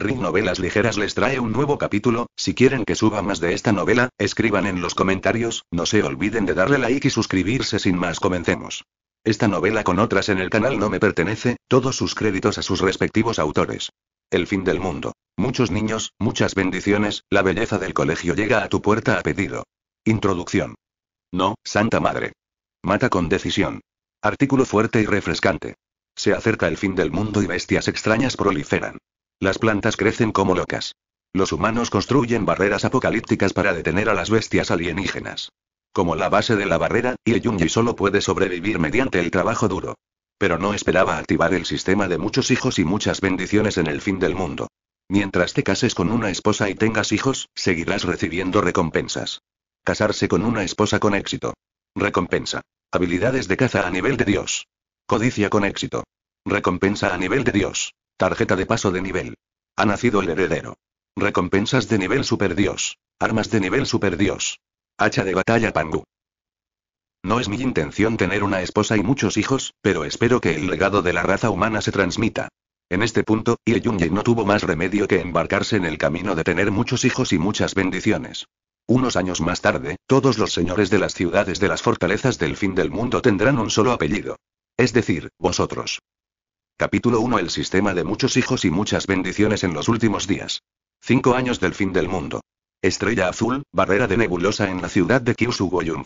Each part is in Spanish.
Ring Novelas Ligeras les trae un nuevo capítulo, si quieren que suba más de esta novela, escriban en los comentarios, no se olviden de darle like y suscribirse sin más comencemos. Esta novela con otras en el canal no me pertenece, todos sus créditos a sus respectivos autores. El fin del mundo. Muchos niños, muchas bendiciones, la belleza del colegio llega a tu puerta a pedido. Introducción. No, Santa Madre. Mata con decisión. Artículo fuerte y refrescante. Se acerca el fin del mundo y bestias extrañas proliferan. Las plantas crecen como locas. Los humanos construyen barreras apocalípticas para detener a las bestias alienígenas. Como la base de la barrera, Yeyunji solo puede sobrevivir mediante el trabajo duro. Pero no esperaba activar el sistema de muchos hijos y muchas bendiciones en el fin del mundo. Mientras te cases con una esposa y tengas hijos, seguirás recibiendo recompensas. Casarse con una esposa con éxito. Recompensa. Habilidades de caza a nivel de Dios. Codicia con éxito. Recompensa a nivel de Dios. Tarjeta de paso de nivel. Ha nacido el heredero. Recompensas de nivel superdios. Armas de nivel superdios. Hacha de batalla Pangu. No es mi intención tener una esposa y muchos hijos, pero espero que el legado de la raza humana se transmita. En este punto, Yunye no tuvo más remedio que embarcarse en el camino de tener muchos hijos y muchas bendiciones. Unos años más tarde, todos los señores de las ciudades de las fortalezas del fin del mundo tendrán un solo apellido. Es decir, vosotros. Capítulo 1 El sistema de muchos hijos y muchas bendiciones en los últimos días. Cinco años del fin del mundo. Estrella azul, barrera de nebulosa en la ciudad de Kyushu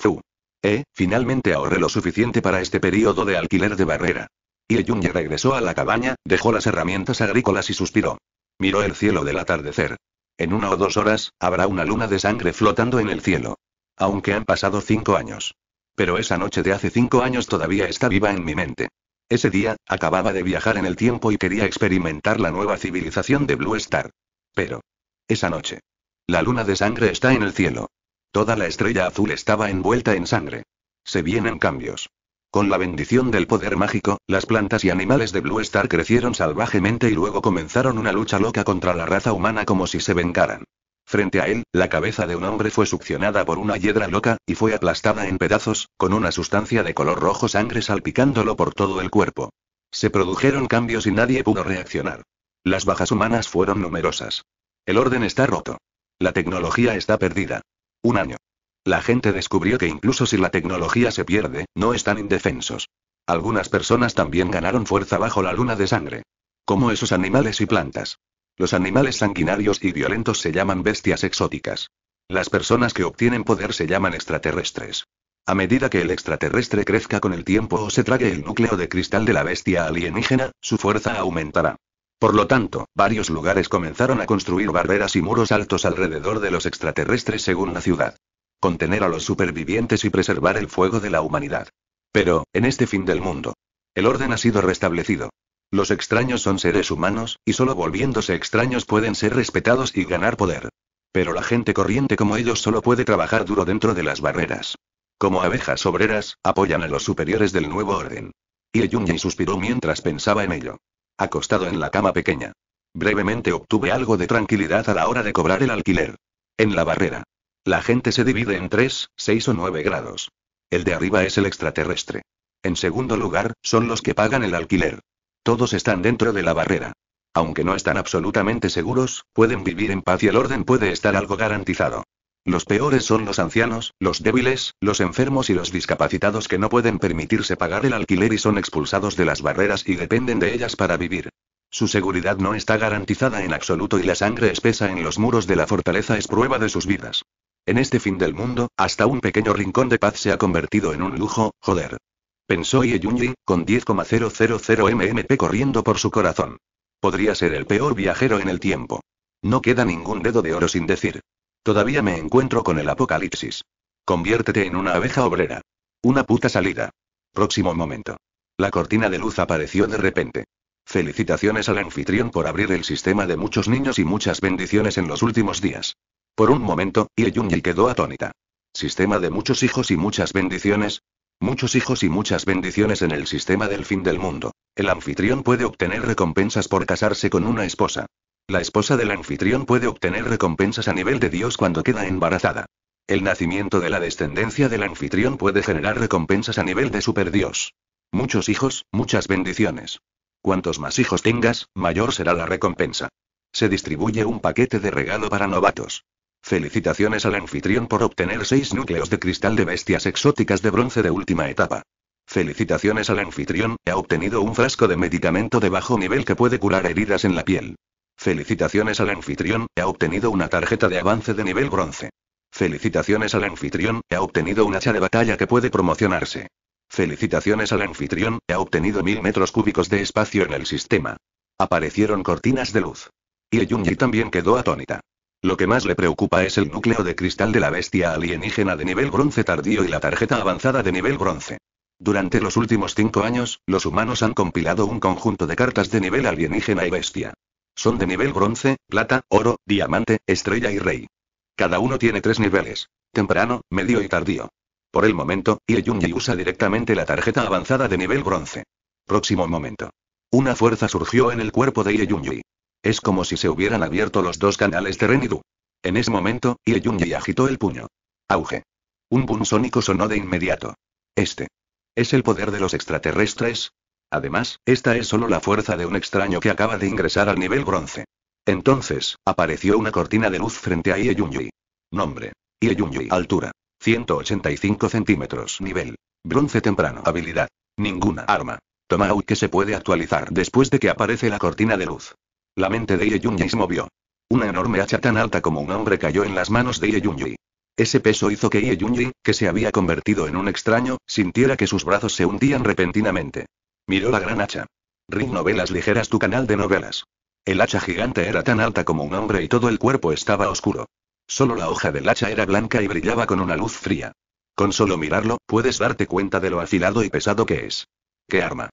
Eh, finalmente ahorré lo suficiente para este periodo de alquiler de barrera. Ieyun-Ye regresó a la cabaña, dejó las herramientas agrícolas y suspiró. Miró el cielo del atardecer. En una o dos horas, habrá una luna de sangre flotando en el cielo. Aunque han pasado cinco años. Pero esa noche de hace cinco años todavía está viva en mi mente. Ese día, acababa de viajar en el tiempo y quería experimentar la nueva civilización de Blue Star. Pero. Esa noche. La luna de sangre está en el cielo. Toda la estrella azul estaba envuelta en sangre. Se vienen cambios. Con la bendición del poder mágico, las plantas y animales de Blue Star crecieron salvajemente y luego comenzaron una lucha loca contra la raza humana como si se vengaran. Frente a él, la cabeza de un hombre fue succionada por una hiedra loca, y fue aplastada en pedazos, con una sustancia de color rojo sangre salpicándolo por todo el cuerpo. Se produjeron cambios y nadie pudo reaccionar. Las bajas humanas fueron numerosas. El orden está roto. La tecnología está perdida. Un año. La gente descubrió que incluso si la tecnología se pierde, no están indefensos. Algunas personas también ganaron fuerza bajo la luna de sangre. Como esos animales y plantas. Los animales sanguinarios y violentos se llaman bestias exóticas. Las personas que obtienen poder se llaman extraterrestres. A medida que el extraterrestre crezca con el tiempo o se trague el núcleo de cristal de la bestia alienígena, su fuerza aumentará. Por lo tanto, varios lugares comenzaron a construir barreras y muros altos alrededor de los extraterrestres según la ciudad. Contener a los supervivientes y preservar el fuego de la humanidad. Pero, en este fin del mundo, el orden ha sido restablecido. Los extraños son seres humanos, y solo volviéndose extraños pueden ser respetados y ganar poder. Pero la gente corriente como ellos solo puede trabajar duro dentro de las barreras. Como abejas obreras, apoyan a los superiores del nuevo orden. Y Yunya suspiró mientras pensaba en ello. Acostado en la cama pequeña. Brevemente obtuve algo de tranquilidad a la hora de cobrar el alquiler. En la barrera. La gente se divide en tres, seis o nueve grados. El de arriba es el extraterrestre. En segundo lugar, son los que pagan el alquiler. Todos están dentro de la barrera. Aunque no están absolutamente seguros, pueden vivir en paz y el orden puede estar algo garantizado. Los peores son los ancianos, los débiles, los enfermos y los discapacitados que no pueden permitirse pagar el alquiler y son expulsados de las barreras y dependen de ellas para vivir. Su seguridad no está garantizada en absoluto y la sangre espesa en los muros de la fortaleza es prueba de sus vidas. En este fin del mundo, hasta un pequeño rincón de paz se ha convertido en un lujo, joder. Pensó Ieyunji, con 10,000 mmp corriendo por su corazón. Podría ser el peor viajero en el tiempo. No queda ningún dedo de oro sin decir. Todavía me encuentro con el apocalipsis. Conviértete en una abeja obrera. Una puta salida. Próximo momento. La cortina de luz apareció de repente. Felicitaciones al anfitrión por abrir el sistema de muchos niños y muchas bendiciones en los últimos días. Por un momento, Ieyunji quedó atónita. ¿Sistema de muchos hijos y muchas bendiciones? Muchos hijos y muchas bendiciones en el sistema del fin del mundo. El anfitrión puede obtener recompensas por casarse con una esposa. La esposa del anfitrión puede obtener recompensas a nivel de Dios cuando queda embarazada. El nacimiento de la descendencia del anfitrión puede generar recompensas a nivel de superdios. Muchos hijos, muchas bendiciones. Cuantos más hijos tengas, mayor será la recompensa. Se distribuye un paquete de regalo para novatos. Felicitaciones al anfitrión por obtener 6 núcleos de cristal de bestias exóticas de bronce de última etapa. Felicitaciones al anfitrión, ha obtenido un frasco de medicamento de bajo nivel que puede curar heridas en la piel. Felicitaciones al anfitrión, ha obtenido una tarjeta de avance de nivel bronce. Felicitaciones al anfitrión, ha obtenido un hacha de batalla que puede promocionarse. Felicitaciones al anfitrión, ha obtenido mil metros cúbicos de espacio en el sistema. Aparecieron cortinas de luz. Y Yunji también quedó atónita. Lo que más le preocupa es el núcleo de cristal de la bestia alienígena de nivel bronce tardío y la tarjeta avanzada de nivel bronce. Durante los últimos cinco años, los humanos han compilado un conjunto de cartas de nivel alienígena y bestia. Son de nivel bronce, plata, oro, diamante, estrella y rey. Cada uno tiene tres niveles. Temprano, medio y tardío. Por el momento, yunyi usa directamente la tarjeta avanzada de nivel bronce. Próximo momento. Una fuerza surgió en el cuerpo de Yun-Yi. Es como si se hubieran abierto los dos canales de Renidu. En ese momento, Ieyunji agitó el puño. Auge. Un boom sonó de inmediato. Este. ¿Es el poder de los extraterrestres? Además, esta es solo la fuerza de un extraño que acaba de ingresar al nivel bronce. Entonces, apareció una cortina de luz frente a Ieyunji. Nombre. Ieyunji. Altura. 185 centímetros. Nivel. Bronce temprano. Habilidad. Ninguna arma. Toma que se puede actualizar después de que aparece la cortina de luz. La mente de Ie Yunyi se movió. Una enorme hacha tan alta como un hombre cayó en las manos de Ie Yunyi. Ese peso hizo que Ie Yunyi, que se había convertido en un extraño, sintiera que sus brazos se hundían repentinamente. Miró la gran hacha. Ring Novelas Ligeras tu canal de novelas. El hacha gigante era tan alta como un hombre y todo el cuerpo estaba oscuro. Solo la hoja del hacha era blanca y brillaba con una luz fría. Con solo mirarlo, puedes darte cuenta de lo afilado y pesado que es. ¿Qué arma?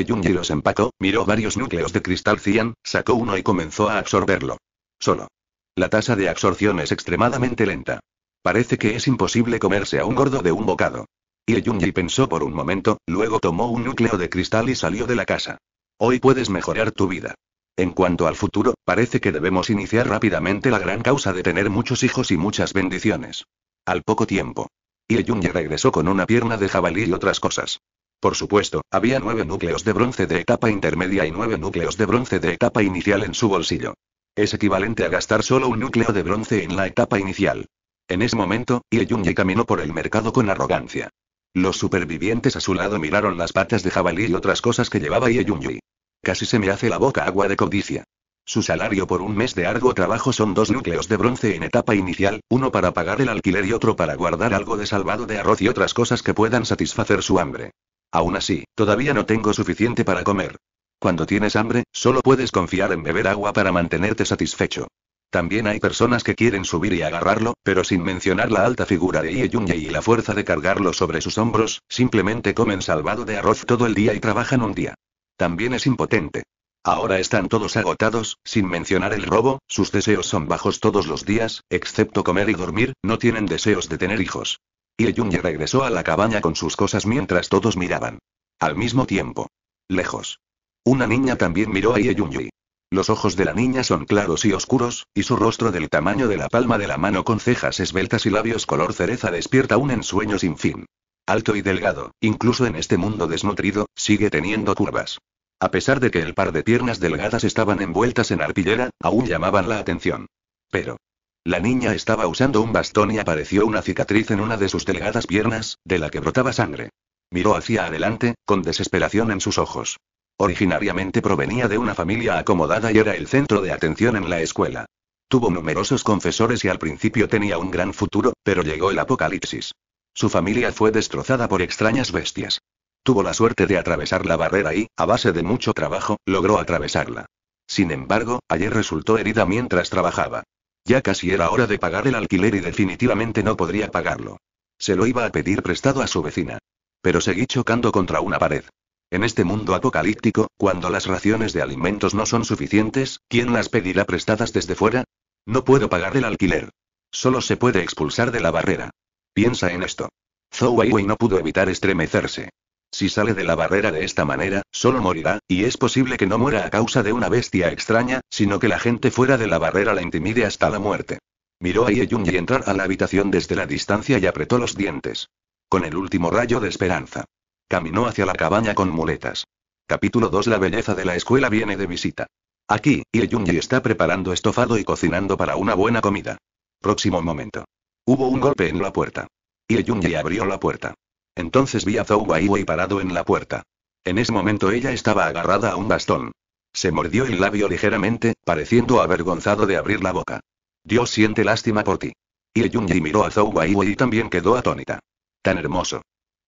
Y Junji los empacó, miró varios núcleos de cristal cian, sacó uno y comenzó a absorberlo. Solo. La tasa de absorción es extremadamente lenta. Parece que es imposible comerse a un gordo de un bocado. Y Junji pensó por un momento, luego tomó un núcleo de cristal y salió de la casa. Hoy puedes mejorar tu vida. En cuanto al futuro, parece que debemos iniciar rápidamente la gran causa de tener muchos hijos y muchas bendiciones. Al poco tiempo. Y Junji regresó con una pierna de jabalí y otras cosas. Por supuesto, había nueve núcleos de bronce de etapa intermedia y nueve núcleos de bronce de etapa inicial en su bolsillo. Es equivalente a gastar solo un núcleo de bronce en la etapa inicial. En ese momento, Ye caminó por el mercado con arrogancia. Los supervivientes a su lado miraron las patas de jabalí y otras cosas que llevaba Ye Casi se me hace la boca agua de codicia. Su salario por un mes de arduo trabajo son dos núcleos de bronce en etapa inicial, uno para pagar el alquiler y otro para guardar algo de salvado de arroz y otras cosas que puedan satisfacer su hambre. Aún así, todavía no tengo suficiente para comer. Cuando tienes hambre, solo puedes confiar en beber agua para mantenerte satisfecho. También hay personas que quieren subir y agarrarlo, pero sin mencionar la alta figura de Ieyunye y la fuerza de cargarlo sobre sus hombros, simplemente comen salvado de arroz todo el día y trabajan un día. También es impotente. Ahora están todos agotados, sin mencionar el robo, sus deseos son bajos todos los días, excepto comer y dormir, no tienen deseos de tener hijos. Y regresó a la cabaña con sus cosas mientras todos miraban. Al mismo tiempo. Lejos. Una niña también miró a Yeyunyi. Los ojos de la niña son claros y oscuros, y su rostro del tamaño de la palma de la mano con cejas esbeltas y labios color cereza despierta un ensueño sin fin. Alto y delgado, incluso en este mundo desnutrido, sigue teniendo curvas. A pesar de que el par de piernas delgadas estaban envueltas en arpillera, aún llamaban la atención. Pero, la niña estaba usando un bastón y apareció una cicatriz en una de sus delgadas piernas, de la que brotaba sangre. Miró hacia adelante, con desesperación en sus ojos. Originariamente provenía de una familia acomodada y era el centro de atención en la escuela. Tuvo numerosos confesores y al principio tenía un gran futuro, pero llegó el apocalipsis. Su familia fue destrozada por extrañas bestias. Tuvo la suerte de atravesar la barrera y, a base de mucho trabajo, logró atravesarla. Sin embargo, ayer resultó herida mientras trabajaba. Ya casi era hora de pagar el alquiler y definitivamente no podría pagarlo. Se lo iba a pedir prestado a su vecina. Pero seguí chocando contra una pared. En este mundo apocalíptico, cuando las raciones de alimentos no son suficientes, ¿quién las pedirá prestadas desde fuera? No puedo pagar el alquiler. Solo se puede expulsar de la barrera. Piensa en esto. Zhou Weiwei no pudo evitar estremecerse. Si sale de la barrera de esta manera, solo morirá, y es posible que no muera a causa de una bestia extraña, sino que la gente fuera de la barrera la intimide hasta la muerte. Miró a Ieyunji entrar a la habitación desde la distancia y apretó los dientes. Con el último rayo de esperanza. Caminó hacia la cabaña con muletas. Capítulo 2 La belleza de la escuela viene de visita. Aquí, Ieyunji está preparando estofado y cocinando para una buena comida. Próximo momento. Hubo un golpe en la puerta. Ieyunji abrió la puerta. Entonces vi a Zhou parado en la puerta. En ese momento ella estaba agarrada a un bastón. Se mordió el labio ligeramente, pareciendo avergonzado de abrir la boca. Dios siente lástima por ti. Y Yunji miró a Zhou y también quedó atónita. Tan hermoso.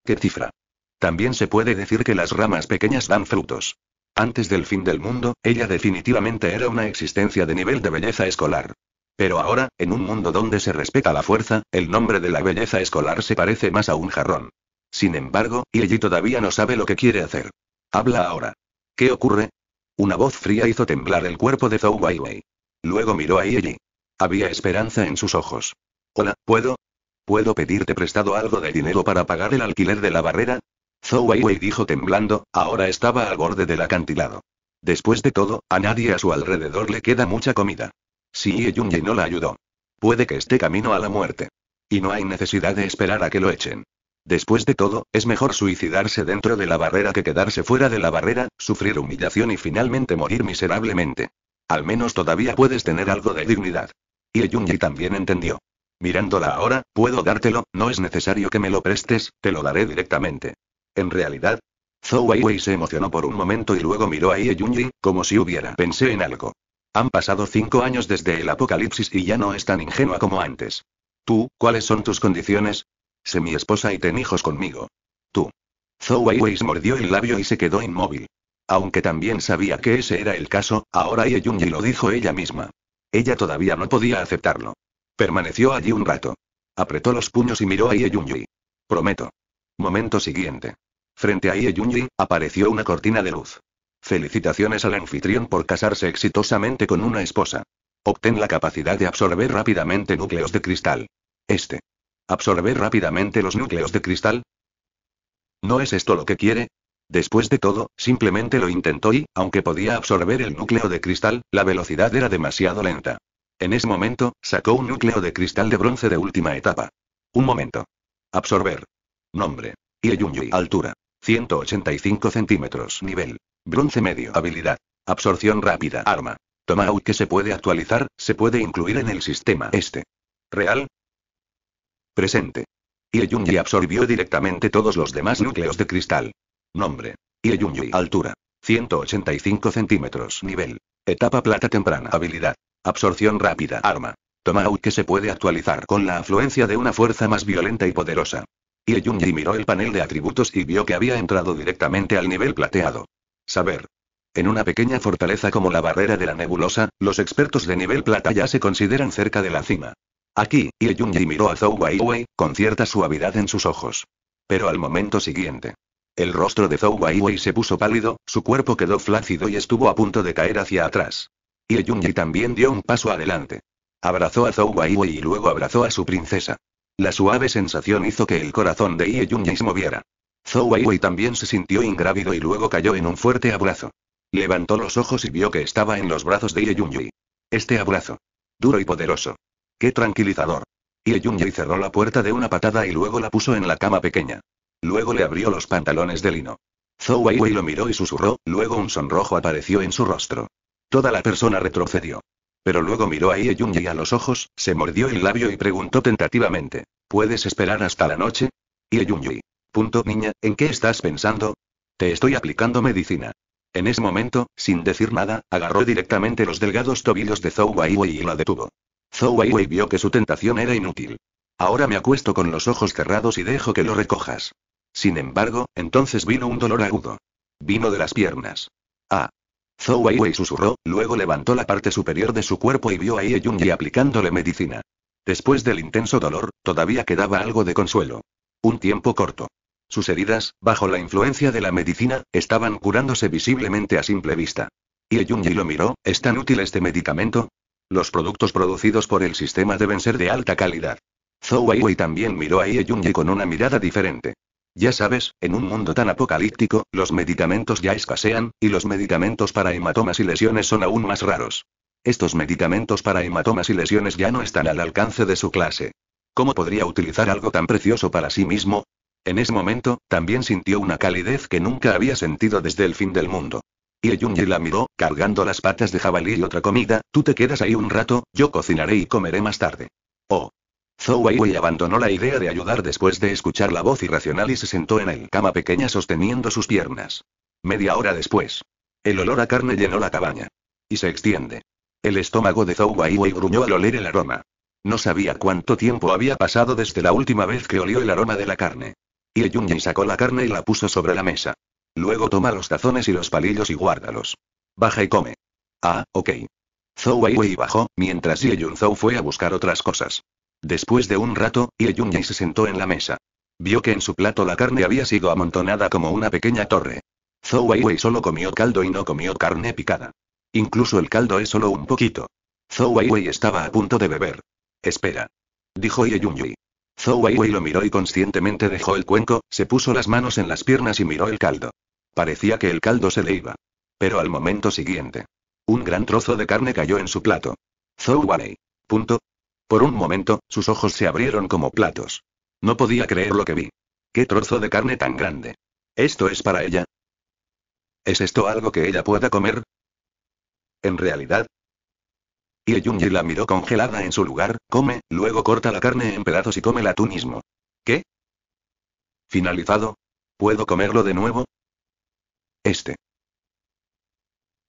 ¡Qué cifra! También se puede decir que las ramas pequeñas dan frutos. Antes del fin del mundo, ella definitivamente era una existencia de nivel de belleza escolar. Pero ahora, en un mundo donde se respeta la fuerza, el nombre de la belleza escolar se parece más a un jarrón. Sin embargo, Yi todavía no sabe lo que quiere hacer. Habla ahora. ¿Qué ocurre? Una voz fría hizo temblar el cuerpo de Zhou Weiwei. Luego miró a Yi. Había esperanza en sus ojos. Hola, ¿puedo? ¿Puedo pedirte prestado algo de dinero para pagar el alquiler de la barrera? Zhou Weiwei dijo temblando, ahora estaba al borde del acantilado. Después de todo, a nadie a su alrededor le queda mucha comida. Si Yi no la ayudó. Puede que esté camino a la muerte. Y no hay necesidad de esperar a que lo echen. Después de todo, es mejor suicidarse dentro de la barrera que quedarse fuera de la barrera, sufrir humillación y finalmente morir miserablemente. Al menos todavía puedes tener algo de dignidad. Y Yunyi también entendió. Mirándola ahora, puedo dártelo, no es necesario que me lo prestes, te lo daré directamente. En realidad, Zhou Weiwei se emocionó por un momento y luego miró a Ieyunji, como si hubiera pensé en algo. Han pasado cinco años desde el apocalipsis y ya no es tan ingenua como antes. Tú, ¿cuáles son tus condiciones? Sé mi esposa y ten hijos conmigo. Tú. Zhou Weiwei mordió el labio y se quedó inmóvil. Aunque también sabía que ese era el caso, ahora Ye Yunyi lo dijo ella misma. Ella todavía no podía aceptarlo. Permaneció allí un rato. Apretó los puños y miró a Ye Prometo. Momento siguiente. Frente a Ye apareció una cortina de luz. Felicitaciones al anfitrión por casarse exitosamente con una esposa. Obtén la capacidad de absorber rápidamente núcleos de cristal. Este ¿Absorber rápidamente los núcleos de cristal? ¿No es esto lo que quiere? Después de todo, simplemente lo intentó y, aunque podía absorber el núcleo de cristal, la velocidad era demasiado lenta. En ese momento, sacó un núcleo de cristal de bronce de última etapa. Un momento. Absorber. Nombre. y Altura. 185 centímetros. Nivel. Bronce medio. Habilidad. Absorción rápida. Arma. Tomahawk que se puede actualizar, se puede incluir en el sistema este. Real, Presente. Ieyunji absorbió directamente todos los demás núcleos de cristal. Nombre. Ieyunji. Altura. 185 centímetros. Nivel. Etapa plata temprana. Habilidad. Absorción rápida. Arma. Tomahawk que se puede actualizar con la afluencia de una fuerza más violenta y poderosa. Ieyunji miró el panel de atributos y vio que había entrado directamente al nivel plateado. Saber. En una pequeña fortaleza como la barrera de la nebulosa, los expertos de nivel plata ya se consideran cerca de la cima. Aquí, Ye miró a Zhou Weiwei, con cierta suavidad en sus ojos. Pero al momento siguiente. El rostro de Zhou Weiwei se puso pálido, su cuerpo quedó flácido y estuvo a punto de caer hacia atrás. Ye Yunyi también dio un paso adelante. Abrazó a Zhou Weiwei y luego abrazó a su princesa. La suave sensación hizo que el corazón de Ye se moviera. Zhou Weiwei también se sintió ingrávido y luego cayó en un fuerte abrazo. Levantó los ojos y vio que estaba en los brazos de Ye Este abrazo. Duro y poderoso. Qué tranquilizador. Y cerró la puerta de una patada y luego la puso en la cama pequeña. Luego le abrió los pantalones de lino. Zhou Weiwei lo miró y susurró, luego un sonrojo apareció en su rostro. Toda la persona retrocedió. Pero luego miró a Ie a los ojos, se mordió el labio y preguntó tentativamente: ¿Puedes esperar hasta la noche? Ie Punto niña, ¿en qué estás pensando? Te estoy aplicando medicina. En ese momento, sin decir nada, agarró directamente los delgados tobillos de Zhou Weiwei y la detuvo. Zhou Weiwei vio que su tentación era inútil. Ahora me acuesto con los ojos cerrados y dejo que lo recojas. Sin embargo, entonces vino un dolor agudo. Vino de las piernas. Ah. Zhou Weiwei susurró, luego levantó la parte superior de su cuerpo y vio a Ie Yunji aplicándole medicina. Después del intenso dolor, todavía quedaba algo de consuelo. Un tiempo corto. Sus heridas, bajo la influencia de la medicina, estaban curándose visiblemente a simple vista. Y Yunji lo miró, ¿es tan útil este medicamento? Los productos producidos por el sistema deben ser de alta calidad. Zhou Wei también miró a Ye yun con una mirada diferente. Ya sabes, en un mundo tan apocalíptico, los medicamentos ya escasean, y los medicamentos para hematomas y lesiones son aún más raros. Estos medicamentos para hematomas y lesiones ya no están al alcance de su clase. ¿Cómo podría utilizar algo tan precioso para sí mismo? En ese momento, también sintió una calidez que nunca había sentido desde el fin del mundo. Y la miró, cargando las patas de jabalí y otra comida, tú te quedas ahí un rato, yo cocinaré y comeré más tarde. Oh. Zhou abandonó la idea de ayudar después de escuchar la voz irracional y se sentó en el cama pequeña sosteniendo sus piernas. Media hora después. El olor a carne llenó la cabaña. Y se extiende. El estómago de Zhou Weiwei gruñó al oler el aroma. No sabía cuánto tiempo había pasado desde la última vez que olió el aroma de la carne. Y sacó la carne y la puso sobre la mesa. Luego toma los tazones y los palillos y guárdalos. Baja y come. Ah, ok. Zhou Weiwei bajó, mientras Ye Jun Zhou fue a buscar otras cosas. Después de un rato, Ye Jun se sentó en la mesa. Vio que en su plato la carne había sido amontonada como una pequeña torre. Zhou Weiwei solo comió caldo y no comió carne picada. Incluso el caldo es solo un poquito. Zhou Weiwei estaba a punto de beber. Espera. Dijo Ye Yun Zhou Weiwei lo miró y conscientemente dejó el cuenco, se puso las manos en las piernas y miró el caldo. Parecía que el caldo se le iba. Pero al momento siguiente. Un gran trozo de carne cayó en su plato. Zhou Wanei. Punto. Por un momento, sus ojos se abrieron como platos. No podía creer lo que vi. ¿Qué trozo de carne tan grande? ¿Esto es para ella? ¿Es esto algo que ella pueda comer? En realidad. Y Yunji la miró congelada en su lugar, come, luego corta la carne en pedazos y cómela tú mismo. ¿Qué? Finalizado. ¿Puedo comerlo de nuevo? Este.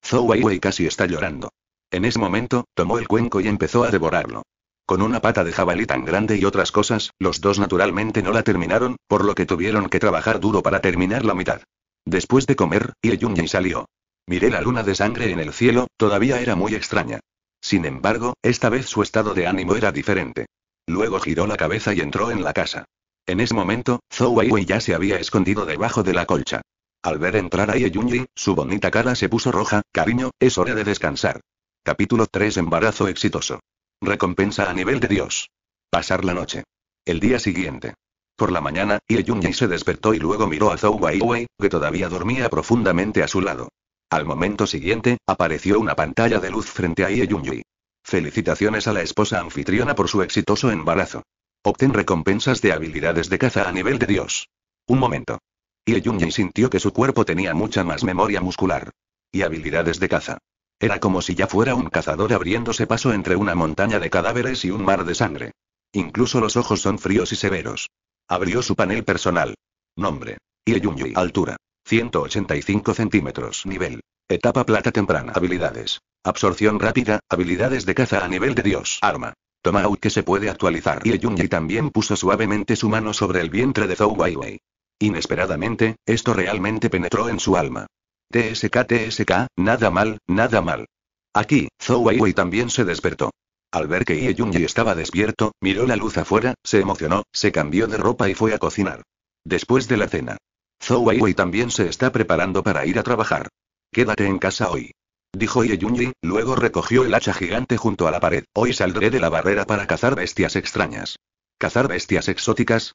Zhou Weiwei casi está llorando. En ese momento, tomó el cuenco y empezó a devorarlo. Con una pata de jabalí tan grande y otras cosas, los dos naturalmente no la terminaron, por lo que tuvieron que trabajar duro para terminar la mitad. Después de comer, Ye Yunyi salió. Miré la luna de sangre en el cielo, todavía era muy extraña. Sin embargo, esta vez su estado de ánimo era diferente. Luego giró la cabeza y entró en la casa. En ese momento, Zhou Weiwei ya se había escondido debajo de la colcha. Al ver entrar a Yeyunji, su bonita cara se puso roja, cariño, es hora de descansar. Capítulo 3 Embarazo exitoso. Recompensa a nivel de Dios. Pasar la noche. El día siguiente. Por la mañana, Yeyunji se despertó y luego miró a Zhou Weiwei, que todavía dormía profundamente a su lado. Al momento siguiente, apareció una pantalla de luz frente a Yeyunji. Felicitaciones a la esposa anfitriona por su exitoso embarazo. Obtén recompensas de habilidades de caza a nivel de Dios. Un momento. Y sintió que su cuerpo tenía mucha más memoria muscular. Y habilidades de caza. Era como si ya fuera un cazador abriéndose paso entre una montaña de cadáveres y un mar de sangre. Incluso los ojos son fríos y severos. Abrió su panel personal. Nombre. Yunji, Altura. 185 centímetros. Nivel. Etapa plata temprana. Habilidades. Absorción rápida. Habilidades de caza a nivel de dios. Arma. Tomahawk que se puede actualizar. Y también puso suavemente su mano sobre el vientre de Zhou Weiwei. Inesperadamente, esto realmente penetró en su alma. TSK TSK, nada mal, nada mal. Aquí, Zhou Weiwei también se despertó. Al ver que Ye Yunji estaba despierto, miró la luz afuera, se emocionó, se cambió de ropa y fue a cocinar. Después de la cena. Zhou Weiwei también se está preparando para ir a trabajar. Quédate en casa hoy. Dijo Ye Yunji, luego recogió el hacha gigante junto a la pared. Hoy saldré de la barrera para cazar bestias extrañas. ¿Cazar bestias exóticas?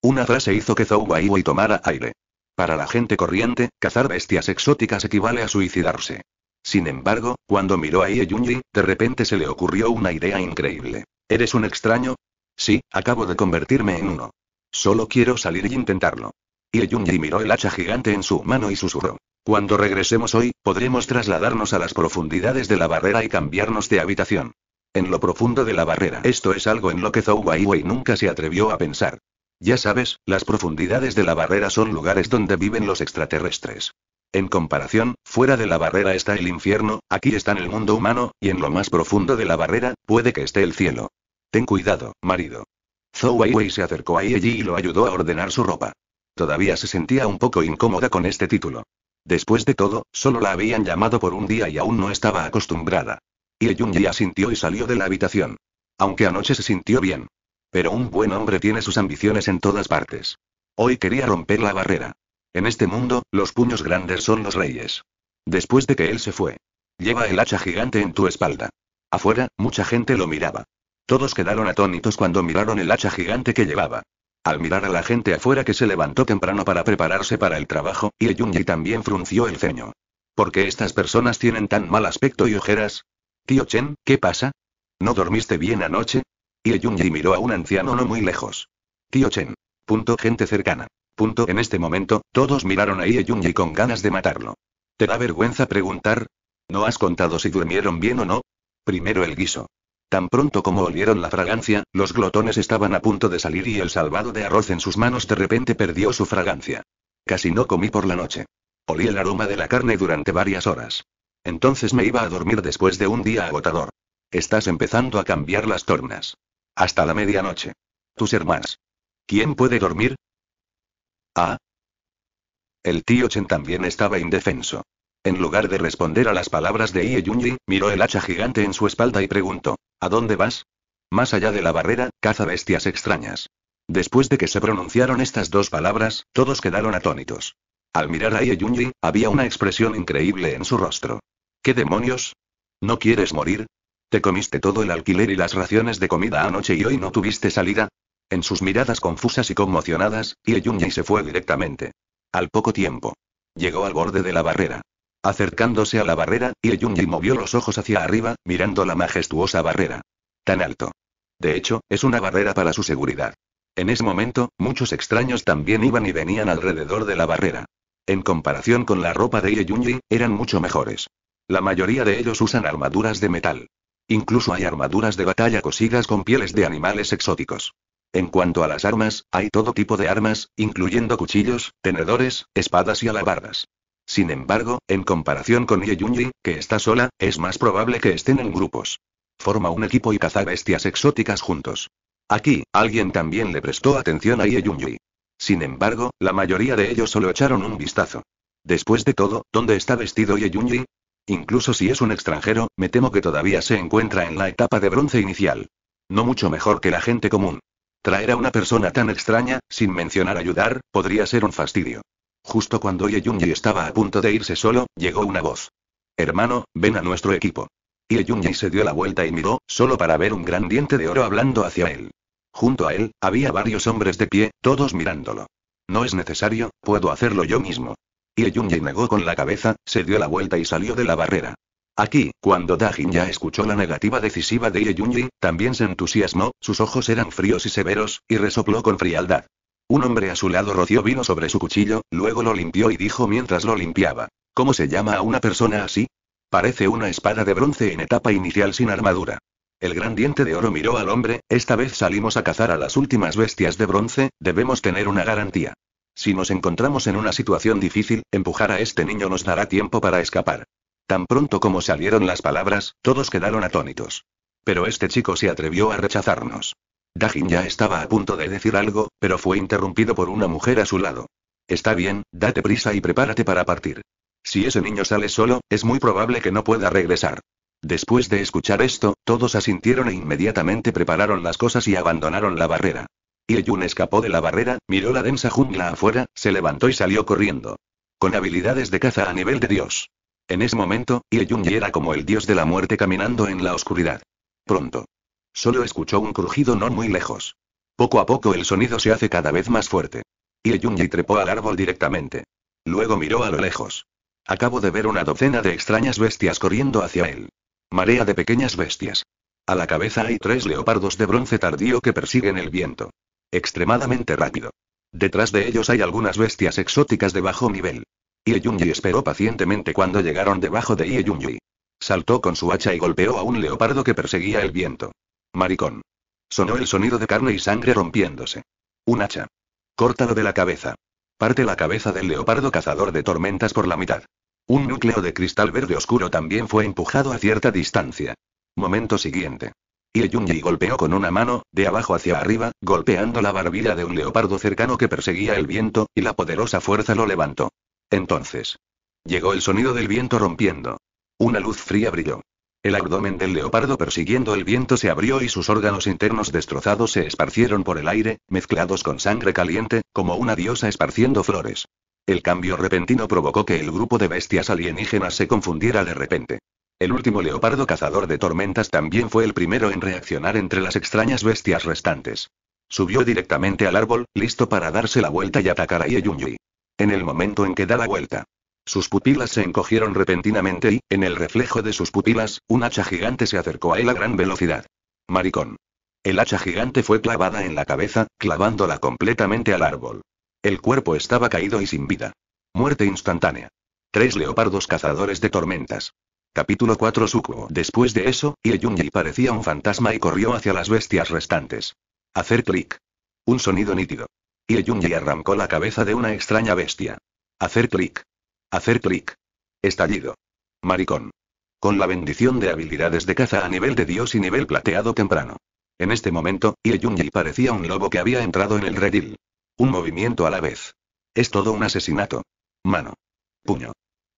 Una frase hizo que Zhou Weiwei tomara aire. Para la gente corriente, cazar bestias exóticas equivale a suicidarse. Sin embargo, cuando miró a Ye de repente se le ocurrió una idea increíble. ¿Eres un extraño? Sí, acabo de convertirme en uno. Solo quiero salir y intentarlo. Ye miró el hacha gigante en su mano y susurró. Cuando regresemos hoy, podremos trasladarnos a las profundidades de la barrera y cambiarnos de habitación. En lo profundo de la barrera. Esto es algo en lo que Zhou Weiwei nunca se atrevió a pensar. Ya sabes, las profundidades de la barrera son lugares donde viven los extraterrestres. En comparación, fuera de la barrera está el infierno, aquí está el mundo humano, y en lo más profundo de la barrera, puede que esté el cielo. Ten cuidado, marido. Zhou Weiwei se acercó a Yeji y lo ayudó a ordenar su ropa. Todavía se sentía un poco incómoda con este título. Después de todo, solo la habían llamado por un día y aún no estaba acostumbrada. Ye un ya asintió y salió de la habitación. Aunque anoche se sintió bien, pero un buen hombre tiene sus ambiciones en todas partes. Hoy quería romper la barrera. En este mundo, los puños grandes son los reyes. Después de que él se fue. Lleva el hacha gigante en tu espalda. Afuera, mucha gente lo miraba. Todos quedaron atónitos cuando miraron el hacha gigante que llevaba. Al mirar a la gente afuera que se levantó temprano para prepararse para el trabajo, y también frunció el ceño. ¿Por qué estas personas tienen tan mal aspecto y ojeras? Tío Chen, ¿qué pasa? ¿No dormiste bien anoche? Y miró a un anciano no muy lejos. Tío Chen. Punto gente cercana. Punto en este momento, todos miraron a Ie con ganas de matarlo. ¿Te da vergüenza preguntar? ¿No has contado si durmieron bien o no? Primero el guiso. Tan pronto como olieron la fragancia, los glotones estaban a punto de salir y el salvado de arroz en sus manos de repente perdió su fragancia. Casi no comí por la noche. Olí el aroma de la carne durante varias horas. Entonces me iba a dormir después de un día agotador. Estás empezando a cambiar las tornas. Hasta la medianoche. Tus hermanas. ¿Quién puede dormir? Ah. El tío Chen también estaba indefenso. En lugar de responder a las palabras de Ie miró el hacha gigante en su espalda y preguntó: ¿A dónde vas? Más allá de la barrera, caza bestias extrañas. Después de que se pronunciaron estas dos palabras, todos quedaron atónitos. Al mirar a Ie había una expresión increíble en su rostro. ¿Qué demonios? ¿No quieres morir? ¿Te comiste todo el alquiler y las raciones de comida anoche y hoy no tuviste salida? En sus miradas confusas y conmocionadas, Ieyunji se fue directamente. Al poco tiempo. Llegó al borde de la barrera. Acercándose a la barrera, Ieyunji movió los ojos hacia arriba, mirando la majestuosa barrera. Tan alto. De hecho, es una barrera para su seguridad. En ese momento, muchos extraños también iban y venían alrededor de la barrera. En comparación con la ropa de Yunji, eran mucho mejores. La mayoría de ellos usan armaduras de metal. Incluso hay armaduras de batalla cosidas con pieles de animales exóticos. En cuanto a las armas, hay todo tipo de armas, incluyendo cuchillos, tenedores, espadas y alabardas. Sin embargo, en comparación con Ye Yunji, que está sola, es más probable que estén en grupos. Forma un equipo y caza bestias exóticas juntos. Aquí, alguien también le prestó atención a Ye Yunji. Sin embargo, la mayoría de ellos solo echaron un vistazo. Después de todo, ¿dónde está vestido Ye Yunji? Incluso si es un extranjero, me temo que todavía se encuentra en la etapa de bronce inicial. No mucho mejor que la gente común. Traer a una persona tan extraña, sin mencionar ayudar, podría ser un fastidio. Justo cuando Yunji estaba a punto de irse solo, llegó una voz. Hermano, ven a nuestro equipo. Yunji se dio la vuelta y miró, solo para ver un gran diente de oro hablando hacia él. Junto a él, había varios hombres de pie, todos mirándolo. No es necesario, puedo hacerlo yo mismo. Ieyunji negó con la cabeza, se dio la vuelta y salió de la barrera. Aquí, cuando Dajin ya escuchó la negativa decisiva de Ieyunji, también se entusiasmó, sus ojos eran fríos y severos, y resopló con frialdad. Un hombre a su lado roció vino sobre su cuchillo, luego lo limpió y dijo mientras lo limpiaba. ¿Cómo se llama a una persona así? Parece una espada de bronce en etapa inicial sin armadura. El gran diente de oro miró al hombre, esta vez salimos a cazar a las últimas bestias de bronce, debemos tener una garantía. Si nos encontramos en una situación difícil, empujar a este niño nos dará tiempo para escapar. Tan pronto como salieron las palabras, todos quedaron atónitos. Pero este chico se atrevió a rechazarnos. Dajin ya estaba a punto de decir algo, pero fue interrumpido por una mujer a su lado. Está bien, date prisa y prepárate para partir. Si ese niño sale solo, es muy probable que no pueda regresar. Después de escuchar esto, todos asintieron e inmediatamente prepararon las cosas y abandonaron la barrera. Yun escapó de la barrera, miró la densa jungla afuera, se levantó y salió corriendo. Con habilidades de caza a nivel de dios. En ese momento, Yun era como el dios de la muerte caminando en la oscuridad. Pronto. Solo escuchó un crujido no muy lejos. Poco a poco el sonido se hace cada vez más fuerte. Yun trepó al árbol directamente. Luego miró a lo lejos. Acabo de ver una docena de extrañas bestias corriendo hacia él. Marea de pequeñas bestias. A la cabeza hay tres leopardos de bronce tardío que persiguen el viento. Extremadamente rápido. Detrás de ellos hay algunas bestias exóticas de bajo nivel. Ieyunji esperó pacientemente cuando llegaron debajo de Ieyunji. Saltó con su hacha y golpeó a un leopardo que perseguía el viento. Maricón. Sonó el sonido de carne y sangre rompiéndose. Un hacha. Córtalo de la cabeza. Parte la cabeza del leopardo cazador de tormentas por la mitad. Un núcleo de cristal verde oscuro también fue empujado a cierta distancia. Momento siguiente. Y golpeó con una mano, de abajo hacia arriba, golpeando la barbilla de un leopardo cercano que perseguía el viento, y la poderosa fuerza lo levantó. Entonces. Llegó el sonido del viento rompiendo. Una luz fría brilló. El abdomen del leopardo persiguiendo el viento se abrió y sus órganos internos destrozados se esparcieron por el aire, mezclados con sangre caliente, como una diosa esparciendo flores. El cambio repentino provocó que el grupo de bestias alienígenas se confundiera de repente. El último leopardo cazador de tormentas también fue el primero en reaccionar entre las extrañas bestias restantes. Subió directamente al árbol, listo para darse la vuelta y atacar a Yeyunyui. En el momento en que da la vuelta, sus pupilas se encogieron repentinamente y, en el reflejo de sus pupilas, un hacha gigante se acercó a él a gran velocidad. Maricón. El hacha gigante fue clavada en la cabeza, clavándola completamente al árbol. El cuerpo estaba caído y sin vida. Muerte instantánea. Tres leopardos cazadores de tormentas. Capítulo 4 Sukuo. Después de eso, Ieyunji parecía un fantasma y corrió hacia las bestias restantes. Hacer clic. Un sonido nítido. Ieyunji arrancó la cabeza de una extraña bestia. Hacer clic. Hacer clic. Estallido. Maricón. Con la bendición de habilidades de caza a nivel de dios y nivel plateado temprano. En este momento, Ieyunji parecía un lobo que había entrado en el redil. Un movimiento a la vez. Es todo un asesinato. Mano. Puño.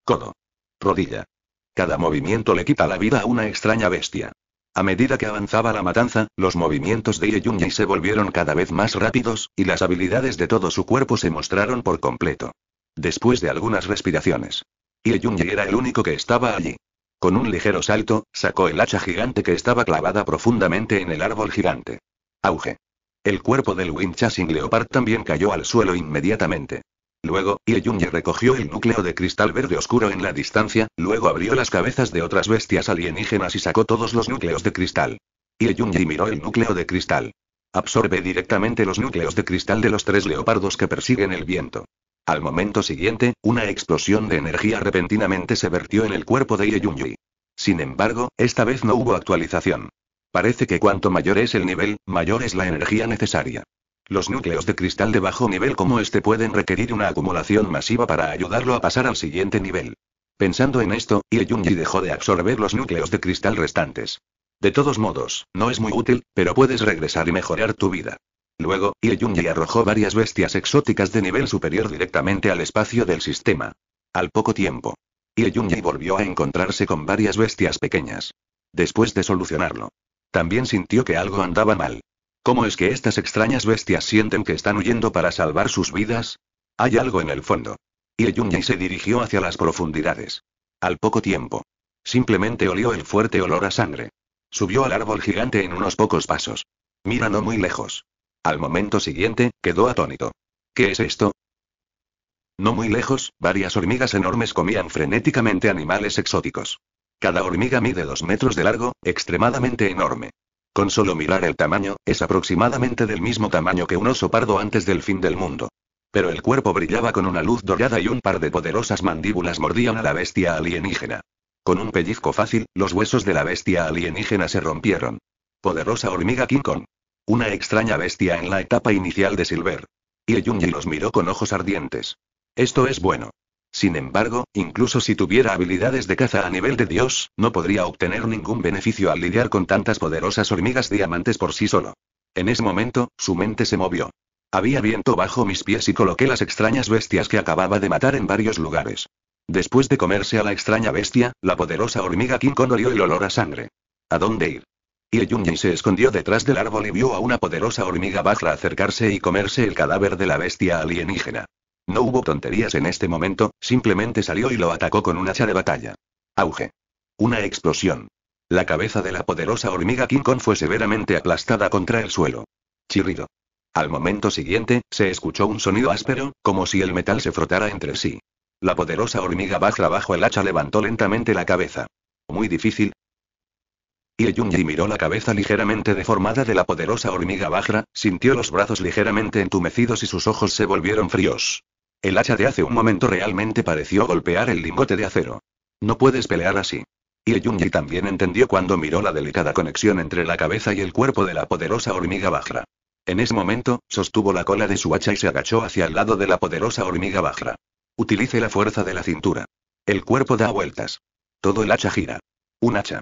Codo. Rodilla. Cada movimiento le quita la vida a una extraña bestia. A medida que avanzaba la matanza, los movimientos de Ye se volvieron cada vez más rápidos, y las habilidades de todo su cuerpo se mostraron por completo. Después de algunas respiraciones. Ye era el único que estaba allí. Con un ligero salto, sacó el hacha gigante que estaba clavada profundamente en el árbol gigante. Auge. El cuerpo del Winchasing Leopard también cayó al suelo inmediatamente. Luego, Ieyunji recogió el núcleo de cristal verde oscuro en la distancia, luego abrió las cabezas de otras bestias alienígenas y sacó todos los núcleos de cristal. Ieyunji miró el núcleo de cristal. Absorbe directamente los núcleos de cristal de los tres leopardos que persiguen el viento. Al momento siguiente, una explosión de energía repentinamente se vertió en el cuerpo de Ieyunji. Sin embargo, esta vez no hubo actualización. Parece que cuanto mayor es el nivel, mayor es la energía necesaria. Los núcleos de cristal de bajo nivel como este pueden requerir una acumulación masiva para ayudarlo a pasar al siguiente nivel. Pensando en esto, Ieyunji dejó de absorber los núcleos de cristal restantes. De todos modos, no es muy útil, pero puedes regresar y mejorar tu vida. Luego, Ieyunji arrojó varias bestias exóticas de nivel superior directamente al espacio del sistema. Al poco tiempo, Ieyunji volvió a encontrarse con varias bestias pequeñas. Después de solucionarlo, también sintió que algo andaba mal. ¿Cómo es que estas extrañas bestias sienten que están huyendo para salvar sus vidas? Hay algo en el fondo. Y Yunya se dirigió hacia las profundidades. Al poco tiempo. Simplemente olió el fuerte olor a sangre. Subió al árbol gigante en unos pocos pasos. Mira no muy lejos. Al momento siguiente, quedó atónito. ¿Qué es esto? No muy lejos, varias hormigas enormes comían frenéticamente animales exóticos. Cada hormiga mide dos metros de largo, extremadamente enorme. Con solo mirar el tamaño, es aproximadamente del mismo tamaño que un oso pardo antes del fin del mundo. Pero el cuerpo brillaba con una luz dorada y un par de poderosas mandíbulas mordían a la bestia alienígena. Con un pellizco fácil, los huesos de la bestia alienígena se rompieron. Poderosa hormiga King Kong. Una extraña bestia en la etapa inicial de Silver. Y Yunji los miró con ojos ardientes. Esto es bueno. Sin embargo, incluso si tuviera habilidades de caza a nivel de Dios, no podría obtener ningún beneficio al lidiar con tantas poderosas hormigas diamantes por sí solo. En ese momento, su mente se movió. Había viento bajo mis pies y coloqué las extrañas bestias que acababa de matar en varios lugares. Después de comerse a la extraña bestia, la poderosa hormiga King Kong olió el olor a sangre. ¿A dónde ir? Y Yunyai se escondió detrás del árbol y vio a una poderosa hormiga baja acercarse y comerse el cadáver de la bestia alienígena. No hubo tonterías en este momento, simplemente salió y lo atacó con un hacha de batalla. Auge. Una explosión. La cabeza de la poderosa hormiga King Kong fue severamente aplastada contra el suelo. Chirrido. Al momento siguiente, se escuchó un sonido áspero, como si el metal se frotara entre sí. La poderosa hormiga baja bajo el hacha levantó lentamente la cabeza. Muy difícil, y Yunji miró la cabeza ligeramente deformada de la poderosa hormiga Bajra, sintió los brazos ligeramente entumecidos y sus ojos se volvieron fríos. El hacha de hace un momento realmente pareció golpear el lingote de acero. No puedes pelear así. Y Yunji también entendió cuando miró la delicada conexión entre la cabeza y el cuerpo de la poderosa hormiga Bajra. En ese momento, sostuvo la cola de su hacha y se agachó hacia el lado de la poderosa hormiga Bajra. Utilice la fuerza de la cintura. El cuerpo da vueltas. Todo el hacha gira. Un hacha.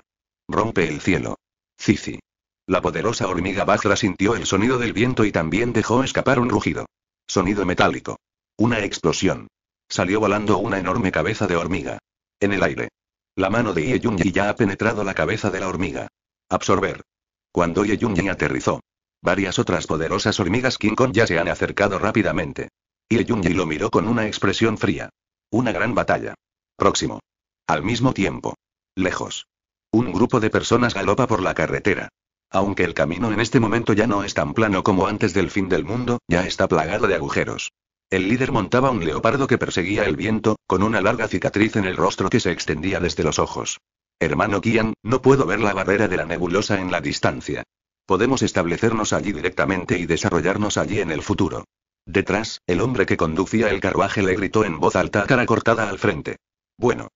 Rompe el cielo. Cici. La poderosa hormiga Bajra sintió el sonido del viento y también dejó escapar un rugido. Sonido metálico. Una explosión. Salió volando una enorme cabeza de hormiga. En el aire. La mano de Ye Yi ya ha penetrado la cabeza de la hormiga. Absorber. Cuando Ye Yi aterrizó. Varias otras poderosas hormigas King Kong ya se han acercado rápidamente. Ye Yi lo miró con una expresión fría. Una gran batalla. Próximo. Al mismo tiempo. Lejos. Un grupo de personas galopa por la carretera. Aunque el camino en este momento ya no es tan plano como antes del fin del mundo, ya está plagado de agujeros. El líder montaba un leopardo que perseguía el viento, con una larga cicatriz en el rostro que se extendía desde los ojos. Hermano Kian, no puedo ver la barrera de la nebulosa en la distancia. Podemos establecernos allí directamente y desarrollarnos allí en el futuro. Detrás, el hombre que conducía el carruaje le gritó en voz alta cara cortada al frente. Bueno,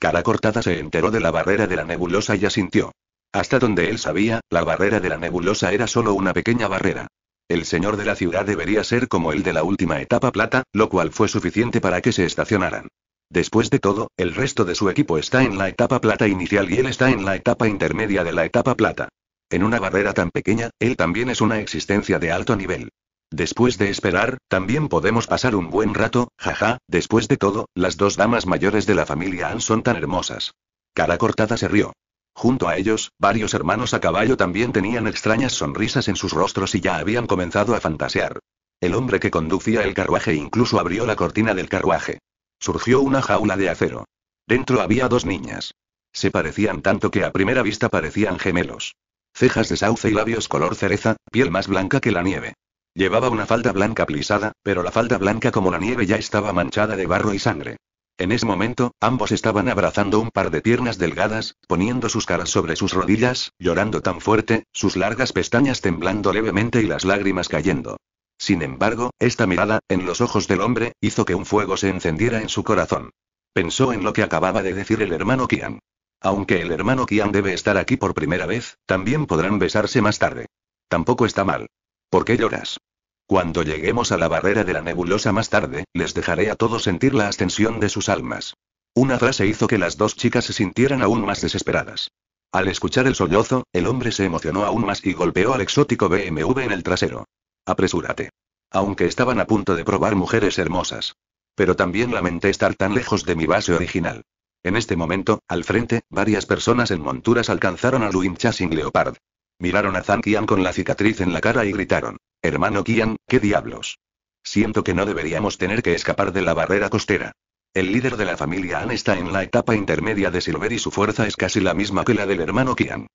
Cara cortada se enteró de la barrera de la nebulosa y asintió. Hasta donde él sabía, la barrera de la nebulosa era solo una pequeña barrera. El señor de la ciudad debería ser como el de la última etapa plata, lo cual fue suficiente para que se estacionaran. Después de todo, el resto de su equipo está en la etapa plata inicial y él está en la etapa intermedia de la etapa plata. En una barrera tan pequeña, él también es una existencia de alto nivel. Después de esperar, también podemos pasar un buen rato, jaja, después de todo, las dos damas mayores de la familia Ann son tan hermosas. Cara cortada se rió. Junto a ellos, varios hermanos a caballo también tenían extrañas sonrisas en sus rostros y ya habían comenzado a fantasear. El hombre que conducía el carruaje incluso abrió la cortina del carruaje. Surgió una jaula de acero. Dentro había dos niñas. Se parecían tanto que a primera vista parecían gemelos. Cejas de sauce y labios color cereza, piel más blanca que la nieve. Llevaba una falda blanca plisada, pero la falda blanca como la nieve ya estaba manchada de barro y sangre. En ese momento, ambos estaban abrazando un par de piernas delgadas, poniendo sus caras sobre sus rodillas, llorando tan fuerte, sus largas pestañas temblando levemente y las lágrimas cayendo. Sin embargo, esta mirada, en los ojos del hombre, hizo que un fuego se encendiera en su corazón. Pensó en lo que acababa de decir el hermano Kian. Aunque el hermano Kian debe estar aquí por primera vez, también podrán besarse más tarde. Tampoco está mal. ¿Por qué lloras? Cuando lleguemos a la barrera de la nebulosa más tarde, les dejaré a todos sentir la ascensión de sus almas. Una frase hizo que las dos chicas se sintieran aún más desesperadas. Al escuchar el sollozo, el hombre se emocionó aún más y golpeó al exótico BMW en el trasero. Apresúrate. Aunque estaban a punto de probar mujeres hermosas. Pero también lamenté estar tan lejos de mi base original. En este momento, al frente, varias personas en monturas alcanzaron a Luin Chasing Leopard. Miraron a Zan Qian con la cicatriz en la cara y gritaron. Hermano Qian, ¿qué diablos? Siento que no deberíamos tener que escapar de la barrera costera. El líder de la familia An está en la etapa intermedia de Silver y su fuerza es casi la misma que la del hermano Qian.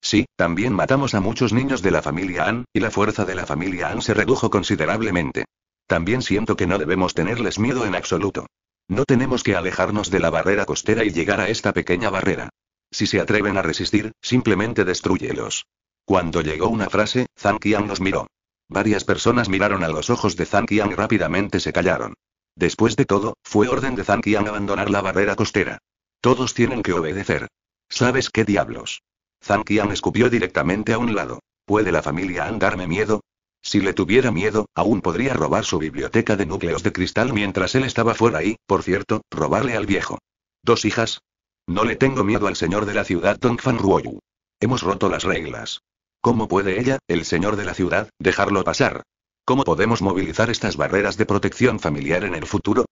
Sí, también matamos a muchos niños de la familia An, y la fuerza de la familia An se redujo considerablemente. También siento que no debemos tenerles miedo en absoluto. No tenemos que alejarnos de la barrera costera y llegar a esta pequeña barrera. Si se atreven a resistir, simplemente destruyelos. Cuando llegó una frase, Zhang Qian los miró. Varias personas miraron a los ojos de Zhang Qian y rápidamente se callaron. Después de todo, fue orden de Zhang Qian abandonar la barrera costera. Todos tienen que obedecer. ¿Sabes qué diablos? Zhang Qian escupió directamente a un lado. ¿Puede la familia andarme darme miedo? Si le tuviera miedo, aún podría robar su biblioteca de núcleos de cristal mientras él estaba fuera y, por cierto, robarle al viejo. Dos hijas, no le tengo miedo al señor de la ciudad Fan Ruoyu. Hemos roto las reglas. ¿Cómo puede ella, el señor de la ciudad, dejarlo pasar? ¿Cómo podemos movilizar estas barreras de protección familiar en el futuro?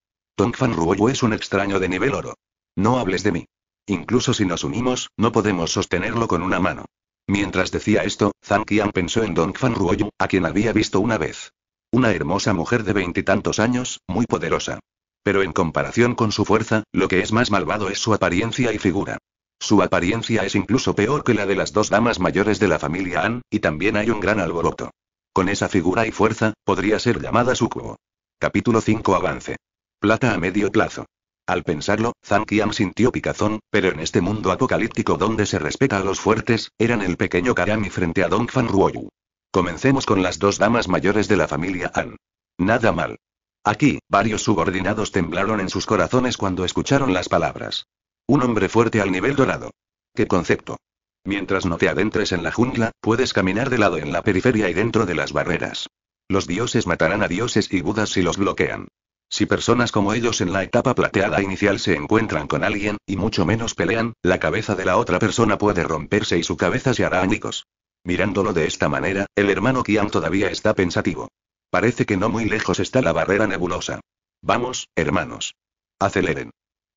Fan Ruoyu es un extraño de nivel oro. No hables de mí. Incluso si nos unimos, no podemos sostenerlo con una mano. Mientras decía esto, Zhang Qian pensó en Fan Ruoyu, a quien había visto una vez. Una hermosa mujer de veintitantos años, muy poderosa. Pero en comparación con su fuerza, lo que es más malvado es su apariencia y figura. Su apariencia es incluso peor que la de las dos damas mayores de la familia An, y también hay un gran alboroto. Con esa figura y fuerza, podría ser llamada sucubo. Capítulo 5 Avance. Plata a medio plazo. Al pensarlo, Zhang Qian sintió picazón, pero en este mundo apocalíptico donde se respeta a los fuertes, eran el pequeño Karami frente a Dong Fan Ruoyu. Comencemos con las dos damas mayores de la familia An. Nada mal. Aquí, varios subordinados temblaron en sus corazones cuando escucharon las palabras. Un hombre fuerte al nivel dorado. ¿Qué concepto? Mientras no te adentres en la jungla, puedes caminar de lado en la periferia y dentro de las barreras. Los dioses matarán a dioses y budas si los bloquean. Si personas como ellos en la etapa plateada inicial se encuentran con alguien, y mucho menos pelean, la cabeza de la otra persona puede romperse y su cabeza se hará añicos. Mirándolo de esta manera, el hermano Kian todavía está pensativo. Parece que no muy lejos está la barrera nebulosa. Vamos, hermanos. Aceleren.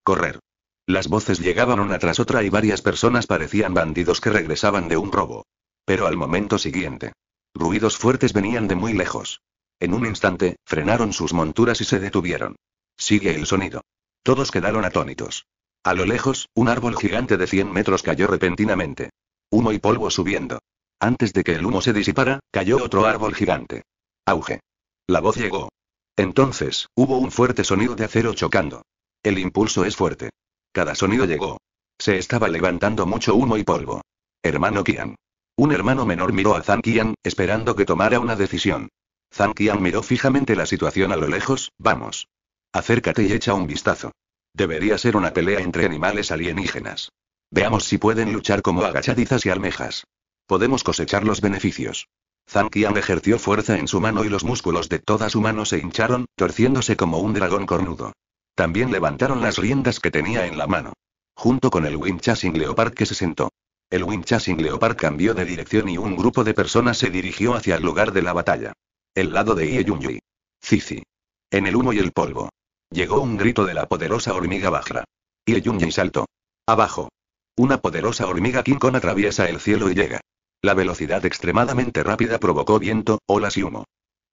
Correr. Las voces llegaban una tras otra y varias personas parecían bandidos que regresaban de un robo. Pero al momento siguiente. Ruidos fuertes venían de muy lejos. En un instante, frenaron sus monturas y se detuvieron. Sigue el sonido. Todos quedaron atónitos. A lo lejos, un árbol gigante de 100 metros cayó repentinamente. Humo y polvo subiendo. Antes de que el humo se disipara, cayó otro árbol gigante. Auge. La voz llegó. Entonces, hubo un fuerte sonido de acero chocando. El impulso es fuerte. Cada sonido llegó. Se estaba levantando mucho humo y polvo. Hermano Kian. Un hermano menor miró a Zan Kian, esperando que tomara una decisión. Zan Kian miró fijamente la situación a lo lejos, vamos. Acércate y echa un vistazo. Debería ser una pelea entre animales alienígenas. Veamos si pueden luchar como agachadizas y almejas. Podemos cosechar los beneficios. Zankian ejerció fuerza en su mano y los músculos de toda su mano se hincharon, torciéndose como un dragón cornudo. También levantaron las riendas que tenía en la mano. Junto con el Winchasing Leopard que se sentó. El Winchasing Leopard cambió de dirección y un grupo de personas se dirigió hacia el lugar de la batalla. El lado de Ieyunyi. Cici. En el humo y el polvo. Llegó un grito de la poderosa hormiga Bajra. Ieyunyi saltó. Abajo. Una poderosa hormiga King Kong atraviesa el cielo y llega. La velocidad extremadamente rápida provocó viento, olas y humo.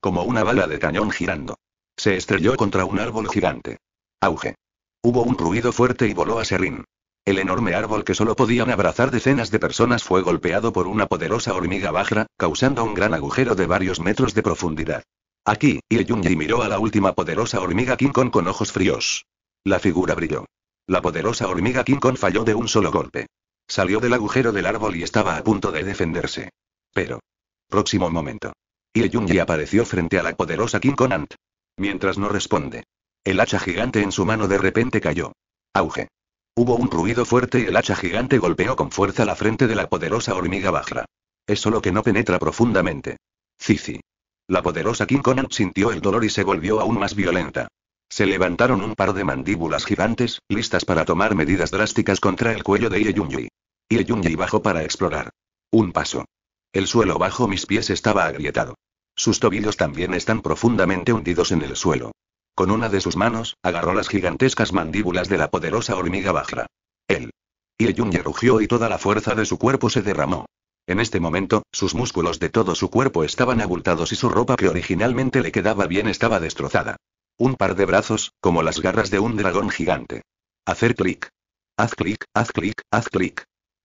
Como una bala de cañón girando. Se estrelló contra un árbol gigante. Auge. Hubo un ruido fuerte y voló a Serrín. El enorme árbol que solo podían abrazar decenas de personas fue golpeado por una poderosa hormiga bajra, causando un gran agujero de varios metros de profundidad. Aquí, Yunji miró a la última poderosa hormiga King Kong con ojos fríos. La figura brilló. La poderosa hormiga King Kong falló de un solo golpe. Salió del agujero del árbol y estaba a punto de defenderse. Pero. Próximo momento. Ilyunji apareció frente a la poderosa King Conant. Mientras no responde. El hacha gigante en su mano de repente cayó. Auge. Hubo un ruido fuerte y el hacha gigante golpeó con fuerza la frente de la poderosa hormiga Bajra. Es solo que no penetra profundamente. Cici. La poderosa King Conant sintió el dolor y se volvió aún más violenta. Se levantaron un par de mandíbulas gigantes, listas para tomar medidas drásticas contra el cuello de Ieyunji. Ieyunji bajó para explorar. Un paso. El suelo bajo mis pies estaba agrietado. Sus tobillos también están profundamente hundidos en el suelo. Con una de sus manos, agarró las gigantescas mandíbulas de la poderosa hormiga Bajra. Él. Ieyunji rugió y toda la fuerza de su cuerpo se derramó. En este momento, sus músculos de todo su cuerpo estaban abultados y su ropa que originalmente le quedaba bien estaba destrozada. Un par de brazos, como las garras de un dragón gigante. Hacer clic. Haz clic, haz clic, haz clic.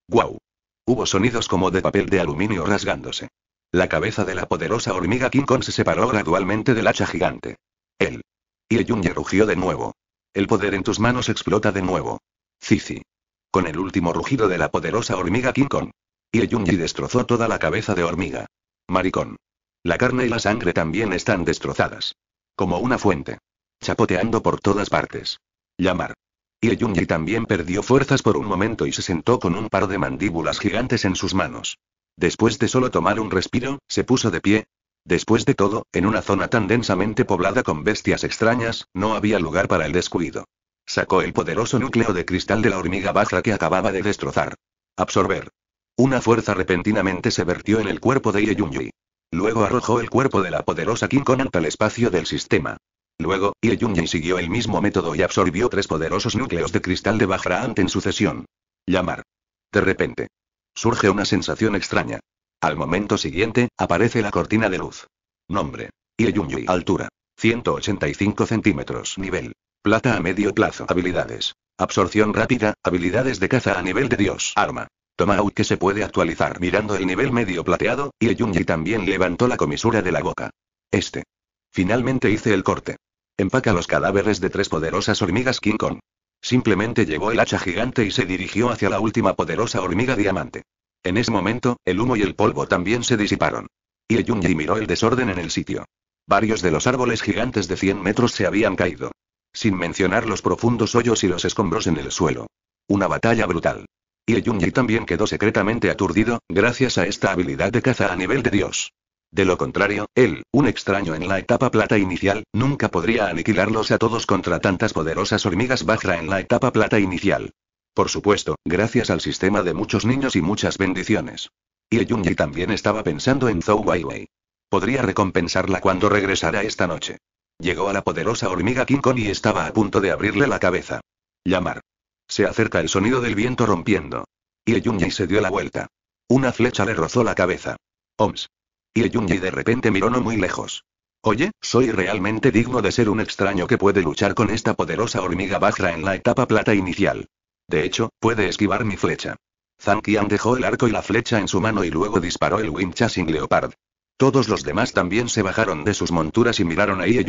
¡Guau! Hubo sonidos como de papel de aluminio rasgándose. La cabeza de la poderosa hormiga King Kong se separó gradualmente del hacha gigante. Él. Y rugió de nuevo. El poder en tus manos explota de nuevo. Cici. Con el último rugido de la poderosa hormiga King Kong. Y destrozó toda la cabeza de hormiga. Maricón. La carne y la sangre también están destrozadas. Como una fuente. Chapoteando por todas partes. Llamar. Ieyunji también perdió fuerzas por un momento y se sentó con un par de mandíbulas gigantes en sus manos. Después de solo tomar un respiro, se puso de pie. Después de todo, en una zona tan densamente poblada con bestias extrañas, no había lugar para el descuido. Sacó el poderoso núcleo de cristal de la hormiga baja que acababa de destrozar. Absorber. Una fuerza repentinamente se vertió en el cuerpo de Ieyunji. Luego arrojó el cuerpo de la poderosa King Kong al espacio del sistema. Luego, Il siguió el mismo método y absorbió tres poderosos núcleos de cristal de Bajraant en sucesión. Llamar. De repente. Surge una sensación extraña. Al momento siguiente, aparece la cortina de luz. Nombre. Il Altura. 185 centímetros. Nivel. Plata a medio plazo. Habilidades. Absorción rápida, habilidades de caza a nivel de Dios. Arma. Tomau que se puede actualizar mirando el nivel medio plateado, y Yunji también levantó la comisura de la boca. Este. Finalmente hice el corte. Empaca los cadáveres de tres poderosas hormigas King Kong. Simplemente llevó el hacha gigante y se dirigió hacia la última poderosa hormiga diamante. En ese momento, el humo y el polvo también se disiparon. Y Yunji miró el desorden en el sitio. Varios de los árboles gigantes de 100 metros se habían caído. Sin mencionar los profundos hoyos y los escombros en el suelo. Una batalla brutal. Y también quedó secretamente aturdido, gracias a esta habilidad de caza a nivel de Dios. De lo contrario, él, un extraño en la etapa plata inicial, nunca podría aniquilarlos a todos contra tantas poderosas hormigas Bajra en la etapa plata inicial. Por supuesto, gracias al sistema de muchos niños y muchas bendiciones. Y Yunji también estaba pensando en Zhou Weiwei. Podría recompensarla cuando regresara esta noche. Llegó a la poderosa hormiga King Kong y estaba a punto de abrirle la cabeza. Llamar. Se acerca el sonido del viento rompiendo. Yunyi se dio la vuelta. Una flecha le rozó la cabeza. Oms. Yunyi de repente miró no muy lejos. Oye, soy realmente digno de ser un extraño que puede luchar con esta poderosa hormiga Bajra en la etapa plata inicial. De hecho, puede esquivar mi flecha. Zhang Qian dejó el arco y la flecha en su mano y luego disparó el Winchasing Chasing Leopard. Todos los demás también se bajaron de sus monturas y miraron a Ie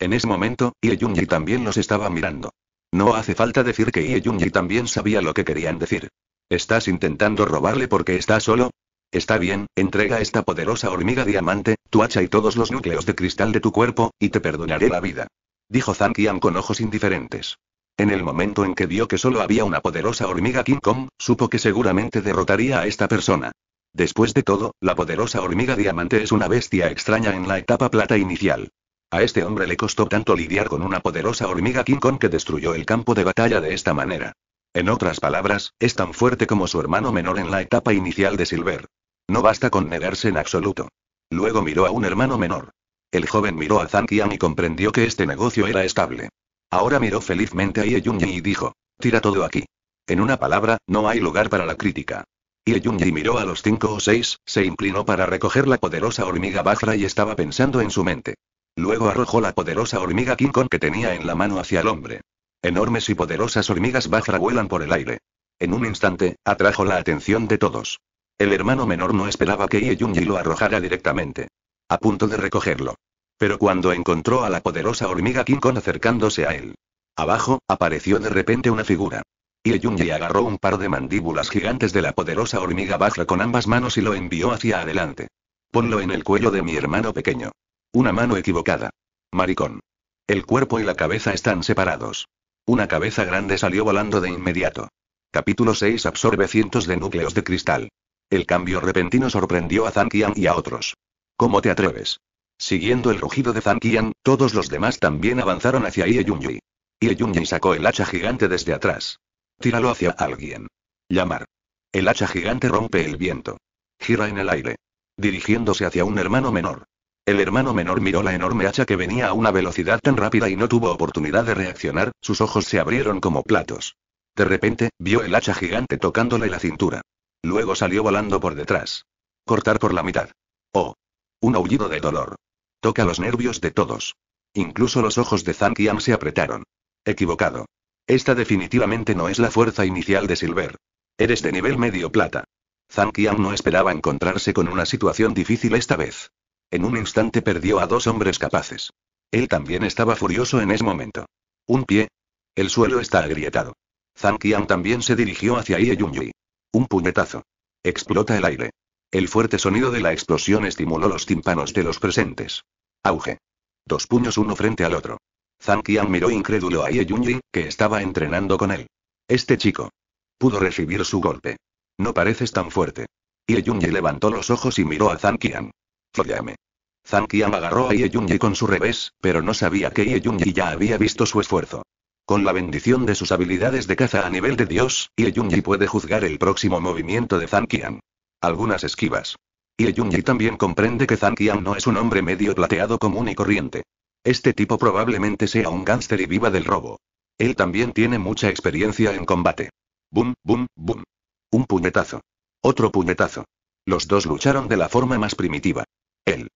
En ese momento, Ie también los estaba mirando. No hace falta decir que Ie Junji también sabía lo que querían decir. ¿Estás intentando robarle porque está solo? Está bien, entrega esta poderosa hormiga diamante, tu hacha y todos los núcleos de cristal de tu cuerpo, y te perdonaré la vida. Dijo Zhang con ojos indiferentes. En el momento en que vio que solo había una poderosa hormiga King Kong, supo que seguramente derrotaría a esta persona. Después de todo, la poderosa hormiga diamante es una bestia extraña en la etapa plata inicial. A este hombre le costó tanto lidiar con una poderosa hormiga King Kong que destruyó el campo de batalla de esta manera. En otras palabras, es tan fuerte como su hermano menor en la etapa inicial de Silver. No basta con negarse en absoluto. Luego miró a un hermano menor. El joven miró a Zankian y comprendió que este negocio era estable. Ahora miró felizmente a Ye y dijo: Tira todo aquí. En una palabra, no hay lugar para la crítica. Ye miró a los cinco o seis, se inclinó para recoger la poderosa hormiga Bajra y estaba pensando en su mente. Luego arrojó la poderosa hormiga King Kong que tenía en la mano hacia el hombre. Enormes y poderosas hormigas Bajra vuelan por el aire. En un instante, atrajo la atención de todos. El hermano menor no esperaba que Ye Yunji lo arrojara directamente. A punto de recogerlo. Pero cuando encontró a la poderosa hormiga King Kong acercándose a él. Abajo, apareció de repente una figura. Ye Yunji agarró un par de mandíbulas gigantes de la poderosa hormiga Bajra con ambas manos y lo envió hacia adelante. Ponlo en el cuello de mi hermano pequeño. Una mano equivocada. Maricón. El cuerpo y la cabeza están separados. Una cabeza grande salió volando de inmediato. Capítulo 6 absorbe cientos de núcleos de cristal. El cambio repentino sorprendió a Zankian y a otros. ¿Cómo te atreves? Siguiendo el rugido de Zankian, todos los demás también avanzaron hacia Ie Yunyi. Ie sacó el hacha gigante desde atrás. Tíralo hacia alguien. Llamar. El hacha gigante rompe el viento. Gira en el aire. Dirigiéndose hacia un hermano menor. El hermano menor miró la enorme hacha que venía a una velocidad tan rápida y no tuvo oportunidad de reaccionar, sus ojos se abrieron como platos. De repente, vio el hacha gigante tocándole la cintura. Luego salió volando por detrás. Cortar por la mitad. Oh. Un aullido de dolor. Toca los nervios de todos. Incluso los ojos de Zankiam se apretaron. Equivocado. Esta definitivamente no es la fuerza inicial de Silver. Eres de nivel medio plata. Zankiam no esperaba encontrarse con una situación difícil esta vez. En un instante perdió a dos hombres capaces. Él también estaba furioso en ese momento. Un pie. El suelo está agrietado. Zhang Qian también se dirigió hacia Ye Un puñetazo. Explota el aire. El fuerte sonido de la explosión estimuló los tímpanos de los presentes. Auge. Dos puños uno frente al otro. Zhang Qian miró incrédulo a Ye que estaba entrenando con él. Este chico. Pudo recibir su golpe. No pareces tan fuerte. Ye Yunyi levantó los ojos y miró a Zhang Qian. Zhang Zankian agarró a Yunyi con su revés, pero no sabía que Yunyi ya había visto su esfuerzo. Con la bendición de sus habilidades de caza a nivel de Dios, Yunyi puede juzgar el próximo movimiento de Zankian. Algunas esquivas. Yunyi también comprende que Zankian no es un hombre medio plateado común y corriente. Este tipo probablemente sea un gánster y viva del robo. Él también tiene mucha experiencia en combate. Boom, boom, boom. Un puñetazo. Otro puñetazo. Los dos lucharon de la forma más primitiva. Él.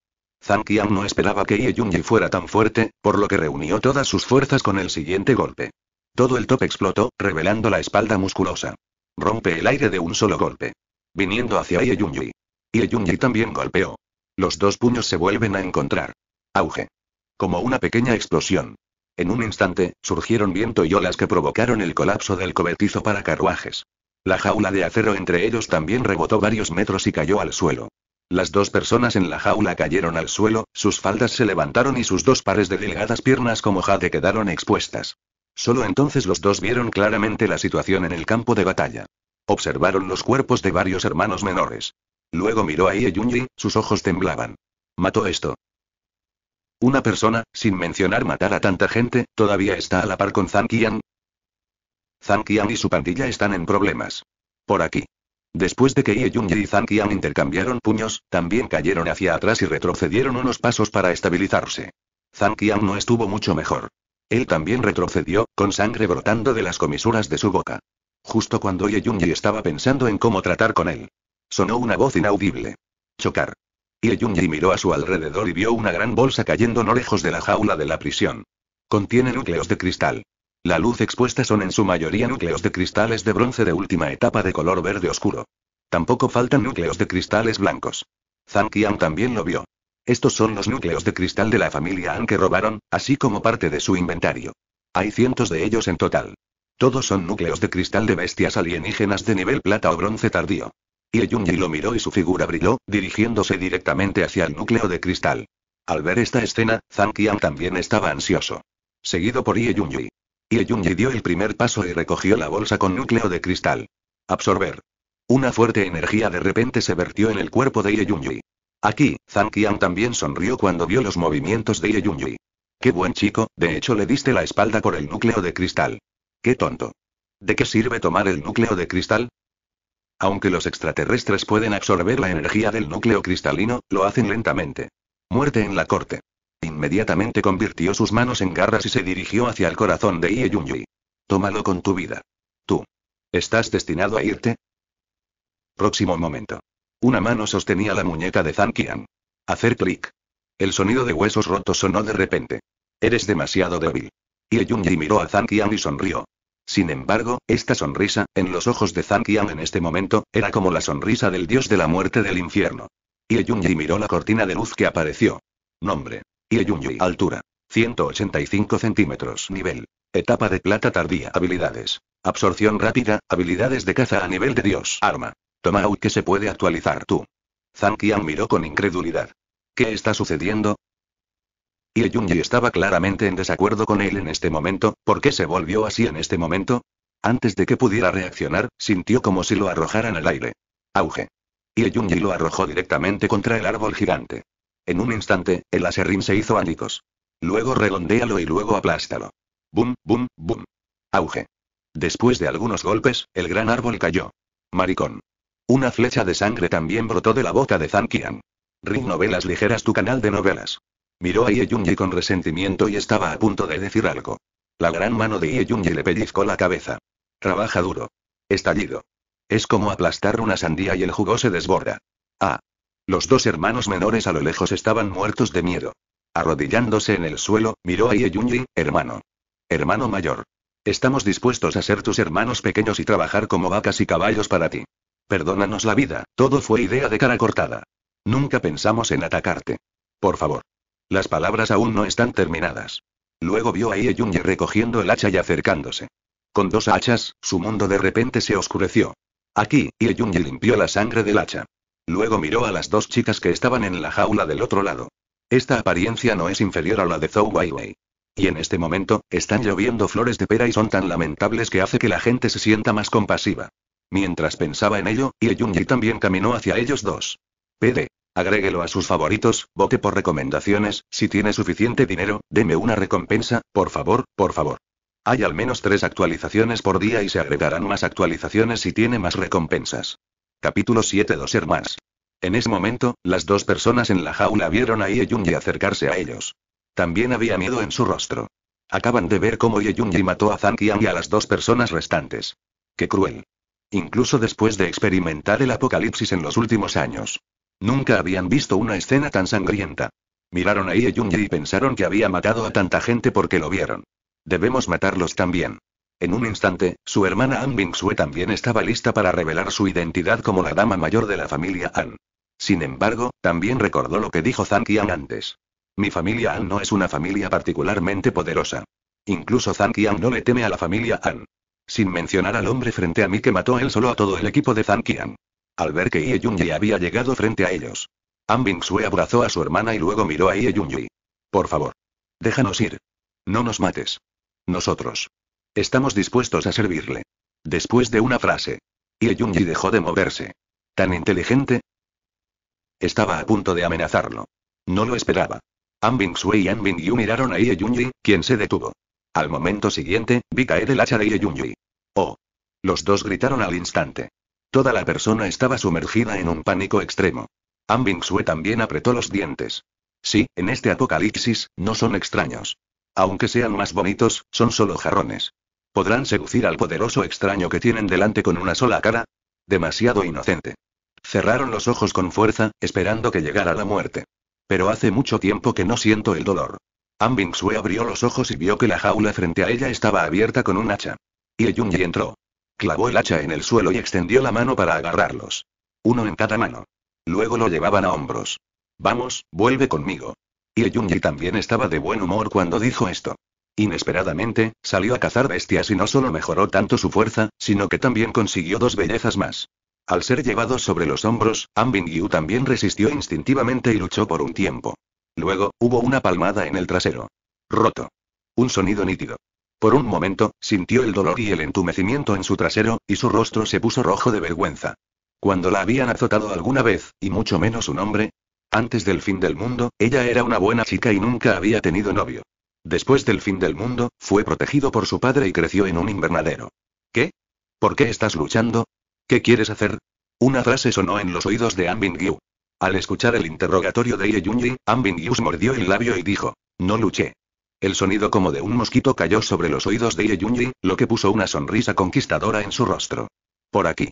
Zhang Qian no esperaba que Ye Yunji fuera tan fuerte, por lo que reunió todas sus fuerzas con el siguiente golpe. Todo el top explotó, revelando la espalda musculosa. Rompe el aire de un solo golpe. Viniendo hacia Ye Yunji. Ye Yunji también golpeó. Los dos puños se vuelven a encontrar. Auge. Como una pequeña explosión. En un instante, surgieron viento y olas que provocaron el colapso del cobertizo para carruajes. La jaula de acero entre ellos también rebotó varios metros y cayó al suelo. Las dos personas en la jaula cayeron al suelo, sus faldas se levantaron y sus dos pares de delgadas piernas como jade quedaron expuestas. Solo entonces los dos vieron claramente la situación en el campo de batalla. Observaron los cuerpos de varios hermanos menores. Luego miró a Yunji, sus ojos temblaban. Mató esto. Una persona, sin mencionar matar a tanta gente, todavía está a la par con Zhang Qian. Zhang Qian y su pandilla están en problemas. Por aquí. Después de que Ye y Zhang Qian intercambiaron puños, también cayeron hacia atrás y retrocedieron unos pasos para estabilizarse. Zhang Qian no estuvo mucho mejor. Él también retrocedió, con sangre brotando de las comisuras de su boca. Justo cuando Ye Jung estaba pensando en cómo tratar con él. Sonó una voz inaudible. Chocar. Ye Jung miró a su alrededor y vio una gran bolsa cayendo no lejos de la jaula de la prisión. Contiene núcleos de cristal. La luz expuesta son en su mayoría núcleos de cristales de bronce de última etapa de color verde oscuro. Tampoco faltan núcleos de cristales blancos. Zhang Qian también lo vio. Estos son los núcleos de cristal de la familia An que robaron, así como parte de su inventario. Hay cientos de ellos en total. Todos son núcleos de cristal de bestias alienígenas de nivel plata o bronce tardío. Y Yunji lo miró y su figura brilló, dirigiéndose directamente hacia el núcleo de cristal. Al ver esta escena, Zhang Qian también estaba ansioso. Seguido por Ye Yunyi. Ye dio el primer paso y recogió la bolsa con núcleo de cristal. Absorber. Una fuerte energía de repente se vertió en el cuerpo de Ye Aquí, Zhang Qian también sonrió cuando vio los movimientos de Ye Qué buen chico, de hecho le diste la espalda por el núcleo de cristal. Qué tonto. ¿De qué sirve tomar el núcleo de cristal? Aunque los extraterrestres pueden absorber la energía del núcleo cristalino, lo hacen lentamente. Muerte en la corte. Inmediatamente convirtió sus manos en garras y se dirigió hacia el corazón de Ie Yunyui. Tómalo con tu vida. Tú. ¿Estás destinado a irte? Próximo momento. Una mano sostenía la muñeca de Qian. Hacer clic. El sonido de huesos rotos sonó de repente. Eres demasiado débil. Ie Yunyui miró a Qian y sonrió. Sin embargo, esta sonrisa, en los ojos de Qian en este momento, era como la sonrisa del dios de la muerte del infierno. Ie Yunyi miró la cortina de luz que apareció. Nombre. Yunji altura. 185 centímetros. Nivel. Etapa de plata tardía. Habilidades. Absorción rápida. Habilidades de caza a nivel de dios. Arma. Toma que se puede actualizar tú. Zankian miró con incredulidad. ¿Qué está sucediendo? Y Yunji estaba claramente en desacuerdo con él en este momento, ¿por qué se volvió así en este momento? Antes de que pudiera reaccionar, sintió como si lo arrojaran al aire. Auge. Y Yunji lo arrojó directamente contra el árbol gigante. En un instante, el aserrín se hizo ánicos. Luego redondéalo y luego aplástalo. Bum, bum, bum. Auge. Después de algunos golpes, el gran árbol cayó. Maricón. Una flecha de sangre también brotó de la boca de Zankian. Ring novelas ligeras tu canal de novelas. Miró a Ye con resentimiento y estaba a punto de decir algo. La gran mano de Ye le pellizcó la cabeza. Trabaja duro. Estallido. Es como aplastar una sandía y el jugo se desborda. Ah. Los dos hermanos menores a lo lejos estaban muertos de miedo. Arrodillándose en el suelo, miró a Yeyunji, hermano. Hermano mayor. Estamos dispuestos a ser tus hermanos pequeños y trabajar como vacas y caballos para ti. Perdónanos la vida, todo fue idea de cara cortada. Nunca pensamos en atacarte. Por favor. Las palabras aún no están terminadas. Luego vio a Yeyunji recogiendo el hacha y acercándose. Con dos hachas, su mundo de repente se oscureció. Aquí, Yeyunji limpió la sangre del hacha. Luego miró a las dos chicas que estaban en la jaula del otro lado. Esta apariencia no es inferior a la de Zhou Weiwei. Y en este momento, están lloviendo flores de pera y son tan lamentables que hace que la gente se sienta más compasiva. Mientras pensaba en ello, Ye Yunyi también caminó hacia ellos dos. Pede. Agréguelo a sus favoritos, vote por recomendaciones, si tiene suficiente dinero, deme una recompensa, por favor, por favor. Hay al menos tres actualizaciones por día y se agregarán más actualizaciones si tiene más recompensas. Capítulo 7 Dos más. En ese momento, las dos personas en la jaula vieron a Ieyunji acercarse a ellos. También había miedo en su rostro. Acaban de ver cómo Ieyunji mató a Zankian y a las dos personas restantes. ¡Qué cruel! Incluso después de experimentar el apocalipsis en los últimos años. Nunca habían visto una escena tan sangrienta. Miraron a Ieyunji y pensaron que había matado a tanta gente porque lo vieron. Debemos matarlos también. En un instante, su hermana Bing Sue también estaba lista para revelar su identidad como la dama mayor de la familia An. Sin embargo, también recordó lo que dijo Zhang Qian antes. Mi familia An no es una familia particularmente poderosa. Incluso Zhang Qian no le teme a la familia An. Sin mencionar al hombre frente a mí que mató él solo a todo el equipo de Zhang Qian. Al ver que Ye Yunyi había llegado frente a ellos. Bing Sue abrazó a su hermana y luego miró a Ye Yunyi. Por favor. Déjanos ir. No nos mates. Nosotros. Estamos dispuestos a servirle. Después de una frase. Y Yunji dejó de moverse. ¿Tan inteligente? Estaba a punto de amenazarlo. No lo esperaba. Ambing Sui y Ambing Yu miraron a Ie Yunji, quien se detuvo. Al momento siguiente, vi caer el hacha de Ie Yunji. ¡Oh! Los dos gritaron al instante. Toda la persona estaba sumergida en un pánico extremo. Ambing Sue también apretó los dientes. Sí, en este apocalipsis, no son extraños. Aunque sean más bonitos, son solo jarrones. ¿Podrán seducir al poderoso extraño que tienen delante con una sola cara? Demasiado inocente. Cerraron los ojos con fuerza, esperando que llegara la muerte. Pero hace mucho tiempo que no siento el dolor. Ambing Sue abrió los ojos y vio que la jaula frente a ella estaba abierta con un hacha. Y Yunji entró. Clavó el hacha en el suelo y extendió la mano para agarrarlos. Uno en cada mano. Luego lo llevaban a hombros. Vamos, vuelve conmigo. Y Yunji también estaba de buen humor cuando dijo esto. Inesperadamente, salió a cazar bestias y no solo mejoró tanto su fuerza, sino que también consiguió dos bellezas más. Al ser llevado sobre los hombros, Ambingyu también resistió instintivamente y luchó por un tiempo. Luego, hubo una palmada en el trasero. Roto. Un sonido nítido. Por un momento, sintió el dolor y el entumecimiento en su trasero, y su rostro se puso rojo de vergüenza. Cuando la habían azotado alguna vez, y mucho menos un hombre, antes del fin del mundo, ella era una buena chica y nunca había tenido novio. Después del fin del mundo, fue protegido por su padre y creció en un invernadero. ¿Qué? ¿Por qué estás luchando? ¿Qué quieres hacer? Una frase sonó en los oídos de ambing Yu. Al escuchar el interrogatorio de Ye Yunji, Ambin se mordió el labio y dijo: No luché. El sonido como de un mosquito cayó sobre los oídos de Ye Yunji, lo que puso una sonrisa conquistadora en su rostro. Por aquí.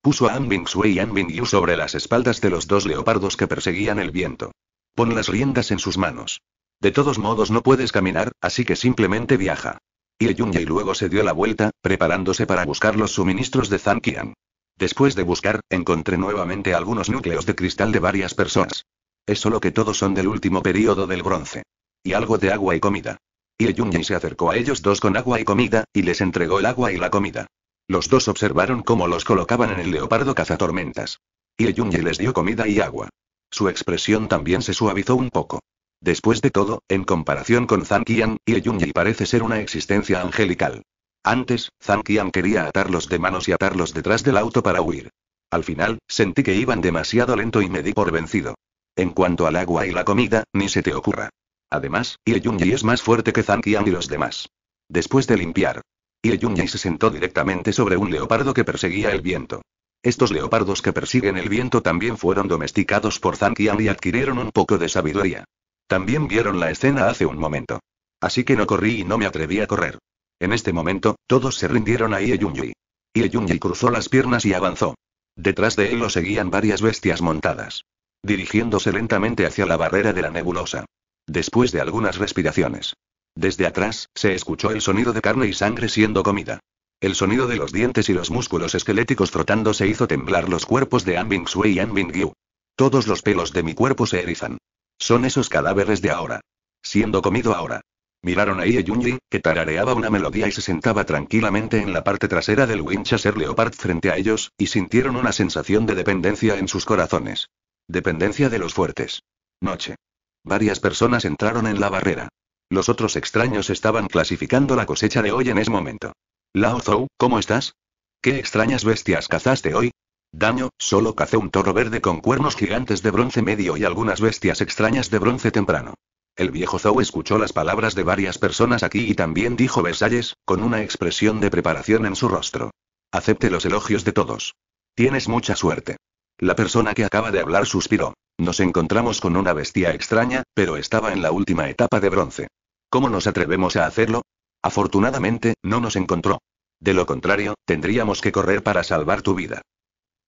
Puso a Anbing y Anbing Yu sobre las espaldas de los dos leopardos que perseguían el viento. Pon las riendas en sus manos. De todos modos no puedes caminar, así que simplemente viaja. Y luego se dio la vuelta, preparándose para buscar los suministros de Zankian. Después de buscar, encontré nuevamente algunos núcleos de cristal de varias personas. Es solo que todos son del último periodo del bronce. Y algo de agua y comida. Y se acercó a ellos dos con agua y comida, y les entregó el agua y la comida. Los dos observaron cómo los colocaban en el leopardo cazatormentas. Y les dio comida y agua. Su expresión también se suavizó un poco. Después de todo, en comparación con Zhang Qian, Yunji parece ser una existencia angelical. Antes, Zhang Qian quería atarlos de manos y atarlos detrás del auto para huir. Al final, sentí que iban demasiado lento y me di por vencido. En cuanto al agua y la comida, ni se te ocurra. Además, Yunji es más fuerte que Zhang Qian y los demás. Después de limpiar, Yunji se sentó directamente sobre un leopardo que perseguía el viento. Estos leopardos que persiguen el viento también fueron domesticados por Zhang Qian y adquirieron un poco de sabiduría. También vieron la escena hace un momento. Así que no corrí y no me atreví a correr. En este momento, todos se rindieron a Ieyunyi. Ieyunyi cruzó las piernas y avanzó. Detrás de él lo seguían varias bestias montadas. Dirigiéndose lentamente hacia la barrera de la nebulosa. Después de algunas respiraciones. Desde atrás, se escuchó el sonido de carne y sangre siendo comida. El sonido de los dientes y los músculos esqueléticos frotando se hizo temblar los cuerpos de Ambing Sui y Ambing Yu. Todos los pelos de mi cuerpo se erizan. Son esos cadáveres de ahora. Siendo comido ahora. Miraron a Ie que tarareaba una melodía y se sentaba tranquilamente en la parte trasera del Winchester Leopard frente a ellos, y sintieron una sensación de dependencia en sus corazones. Dependencia de los fuertes. Noche. Varias personas entraron en la barrera. Los otros extraños estaban clasificando la cosecha de hoy en ese momento. Lao Zhou, ¿cómo estás? ¿Qué extrañas bestias cazaste hoy? Daño, solo cacé un toro verde con cuernos gigantes de bronce medio y algunas bestias extrañas de bronce temprano. El viejo Zou escuchó las palabras de varias personas aquí y también dijo Versalles, con una expresión de preparación en su rostro. Acepte los elogios de todos. Tienes mucha suerte. La persona que acaba de hablar suspiró. Nos encontramos con una bestia extraña, pero estaba en la última etapa de bronce. ¿Cómo nos atrevemos a hacerlo? Afortunadamente, no nos encontró. De lo contrario, tendríamos que correr para salvar tu vida.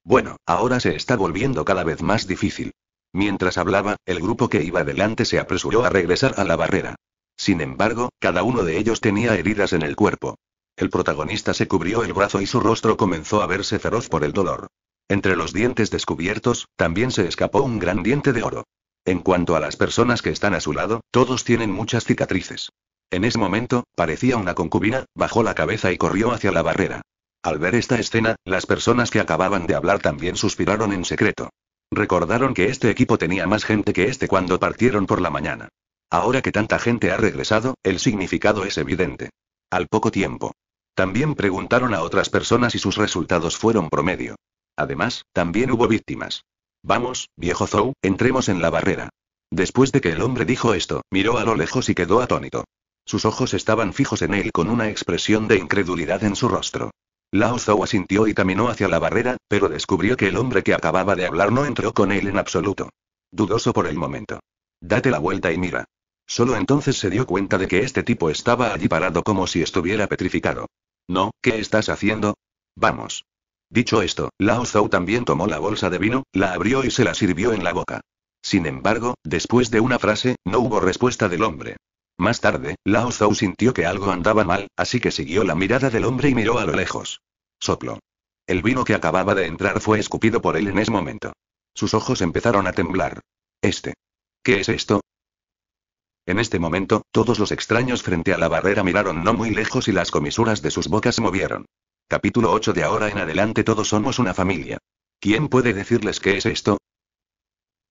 Bueno, ahora se está volviendo cada vez más difícil. Mientras hablaba, el grupo que iba delante se apresuró a regresar a la barrera. Sin embargo, cada uno de ellos tenía heridas en el cuerpo. El protagonista se cubrió el brazo y su rostro comenzó a verse feroz por el dolor. Entre los dientes descubiertos, también se escapó un gran diente de oro. En cuanto a las personas que están a su lado, todos tienen muchas cicatrices. En ese momento, parecía una concubina, bajó la cabeza y corrió hacia la barrera. Al ver esta escena, las personas que acababan de hablar también suspiraron en secreto. Recordaron que este equipo tenía más gente que este cuando partieron por la mañana. Ahora que tanta gente ha regresado, el significado es evidente. Al poco tiempo. También preguntaron a otras personas y sus resultados fueron promedio. Además, también hubo víctimas. Vamos, viejo Zou, entremos en la barrera. Después de que el hombre dijo esto, miró a lo lejos y quedó atónito. Sus ojos estaban fijos en él con una expresión de incredulidad en su rostro. Lao Zhou asintió y caminó hacia la barrera, pero descubrió que el hombre que acababa de hablar no entró con él en absoluto. Dudoso por el momento. Date la vuelta y mira. Solo entonces se dio cuenta de que este tipo estaba allí parado como si estuviera petrificado. No, ¿qué estás haciendo? Vamos. Dicho esto, Lao Zhou también tomó la bolsa de vino, la abrió y se la sirvió en la boca. Sin embargo, después de una frase, no hubo respuesta del hombre. Más tarde, Lao Zhou sintió que algo andaba mal, así que siguió la mirada del hombre y miró a lo lejos. Soplo. El vino que acababa de entrar fue escupido por él en ese momento. Sus ojos empezaron a temblar. Este. ¿Qué es esto? En este momento, todos los extraños frente a la barrera miraron no muy lejos y las comisuras de sus bocas se movieron. Capítulo 8 De ahora en adelante todos somos una familia. ¿Quién puede decirles qué es esto?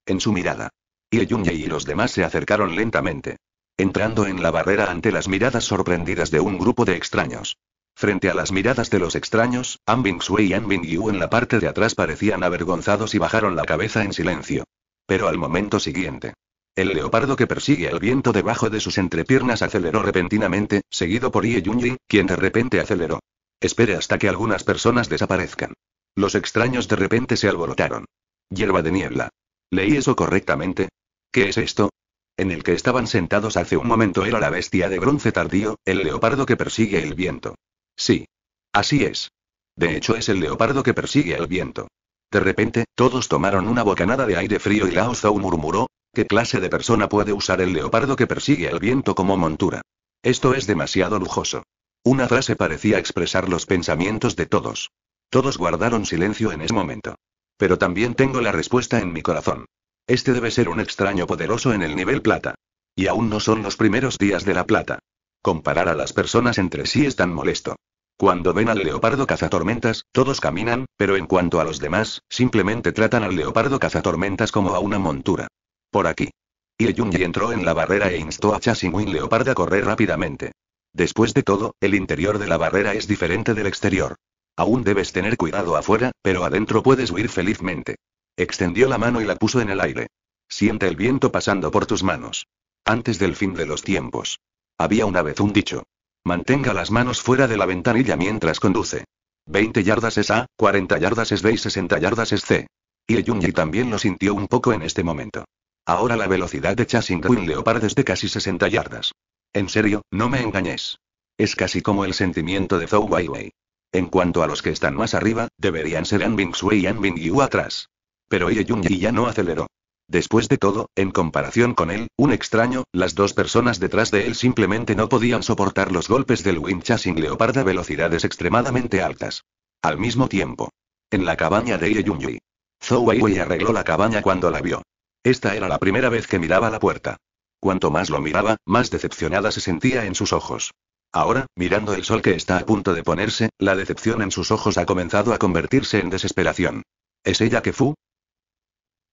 En su mirada. Ye y los demás se acercaron lentamente entrando en la barrera ante las miradas sorprendidas de un grupo de extraños. Frente a las miradas de los extraños, Bing Sui y Bing Yu en la parte de atrás parecían avergonzados y bajaron la cabeza en silencio. Pero al momento siguiente. El leopardo que persigue al viento debajo de sus entrepiernas aceleró repentinamente, seguido por Ye Yunji, quien de repente aceleró. Espere hasta que algunas personas desaparezcan. Los extraños de repente se alborotaron. Hierba de niebla. ¿Leí eso correctamente? ¿Qué es esto? En el que estaban sentados hace un momento era la bestia de bronce tardío, el leopardo que persigue el viento. Sí. Así es. De hecho es el leopardo que persigue el viento. De repente, todos tomaron una bocanada de aire frío y Lao Zhou murmuró, ¿qué clase de persona puede usar el leopardo que persigue el viento como montura? Esto es demasiado lujoso. Una frase parecía expresar los pensamientos de todos. Todos guardaron silencio en ese momento. Pero también tengo la respuesta en mi corazón. Este debe ser un extraño poderoso en el nivel plata. Y aún no son los primeros días de la plata. Comparar a las personas entre sí es tan molesto. Cuando ven al leopardo cazatormentas, todos caminan, pero en cuanto a los demás, simplemente tratan al leopardo cazatormentas como a una montura. Por aquí. Yunyi entró en la barrera e instó a Chasimuin Leopardo a correr rápidamente. Después de todo, el interior de la barrera es diferente del exterior. Aún debes tener cuidado afuera, pero adentro puedes huir felizmente. Extendió la mano y la puso en el aire. Siente el viento pasando por tus manos. Antes del fin de los tiempos. Había una vez un dicho. Mantenga las manos fuera de la ventanilla mientras conduce. 20 yardas es A, 40 yardas es B y 60 yardas es C. Y Junji también lo sintió un poco en este momento. Ahora la velocidad de Chasing Leopard es de casi 60 yardas. En serio, no me engañes. Es casi como el sentimiento de Zhou Weiwei. En cuanto a los que están más arriba, deberían ser Anbing Sui y Anbing Yu atrás pero Ye ya no aceleró. Después de todo, en comparación con él, un extraño, las dos personas detrás de él simplemente no podían soportar los golpes del Winchasing Leopard a velocidades extremadamente altas. Al mismo tiempo. En la cabaña de Ye Zou Zhou Weiwei arregló la cabaña cuando la vio. Esta era la primera vez que miraba la puerta. Cuanto más lo miraba, más decepcionada se sentía en sus ojos. Ahora, mirando el sol que está a punto de ponerse, la decepción en sus ojos ha comenzado a convertirse en desesperación. ¿Es ella que fu?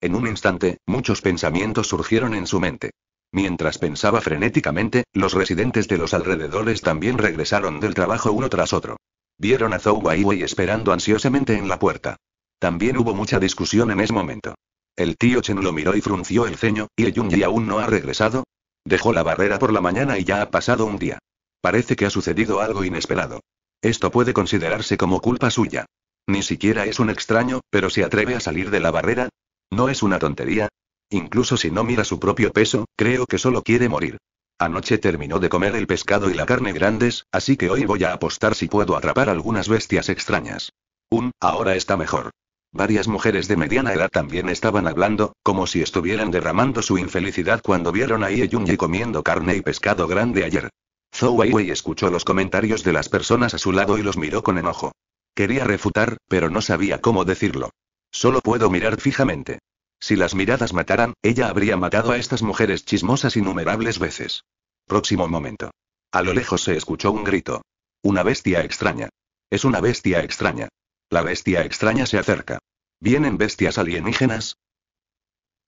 En un instante, muchos pensamientos surgieron en su mente. Mientras pensaba frenéticamente, los residentes de los alrededores también regresaron del trabajo uno tras otro. Vieron a Zhou Weiwei esperando ansiosamente en la puerta. También hubo mucha discusión en ese momento. El tío Chen lo miró y frunció el ceño, ¿y Yunji aún no ha regresado? Dejó la barrera por la mañana y ya ha pasado un día. Parece que ha sucedido algo inesperado. Esto puede considerarse como culpa suya. Ni siquiera es un extraño, pero se atreve a salir de la barrera, ¿No es una tontería? Incluso si no mira su propio peso, creo que solo quiere morir. Anoche terminó de comer el pescado y la carne grandes, así que hoy voy a apostar si puedo atrapar algunas bestias extrañas. Un, ahora está mejor. Varias mujeres de mediana edad también estaban hablando, como si estuvieran derramando su infelicidad cuando vieron a Ye comiendo carne y pescado grande ayer. Zhou Weiwei escuchó los comentarios de las personas a su lado y los miró con enojo. Quería refutar, pero no sabía cómo decirlo. Solo puedo mirar fijamente. Si las miradas mataran, ella habría matado a estas mujeres chismosas innumerables veces. Próximo momento. A lo lejos se escuchó un grito. Una bestia extraña. Es una bestia extraña. La bestia extraña se acerca. ¿Vienen bestias alienígenas?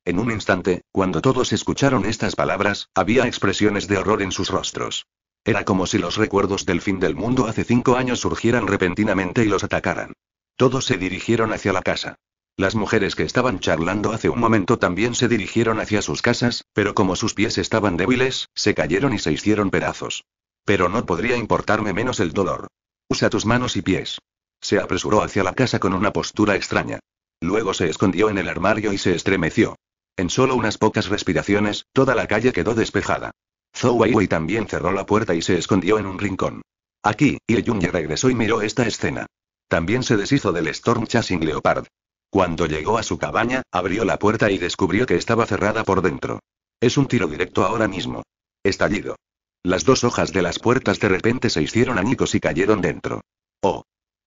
En un instante, cuando todos escucharon estas palabras, había expresiones de horror en sus rostros. Era como si los recuerdos del fin del mundo hace cinco años surgieran repentinamente y los atacaran. Todos se dirigieron hacia la casa. Las mujeres que estaban charlando hace un momento también se dirigieron hacia sus casas, pero como sus pies estaban débiles, se cayeron y se hicieron pedazos. Pero no podría importarme menos el dolor. Usa tus manos y pies. Se apresuró hacia la casa con una postura extraña. Luego se escondió en el armario y se estremeció. En solo unas pocas respiraciones, toda la calle quedó despejada. Zhou Weiwei también cerró la puerta y se escondió en un rincón. Aquí, Ye regresó y miró esta escena. También se deshizo del Storm Chasing Leopard. Cuando llegó a su cabaña, abrió la puerta y descubrió que estaba cerrada por dentro. Es un tiro directo ahora mismo. Estallido. Las dos hojas de las puertas de repente se hicieron anicos y cayeron dentro. Oh.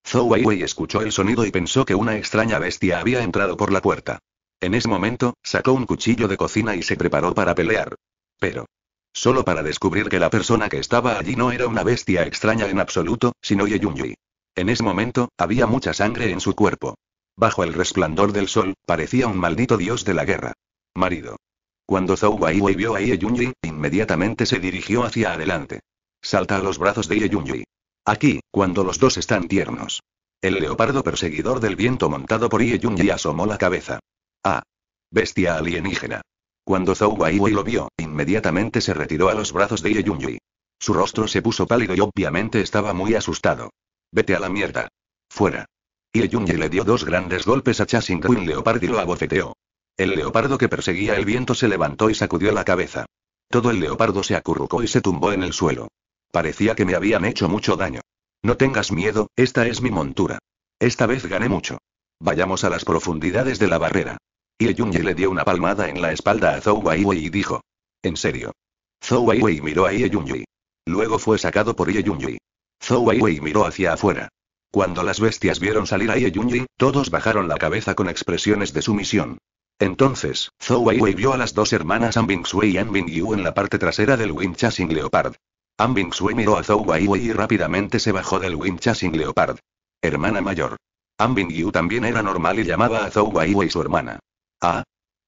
Zhou Weiwei escuchó el sonido y pensó que una extraña bestia había entrado por la puerta. En ese momento, sacó un cuchillo de cocina y se preparó para pelear. Pero. Solo para descubrir que la persona que estaba allí no era una bestia extraña en absoluto, sino Yui. En ese momento, había mucha sangre en su cuerpo. Bajo el resplandor del sol, parecía un maldito dios de la guerra. Marido. Cuando Zhou Baiwei vio a Ie inmediatamente se dirigió hacia adelante. Salta a los brazos de Ie Aquí, cuando los dos están tiernos. El leopardo perseguidor del viento montado por Ie asomó la cabeza. Ah. Bestia alienígena. Cuando Zhou Baiwei lo vio, inmediatamente se retiró a los brazos de Ie Su rostro se puso pálido y obviamente estaba muy asustado. Vete a la mierda. Fuera. Y le dio dos grandes golpes a Chasing un leopard y lo abofeteó. El leopardo que perseguía el viento se levantó y sacudió la cabeza. Todo el leopardo se acurrucó y se tumbó en el suelo. Parecía que me habían hecho mucho daño. No tengas miedo, esta es mi montura. Esta vez gané mucho. Vayamos a las profundidades de la barrera. Y le dio una palmada en la espalda a Zhou Weiwei y dijo. En serio. Zhou Weiwei miró a Ye Luego fue sacado por Ye Zhou Weiwei miró hacia afuera. Cuando las bestias vieron salir a Ie todos bajaron la cabeza con expresiones de sumisión. Entonces, Zhou Weiwei vio a las dos hermanas An Sui y An Yu en la parte trasera del Chasing Leopard. An Sui miró a Zhou Weiwei y rápidamente se bajó del Chasing Leopard. Hermana mayor. An Yu también era normal y llamaba a Zhou Weiwei su hermana. Ah.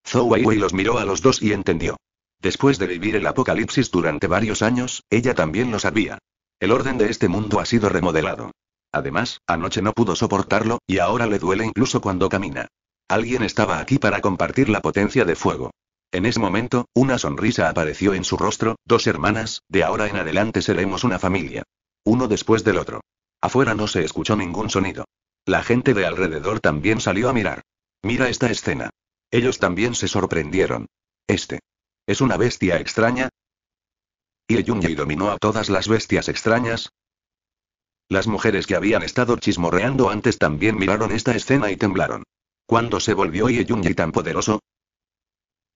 Zhou Weiwei los miró a los dos y entendió. Después de vivir el apocalipsis durante varios años, ella también lo sabía. El orden de este mundo ha sido remodelado. Además, anoche no pudo soportarlo, y ahora le duele incluso cuando camina. Alguien estaba aquí para compartir la potencia de fuego. En ese momento, una sonrisa apareció en su rostro, dos hermanas, de ahora en adelante seremos una familia. Uno después del otro. Afuera no se escuchó ningún sonido. La gente de alrededor también salió a mirar. Mira esta escena. Ellos también se sorprendieron. Este. ¿Es una bestia extraña? Y Yunyei dominó a todas las bestias extrañas, las mujeres que habían estado chismorreando antes también miraron esta escena y temblaron. ¿Cuándo se volvió Ye tan poderoso?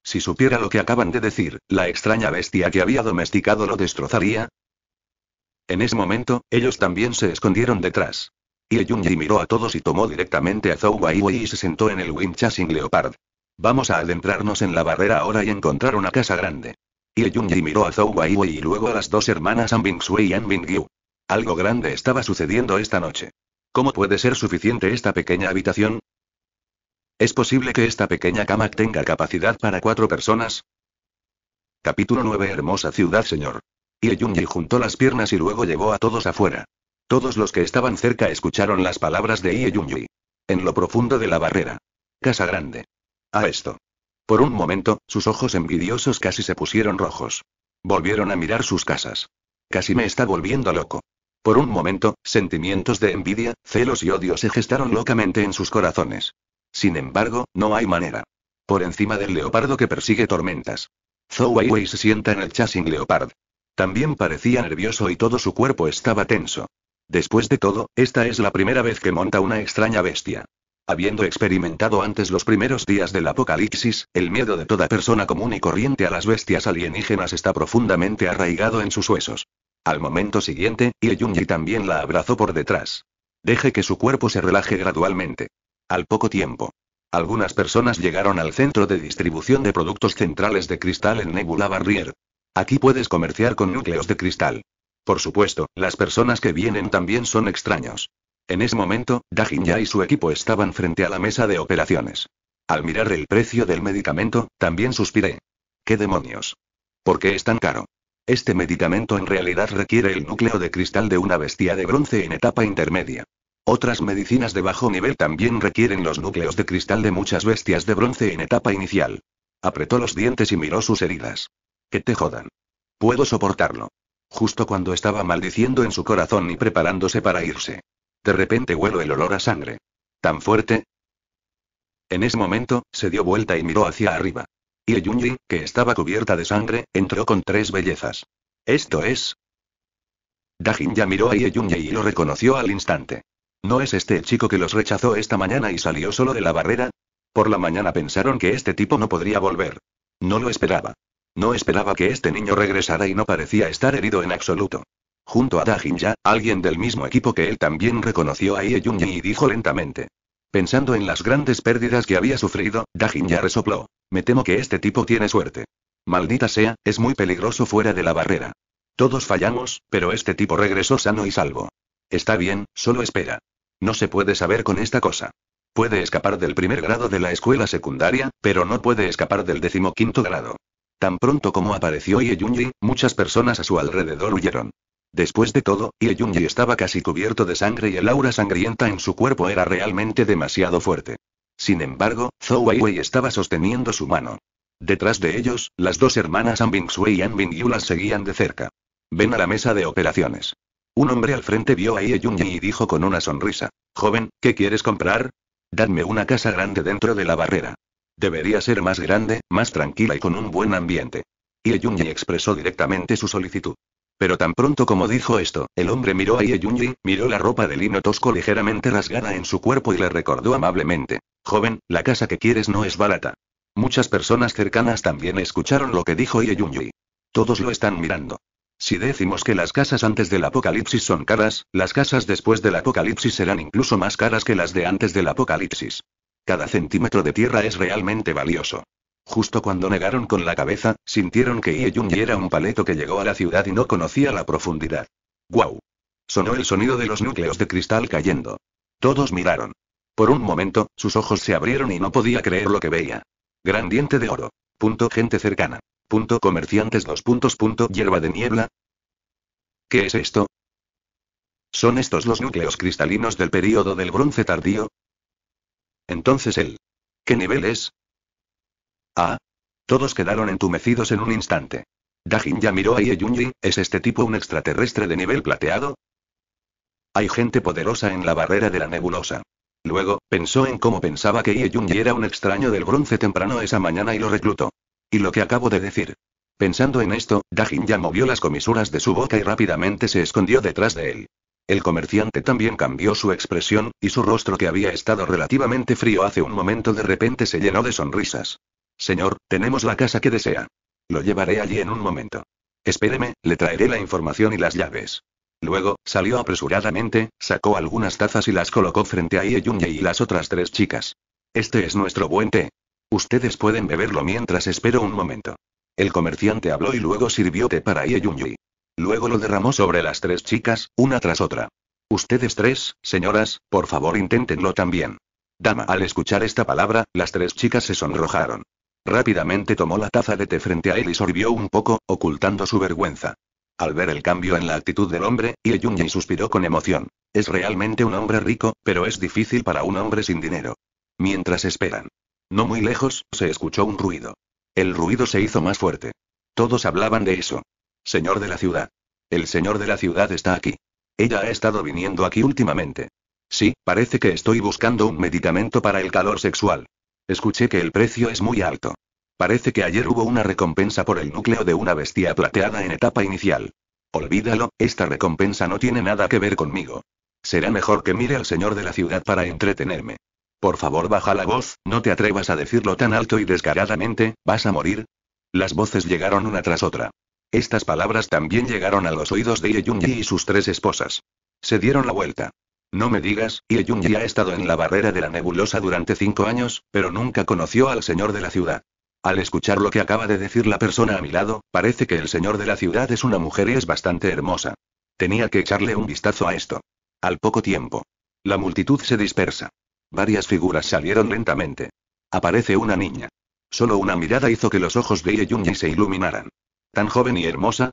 Si supiera lo que acaban de decir, la extraña bestia que había domesticado lo destrozaría. En ese momento, ellos también se escondieron detrás. Ye miró a todos y tomó directamente a Zhou Waiwei y se sentó en el Winchasing Leopard. Vamos a adentrarnos en la barrera ahora y encontrar una casa grande. Y miró a Zhou Waiwei y luego a las dos hermanas Bing Sui y Bing Yu. Algo grande estaba sucediendo esta noche. ¿Cómo puede ser suficiente esta pequeña habitación? ¿Es posible que esta pequeña cama tenga capacidad para cuatro personas? Capítulo 9 Hermosa ciudad, señor. Y juntó las piernas y luego llevó a todos afuera. Todos los que estaban cerca escucharon las palabras de Ieyunji. En lo profundo de la barrera. Casa grande. A esto. Por un momento, sus ojos envidiosos casi se pusieron rojos. Volvieron a mirar sus casas. Casi me está volviendo loco. Por un momento, sentimientos de envidia, celos y odio se gestaron locamente en sus corazones. Sin embargo, no hay manera. Por encima del leopardo que persigue tormentas. Zhou Weiwei se sienta en el chasing leopard. También parecía nervioso y todo su cuerpo estaba tenso. Después de todo, esta es la primera vez que monta una extraña bestia. Habiendo experimentado antes los primeros días del apocalipsis, el miedo de toda persona común y corriente a las bestias alienígenas está profundamente arraigado en sus huesos. Al momento siguiente, y también la abrazó por detrás. Deje que su cuerpo se relaje gradualmente. Al poco tiempo. Algunas personas llegaron al centro de distribución de productos centrales de cristal en Nebula Barrier. Aquí puedes comerciar con núcleos de cristal. Por supuesto, las personas que vienen también son extraños. En ese momento, Dajinya y su equipo estaban frente a la mesa de operaciones. Al mirar el precio del medicamento, también suspiré. ¿Qué demonios? ¿Por qué es tan caro? Este medicamento en realidad requiere el núcleo de cristal de una bestia de bronce en etapa intermedia. Otras medicinas de bajo nivel también requieren los núcleos de cristal de muchas bestias de bronce en etapa inicial. Apretó los dientes y miró sus heridas. Que te jodan. Puedo soportarlo. Justo cuando estaba maldiciendo en su corazón y preparándose para irse. De repente huelo el olor a sangre. Tan fuerte. En ese momento, se dio vuelta y miró hacia arriba. Y que estaba cubierta de sangre, entró con tres bellezas. Esto es. Dajin ya miró a Ie y lo reconoció al instante. ¿No es este el chico que los rechazó esta mañana y salió solo de la barrera? Por la mañana pensaron que este tipo no podría volver. No lo esperaba. No esperaba que este niño regresara y no parecía estar herido en absoluto. Junto a Dajin ya, alguien del mismo equipo que él también reconoció a Ie y dijo lentamente. Pensando en las grandes pérdidas que había sufrido, Dajin ya resopló. Me temo que este tipo tiene suerte. Maldita sea, es muy peligroso fuera de la barrera. Todos fallamos, pero este tipo regresó sano y salvo. Está bien, solo espera. No se puede saber con esta cosa. Puede escapar del primer grado de la escuela secundaria, pero no puede escapar del decimoquinto grado. Tan pronto como apareció Ieyunji, muchas personas a su alrededor huyeron. Después de todo, Yunji estaba casi cubierto de sangre y el aura sangrienta en su cuerpo era realmente demasiado fuerte. Sin embargo, Zhou Aiwei estaba sosteniendo su mano. Detrás de ellos, las dos hermanas Anbing Sui y Anbing Yu las seguían de cerca. Ven a la mesa de operaciones. Un hombre al frente vio a Ie y dijo con una sonrisa. Joven, ¿qué quieres comprar? Dadme una casa grande dentro de la barrera. Debería ser más grande, más tranquila y con un buen ambiente. Ie expresó directamente su solicitud. Pero tan pronto como dijo esto, el hombre miró a Ye miró la ropa de lino tosco ligeramente rasgada en su cuerpo y le recordó amablemente. Joven, la casa que quieres no es barata. Muchas personas cercanas también escucharon lo que dijo Ye Todos lo están mirando. Si decimos que las casas antes del apocalipsis son caras, las casas después del apocalipsis serán incluso más caras que las de antes del apocalipsis. Cada centímetro de tierra es realmente valioso. Justo cuando negaron con la cabeza, sintieron que Yeyun era un paleto que llegó a la ciudad y no conocía la profundidad. ¡Guau! Sonó el sonido de los núcleos de cristal cayendo. Todos miraron. Por un momento, sus ojos se abrieron y no podía creer lo que veía. Gran diente de oro. Punto gente cercana. Punto comerciantes dos puntos punto hierba de niebla. ¿Qué es esto? ¿Son estos los núcleos cristalinos del período del bronce tardío? Entonces él. ¿Qué nivel es? Ah. Todos quedaron entumecidos en un instante. Dajin ya miró a Ie Yunji, ¿es este tipo un extraterrestre de nivel plateado? Hay gente poderosa en la barrera de la nebulosa. Luego, pensó en cómo pensaba que Ie Yunji era un extraño del bronce temprano esa mañana y lo reclutó. Y lo que acabo de decir. Pensando en esto, Dajin ya movió las comisuras de su boca y rápidamente se escondió detrás de él. El comerciante también cambió su expresión, y su rostro que había estado relativamente frío hace un momento de repente se llenó de sonrisas. Señor, tenemos la casa que desea. Lo llevaré allí en un momento. Espéreme, le traeré la información y las llaves. Luego, salió apresuradamente, sacó algunas tazas y las colocó frente a Ye y las otras tres chicas. Este es nuestro buen té. Ustedes pueden beberlo mientras espero un momento. El comerciante habló y luego sirvió té para Ye Luego lo derramó sobre las tres chicas, una tras otra. Ustedes tres, señoras, por favor inténtenlo también. Dama, al escuchar esta palabra, las tres chicas se sonrojaron. Rápidamente tomó la taza de té frente a él y sorbió un poco, ocultando su vergüenza. Al ver el cambio en la actitud del hombre, Yunyi suspiró con emoción. Es realmente un hombre rico, pero es difícil para un hombre sin dinero. Mientras esperan. No muy lejos, se escuchó un ruido. El ruido se hizo más fuerte. Todos hablaban de eso. Señor de la ciudad. El señor de la ciudad está aquí. Ella ha estado viniendo aquí últimamente. Sí, parece que estoy buscando un medicamento para el calor sexual. Escuché que el precio es muy alto. Parece que ayer hubo una recompensa por el núcleo de una bestia plateada en etapa inicial. Olvídalo, esta recompensa no tiene nada que ver conmigo. Será mejor que mire al señor de la ciudad para entretenerme. Por favor, baja la voz, no te atrevas a decirlo tan alto y descaradamente, vas a morir. Las voces llegaron una tras otra. Estas palabras también llegaron a los oídos de Yunji y sus tres esposas. Se dieron la vuelta. No me digas, Ieyunji ya ha estado en la barrera de la nebulosa durante cinco años, pero nunca conoció al señor de la ciudad. Al escuchar lo que acaba de decir la persona a mi lado, parece que el señor de la ciudad es una mujer y es bastante hermosa. Tenía que echarle un vistazo a esto. Al poco tiempo. La multitud se dispersa. Varias figuras salieron lentamente. Aparece una niña. Solo una mirada hizo que los ojos de Ieyunji se iluminaran. Tan joven y hermosa,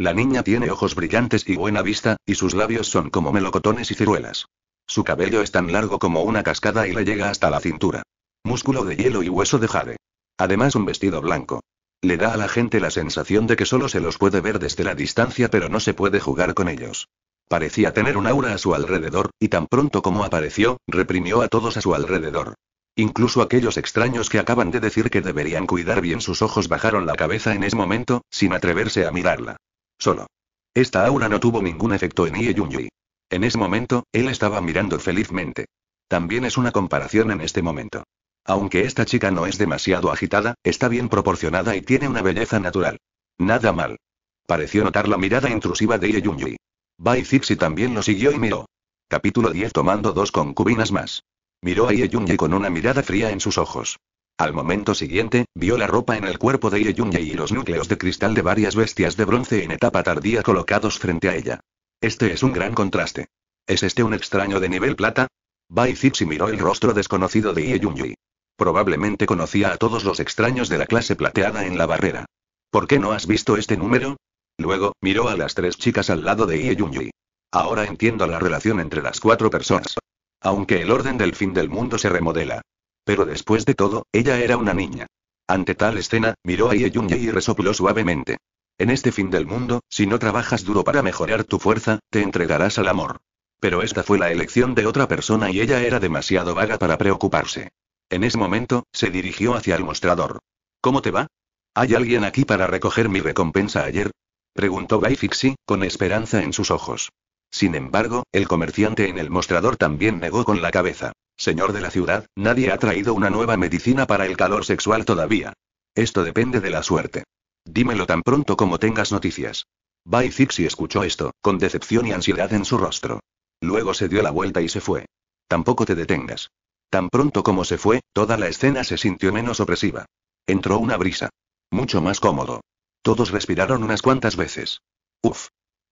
la niña tiene ojos brillantes y buena vista, y sus labios son como melocotones y ciruelas. Su cabello es tan largo como una cascada y le llega hasta la cintura. Músculo de hielo y hueso de jade. Además un vestido blanco. Le da a la gente la sensación de que solo se los puede ver desde la distancia pero no se puede jugar con ellos. Parecía tener un aura a su alrededor, y tan pronto como apareció, reprimió a todos a su alrededor. Incluso aquellos extraños que acaban de decir que deberían cuidar bien sus ojos bajaron la cabeza en ese momento, sin atreverse a mirarla. Solo. Esta aura no tuvo ningún efecto en Ie Yunyi. En ese momento, él estaba mirando felizmente. También es una comparación en este momento. Aunque esta chica no es demasiado agitada, está bien proporcionada y tiene una belleza natural. Nada mal. Pareció notar la mirada intrusiva de Ie Yunyi. Bai Zixi también lo siguió y miró. Capítulo 10 Tomando dos concubinas más. Miró a Ie Yunyi con una mirada fría en sus ojos. Al momento siguiente, vio la ropa en el cuerpo de Yunye y los núcleos de cristal de varias bestias de bronce en etapa tardía colocados frente a ella. Este es un gran contraste. ¿Es este un extraño de nivel plata? Bai Zixi miró el rostro desconocido de Ieyunyi. Probablemente conocía a todos los extraños de la clase plateada en la barrera. ¿Por qué no has visto este número? Luego, miró a las tres chicas al lado de Ieyunyi. Ahora entiendo la relación entre las cuatro personas. Aunque el orden del fin del mundo se remodela. Pero después de todo, ella era una niña. Ante tal escena, miró a Ye y resopló suavemente. En este fin del mundo, si no trabajas duro para mejorar tu fuerza, te entregarás al amor. Pero esta fue la elección de otra persona y ella era demasiado vaga para preocuparse. En ese momento, se dirigió hacia el mostrador. ¿Cómo te va? ¿Hay alguien aquí para recoger mi recompensa ayer? preguntó Gaifixi, con esperanza en sus ojos. Sin embargo, el comerciante en el mostrador también negó con la cabeza. Señor de la ciudad, nadie ha traído una nueva medicina para el calor sexual todavía. Esto depende de la suerte. Dímelo tan pronto como tengas noticias. Bai Zixi escuchó esto, con decepción y ansiedad en su rostro. Luego se dio la vuelta y se fue. Tampoco te detengas. Tan pronto como se fue, toda la escena se sintió menos opresiva. Entró una brisa. Mucho más cómodo. Todos respiraron unas cuantas veces. Uf.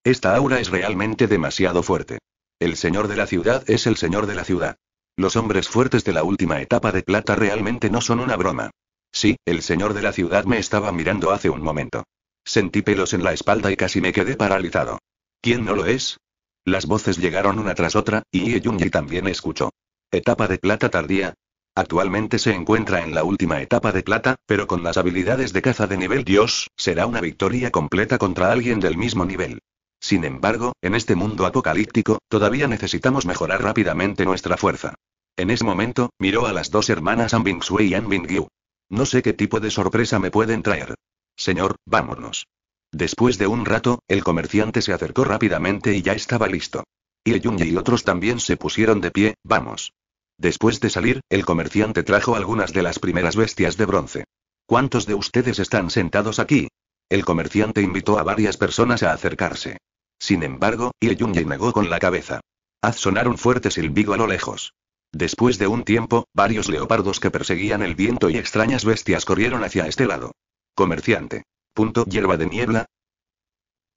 Esta aura es realmente demasiado fuerte. El señor de la ciudad es el señor de la ciudad. Los hombres fuertes de la última etapa de plata realmente no son una broma. Sí, el señor de la ciudad me estaba mirando hace un momento. Sentí pelos en la espalda y casi me quedé paralizado. ¿Quién no lo es? Las voces llegaron una tras otra, y Yunji también escuchó. Etapa de plata tardía. Actualmente se encuentra en la última etapa de plata, pero con las habilidades de caza de nivel Dios, será una victoria completa contra alguien del mismo nivel. Sin embargo, en este mundo apocalíptico, todavía necesitamos mejorar rápidamente nuestra fuerza. En ese momento, miró a las dos hermanas Bing Sui y Bing Yu. No sé qué tipo de sorpresa me pueden traer. Señor, vámonos. Después de un rato, el comerciante se acercó rápidamente y ya estaba listo. Y y otros también se pusieron de pie, vamos. Después de salir, el comerciante trajo algunas de las primeras bestias de bronce. ¿Cuántos de ustedes están sentados aquí? El comerciante invitó a varias personas a acercarse. Sin embargo, Ye negó con la cabeza. Haz sonar un fuerte silbido a lo lejos. Después de un tiempo, varios leopardos que perseguían el viento y extrañas bestias corrieron hacia este lado. Comerciante. Punto hierba de niebla.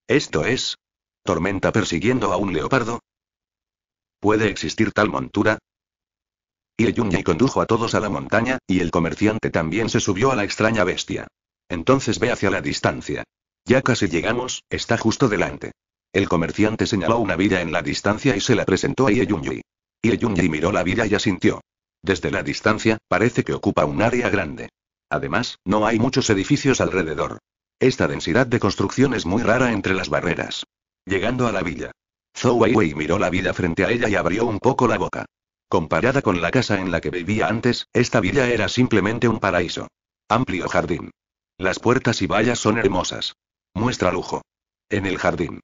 Esto es. Tormenta persiguiendo a un leopardo. ¿Puede existir tal montura? Y condujo a todos a la montaña, y el comerciante también se subió a la extraña bestia. Entonces ve hacia la distancia. Ya casi llegamos, está justo delante. El comerciante señaló una vida en la distancia y se la presentó a Ieyunyi y miró la villa y asintió. Desde la distancia, parece que ocupa un área grande. Además, no hay muchos edificios alrededor. Esta densidad de construcción es muy rara entre las barreras. Llegando a la villa. Zhou Weiwei miró la villa frente a ella y abrió un poco la boca. Comparada con la casa en la que vivía antes, esta villa era simplemente un paraíso. Amplio jardín. Las puertas y vallas son hermosas. Muestra lujo. En el jardín.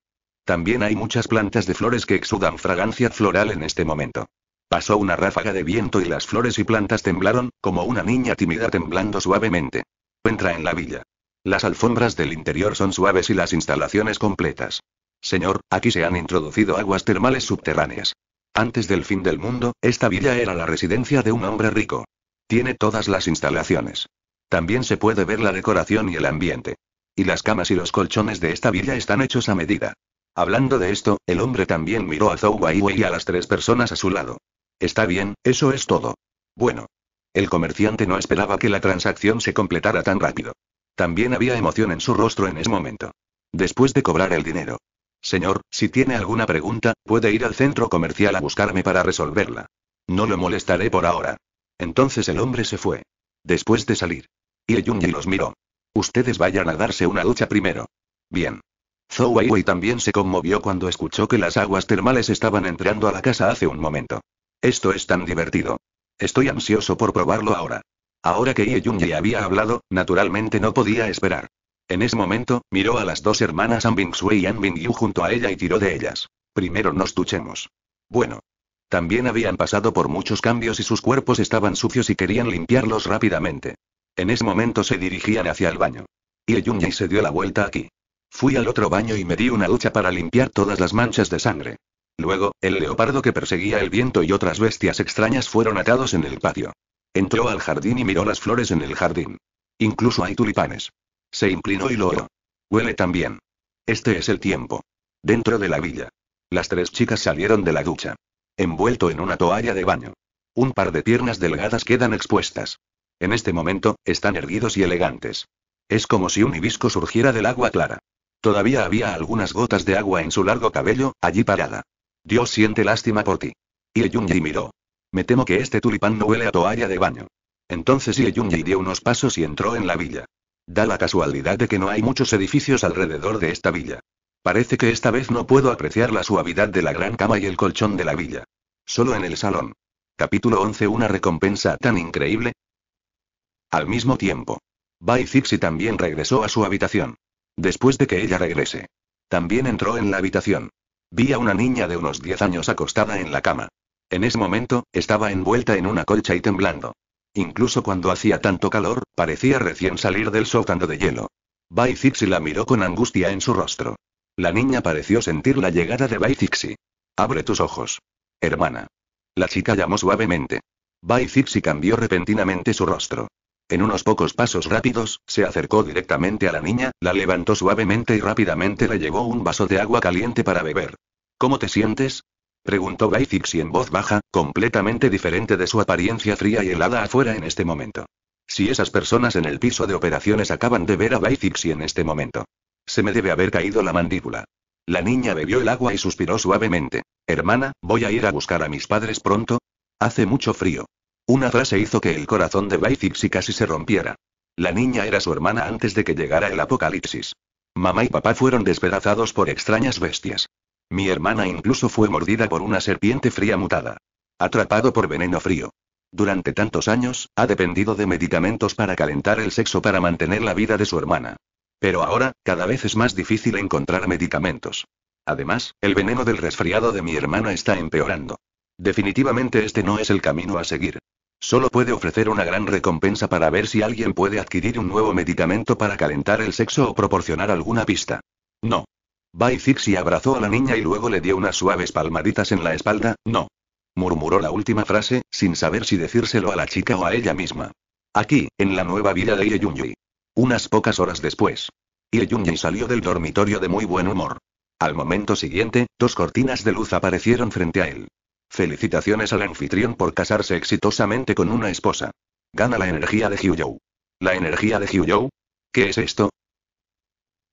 También hay muchas plantas de flores que exudan fragancia floral en este momento. Pasó una ráfaga de viento y las flores y plantas temblaron, como una niña tímida temblando suavemente. Entra en la villa. Las alfombras del interior son suaves y las instalaciones completas. Señor, aquí se han introducido aguas termales subterráneas. Antes del fin del mundo, esta villa era la residencia de un hombre rico. Tiene todas las instalaciones. También se puede ver la decoración y el ambiente. Y las camas y los colchones de esta villa están hechos a medida. Hablando de esto, el hombre también miró a Zhou Weiwei y a las tres personas a su lado. Está bien, eso es todo. Bueno. El comerciante no esperaba que la transacción se completara tan rápido. También había emoción en su rostro en ese momento. Después de cobrar el dinero. Señor, si tiene alguna pregunta, puede ir al centro comercial a buscarme para resolverla. No lo molestaré por ahora. Entonces el hombre se fue. Después de salir. Y Yunji los miró. Ustedes vayan a darse una ducha primero. Bien. Zhou Weiwei también se conmovió cuando escuchó que las aguas termales estaban entrando a la casa hace un momento. Esto es tan divertido. Estoy ansioso por probarlo ahora. Ahora que Ye Yun había hablado, naturalmente no podía esperar. En ese momento, miró a las dos hermanas An Bingxue Sui y An Yu junto a ella y tiró de ellas. Primero nos duchemos. Bueno. También habían pasado por muchos cambios y sus cuerpos estaban sucios y querían limpiarlos rápidamente. En ese momento se dirigían hacia el baño. Y Yun se dio la vuelta aquí. Fui al otro baño y me di una ducha para limpiar todas las manchas de sangre. Luego, el leopardo que perseguía el viento y otras bestias extrañas fueron atados en el patio. Entró al jardín y miró las flores en el jardín. Incluso hay tulipanes. Se inclinó y lo oyó. Huele también. Este es el tiempo. Dentro de la villa. Las tres chicas salieron de la ducha. Envuelto en una toalla de baño. Un par de piernas delgadas quedan expuestas. En este momento, están erguidos y elegantes. Es como si un hibisco surgiera del agua clara. Todavía había algunas gotas de agua en su largo cabello, allí parada. Dios siente lástima por ti. Ie miró. Me temo que este tulipán no huele a toalla de baño. Entonces Ie dio unos pasos y entró en la villa. Da la casualidad de que no hay muchos edificios alrededor de esta villa. Parece que esta vez no puedo apreciar la suavidad de la gran cama y el colchón de la villa. Solo en el salón. Capítulo 11 Una recompensa tan increíble. Al mismo tiempo. Bai también regresó a su habitación. Después de que ella regrese. También entró en la habitación. Vi a una niña de unos 10 años acostada en la cama. En ese momento, estaba envuelta en una colcha y temblando. Incluso cuando hacía tanto calor, parecía recién salir del sótano de hielo. Baizixi la miró con angustia en su rostro. La niña pareció sentir la llegada de Baizixi. Abre tus ojos. Hermana. La chica llamó suavemente. Baizixi cambió repentinamente su rostro. En unos pocos pasos rápidos, se acercó directamente a la niña, la levantó suavemente y rápidamente le llevó un vaso de agua caliente para beber. ¿Cómo te sientes? preguntó y en voz baja, completamente diferente de su apariencia fría y helada afuera en este momento. Si esas personas en el piso de operaciones acaban de ver a y en este momento. Se me debe haber caído la mandíbula. La niña bebió el agua y suspiró suavemente. Hermana, voy a ir a buscar a mis padres pronto. Hace mucho frío. Una frase hizo que el corazón de Baithixi casi se rompiera. La niña era su hermana antes de que llegara el apocalipsis. Mamá y papá fueron despedazados por extrañas bestias. Mi hermana incluso fue mordida por una serpiente fría mutada. Atrapado por veneno frío. Durante tantos años, ha dependido de medicamentos para calentar el sexo para mantener la vida de su hermana. Pero ahora, cada vez es más difícil encontrar medicamentos. Además, el veneno del resfriado de mi hermana está empeorando. Definitivamente este no es el camino a seguir. Solo puede ofrecer una gran recompensa para ver si alguien puede adquirir un nuevo medicamento para calentar el sexo o proporcionar alguna pista. No. Bai Zixi abrazó a la niña y luego le dio unas suaves palmaditas en la espalda, no. Murmuró la última frase, sin saber si decírselo a la chica o a ella misma. Aquí, en la nueva vida de Ieyunji. Unas pocas horas después. Ieyunji salió del dormitorio de muy buen humor. Al momento siguiente, dos cortinas de luz aparecieron frente a él. Felicitaciones al anfitrión por casarse exitosamente con una esposa. Gana la energía de Hyuyou. ¿La energía de Hyuyou? ¿Qué es esto?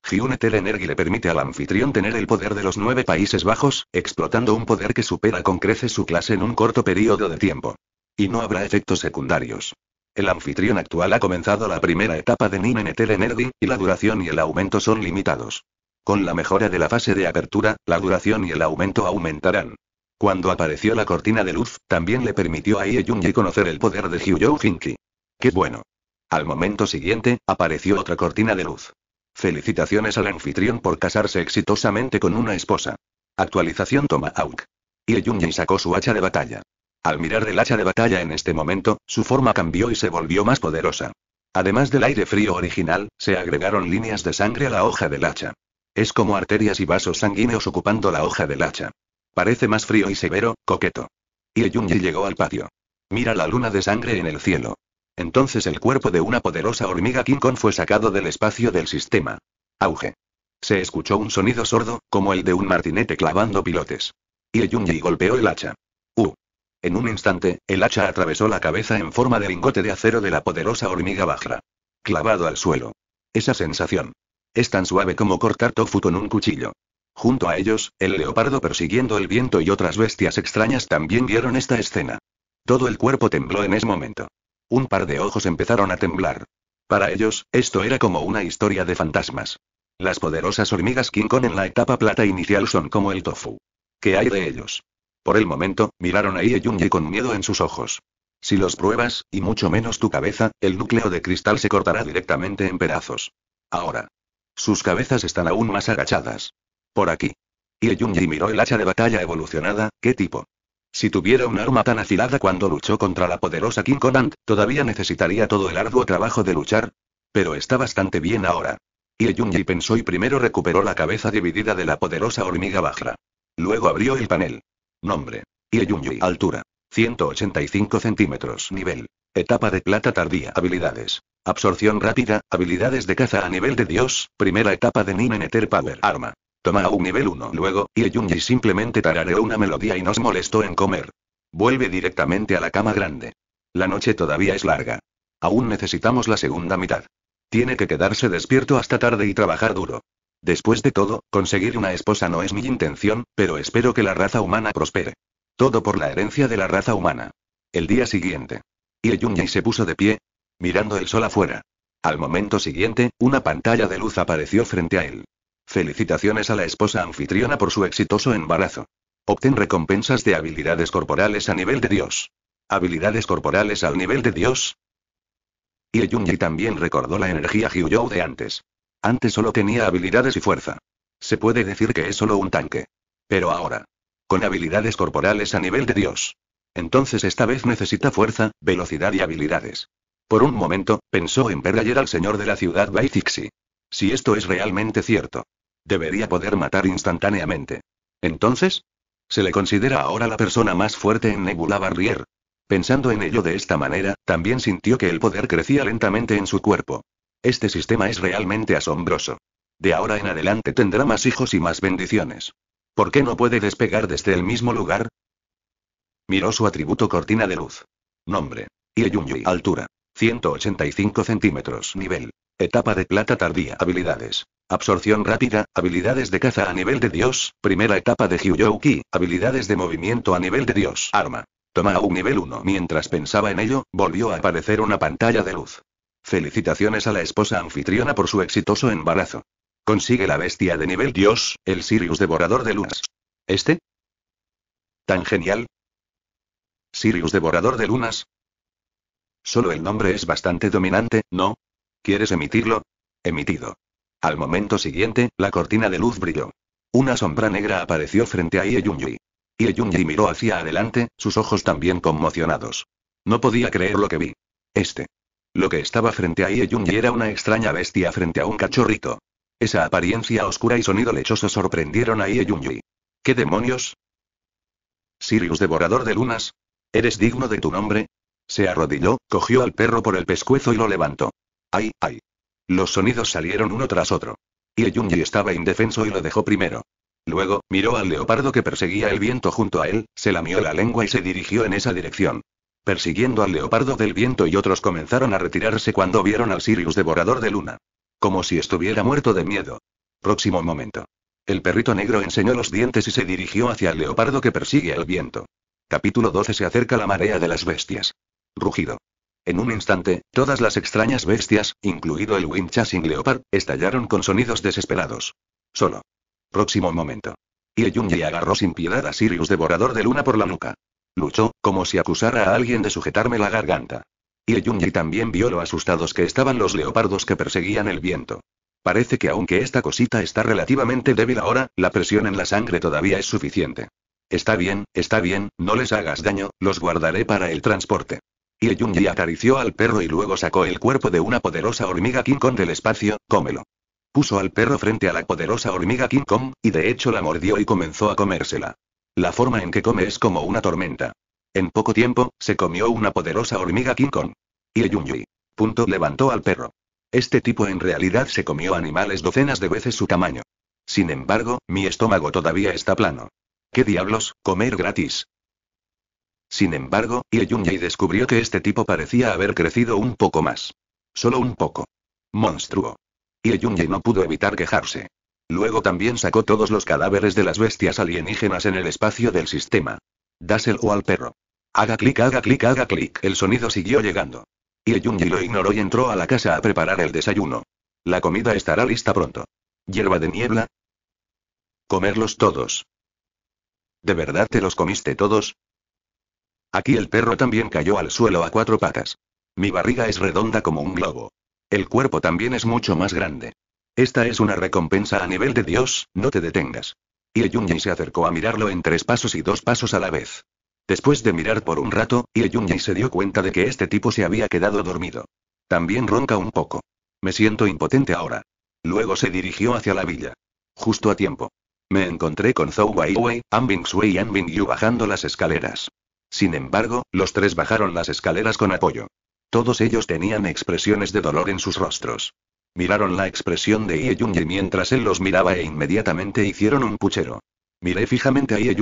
Hyunetel Energy le permite al anfitrión tener el poder de los nueve Países Bajos, explotando un poder que supera con creces su clase en un corto periodo de tiempo. Y no habrá efectos secundarios. El anfitrión actual ha comenzado la primera etapa de Ninenetel Energy, y la duración y el aumento son limitados. Con la mejora de la fase de apertura, la duración y el aumento aumentarán. Cuando apareció la cortina de luz, también le permitió a Ie Junji conocer el poder de Hyuyou Hinki. ¡Qué bueno! Al momento siguiente, apareció otra cortina de luz. Felicitaciones al anfitrión por casarse exitosamente con una esposa. Actualización Toma Auk. Ie Junji sacó su hacha de batalla. Al mirar el hacha de batalla en este momento, su forma cambió y se volvió más poderosa. Además del aire frío original, se agregaron líneas de sangre a la hoja del hacha. Es como arterias y vasos sanguíneos ocupando la hoja del hacha. Parece más frío y severo, coqueto. Y llegó al patio. Mira la luna de sangre en el cielo. Entonces el cuerpo de una poderosa hormiga King Kong fue sacado del espacio del sistema. Auge. Se escuchó un sonido sordo, como el de un martinete clavando pilotes. Y golpeó el hacha. ¡Uh! En un instante, el hacha atravesó la cabeza en forma de lingote de acero de la poderosa hormiga Bajra. Clavado al suelo. Esa sensación. Es tan suave como cortar tofu con un cuchillo. Junto a ellos, el leopardo persiguiendo el viento y otras bestias extrañas también vieron esta escena. Todo el cuerpo tembló en ese momento. Un par de ojos empezaron a temblar. Para ellos, esto era como una historia de fantasmas. Las poderosas hormigas King Kong en la etapa plata inicial son como el tofu. ¿Qué hay de ellos? Por el momento, miraron a Ie y con miedo en sus ojos. Si los pruebas, y mucho menos tu cabeza, el núcleo de cristal se cortará directamente en pedazos. Ahora. Sus cabezas están aún más agachadas. Por aquí. Y Junji miró el hacha de batalla evolucionada, ¿qué tipo? Si tuviera un arma tan afilada cuando luchó contra la poderosa King Conant, todavía necesitaría todo el arduo trabajo de luchar. Pero está bastante bien ahora. Y Junji pensó y primero recuperó la cabeza dividida de la poderosa hormiga bajra. Luego abrió el panel. Nombre. Y Altura. 185 centímetros. Nivel. Etapa de plata tardía. Habilidades. Absorción rápida. Habilidades de caza a nivel de Dios. Primera etapa de Ninen Ether Power. Arma. Toma un nivel 1. Luego, Yeyunji simplemente tarareó una melodía y nos molestó en comer. Vuelve directamente a la cama grande. La noche todavía es larga. Aún necesitamos la segunda mitad. Tiene que quedarse despierto hasta tarde y trabajar duro. Después de todo, conseguir una esposa no es mi intención, pero espero que la raza humana prospere. Todo por la herencia de la raza humana. El día siguiente. Yeyunji se puso de pie, mirando el sol afuera. Al momento siguiente, una pantalla de luz apareció frente a él. Felicitaciones a la esposa anfitriona por su exitoso embarazo. Obtén recompensas de habilidades corporales a nivel de Dios. ¿Habilidades corporales al nivel de Dios? Y Yunji también recordó la energía Hyuyou de antes. Antes solo tenía habilidades y fuerza. Se puede decir que es solo un tanque. Pero ahora. Con habilidades corporales a nivel de Dios. Entonces esta vez necesita fuerza, velocidad y habilidades. Por un momento, pensó en ver ayer al señor de la ciudad Baitixi. Si esto es realmente cierto. Debería poder matar instantáneamente. Entonces, se le considera ahora la persona más fuerte en Nebula Barrier. Pensando en ello de esta manera, también sintió que el poder crecía lentamente en su cuerpo. Este sistema es realmente asombroso. De ahora en adelante tendrá más hijos y más bendiciones. ¿Por qué no puede despegar desde el mismo lugar? Miró su atributo cortina de luz. Nombre. y Altura. 185 centímetros. Nivel. Etapa de plata tardía. Habilidades. Absorción rápida, habilidades de caza a nivel de Dios, primera etapa de Ki, habilidades de movimiento a nivel de Dios. Arma. Toma a un nivel 1. Mientras pensaba en ello, volvió a aparecer una pantalla de luz. Felicitaciones a la esposa anfitriona por su exitoso embarazo. Consigue la bestia de nivel Dios, el Sirius Devorador de Lunas. ¿Este? ¿Tan genial? ¿Sirius Devorador de Lunas? Solo el nombre es bastante dominante, ¿no? ¿Quieres emitirlo? Emitido. Al momento siguiente, la cortina de luz brilló. Una sombra negra apareció frente a Ie Ieyunji miró hacia adelante, sus ojos también conmocionados. No podía creer lo que vi. Este. Lo que estaba frente a Ie era una extraña bestia frente a un cachorrito. Esa apariencia oscura y sonido lechoso sorprendieron a Ie ¿Qué demonios? Sirius devorador de lunas. ¿Eres digno de tu nombre? Se arrodilló, cogió al perro por el pescuezo y lo levantó. ¡Ay, ay! Los sonidos salieron uno tras otro. Y Yunji estaba indefenso y lo dejó primero. Luego, miró al leopardo que perseguía el viento junto a él, se lamió la lengua y se dirigió en esa dirección. Persiguiendo al leopardo del viento y otros comenzaron a retirarse cuando vieron al Sirius devorador de luna. Como si estuviera muerto de miedo. Próximo momento. El perrito negro enseñó los dientes y se dirigió hacia el leopardo que persigue al viento. Capítulo 12 Se acerca la marea de las bestias. Rugido. En un instante, todas las extrañas bestias, incluido el Winchasing Leopard, estallaron con sonidos desesperados. Solo. Próximo momento. Y agarró sin piedad a Sirius Devorador de Luna por la nuca. Luchó, como si acusara a alguien de sujetarme la garganta. Y también vio lo asustados que estaban los leopardos que perseguían el viento. Parece que aunque esta cosita está relativamente débil ahora, la presión en la sangre todavía es suficiente. Está bien, está bien, no les hagas daño, los guardaré para el transporte y acarició al perro y luego sacó el cuerpo de una poderosa hormiga King Kong del espacio, cómelo. Puso al perro frente a la poderosa hormiga King Kong, y de hecho la mordió y comenzó a comérsela. La forma en que come es como una tormenta. En poco tiempo, se comió una poderosa hormiga King Kong. y Punto levantó al perro. Este tipo en realidad se comió animales docenas de veces su tamaño. Sin embargo, mi estómago todavía está plano. ¿Qué diablos, comer gratis? Sin embargo, Ye descubrió que este tipo parecía haber crecido un poco más. Solo un poco. Monstruo. Ye no pudo evitar quejarse. Luego también sacó todos los cadáveres de las bestias alienígenas en el espacio del sistema. dásel o al perro. Haga clic, haga clic, haga clic. El sonido siguió llegando. Y lo ignoró y entró a la casa a preparar el desayuno. La comida estará lista pronto. ¿Hierba de niebla? Comerlos todos. ¿De verdad te los comiste todos? Aquí el perro también cayó al suelo a cuatro patas. Mi barriga es redonda como un globo. El cuerpo también es mucho más grande. Esta es una recompensa a nivel de Dios, no te detengas. Y se acercó a mirarlo en tres pasos y dos pasos a la vez. Después de mirar por un rato, Yun-Yi se dio cuenta de que este tipo se había quedado dormido. También ronca un poco. Me siento impotente ahora. Luego se dirigió hacia la villa. Justo a tiempo. Me encontré con Zhou Weiwei, Bing Sui y Bing Yu bajando las escaleras. Sin embargo, los tres bajaron las escaleras con apoyo. Todos ellos tenían expresiones de dolor en sus rostros. Miraron la expresión de Ie mientras él los miraba e inmediatamente hicieron un puchero. Miré fijamente a Ie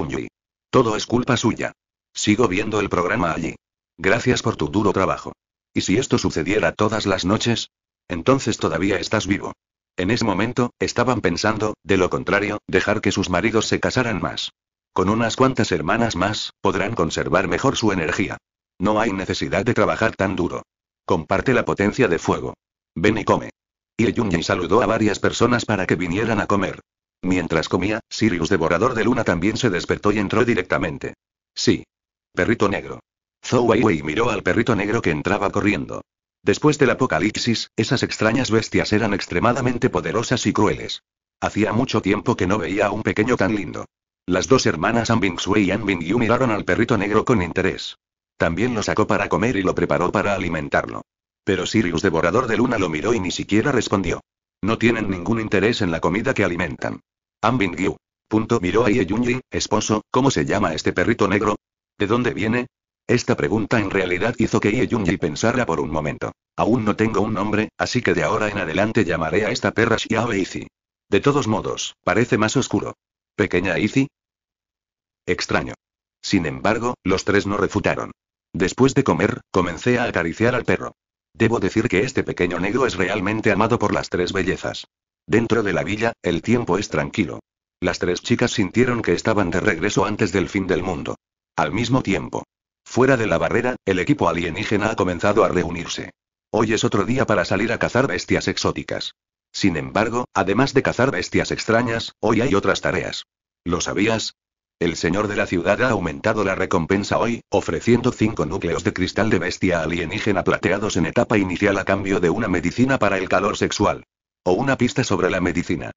Todo es culpa suya. Sigo viendo el programa allí. Gracias por tu duro trabajo. ¿Y si esto sucediera todas las noches? Entonces todavía estás vivo. En ese momento, estaban pensando, de lo contrario, dejar que sus maridos se casaran más. Con unas cuantas hermanas más, podrán conservar mejor su energía. No hay necesidad de trabajar tan duro. Comparte la potencia de fuego. Ven y come. Y Yunyi saludó a varias personas para que vinieran a comer. Mientras comía, Sirius Devorador de Luna también se despertó y entró directamente. Sí. Perrito negro. Zhou Weiwei miró al perrito negro que entraba corriendo. Después del apocalipsis, esas extrañas bestias eran extremadamente poderosas y crueles. Hacía mucho tiempo que no veía a un pequeño tan lindo. Las dos hermanas Ambing Sui y Ambing Yu miraron al perrito negro con interés. También lo sacó para comer y lo preparó para alimentarlo. Pero Sirius Devorador de Luna lo miró y ni siquiera respondió. No tienen ningún interés en la comida que alimentan. Anbing Yu. Punto miró a Ye Yunji, esposo, ¿cómo se llama este perrito negro? ¿De dónde viene? Esta pregunta en realidad hizo que Ye Yunji pensara por un momento. Aún no tengo un nombre, así que de ahora en adelante llamaré a esta perra Xiao Eizi. De todos modos, parece más oscuro. ¿Pequeña Izzy? Extraño. Sin embargo, los tres no refutaron. Después de comer, comencé a acariciar al perro. Debo decir que este pequeño negro es realmente amado por las tres bellezas. Dentro de la villa, el tiempo es tranquilo. Las tres chicas sintieron que estaban de regreso antes del fin del mundo. Al mismo tiempo. Fuera de la barrera, el equipo alienígena ha comenzado a reunirse. Hoy es otro día para salir a cazar bestias exóticas. Sin embargo, además de cazar bestias extrañas, hoy hay otras tareas. ¿Lo sabías? El señor de la ciudad ha aumentado la recompensa hoy, ofreciendo cinco núcleos de cristal de bestia alienígena plateados en etapa inicial a cambio de una medicina para el calor sexual. O una pista sobre la medicina.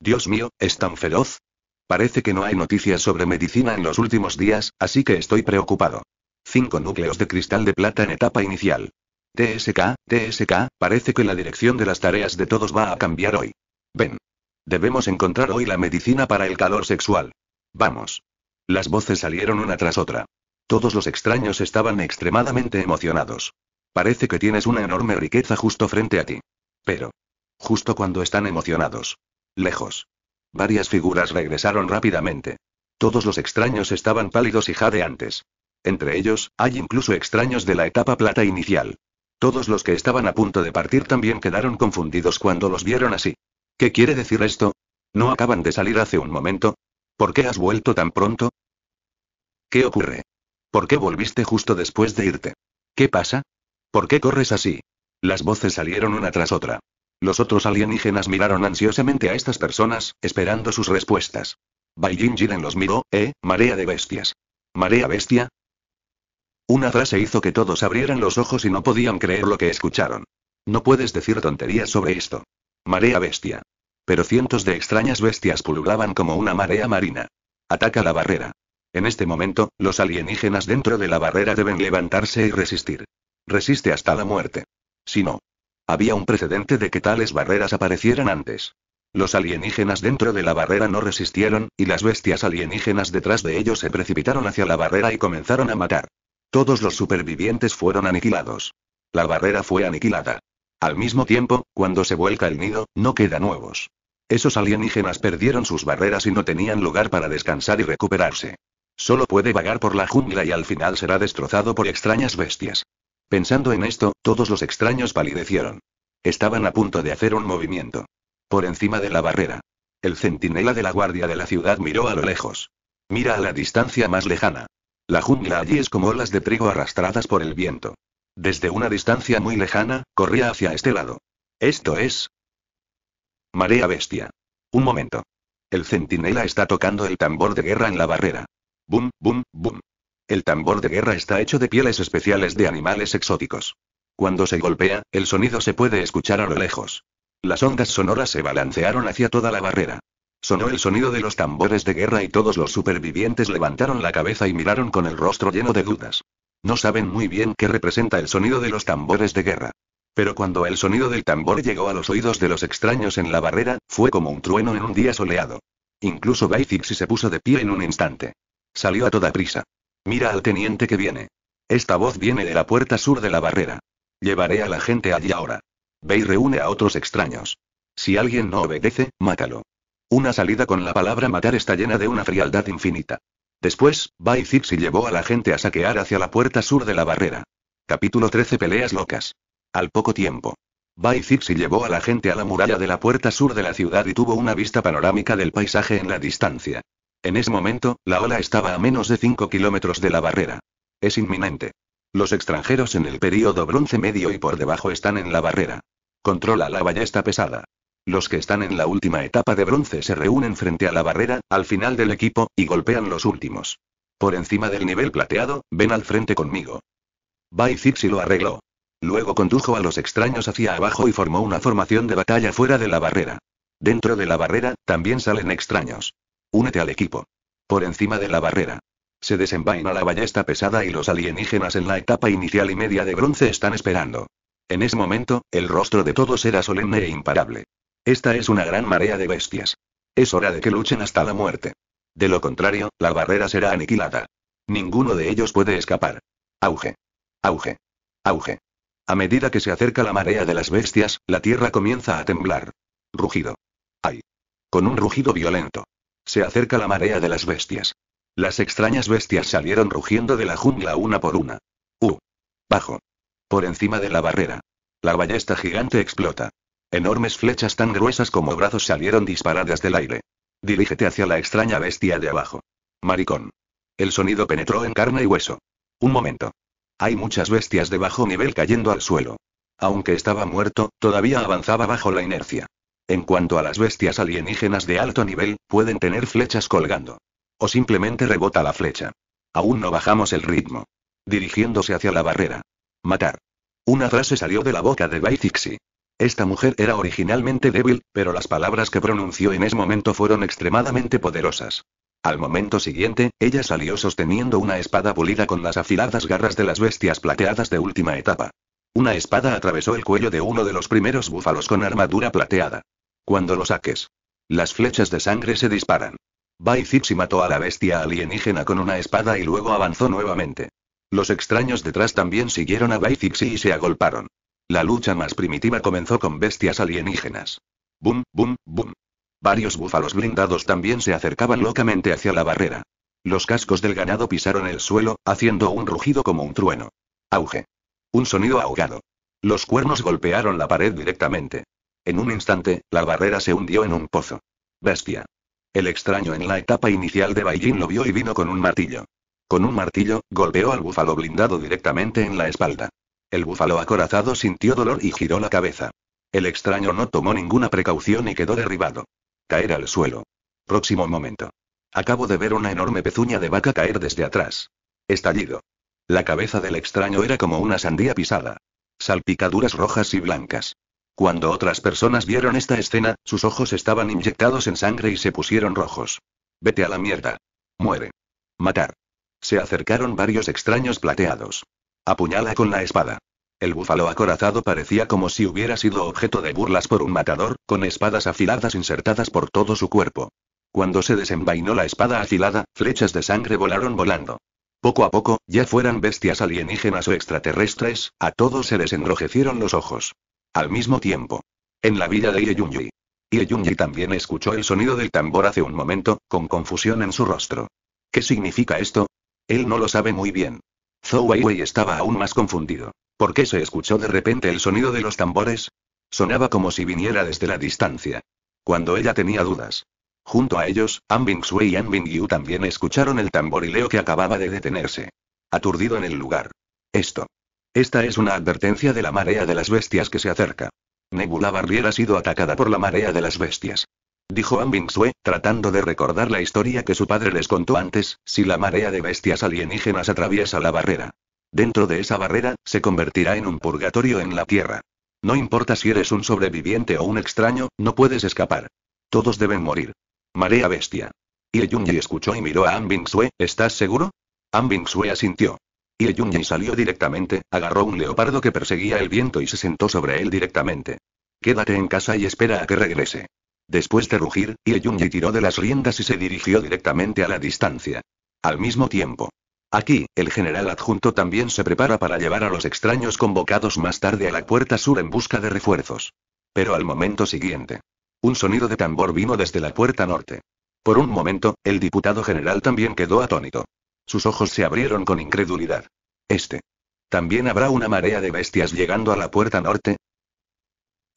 Dios mío, es tan feroz. Parece que no hay noticias sobre medicina en los últimos días, así que estoy preocupado. Cinco núcleos de cristal de plata en etapa inicial. TSK, TSK, parece que la dirección de las tareas de todos va a cambiar hoy. Ven. Debemos encontrar hoy la medicina para el calor sexual. Vamos. Las voces salieron una tras otra. Todos los extraños estaban extremadamente emocionados. Parece que tienes una enorme riqueza justo frente a ti. Pero. Justo cuando están emocionados. Lejos. Varias figuras regresaron rápidamente. Todos los extraños estaban pálidos y jadeantes. Entre ellos, hay incluso extraños de la etapa plata inicial. Todos los que estaban a punto de partir también quedaron confundidos cuando los vieron así. ¿Qué quiere decir esto? ¿No acaban de salir hace un momento? ¿Por qué has vuelto tan pronto? ¿Qué ocurre? ¿Por qué volviste justo después de irte? ¿Qué pasa? ¿Por qué corres así? Las voces salieron una tras otra. Los otros alienígenas miraron ansiosamente a estas personas, esperando sus respuestas. Baijin Jiren los miró, eh, marea de bestias. ¿Marea bestia? Una frase hizo que todos abrieran los ojos y no podían creer lo que escucharon. No puedes decir tonterías sobre esto. Marea bestia. Pero cientos de extrañas bestias pululaban como una marea marina. Ataca la barrera. En este momento, los alienígenas dentro de la barrera deben levantarse y resistir. Resiste hasta la muerte. Si no. Había un precedente de que tales barreras aparecieran antes. Los alienígenas dentro de la barrera no resistieron, y las bestias alienígenas detrás de ellos se precipitaron hacia la barrera y comenzaron a matar. Todos los supervivientes fueron aniquilados. La barrera fue aniquilada. Al mismo tiempo, cuando se vuelca el nido, no queda nuevos. Esos alienígenas perdieron sus barreras y no tenían lugar para descansar y recuperarse. Solo puede vagar por la jungla y al final será destrozado por extrañas bestias. Pensando en esto, todos los extraños palidecieron. Estaban a punto de hacer un movimiento. Por encima de la barrera. El centinela de la guardia de la ciudad miró a lo lejos. Mira a la distancia más lejana. La jungla allí es como olas de trigo arrastradas por el viento. Desde una distancia muy lejana, corría hacia este lado. Esto es... Marea bestia. Un momento. El centinela está tocando el tambor de guerra en la barrera. Bum, bum, bum. El tambor de guerra está hecho de pieles especiales de animales exóticos. Cuando se golpea, el sonido se puede escuchar a lo lejos. Las ondas sonoras se balancearon hacia toda la barrera. Sonó el sonido de los tambores de guerra y todos los supervivientes levantaron la cabeza y miraron con el rostro lleno de dudas. No saben muy bien qué representa el sonido de los tambores de guerra. Pero cuando el sonido del tambor llegó a los oídos de los extraños en la barrera, fue como un trueno en un día soleado. Incluso Baithixi se puso de pie en un instante. Salió a toda prisa. Mira al teniente que viene. Esta voz viene de la puerta sur de la barrera. Llevaré a la gente allí ahora. y reúne a otros extraños. Si alguien no obedece, mátalo. Una salida con la palabra matar está llena de una frialdad infinita. Después, Bai llevó a la gente a saquear hacia la puerta sur de la barrera. Capítulo 13 Peleas locas. Al poco tiempo. Bai llevó a la gente a la muralla de la puerta sur de la ciudad y tuvo una vista panorámica del paisaje en la distancia. En ese momento, la ola estaba a menos de 5 kilómetros de la barrera. Es inminente. Los extranjeros en el período bronce medio y por debajo están en la barrera. Controla la ballesta pesada. Los que están en la última etapa de bronce se reúnen frente a la barrera, al final del equipo, y golpean los últimos. Por encima del nivel plateado, ven al frente conmigo. Bai Zipsi lo arregló. Luego condujo a los extraños hacia abajo y formó una formación de batalla fuera de la barrera. Dentro de la barrera, también salen extraños. Únete al equipo. Por encima de la barrera. Se desenvaina la ballesta pesada y los alienígenas en la etapa inicial y media de bronce están esperando. En ese momento, el rostro de todos era solemne e imparable. Esta es una gran marea de bestias. Es hora de que luchen hasta la muerte. De lo contrario, la barrera será aniquilada. Ninguno de ellos puede escapar. Auge. Auge. Auge. A medida que se acerca la marea de las bestias, la tierra comienza a temblar. Rugido. Ay. Con un rugido violento. Se acerca la marea de las bestias. Las extrañas bestias salieron rugiendo de la jungla una por una. Uh. Bajo. Por encima de la barrera. La ballesta gigante explota. Enormes flechas tan gruesas como brazos salieron disparadas del aire. Dirígete hacia la extraña bestia de abajo. Maricón. El sonido penetró en carne y hueso. Un momento. Hay muchas bestias de bajo nivel cayendo al suelo. Aunque estaba muerto, todavía avanzaba bajo la inercia. En cuanto a las bestias alienígenas de alto nivel, pueden tener flechas colgando. O simplemente rebota la flecha. Aún no bajamos el ritmo. Dirigiéndose hacia la barrera. Matar. Una frase salió de la boca de Baitixi. Esta mujer era originalmente débil, pero las palabras que pronunció en ese momento fueron extremadamente poderosas. Al momento siguiente, ella salió sosteniendo una espada pulida con las afiladas garras de las bestias plateadas de última etapa. Una espada atravesó el cuello de uno de los primeros búfalos con armadura plateada. Cuando lo saques, las flechas de sangre se disparan. Bai mató a la bestia alienígena con una espada y luego avanzó nuevamente. Los extraños detrás también siguieron a Bai y se agolparon. La lucha más primitiva comenzó con bestias alienígenas. Bum, bum, bum. Varios búfalos blindados también se acercaban locamente hacia la barrera. Los cascos del ganado pisaron el suelo, haciendo un rugido como un trueno. Auge. Un sonido ahogado. Los cuernos golpearon la pared directamente. En un instante, la barrera se hundió en un pozo. Bestia. El extraño en la etapa inicial de Beijing lo vio y vino con un martillo. Con un martillo, golpeó al búfalo blindado directamente en la espalda. El búfalo acorazado sintió dolor y giró la cabeza. El extraño no tomó ninguna precaución y quedó derribado. Caer al suelo. Próximo momento. Acabo de ver una enorme pezuña de vaca caer desde atrás. Estallido. La cabeza del extraño era como una sandía pisada. Salpicaduras rojas y blancas. Cuando otras personas vieron esta escena, sus ojos estaban inyectados en sangre y se pusieron rojos. Vete a la mierda. Muere. Matar. Se acercaron varios extraños plateados. Apuñala con la espada. El búfalo acorazado parecía como si hubiera sido objeto de burlas por un matador, con espadas afiladas insertadas por todo su cuerpo. Cuando se desenvainó la espada afilada, flechas de sangre volaron volando. Poco a poco, ya fueran bestias alienígenas o extraterrestres, a todos se les enrojecieron los ojos. Al mismo tiempo. En la vida de Ieyunji. Ieyunji también escuchó el sonido del tambor hace un momento, con confusión en su rostro. ¿Qué significa esto? Él no lo sabe muy bien. Zhou Weiwei estaba aún más confundido. ¿Por qué se escuchó de repente el sonido de los tambores? Sonaba como si viniera desde la distancia. Cuando ella tenía dudas. Junto a ellos, Ambing Sui y Ambing Yu también escucharon el tamborileo que acababa de detenerse. Aturdido en el lugar. Esto. Esta es una advertencia de la marea de las bestias que se acerca. Nebula Barrier ha sido atacada por la marea de las bestias dijo Sue, tratando de recordar la historia que su padre les contó antes, si la marea de bestias alienígenas atraviesa la barrera. Dentro de esa barrera, se convertirá en un purgatorio en la Tierra. No importa si eres un sobreviviente o un extraño, no puedes escapar. Todos deben morir. Marea bestia. Ye Yunji escuchó y miró a Sue, ¿estás seguro? Sue asintió. Ye Yunji salió directamente, agarró un leopardo que perseguía el viento y se sentó sobre él directamente. Quédate en casa y espera a que regrese. Después de rugir, Ye tiró de las riendas y se dirigió directamente a la distancia. Al mismo tiempo. Aquí, el general adjunto también se prepara para llevar a los extraños convocados más tarde a la puerta sur en busca de refuerzos. Pero al momento siguiente. Un sonido de tambor vino desde la puerta norte. Por un momento, el diputado general también quedó atónito. Sus ojos se abrieron con incredulidad. Este. ¿También habrá una marea de bestias llegando a la puerta norte?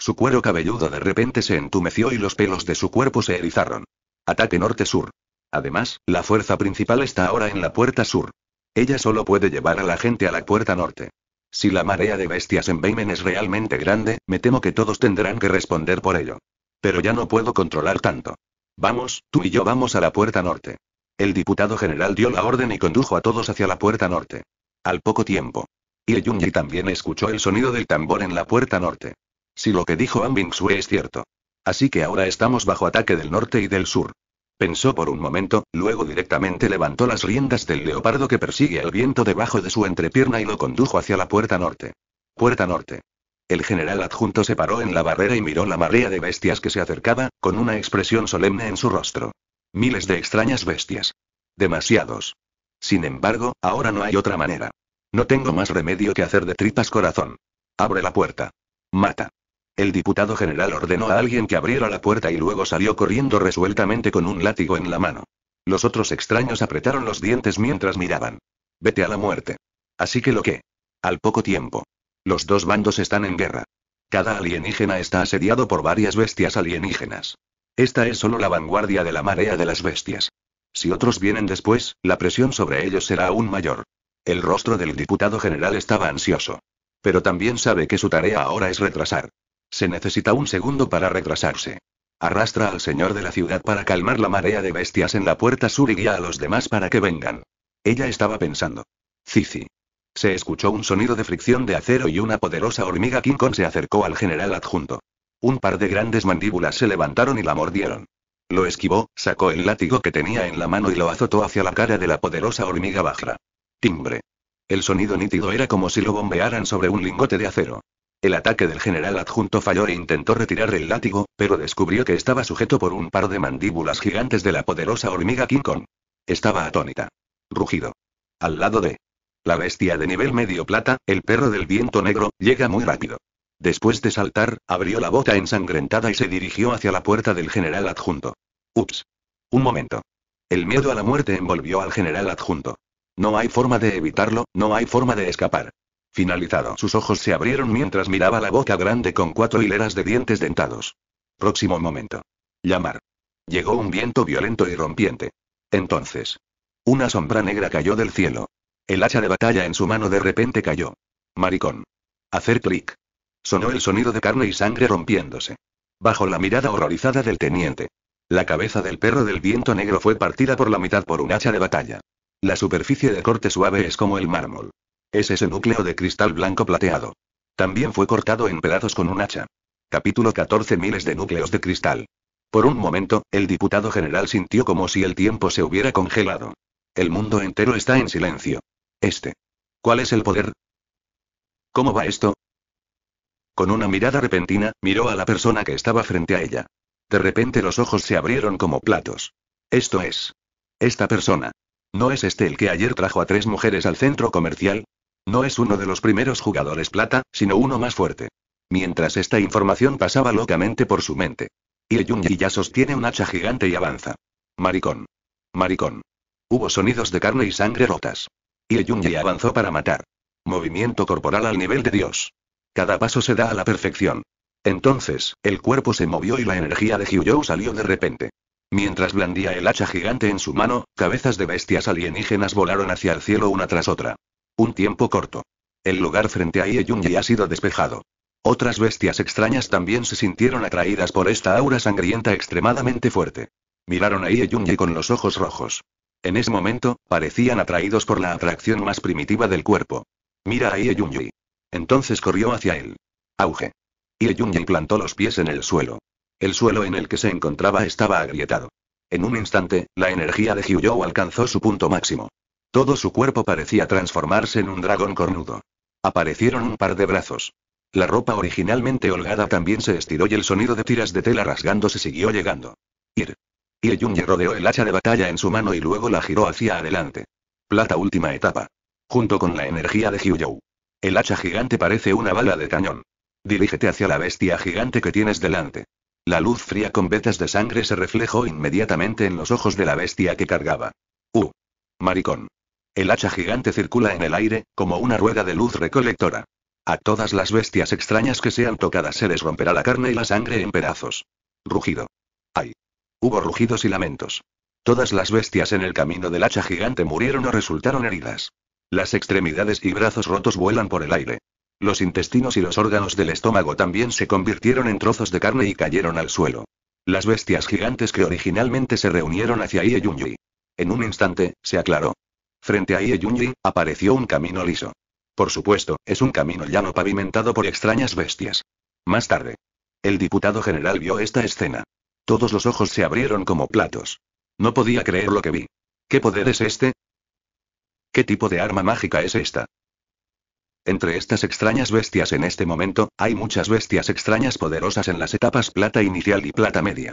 Su cuero cabelludo de repente se entumeció y los pelos de su cuerpo se erizaron. Ataque norte-sur. Además, la fuerza principal está ahora en la puerta sur. Ella solo puede llevar a la gente a la puerta norte. Si la marea de bestias en Beimen es realmente grande, me temo que todos tendrán que responder por ello. Pero ya no puedo controlar tanto. Vamos, tú y yo vamos a la puerta norte. El diputado general dio la orden y condujo a todos hacia la puerta norte. Al poco tiempo. Y Yunji también escuchó el sonido del tambor en la puerta norte. Si lo que dijo Sue es cierto. Así que ahora estamos bajo ataque del norte y del sur. Pensó por un momento, luego directamente levantó las riendas del leopardo que persigue el viento debajo de su entrepierna y lo condujo hacia la puerta norte. Puerta norte. El general adjunto se paró en la barrera y miró la marea de bestias que se acercaba, con una expresión solemne en su rostro. Miles de extrañas bestias. Demasiados. Sin embargo, ahora no hay otra manera. No tengo más remedio que hacer de tripas corazón. Abre la puerta. Mata. El diputado general ordenó a alguien que abriera la puerta y luego salió corriendo resueltamente con un látigo en la mano. Los otros extraños apretaron los dientes mientras miraban. Vete a la muerte. Así que lo que. Al poco tiempo. Los dos bandos están en guerra. Cada alienígena está asediado por varias bestias alienígenas. Esta es solo la vanguardia de la marea de las bestias. Si otros vienen después, la presión sobre ellos será aún mayor. El rostro del diputado general estaba ansioso. Pero también sabe que su tarea ahora es retrasar. Se necesita un segundo para retrasarse. Arrastra al señor de la ciudad para calmar la marea de bestias en la puerta sur y guía a los demás para que vengan. Ella estaba pensando. Cici. Se escuchó un sonido de fricción de acero y una poderosa hormiga King Kong se acercó al general adjunto. Un par de grandes mandíbulas se levantaron y la mordieron. Lo esquivó, sacó el látigo que tenía en la mano y lo azotó hacia la cara de la poderosa hormiga baja. Timbre. El sonido nítido era como si lo bombearan sobre un lingote de acero. El ataque del general adjunto falló e intentó retirar el látigo, pero descubrió que estaba sujeto por un par de mandíbulas gigantes de la poderosa hormiga King Kong. Estaba atónita. Rugido. Al lado de la bestia de nivel medio plata, el perro del viento negro, llega muy rápido. Después de saltar, abrió la bota ensangrentada y se dirigió hacia la puerta del general adjunto. Ups. Un momento. El miedo a la muerte envolvió al general adjunto. No hay forma de evitarlo, no hay forma de escapar. Finalizado. Sus ojos se abrieron mientras miraba la boca grande con cuatro hileras de dientes dentados. Próximo momento. Llamar. Llegó un viento violento y rompiente. Entonces. Una sombra negra cayó del cielo. El hacha de batalla en su mano de repente cayó. Maricón. Hacer clic. Sonó el sonido de carne y sangre rompiéndose. Bajo la mirada horrorizada del teniente. La cabeza del perro del viento negro fue partida por la mitad por un hacha de batalla. La superficie de corte suave es como el mármol. Es ese núcleo de cristal blanco plateado. También fue cortado en pedazos con un hacha. Capítulo 14 Miles de núcleos de cristal. Por un momento, el diputado general sintió como si el tiempo se hubiera congelado. El mundo entero está en silencio. Este. ¿Cuál es el poder? ¿Cómo va esto? Con una mirada repentina, miró a la persona que estaba frente a ella. De repente los ojos se abrieron como platos. Esto es. Esta persona. ¿No es este el que ayer trajo a tres mujeres al centro comercial? No es uno de los primeros jugadores plata, sino uno más fuerte. Mientras esta información pasaba locamente por su mente. Y ya sostiene un hacha gigante y avanza. Maricón. Maricón. Hubo sonidos de carne y sangre rotas. Y avanzó para matar. Movimiento corporal al nivel de Dios. Cada paso se da a la perfección. Entonces, el cuerpo se movió y la energía de Hyuyou salió de repente. Mientras blandía el hacha gigante en su mano, cabezas de bestias alienígenas volaron hacia el cielo una tras otra. Un tiempo corto. El lugar frente a Junji ha sido despejado. Otras bestias extrañas también se sintieron atraídas por esta aura sangrienta extremadamente fuerte. Miraron a y con los ojos rojos. En ese momento, parecían atraídos por la atracción más primitiva del cuerpo. Mira a y Entonces corrió hacia él. Auge. y plantó los pies en el suelo. El suelo en el que se encontraba estaba agrietado. En un instante, la energía de Hyuyou alcanzó su punto máximo. Todo su cuerpo parecía transformarse en un dragón cornudo. Aparecieron un par de brazos. La ropa originalmente holgada también se estiró y el sonido de tiras de tela rasgándose siguió llegando. Ir. Y Yunye rodeó el hacha de batalla en su mano y luego la giró hacia adelante. Plata última etapa. Junto con la energía de Hyuyou. El hacha gigante parece una bala de cañón. Dirígete hacia la bestia gigante que tienes delante. La luz fría con vetas de sangre se reflejó inmediatamente en los ojos de la bestia que cargaba. ¡Uh! Maricón. El hacha gigante circula en el aire, como una rueda de luz recolectora. A todas las bestias extrañas que sean tocadas se les romperá la carne y la sangre en pedazos. Rugido. ¡Ay! Hubo rugidos y lamentos. Todas las bestias en el camino del hacha gigante murieron o resultaron heridas. Las extremidades y brazos rotos vuelan por el aire. Los intestinos y los órganos del estómago también se convirtieron en trozos de carne y cayeron al suelo. Las bestias gigantes que originalmente se reunieron hacia Ieyunji. En un instante, se aclaró. Frente a Ieyunji, apareció un camino liso. Por supuesto, es un camino llano pavimentado por extrañas bestias. Más tarde. El diputado general vio esta escena. Todos los ojos se abrieron como platos. No podía creer lo que vi. ¿Qué poder es este? ¿Qué tipo de arma mágica es esta? Entre estas extrañas bestias en este momento, hay muchas bestias extrañas poderosas en las etapas plata inicial y plata media.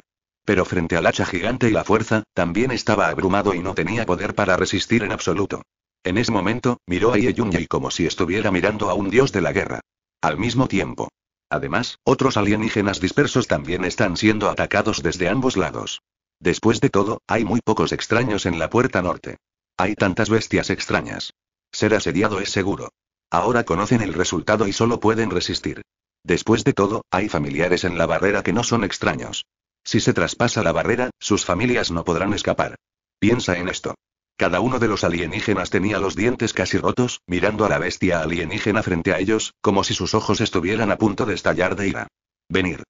Pero frente al hacha gigante y la fuerza, también estaba abrumado y no tenía poder para resistir en absoluto. En ese momento, miró a Yeyunya y, como si estuviera mirando a un dios de la guerra. Al mismo tiempo. Además, otros alienígenas dispersos también están siendo atacados desde ambos lados. Después de todo, hay muy pocos extraños en la puerta norte. Hay tantas bestias extrañas. Ser asediado es seguro. Ahora conocen el resultado y solo pueden resistir. Después de todo, hay familiares en la barrera que no son extraños. Si se traspasa la barrera, sus familias no podrán escapar. Piensa en esto. Cada uno de los alienígenas tenía los dientes casi rotos, mirando a la bestia alienígena frente a ellos, como si sus ojos estuvieran a punto de estallar de ira. Venir.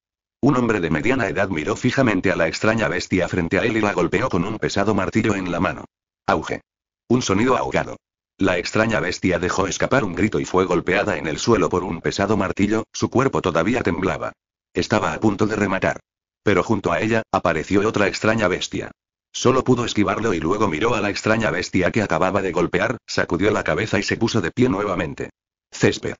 Un hombre de mediana edad miró fijamente a la extraña bestia frente a él y la golpeó con un pesado martillo en la mano. Auge. Un sonido ahogado. La extraña bestia dejó escapar un grito y fue golpeada en el suelo por un pesado martillo, su cuerpo todavía temblaba. Estaba a punto de rematar. Pero junto a ella, apareció otra extraña bestia. Solo pudo esquivarlo y luego miró a la extraña bestia que acababa de golpear, sacudió la cabeza y se puso de pie nuevamente. Césped.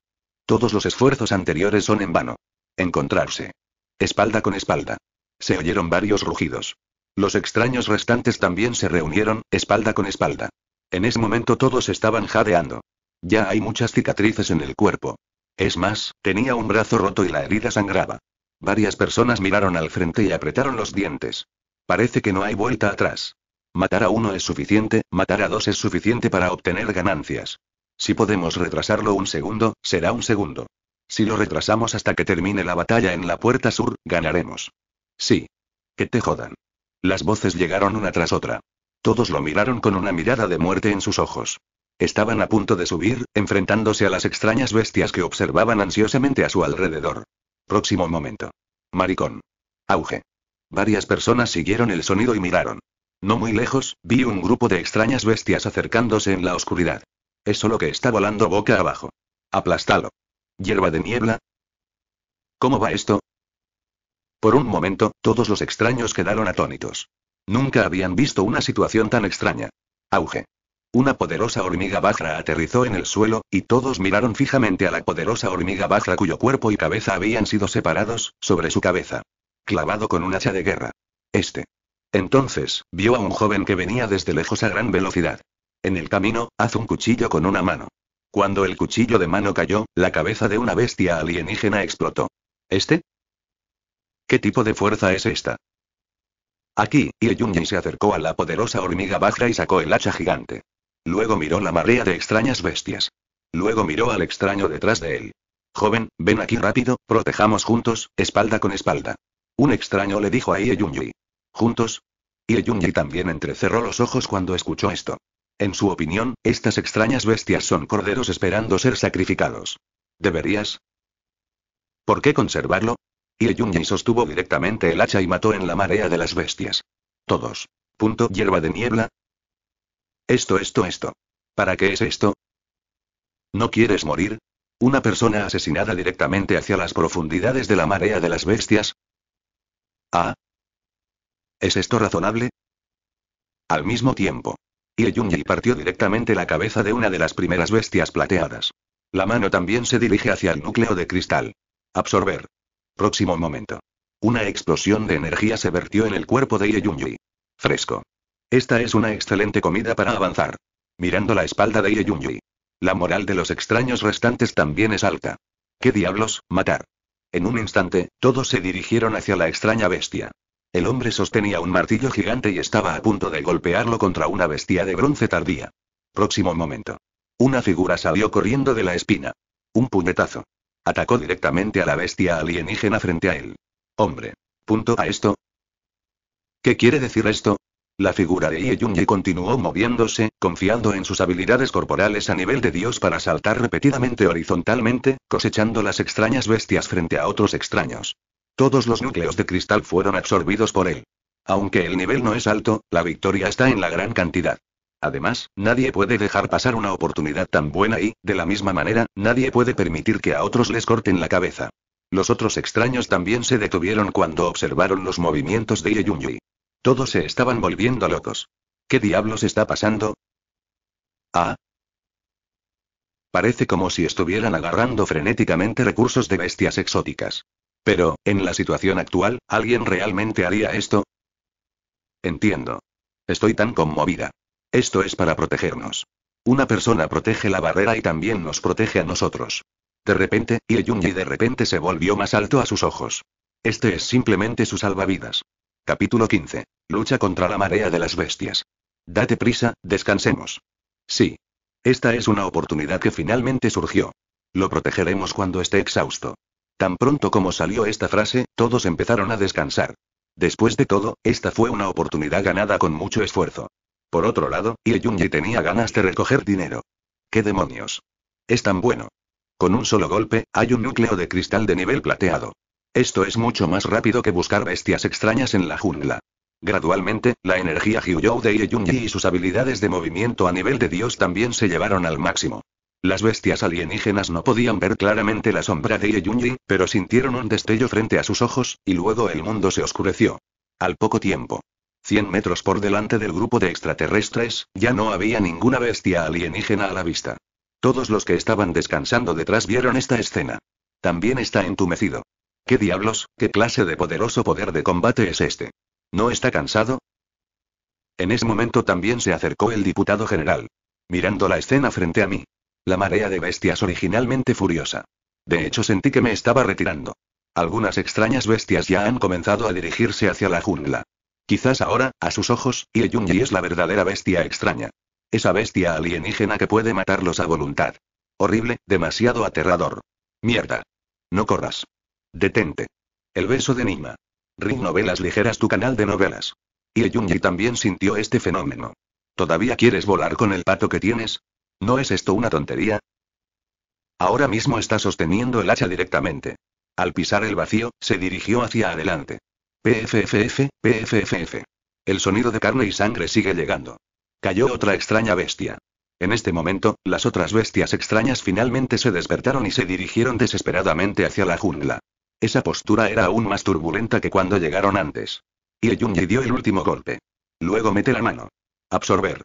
Todos los esfuerzos anteriores son en vano. Encontrarse. Espalda con espalda. Se oyeron varios rugidos. Los extraños restantes también se reunieron, espalda con espalda. En ese momento todos estaban jadeando. Ya hay muchas cicatrices en el cuerpo. Es más, tenía un brazo roto y la herida sangraba. Varias personas miraron al frente y apretaron los dientes. Parece que no hay vuelta atrás. Matar a uno es suficiente, matar a dos es suficiente para obtener ganancias. Si podemos retrasarlo un segundo, será un segundo. Si lo retrasamos hasta que termine la batalla en la puerta sur, ganaremos. Sí. Que te jodan. Las voces llegaron una tras otra. Todos lo miraron con una mirada de muerte en sus ojos. Estaban a punto de subir, enfrentándose a las extrañas bestias que observaban ansiosamente a su alrededor. Próximo momento. Maricón. Auge. Varias personas siguieron el sonido y miraron. No muy lejos, vi un grupo de extrañas bestias acercándose en la oscuridad. Es solo que está volando boca abajo. Aplastalo. Hierba de niebla. ¿Cómo va esto? Por un momento, todos los extraños quedaron atónitos. Nunca habían visto una situación tan extraña. Auge. Una poderosa hormiga bajra aterrizó en el suelo, y todos miraron fijamente a la poderosa hormiga bajra cuyo cuerpo y cabeza habían sido separados, sobre su cabeza. Clavado con un hacha de guerra. Este. Entonces, vio a un joven que venía desde lejos a gran velocidad. En el camino, haz un cuchillo con una mano. Cuando el cuchillo de mano cayó, la cabeza de una bestia alienígena explotó. ¿Este? ¿Qué tipo de fuerza es esta? Aquí, Yeyunji se acercó a la poderosa hormiga bajra y sacó el hacha gigante. Luego miró la marea de extrañas bestias. Luego miró al extraño detrás de él. Joven, ven aquí rápido, protejamos juntos, espalda con espalda. Un extraño le dijo a Ie ¿Juntos? Y también entrecerró los ojos cuando escuchó esto. En su opinión, estas extrañas bestias son corderos esperando ser sacrificados. ¿Deberías? ¿Por qué conservarlo? Ie sostuvo directamente el hacha y mató en la marea de las bestias. Todos. Punto hierba de niebla, esto, esto, esto. ¿Para qué es esto? ¿No quieres morir? ¿Una persona asesinada directamente hacia las profundidades de la marea de las bestias? Ah. ¿Es esto razonable? Al mismo tiempo. Yunyi partió directamente la cabeza de una de las primeras bestias plateadas. La mano también se dirige hacia el núcleo de cristal. Absorber. Próximo momento. Una explosión de energía se vertió en el cuerpo de Yunyi. Fresco. Esta es una excelente comida para avanzar. Mirando la espalda de Yunji, La moral de los extraños restantes también es alta. ¿Qué diablos, matar? En un instante, todos se dirigieron hacia la extraña bestia. El hombre sostenía un martillo gigante y estaba a punto de golpearlo contra una bestia de bronce tardía. Próximo momento. Una figura salió corriendo de la espina. Un puñetazo. Atacó directamente a la bestia alienígena frente a él. Hombre. Punto a esto. ¿Qué quiere decir esto? La figura de Ieyunji continuó moviéndose, confiando en sus habilidades corporales a nivel de Dios para saltar repetidamente horizontalmente, cosechando las extrañas bestias frente a otros extraños. Todos los núcleos de cristal fueron absorbidos por él. Aunque el nivel no es alto, la victoria está en la gran cantidad. Además, nadie puede dejar pasar una oportunidad tan buena y, de la misma manera, nadie puede permitir que a otros les corten la cabeza. Los otros extraños también se detuvieron cuando observaron los movimientos de Ieyunji. Todos se estaban volviendo locos. ¿Qué diablos está pasando? Ah. Parece como si estuvieran agarrando frenéticamente recursos de bestias exóticas. Pero, en la situación actual, ¿alguien realmente haría esto? Entiendo. Estoy tan conmovida. Esto es para protegernos. Una persona protege la barrera y también nos protege a nosotros. De repente, y de repente se volvió más alto a sus ojos. Este es simplemente su salvavidas. Capítulo 15. Lucha contra la marea de las bestias. Date prisa, descansemos. Sí. Esta es una oportunidad que finalmente surgió. Lo protegeremos cuando esté exhausto. Tan pronto como salió esta frase, todos empezaron a descansar. Después de todo, esta fue una oportunidad ganada con mucho esfuerzo. Por otro lado, Yunji tenía ganas de recoger dinero. ¿Qué demonios? Es tan bueno. Con un solo golpe, hay un núcleo de cristal de nivel plateado. Esto es mucho más rápido que buscar bestias extrañas en la jungla. Gradualmente, la energía Hyuyou de Yunji y sus habilidades de movimiento a nivel de Dios también se llevaron al máximo. Las bestias alienígenas no podían ver claramente la sombra de Yunji, pero sintieron un destello frente a sus ojos, y luego el mundo se oscureció. Al poco tiempo. 100 metros por delante del grupo de extraterrestres, ya no había ninguna bestia alienígena a la vista. Todos los que estaban descansando detrás vieron esta escena. También está entumecido. ¿Qué diablos, qué clase de poderoso poder de combate es este? ¿No está cansado? En ese momento también se acercó el diputado general, mirando la escena frente a mí. La marea de bestias originalmente furiosa. De hecho sentí que me estaba retirando. Algunas extrañas bestias ya han comenzado a dirigirse hacia la jungla. Quizás ahora, a sus ojos, y es la verdadera bestia extraña. Esa bestia alienígena que puede matarlos a voluntad. Horrible, demasiado aterrador. Mierda. No corras. Detente. El beso de Nima. Ring Novelas Ligeras, tu canal de novelas. Y Junji también sintió este fenómeno. ¿Todavía quieres volar con el pato que tienes? ¿No es esto una tontería? Ahora mismo está sosteniendo el hacha directamente. Al pisar el vacío, se dirigió hacia adelante. PFFF, PFFF. El sonido de carne y sangre sigue llegando. Cayó otra extraña bestia. En este momento, las otras bestias extrañas finalmente se despertaron y se dirigieron desesperadamente hacia la jungla. Esa postura era aún más turbulenta que cuando llegaron antes. Y le dio el último golpe. Luego mete la mano. Absorber.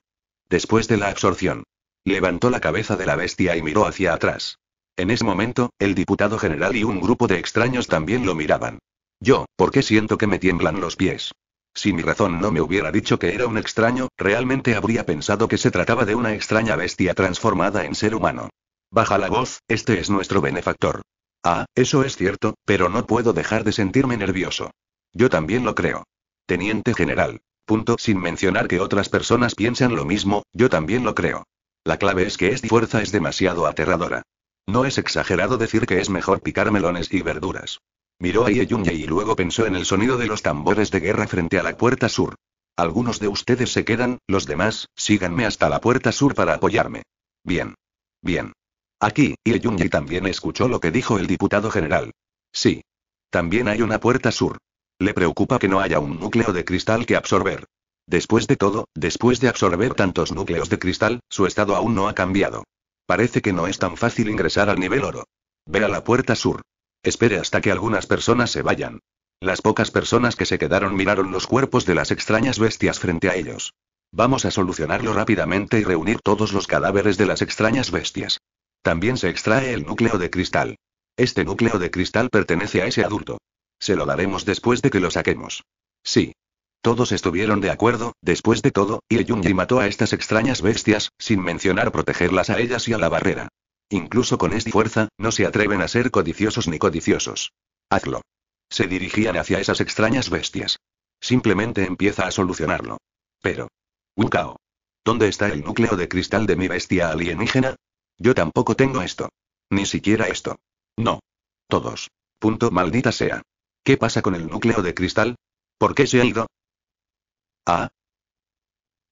Después de la absorción. Levantó la cabeza de la bestia y miró hacia atrás. En ese momento, el diputado general y un grupo de extraños también lo miraban. Yo, ¿por qué siento que me tiemblan los pies? Si mi razón no me hubiera dicho que era un extraño, realmente habría pensado que se trataba de una extraña bestia transformada en ser humano. Baja la voz, este es nuestro benefactor. Ah, eso es cierto, pero no puedo dejar de sentirme nervioso. Yo también lo creo. Teniente general. Punto. Sin mencionar que otras personas piensan lo mismo, yo también lo creo. La clave es que esta fuerza es demasiado aterradora. No es exagerado decir que es mejor picar melones y verduras. Miró a Yeyunye y luego pensó en el sonido de los tambores de guerra frente a la puerta sur. Algunos de ustedes se quedan, los demás, síganme hasta la puerta sur para apoyarme. Bien. Bien. Aquí, y también escuchó lo que dijo el diputado general. Sí. También hay una puerta sur. Le preocupa que no haya un núcleo de cristal que absorber. Después de todo, después de absorber tantos núcleos de cristal, su estado aún no ha cambiado. Parece que no es tan fácil ingresar al nivel oro. Ve a la puerta sur. Espere hasta que algunas personas se vayan. Las pocas personas que se quedaron miraron los cuerpos de las extrañas bestias frente a ellos. Vamos a solucionarlo rápidamente y reunir todos los cadáveres de las extrañas bestias. También se extrae el núcleo de cristal. Este núcleo de cristal pertenece a ese adulto. Se lo daremos después de que lo saquemos. Sí. Todos estuvieron de acuerdo, después de todo, y Yunji mató a estas extrañas bestias, sin mencionar protegerlas a ellas y a la barrera. Incluso con esta fuerza, no se atreven a ser codiciosos ni codiciosos. Hazlo. Se dirigían hacia esas extrañas bestias. Simplemente empieza a solucionarlo. Pero. cao! ¿Dónde está el núcleo de cristal de mi bestia alienígena? Yo tampoco tengo esto. Ni siquiera esto. No. Todos. Punto maldita sea. ¿Qué pasa con el núcleo de cristal? ¿Por qué se ha ido? Ah.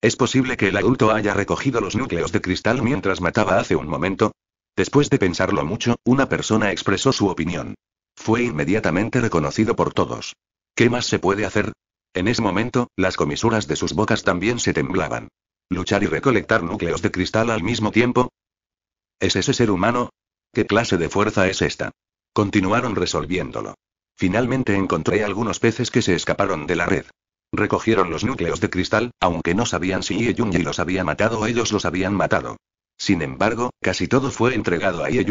Es posible que el adulto haya recogido los núcleos de cristal mientras mataba hace un momento. Después de pensarlo mucho, una persona expresó su opinión. Fue inmediatamente reconocido por todos. ¿Qué más se puede hacer? En ese momento, las comisuras de sus bocas también se temblaban. Luchar y recolectar núcleos de cristal al mismo tiempo, ¿Es ese ser humano? ¿Qué clase de fuerza es esta? Continuaron resolviéndolo. Finalmente encontré algunos peces que se escaparon de la red. Recogieron los núcleos de cristal, aunque no sabían si Ye los había matado o ellos los habían matado. Sin embargo, casi todo fue entregado a Ye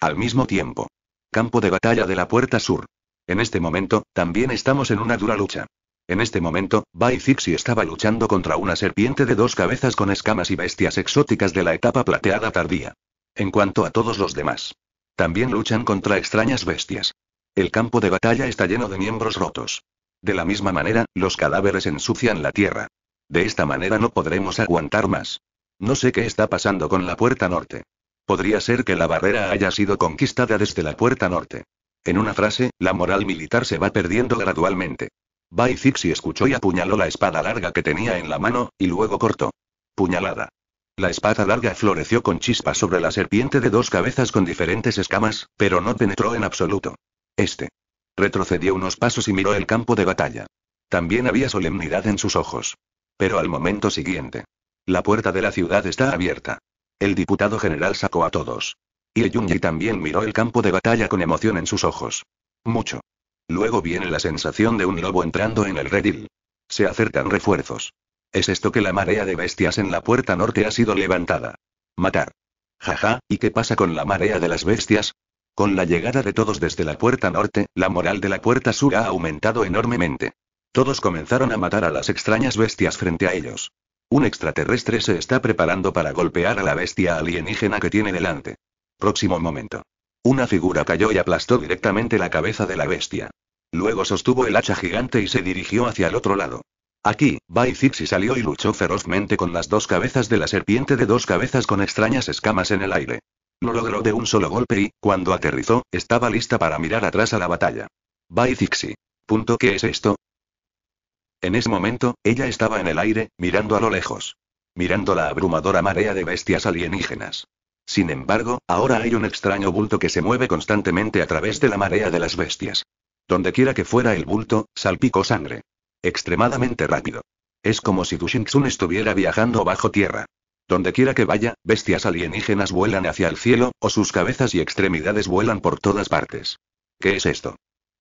Al mismo tiempo. Campo de batalla de la Puerta Sur. En este momento, también estamos en una dura lucha. En este momento, Bai estaba luchando contra una serpiente de dos cabezas con escamas y bestias exóticas de la etapa plateada tardía. En cuanto a todos los demás. También luchan contra extrañas bestias. El campo de batalla está lleno de miembros rotos. De la misma manera, los cadáveres ensucian la tierra. De esta manera no podremos aguantar más. No sé qué está pasando con la puerta norte. Podría ser que la barrera haya sido conquistada desde la puerta norte. En una frase, la moral militar se va perdiendo gradualmente. Bai escuchó y apuñaló la espada larga que tenía en la mano, y luego cortó. Puñalada. La espada larga floreció con chispas sobre la serpiente de dos cabezas con diferentes escamas, pero no penetró en absoluto. Este. Retrocedió unos pasos y miró el campo de batalla. También había solemnidad en sus ojos. Pero al momento siguiente. La puerta de la ciudad está abierta. El diputado general sacó a todos. Y Yunji también miró el campo de batalla con emoción en sus ojos. Mucho. Luego viene la sensación de un lobo entrando en el redil. Se acercan refuerzos. Es esto que la marea de bestias en la puerta norte ha sido levantada. Matar. Jaja, ¿y qué pasa con la marea de las bestias? Con la llegada de todos desde la puerta norte, la moral de la puerta sur ha aumentado enormemente. Todos comenzaron a matar a las extrañas bestias frente a ellos. Un extraterrestre se está preparando para golpear a la bestia alienígena que tiene delante. Próximo momento. Una figura cayó y aplastó directamente la cabeza de la bestia. Luego sostuvo el hacha gigante y se dirigió hacia el otro lado. Aquí, Bai Zixi salió y luchó ferozmente con las dos cabezas de la serpiente de dos cabezas con extrañas escamas en el aire. Lo logró de un solo golpe y, cuando aterrizó, estaba lista para mirar atrás a la batalla. Bai Zixi. ¿Qué es esto? En ese momento, ella estaba en el aire, mirando a lo lejos. Mirando la abrumadora marea de bestias alienígenas. Sin embargo, ahora hay un extraño bulto que se mueve constantemente a través de la marea de las bestias. Donde quiera que fuera el bulto, salpicó sangre. Extremadamente rápido. Es como si Dushinxun estuviera viajando bajo tierra. Donde quiera que vaya, bestias alienígenas vuelan hacia el cielo, o sus cabezas y extremidades vuelan por todas partes. ¿Qué es esto?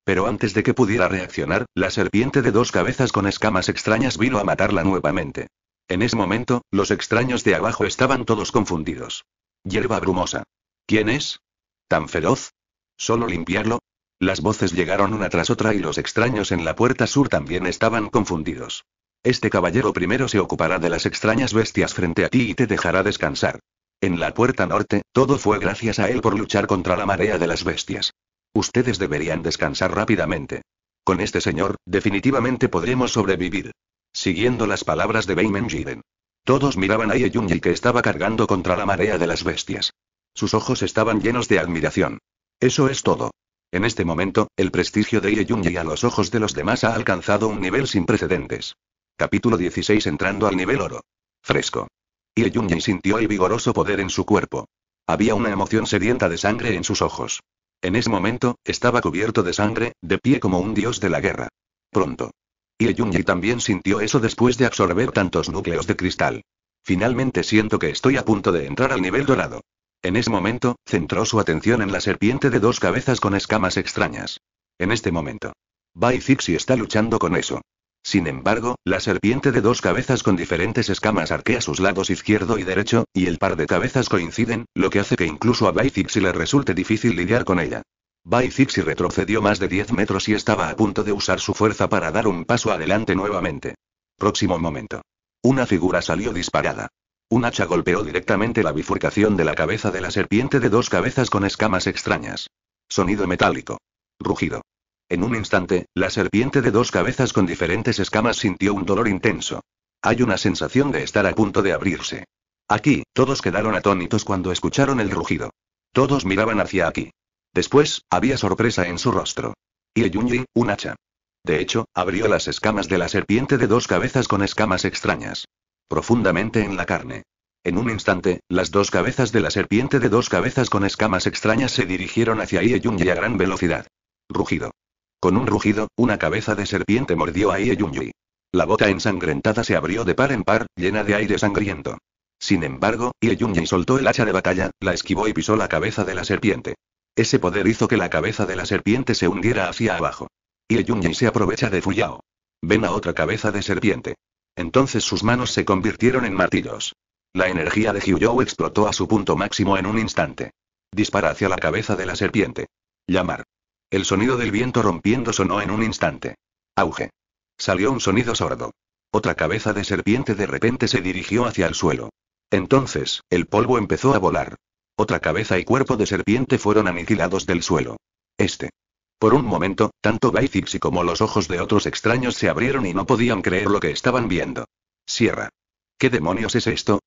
Pero antes de que pudiera reaccionar, la serpiente de dos cabezas con escamas extrañas vino a matarla nuevamente. En ese momento, los extraños de abajo estaban todos confundidos. Hierba brumosa. ¿Quién es? ¿Tan feroz? ¿Solo limpiarlo? Las voces llegaron una tras otra y los extraños en la puerta sur también estaban confundidos. Este caballero primero se ocupará de las extrañas bestias frente a ti y te dejará descansar. En la puerta norte, todo fue gracias a él por luchar contra la marea de las bestias. Ustedes deberían descansar rápidamente. Con este señor, definitivamente podremos sobrevivir. Siguiendo las palabras de Beimen Jiden. Todos miraban a Ye que estaba cargando contra la marea de las bestias. Sus ojos estaban llenos de admiración. Eso es todo. En este momento, el prestigio de Ye a los ojos de los demás ha alcanzado un nivel sin precedentes. Capítulo 16 Entrando al nivel oro. Fresco. Ye sintió el vigoroso poder en su cuerpo. Había una emoción sedienta de sangre en sus ojos. En ese momento, estaba cubierto de sangre, de pie como un dios de la guerra. Pronto. Y Junji también sintió eso después de absorber tantos núcleos de cristal. Finalmente siento que estoy a punto de entrar al nivel dorado. En ese momento, centró su atención en la serpiente de dos cabezas con escamas extrañas. En este momento. Bai está luchando con eso. Sin embargo, la serpiente de dos cabezas con diferentes escamas arquea sus lados izquierdo y derecho, y el par de cabezas coinciden, lo que hace que incluso a Bai le resulte difícil lidiar con ella. Bai retrocedió más de 10 metros y estaba a punto de usar su fuerza para dar un paso adelante nuevamente. Próximo momento. Una figura salió disparada. Un hacha golpeó directamente la bifurcación de la cabeza de la serpiente de dos cabezas con escamas extrañas. Sonido metálico. Rugido. En un instante, la serpiente de dos cabezas con diferentes escamas sintió un dolor intenso. Hay una sensación de estar a punto de abrirse. Aquí, todos quedaron atónitos cuando escucharon el rugido. Todos miraban hacia aquí. Después, había sorpresa en su rostro. Y Junji, un hacha. De hecho, abrió las escamas de la serpiente de dos cabezas con escamas extrañas. Profundamente en la carne. En un instante, las dos cabezas de la serpiente de dos cabezas con escamas extrañas se dirigieron hacia Junji a gran velocidad. Rugido. Con un rugido, una cabeza de serpiente mordió a Junji. La boca ensangrentada se abrió de par en par, llena de aire sangriento. Sin embargo, Junji soltó el hacha de batalla, la esquivó y pisó la cabeza de la serpiente. Ese poder hizo que la cabeza de la serpiente se hundiera hacia abajo. Y el Yunji se aprovecha de Fuyao. Ven a otra cabeza de serpiente. Entonces sus manos se convirtieron en martillos. La energía de Hiu-You explotó a su punto máximo en un instante. Dispara hacia la cabeza de la serpiente. Llamar. El sonido del viento rompiendo sonó en un instante. Auge. Salió un sonido sordo. Otra cabeza de serpiente de repente se dirigió hacia el suelo. Entonces, el polvo empezó a volar. Otra cabeza y cuerpo de serpiente fueron aniquilados del suelo. Este. Por un momento, tanto Baithixi como los ojos de otros extraños se abrieron y no podían creer lo que estaban viendo. Sierra. ¿Qué demonios es esto?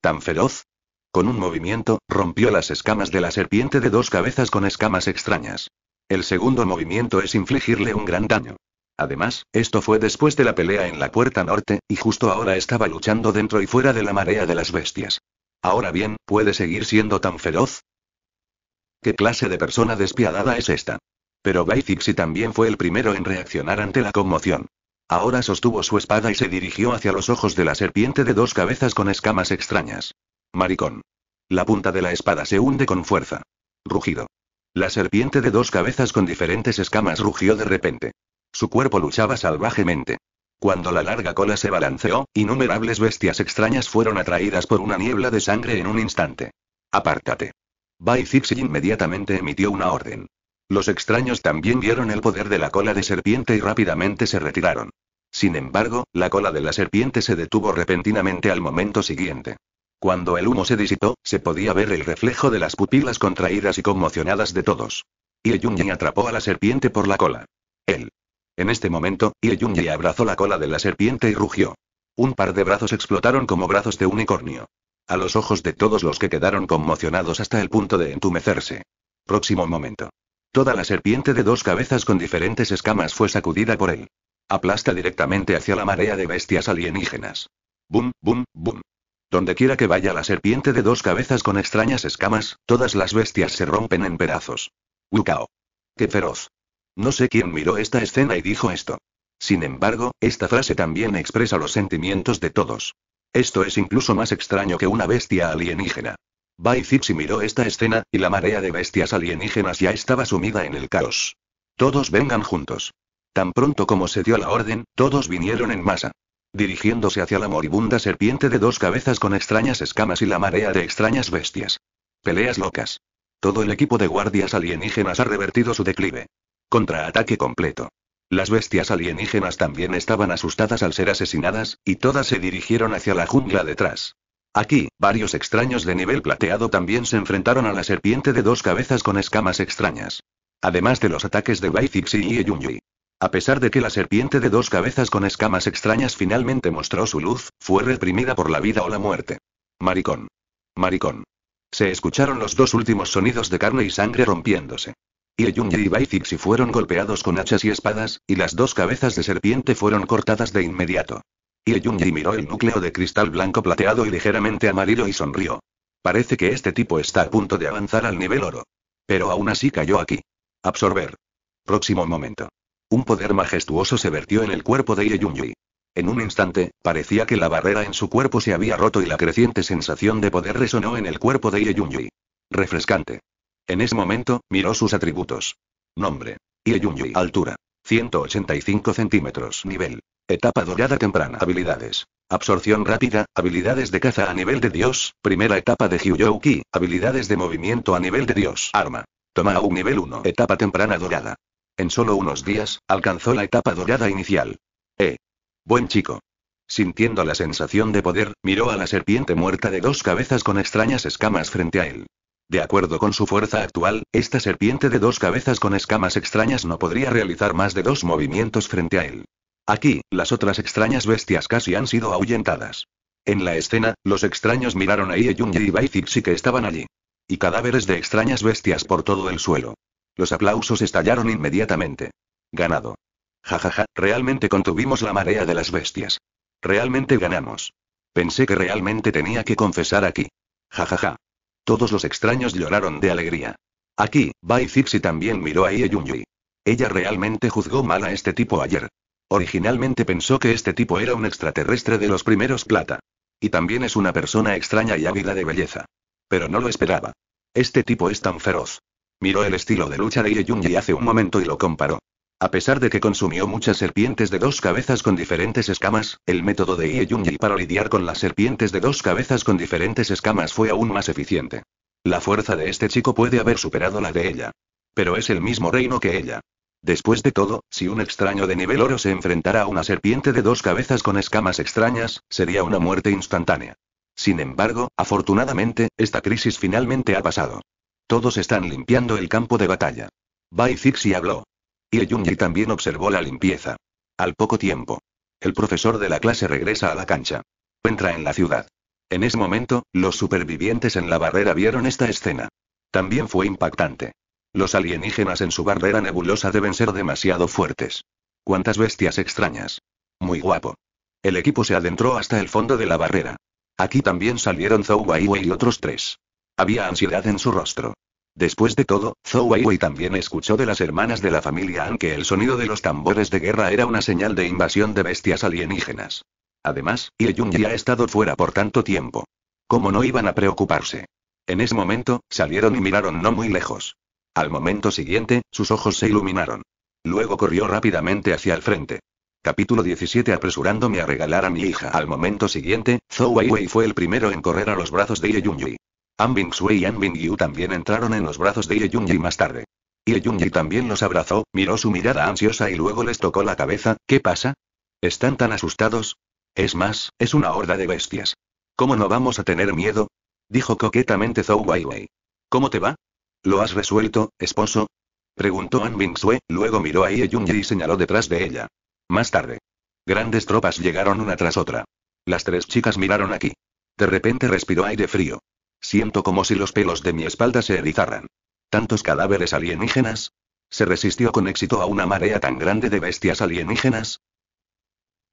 ¿Tan feroz? Con un movimiento, rompió las escamas de la serpiente de dos cabezas con escamas extrañas. El segundo movimiento es infligirle un gran daño. Además, esto fue después de la pelea en la puerta norte, y justo ahora estaba luchando dentro y fuera de la marea de las bestias. Ahora bien, ¿puede seguir siendo tan feroz? ¿Qué clase de persona despiadada es esta? Pero Baithixi también fue el primero en reaccionar ante la conmoción. Ahora sostuvo su espada y se dirigió hacia los ojos de la serpiente de dos cabezas con escamas extrañas. Maricón. La punta de la espada se hunde con fuerza. Rugido. La serpiente de dos cabezas con diferentes escamas rugió de repente. Su cuerpo luchaba salvajemente. Cuando la larga cola se balanceó, innumerables bestias extrañas fueron atraídas por una niebla de sangre en un instante. Apártate. Bai Zixi inmediatamente emitió una orden. Los extraños también vieron el poder de la cola de serpiente y rápidamente se retiraron. Sin embargo, la cola de la serpiente se detuvo repentinamente al momento siguiente. Cuando el humo se disipó, se podía ver el reflejo de las pupilas contraídas y conmocionadas de todos. Y Yunyi atrapó a la serpiente por la cola. Él en este momento, Ye abrazó la cola de la serpiente y rugió. Un par de brazos explotaron como brazos de unicornio. A los ojos de todos los que quedaron conmocionados hasta el punto de entumecerse. Próximo momento. Toda la serpiente de dos cabezas con diferentes escamas fue sacudida por él. Aplasta directamente hacia la marea de bestias alienígenas. Bum, bum, bum. Donde quiera que vaya la serpiente de dos cabezas con extrañas escamas, todas las bestias se rompen en pedazos. ¡Wukao! ¡Qué feroz! No sé quién miró esta escena y dijo esto. Sin embargo, esta frase también expresa los sentimientos de todos. Esto es incluso más extraño que una bestia alienígena. Bai Zixi miró esta escena, y la marea de bestias alienígenas ya estaba sumida en el caos. Todos vengan juntos. Tan pronto como se dio la orden, todos vinieron en masa. Dirigiéndose hacia la moribunda serpiente de dos cabezas con extrañas escamas y la marea de extrañas bestias. Peleas locas. Todo el equipo de guardias alienígenas ha revertido su declive. Contraataque completo. Las bestias alienígenas también estaban asustadas al ser asesinadas, y todas se dirigieron hacia la jungla detrás. Aquí, varios extraños de nivel plateado también se enfrentaron a la serpiente de dos cabezas con escamas extrañas. Además de los ataques de Baifixi y Yunyi. A pesar de que la serpiente de dos cabezas con escamas extrañas finalmente mostró su luz, fue reprimida por la vida o la muerte. Maricón. Maricón. Se escucharon los dos últimos sonidos de carne y sangre rompiéndose. Ieyunji y Baizixi fueron golpeados con hachas y espadas, y las dos cabezas de serpiente fueron cortadas de inmediato. Ieyunji miró el núcleo de cristal blanco plateado y ligeramente amarillo y sonrió. Parece que este tipo está a punto de avanzar al nivel oro. Pero aún así cayó aquí. Absorber. Próximo momento. Un poder majestuoso se vertió en el cuerpo de Ieyunji. En un instante, parecía que la barrera en su cuerpo se había roto y la creciente sensación de poder resonó en el cuerpo de Ieyunji. Refrescante. En ese momento, miró sus atributos. Nombre. Ieyunyui. Altura. 185 centímetros. Nivel. Etapa dorada temprana. Habilidades. Absorción rápida, habilidades de caza a nivel de Dios, primera etapa de Hyuyouki, habilidades de movimiento a nivel de Dios. Arma. Toma un nivel 1. Etapa temprana dorada. En solo unos días, alcanzó la etapa dorada inicial. Eh. Buen chico. Sintiendo la sensación de poder, miró a la serpiente muerta de dos cabezas con extrañas escamas frente a él. De acuerdo con su fuerza actual, esta serpiente de dos cabezas con escamas extrañas no podría realizar más de dos movimientos frente a él. Aquí, las otras extrañas bestias casi han sido ahuyentadas. En la escena, los extraños miraron a Yeyun y Bai que estaban allí. Y cadáveres de extrañas bestias por todo el suelo. Los aplausos estallaron inmediatamente. Ganado. Jajaja, realmente contuvimos la marea de las bestias. Realmente ganamos. Pensé que realmente tenía que confesar aquí. Jajaja. Todos los extraños lloraron de alegría. Aquí, Bai también miró a Ie Ella realmente juzgó mal a este tipo ayer. Originalmente pensó que este tipo era un extraterrestre de los primeros plata. Y también es una persona extraña y ávida de belleza. Pero no lo esperaba. Este tipo es tan feroz. Miró el estilo de lucha de Ye hace un momento y lo comparó. A pesar de que consumió muchas serpientes de dos cabezas con diferentes escamas, el método de Ieyunji para lidiar con las serpientes de dos cabezas con diferentes escamas fue aún más eficiente. La fuerza de este chico puede haber superado la de ella. Pero es el mismo reino que ella. Después de todo, si un extraño de nivel oro se enfrentara a una serpiente de dos cabezas con escamas extrañas, sería una muerte instantánea. Sin embargo, afortunadamente, esta crisis finalmente ha pasado. Todos están limpiando el campo de batalla. Bai Zixi habló. Y también observó la limpieza. Al poco tiempo. El profesor de la clase regresa a la cancha. Entra en la ciudad. En ese momento, los supervivientes en la barrera vieron esta escena. También fue impactante. Los alienígenas en su barrera nebulosa deben ser demasiado fuertes. Cuántas bestias extrañas. Muy guapo. El equipo se adentró hasta el fondo de la barrera. Aquí también salieron Zhou Waiwei y otros tres. Había ansiedad en su rostro. Después de todo, Zhou Weiwei también escuchó de las hermanas de la familia aunque que el sonido de los tambores de guerra era una señal de invasión de bestias alienígenas. Además, Ye Yunyi ha estado fuera por tanto tiempo. ¿Cómo no iban a preocuparse? En ese momento, salieron y miraron no muy lejos. Al momento siguiente, sus ojos se iluminaron. Luego corrió rápidamente hacia el frente. Capítulo 17 Apresurándome a regalar a mi hija. Al momento siguiente, Zhou Weiwei fue el primero en correr a los brazos de Ye Yunyi. Bing Sui y Bing Yu también entraron en los brazos de Ye Yunji más tarde. Ye Yunji también los abrazó, miró su mirada ansiosa y luego les tocó la cabeza. ¿Qué pasa? ¿Están tan asustados? Es más, es una horda de bestias. ¿Cómo no vamos a tener miedo? Dijo coquetamente Zhou Weiwei. ¿Cómo te va? ¿Lo has resuelto, esposo? Preguntó An Bing luego miró a Ye Yunji y señaló detrás de ella. Más tarde. Grandes tropas llegaron una tras otra. Las tres chicas miraron aquí. De repente respiró aire frío. Siento como si los pelos de mi espalda se erizaran. ¿Tantos cadáveres alienígenas? ¿Se resistió con éxito a una marea tan grande de bestias alienígenas?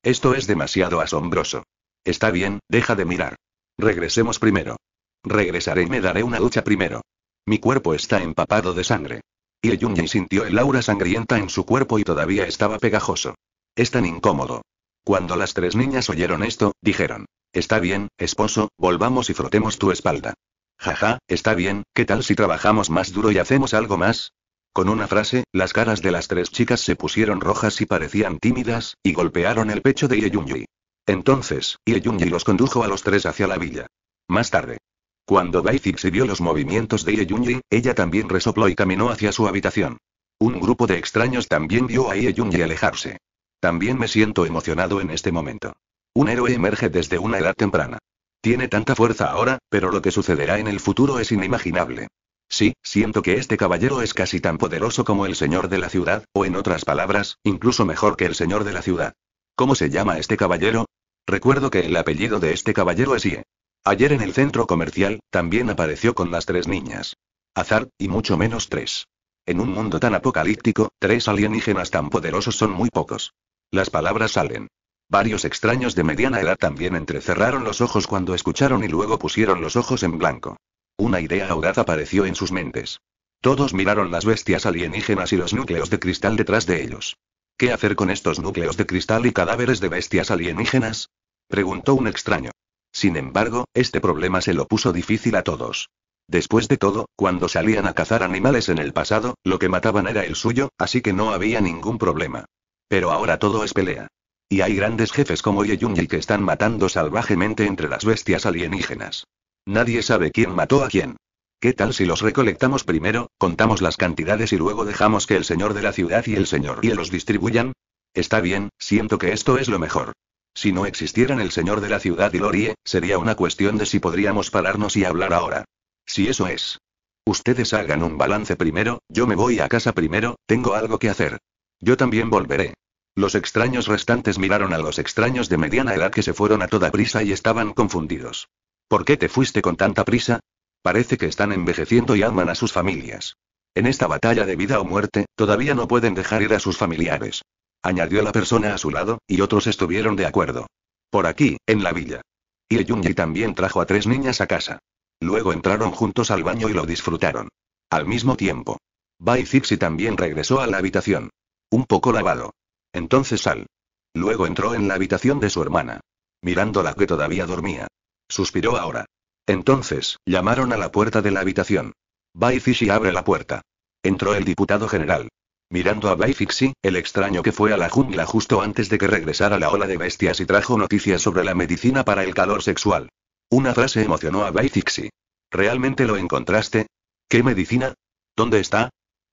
Esto es demasiado asombroso. Está bien, deja de mirar. Regresemos primero. Regresaré y me daré una ducha primero. Mi cuerpo está empapado de sangre. Y Yunji sintió el aura sangrienta en su cuerpo y todavía estaba pegajoso. Es tan incómodo. Cuando las tres niñas oyeron esto, dijeron, Está bien, esposo, volvamos y frotemos tu espalda. Jaja, está bien, ¿qué tal si trabajamos más duro y hacemos algo más? Con una frase, las caras de las tres chicas se pusieron rojas y parecían tímidas, y golpearon el pecho de Yunji. Entonces, Yunji los condujo a los tres hacia la villa. Más tarde. Cuando se vio los movimientos de Yunji, ella también resopló y caminó hacia su habitación. Un grupo de extraños también vio a Yunji alejarse. También me siento emocionado en este momento. Un héroe emerge desde una edad temprana. Tiene tanta fuerza ahora, pero lo que sucederá en el futuro es inimaginable. Sí, siento que este caballero es casi tan poderoso como el señor de la ciudad, o en otras palabras, incluso mejor que el señor de la ciudad. ¿Cómo se llama este caballero? Recuerdo que el apellido de este caballero es Ie. Ayer en el centro comercial, también apareció con las tres niñas. Azar, y mucho menos tres. En un mundo tan apocalíptico, tres alienígenas tan poderosos son muy pocos. Las palabras salen. Varios extraños de mediana edad también entrecerraron los ojos cuando escucharon y luego pusieron los ojos en blanco. Una idea audaz apareció en sus mentes. Todos miraron las bestias alienígenas y los núcleos de cristal detrás de ellos. ¿Qué hacer con estos núcleos de cristal y cadáveres de bestias alienígenas? preguntó un extraño. Sin embargo, este problema se lo puso difícil a todos. Después de todo, cuando salían a cazar animales en el pasado, lo que mataban era el suyo, así que no había ningún problema. Pero ahora todo es pelea. Y hay grandes jefes como Yeyunji que están matando salvajemente entre las bestias alienígenas. Nadie sabe quién mató a quién. ¿Qué tal si los recolectamos primero, contamos las cantidades y luego dejamos que el señor de la ciudad y el señor y los distribuyan? Está bien, siento que esto es lo mejor. Si no existieran el señor de la ciudad y Lorie, sería una cuestión de si podríamos pararnos y hablar ahora. Si eso es. Ustedes hagan un balance primero, yo me voy a casa primero, tengo algo que hacer. Yo también volveré. Los extraños restantes miraron a los extraños de mediana edad que se fueron a toda prisa y estaban confundidos. ¿Por qué te fuiste con tanta prisa? Parece que están envejeciendo y aman a sus familias. En esta batalla de vida o muerte, todavía no pueden dejar ir a sus familiares. Añadió la persona a su lado, y otros estuvieron de acuerdo. Por aquí, en la villa. Y Yunji también trajo a tres niñas a casa. Luego entraron juntos al baño y lo disfrutaron. Al mismo tiempo. Bai también regresó a la habitación. Un poco lavado. Entonces sal. Luego entró en la habitación de su hermana. Mirándola que todavía dormía. Suspiró ahora. Entonces, llamaron a la puerta de la habitación. Baifixi abre la puerta. Entró el diputado general. Mirando a Baifixi, el extraño que fue a la jungla justo antes de que regresara la ola de bestias y trajo noticias sobre la medicina para el calor sexual. Una frase emocionó a Baifixi. ¿Realmente lo encontraste? ¿Qué medicina? ¿Dónde está?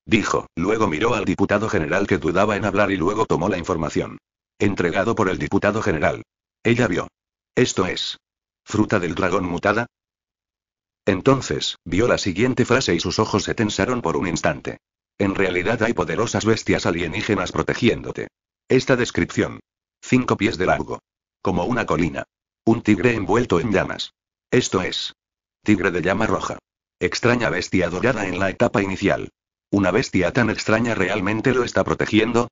dijo, luego miró al diputado general que dudaba en hablar y luego tomó la información. Entregado por el diputado general. Ella vio. Esto es. Fruta del dragón mutada. Entonces, vio la siguiente frase y sus ojos se tensaron por un instante. En realidad hay poderosas bestias alienígenas protegiéndote. Esta descripción. Cinco pies de largo. Como una colina. Un tigre envuelto en llamas. Esto es. Tigre de llama roja. Extraña bestia dorada en la etapa inicial. ¿Una bestia tan extraña realmente lo está protegiendo?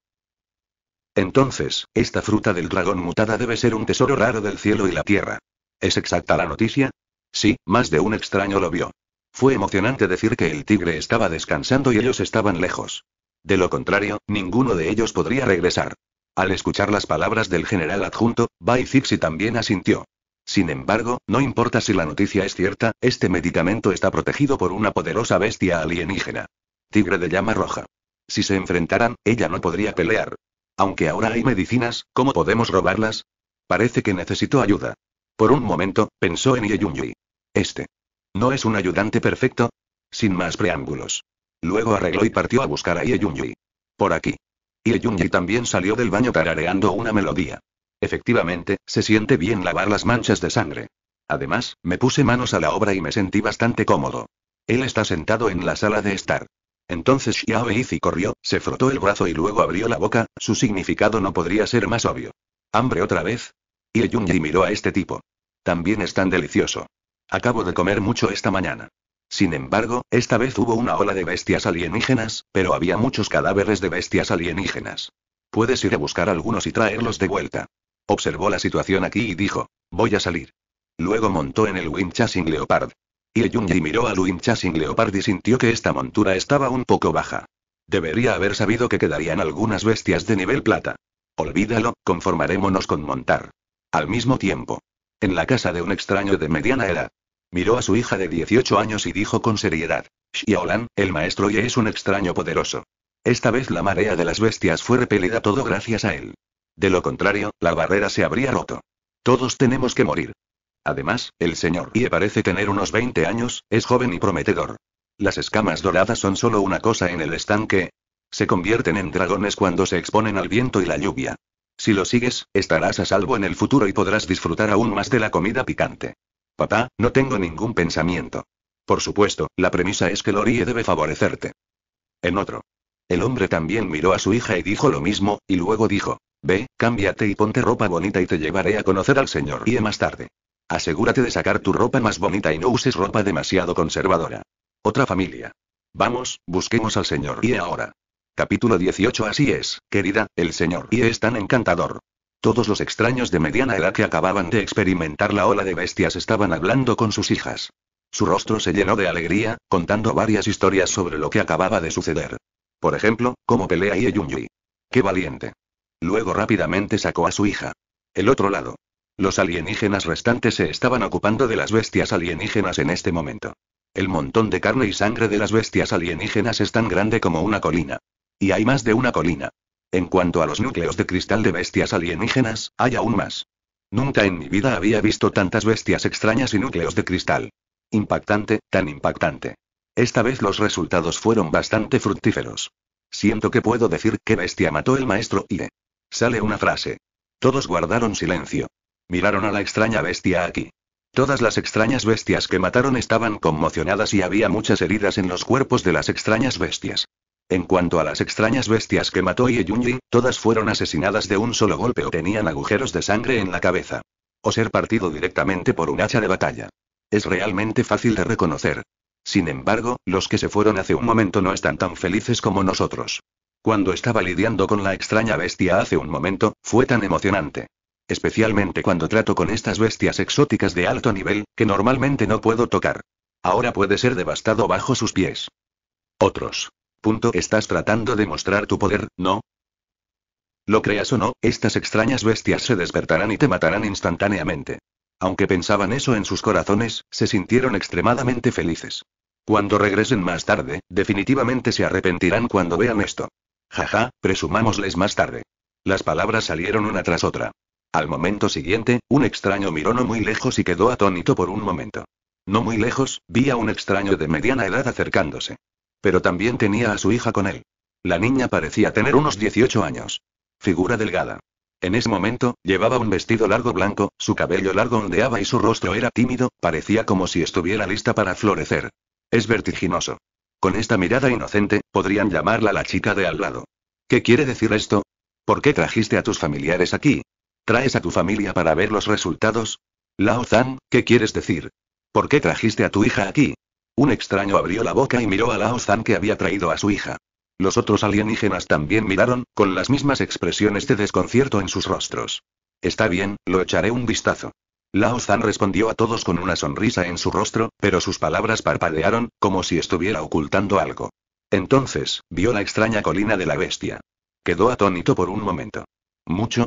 Entonces, esta fruta del dragón mutada debe ser un tesoro raro del cielo y la tierra. ¿Es exacta la noticia? Sí, más de un extraño lo vio. Fue emocionante decir que el tigre estaba descansando y ellos estaban lejos. De lo contrario, ninguno de ellos podría regresar. Al escuchar las palabras del general adjunto, Bai también asintió. Sin embargo, no importa si la noticia es cierta, este medicamento está protegido por una poderosa bestia alienígena. Tigre de llama roja. Si se enfrentaran, ella no podría pelear. Aunque ahora hay medicinas, ¿cómo podemos robarlas? Parece que necesito ayuda. Por un momento, pensó en Ieyunji. Este. ¿No es un ayudante perfecto? Sin más preámbulos. Luego arregló y partió a buscar a Ieyunji. Por aquí. Ieyunji también salió del baño tarareando una melodía. Efectivamente, se siente bien lavar las manchas de sangre. Además, me puse manos a la obra y me sentí bastante cómodo. Él está sentado en la sala de estar. Entonces Xiao Eizi corrió, se frotó el brazo y luego abrió la boca, su significado no podría ser más obvio. ¿Hambre otra vez? Y Yunyi miró a este tipo. También es tan delicioso. Acabo de comer mucho esta mañana. Sin embargo, esta vez hubo una ola de bestias alienígenas, pero había muchos cadáveres de bestias alienígenas. Puedes ir a buscar algunos y traerlos de vuelta. Observó la situación aquí y dijo, voy a salir. Luego montó en el Winchasing Leopard. Y Yunji miró a Luinchasing sin leopard y sintió que esta montura estaba un poco baja. Debería haber sabido que quedarían algunas bestias de nivel plata. Olvídalo, conformarémonos con montar. Al mismo tiempo. En la casa de un extraño de mediana edad. Miró a su hija de 18 años y dijo con seriedad. Xiaolan, el maestro Ye es un extraño poderoso. Esta vez la marea de las bestias fue repelida todo gracias a él. De lo contrario, la barrera se habría roto. Todos tenemos que morir. Además, el señor Ie parece tener unos 20 años, es joven y prometedor. Las escamas doradas son solo una cosa en el estanque. Se convierten en dragones cuando se exponen al viento y la lluvia. Si lo sigues, estarás a salvo en el futuro y podrás disfrutar aún más de la comida picante. Papá, no tengo ningún pensamiento. Por supuesto, la premisa es que Lorie debe favorecerte. En otro. El hombre también miró a su hija y dijo lo mismo, y luego dijo, ve, cámbiate y ponte ropa bonita y te llevaré a conocer al señor Ie más tarde. Asegúrate de sacar tu ropa más bonita y no uses ropa demasiado conservadora. Otra familia. Vamos, busquemos al señor Y ahora. Capítulo 18 Así es, querida, el señor Y es tan encantador. Todos los extraños de mediana edad que acababan de experimentar la ola de bestias estaban hablando con sus hijas. Su rostro se llenó de alegría, contando varias historias sobre lo que acababa de suceder. Por ejemplo, cómo pelea Yunyi. ¡Qué valiente! Luego rápidamente sacó a su hija. El otro lado. Los alienígenas restantes se estaban ocupando de las bestias alienígenas en este momento. El montón de carne y sangre de las bestias alienígenas es tan grande como una colina. Y hay más de una colina. En cuanto a los núcleos de cristal de bestias alienígenas, hay aún más. Nunca en mi vida había visto tantas bestias extrañas y núcleos de cristal. Impactante, tan impactante. Esta vez los resultados fueron bastante fructíferos. Siento que puedo decir qué bestia mató el maestro y... Sale una frase. Todos guardaron silencio. Miraron a la extraña bestia aquí. Todas las extrañas bestias que mataron estaban conmocionadas y había muchas heridas en los cuerpos de las extrañas bestias. En cuanto a las extrañas bestias que mató Ieyunji, todas fueron asesinadas de un solo golpe o tenían agujeros de sangre en la cabeza. O ser partido directamente por un hacha de batalla. Es realmente fácil de reconocer. Sin embargo, los que se fueron hace un momento no están tan felices como nosotros. Cuando estaba lidiando con la extraña bestia hace un momento, fue tan emocionante especialmente cuando trato con estas bestias exóticas de alto nivel, que normalmente no puedo tocar. Ahora puede ser devastado bajo sus pies. Otros. Punto. Estás tratando de mostrar tu poder, ¿no? Lo creas o no, estas extrañas bestias se despertarán y te matarán instantáneamente. Aunque pensaban eso en sus corazones, se sintieron extremadamente felices. Cuando regresen más tarde, definitivamente se arrepentirán cuando vean esto. Jaja, presumámosles más tarde. Las palabras salieron una tras otra. Al momento siguiente, un extraño miró no muy lejos y quedó atónito por un momento. No muy lejos, vi a un extraño de mediana edad acercándose. Pero también tenía a su hija con él. La niña parecía tener unos 18 años. Figura delgada. En ese momento, llevaba un vestido largo blanco, su cabello largo ondeaba y su rostro era tímido, parecía como si estuviera lista para florecer. Es vertiginoso. Con esta mirada inocente, podrían llamarla la chica de al lado. ¿Qué quiere decir esto? ¿Por qué trajiste a tus familiares aquí? ¿Traes a tu familia para ver los resultados? Lao Zan, ¿qué quieres decir? ¿Por qué trajiste a tu hija aquí? Un extraño abrió la boca y miró a Lao Zan que había traído a su hija. Los otros alienígenas también miraron, con las mismas expresiones de desconcierto en sus rostros. Está bien, lo echaré un vistazo. Lao Zan respondió a todos con una sonrisa en su rostro, pero sus palabras parpadearon, como si estuviera ocultando algo. Entonces, vio la extraña colina de la bestia. Quedó atónito por un momento. ¿Mucho?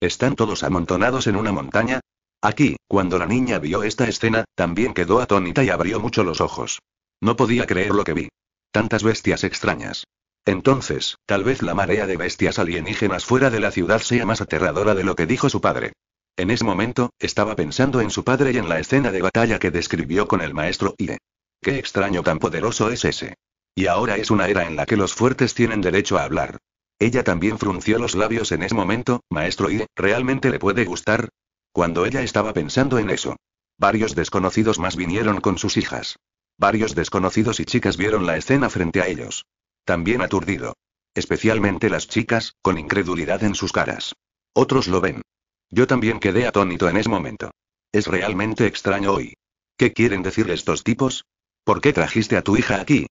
Están todos amontonados en una montaña. Aquí, cuando la niña vio esta escena, también quedó atónita y abrió mucho los ojos. No podía creer lo que vi. Tantas bestias extrañas. Entonces, tal vez la marea de bestias alienígenas fuera de la ciudad sea más aterradora de lo que dijo su padre. En ese momento, estaba pensando en su padre y en la escena de batalla que describió con el maestro Ie. Qué extraño tan poderoso es ese. Y ahora es una era en la que los fuertes tienen derecho a hablar. Ella también frunció los labios en ese momento, maestro y, ¿realmente le puede gustar? Cuando ella estaba pensando en eso. Varios desconocidos más vinieron con sus hijas. Varios desconocidos y chicas vieron la escena frente a ellos. También aturdido. Especialmente las chicas, con incredulidad en sus caras. Otros lo ven. Yo también quedé atónito en ese momento. Es realmente extraño hoy. ¿Qué quieren decir estos tipos? ¿Por qué trajiste a tu hija aquí?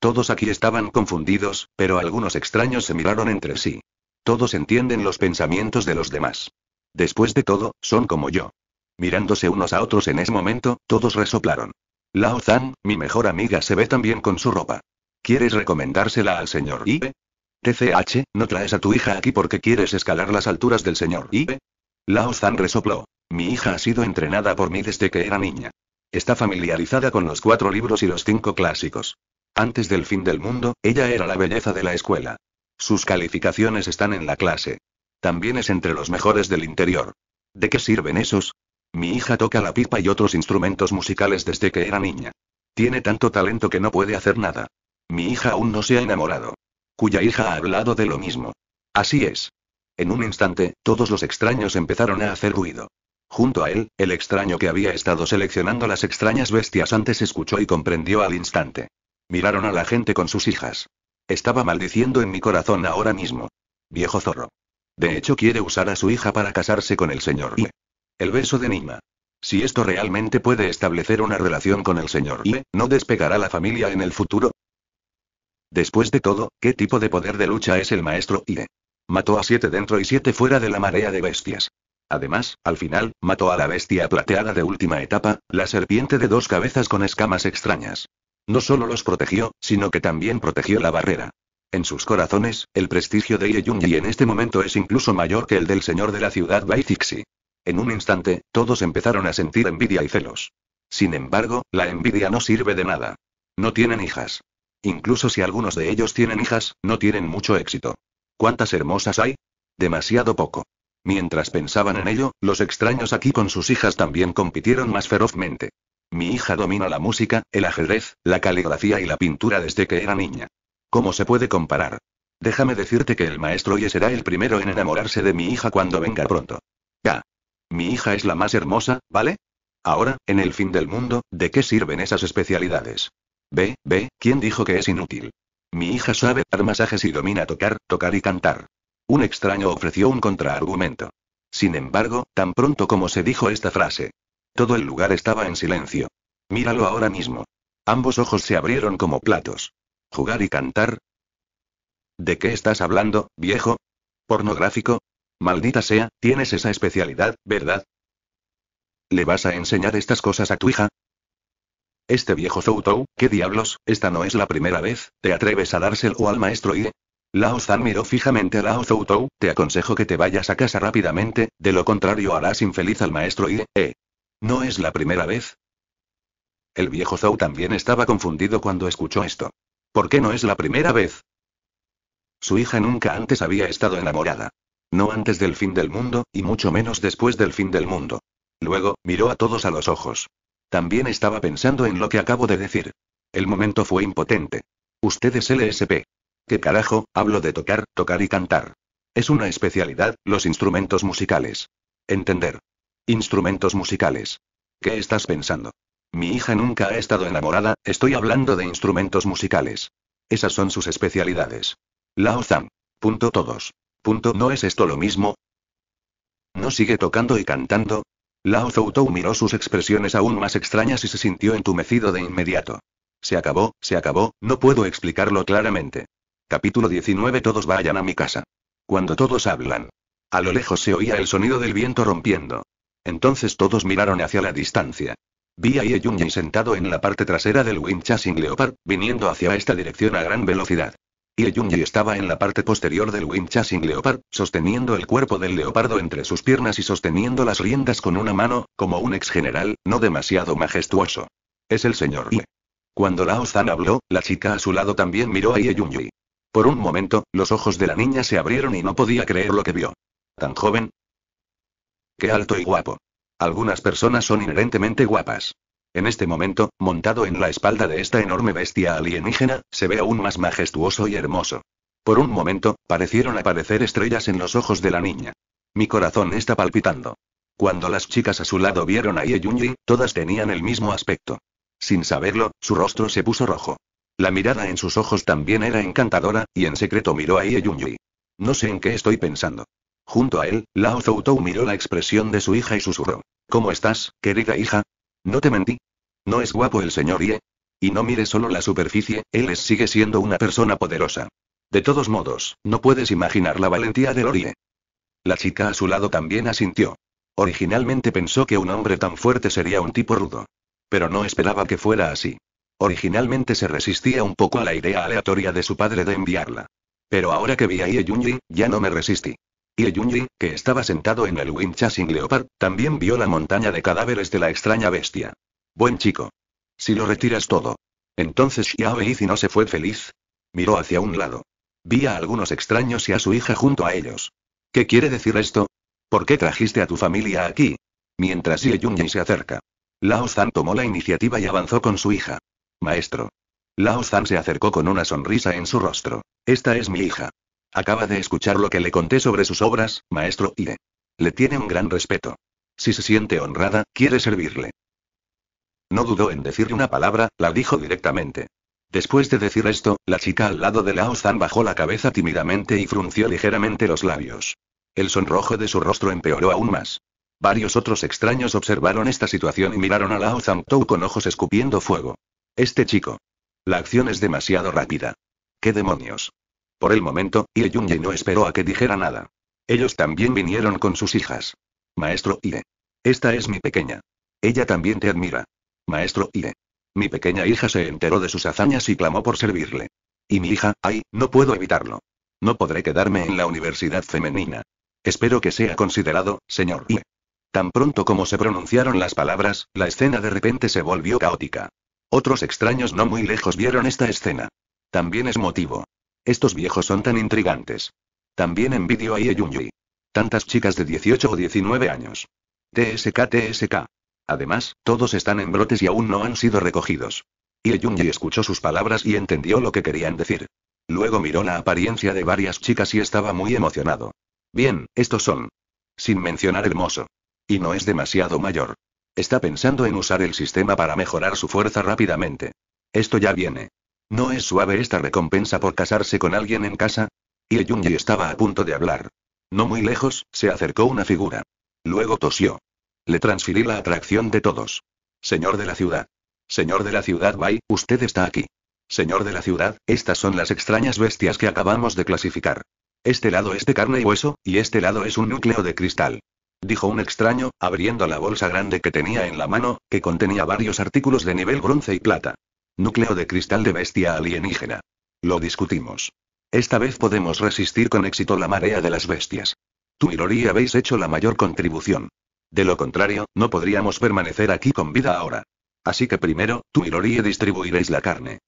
Todos aquí estaban confundidos, pero algunos extraños se miraron entre sí. Todos entienden los pensamientos de los demás. Después de todo, son como yo. Mirándose unos a otros en ese momento, todos resoplaron. Lao Zan, mi mejor amiga se ve también con su ropa. ¿Quieres recomendársela al señor Ibe? TCH, ¿no traes a tu hija aquí porque quieres escalar las alturas del señor Ibe? Lao resopló. Mi hija ha sido entrenada por mí desde que era niña. Está familiarizada con los cuatro libros y los cinco clásicos. Antes del fin del mundo, ella era la belleza de la escuela. Sus calificaciones están en la clase. También es entre los mejores del interior. ¿De qué sirven esos? Mi hija toca la pipa y otros instrumentos musicales desde que era niña. Tiene tanto talento que no puede hacer nada. Mi hija aún no se ha enamorado. Cuya hija ha hablado de lo mismo. Así es. En un instante, todos los extraños empezaron a hacer ruido. Junto a él, el extraño que había estado seleccionando las extrañas bestias antes escuchó y comprendió al instante. Miraron a la gente con sus hijas. Estaba maldiciendo en mi corazón ahora mismo. Viejo zorro. De hecho quiere usar a su hija para casarse con el señor y El beso de Nima. Si esto realmente puede establecer una relación con el señor I, ¿no despegará la familia en el futuro? Después de todo, ¿qué tipo de poder de lucha es el maestro I? Mató a siete dentro y siete fuera de la marea de bestias. Además, al final, mató a la bestia plateada de última etapa, la serpiente de dos cabezas con escamas extrañas. No solo los protegió, sino que también protegió la barrera. En sus corazones, el prestigio de Ye y en este momento es incluso mayor que el del señor de la ciudad Baizixi. En un instante, todos empezaron a sentir envidia y celos. Sin embargo, la envidia no sirve de nada. No tienen hijas. Incluso si algunos de ellos tienen hijas, no tienen mucho éxito. ¿Cuántas hermosas hay? Demasiado poco. Mientras pensaban en ello, los extraños aquí con sus hijas también compitieron más ferozmente. Mi hija domina la música, el ajedrez, la caligrafía y la pintura desde que era niña. ¿Cómo se puede comparar? Déjame decirte que el maestro Ye será el primero en enamorarse de mi hija cuando venga pronto. Ya. Mi hija es la más hermosa, ¿vale? Ahora, en el fin del mundo, ¿de qué sirven esas especialidades? Ve, ve, ¿quién dijo que es inútil? Mi hija sabe dar masajes y domina tocar, tocar y cantar. Un extraño ofreció un contraargumento. Sin embargo, tan pronto como se dijo esta frase, todo el lugar estaba en silencio. Míralo ahora mismo. Ambos ojos se abrieron como platos. ¿Jugar y cantar? ¿De qué estás hablando, viejo? ¿Pornográfico? Maldita sea, tienes esa especialidad, ¿verdad? ¿Le vas a enseñar estas cosas a tu hija? Este viejo tou ¿qué diablos? Esta no es la primera vez, ¿te atreves a dárselo al maestro Ie? Lao Zan miró fijamente a Lao tou te aconsejo que te vayas a casa rápidamente, de lo contrario harás infeliz al maestro Ie, eh. No es la primera vez. El viejo Zhou también estaba confundido cuando escuchó esto. ¿Por qué no es la primera vez? Su hija nunca antes había estado enamorada. No antes del fin del mundo, y mucho menos después del fin del mundo. Luego, miró a todos a los ojos. También estaba pensando en lo que acabo de decir. El momento fue impotente. Usted es LSP. ¿Qué carajo? Hablo de tocar, tocar y cantar. Es una especialidad, los instrumentos musicales. Entender. Instrumentos musicales. ¿Qué estás pensando? Mi hija nunca ha estado enamorada, estoy hablando de instrumentos musicales. Esas son sus especialidades. Lao Punto todos. Punto ¿No es esto lo mismo? ¿No sigue tocando y cantando? Lao Zhoutou miró sus expresiones aún más extrañas y se sintió entumecido de inmediato. Se acabó, se acabó, no puedo explicarlo claramente. Capítulo 19 Todos vayan a mi casa. Cuando todos hablan. A lo lejos se oía el sonido del viento rompiendo. Entonces todos miraron hacia la distancia. Vi a Ye sentado en la parte trasera del Winchasing Leopard, viniendo hacia esta dirección a gran velocidad. Ye Junji estaba en la parte posterior del Winchasing Leopard, sosteniendo el cuerpo del leopardo entre sus piernas y sosteniendo las riendas con una mano, como un ex general, no demasiado majestuoso. Es el señor Ye. Cuando Lao Zan habló, la chica a su lado también miró a Ye Por un momento, los ojos de la niña se abrieron y no podía creer lo que vio. Tan joven, Qué alto y guapo. Algunas personas son inherentemente guapas. En este momento, montado en la espalda de esta enorme bestia alienígena, se ve aún más majestuoso y hermoso. Por un momento, parecieron aparecer estrellas en los ojos de la niña. Mi corazón está palpitando. Cuando las chicas a su lado vieron a Ye todas tenían el mismo aspecto. Sin saberlo, su rostro se puso rojo. La mirada en sus ojos también era encantadora, y en secreto miró a Ye No sé en qué estoy pensando. Junto a él, Lao Tou miró la expresión de su hija y susurró. ¿Cómo estás, querida hija? No te mentí. ¿No es guapo el señor Ye? Y no mire solo la superficie, él sigue siendo una persona poderosa. De todos modos, no puedes imaginar la valentía de Lorie. La chica a su lado también asintió. Originalmente pensó que un hombre tan fuerte sería un tipo rudo. Pero no esperaba que fuera así. Originalmente se resistía un poco a la idea aleatoria de su padre de enviarla. Pero ahora que vi a Ye Yunji, ya no me resistí. Y Yunji, que estaba sentado en el Winchasing Leopard, también vio la montaña de cadáveres de la extraña bestia. Buen chico. Si lo retiras todo. Entonces Xiao y no se fue feliz. Miró hacia un lado. Vi a algunos extraños y a su hija junto a ellos. ¿Qué quiere decir esto? ¿Por qué trajiste a tu familia aquí? Mientras Ye Yunji se acerca. Lao Zan tomó la iniciativa y avanzó con su hija. Maestro. Lao Zan se acercó con una sonrisa en su rostro. Esta es mi hija. Acaba de escuchar lo que le conté sobre sus obras, maestro Ide. Le tiene un gran respeto. Si se siente honrada, quiere servirle. No dudó en decirle una palabra, la dijo directamente. Después de decir esto, la chica al lado de Lao Zan bajó la cabeza tímidamente y frunció ligeramente los labios. El sonrojo de su rostro empeoró aún más. Varios otros extraños observaron esta situación y miraron a Lao Tou con ojos escupiendo fuego. Este chico. La acción es demasiado rápida. ¿Qué demonios? Por el momento, Ie y no esperó a que dijera nada. Ellos también vinieron con sus hijas. Maestro Ie. Esta es mi pequeña. Ella también te admira. Maestro Ie. Mi pequeña hija se enteró de sus hazañas y clamó por servirle. Y mi hija, ay, no puedo evitarlo. No podré quedarme en la universidad femenina. Espero que sea considerado, señor Ie. Tan pronto como se pronunciaron las palabras, la escena de repente se volvió caótica. Otros extraños no muy lejos vieron esta escena. También es motivo estos viejos son tan intrigantes. También envidio a Ieyunji. Tantas chicas de 18 o 19 años. TSK, TSK. Además, todos están en brotes y aún no han sido recogidos. Y escuchó sus palabras y entendió lo que querían decir. Luego miró la apariencia de varias chicas y estaba muy emocionado. Bien, estos son. Sin mencionar hermoso. Y no es demasiado mayor. Está pensando en usar el sistema para mejorar su fuerza rápidamente. Esto ya viene. ¿No es suave esta recompensa por casarse con alguien en casa? Y estaba a punto de hablar. No muy lejos, se acercó una figura. Luego tosió. Le transferí la atracción de todos. Señor de la ciudad. Señor de la ciudad, Bai, usted está aquí. Señor de la ciudad, estas son las extrañas bestias que acabamos de clasificar. Este lado es de carne y hueso, y este lado es un núcleo de cristal. Dijo un extraño, abriendo la bolsa grande que tenía en la mano, que contenía varios artículos de nivel bronce y plata. Núcleo de cristal de bestia alienígena. Lo discutimos. Esta vez podemos resistir con éxito la marea de las bestias. Tú y habéis hecho la mayor contribución. De lo contrario, no podríamos permanecer aquí con vida ahora. Así que primero, tú y distribuiréis la carne.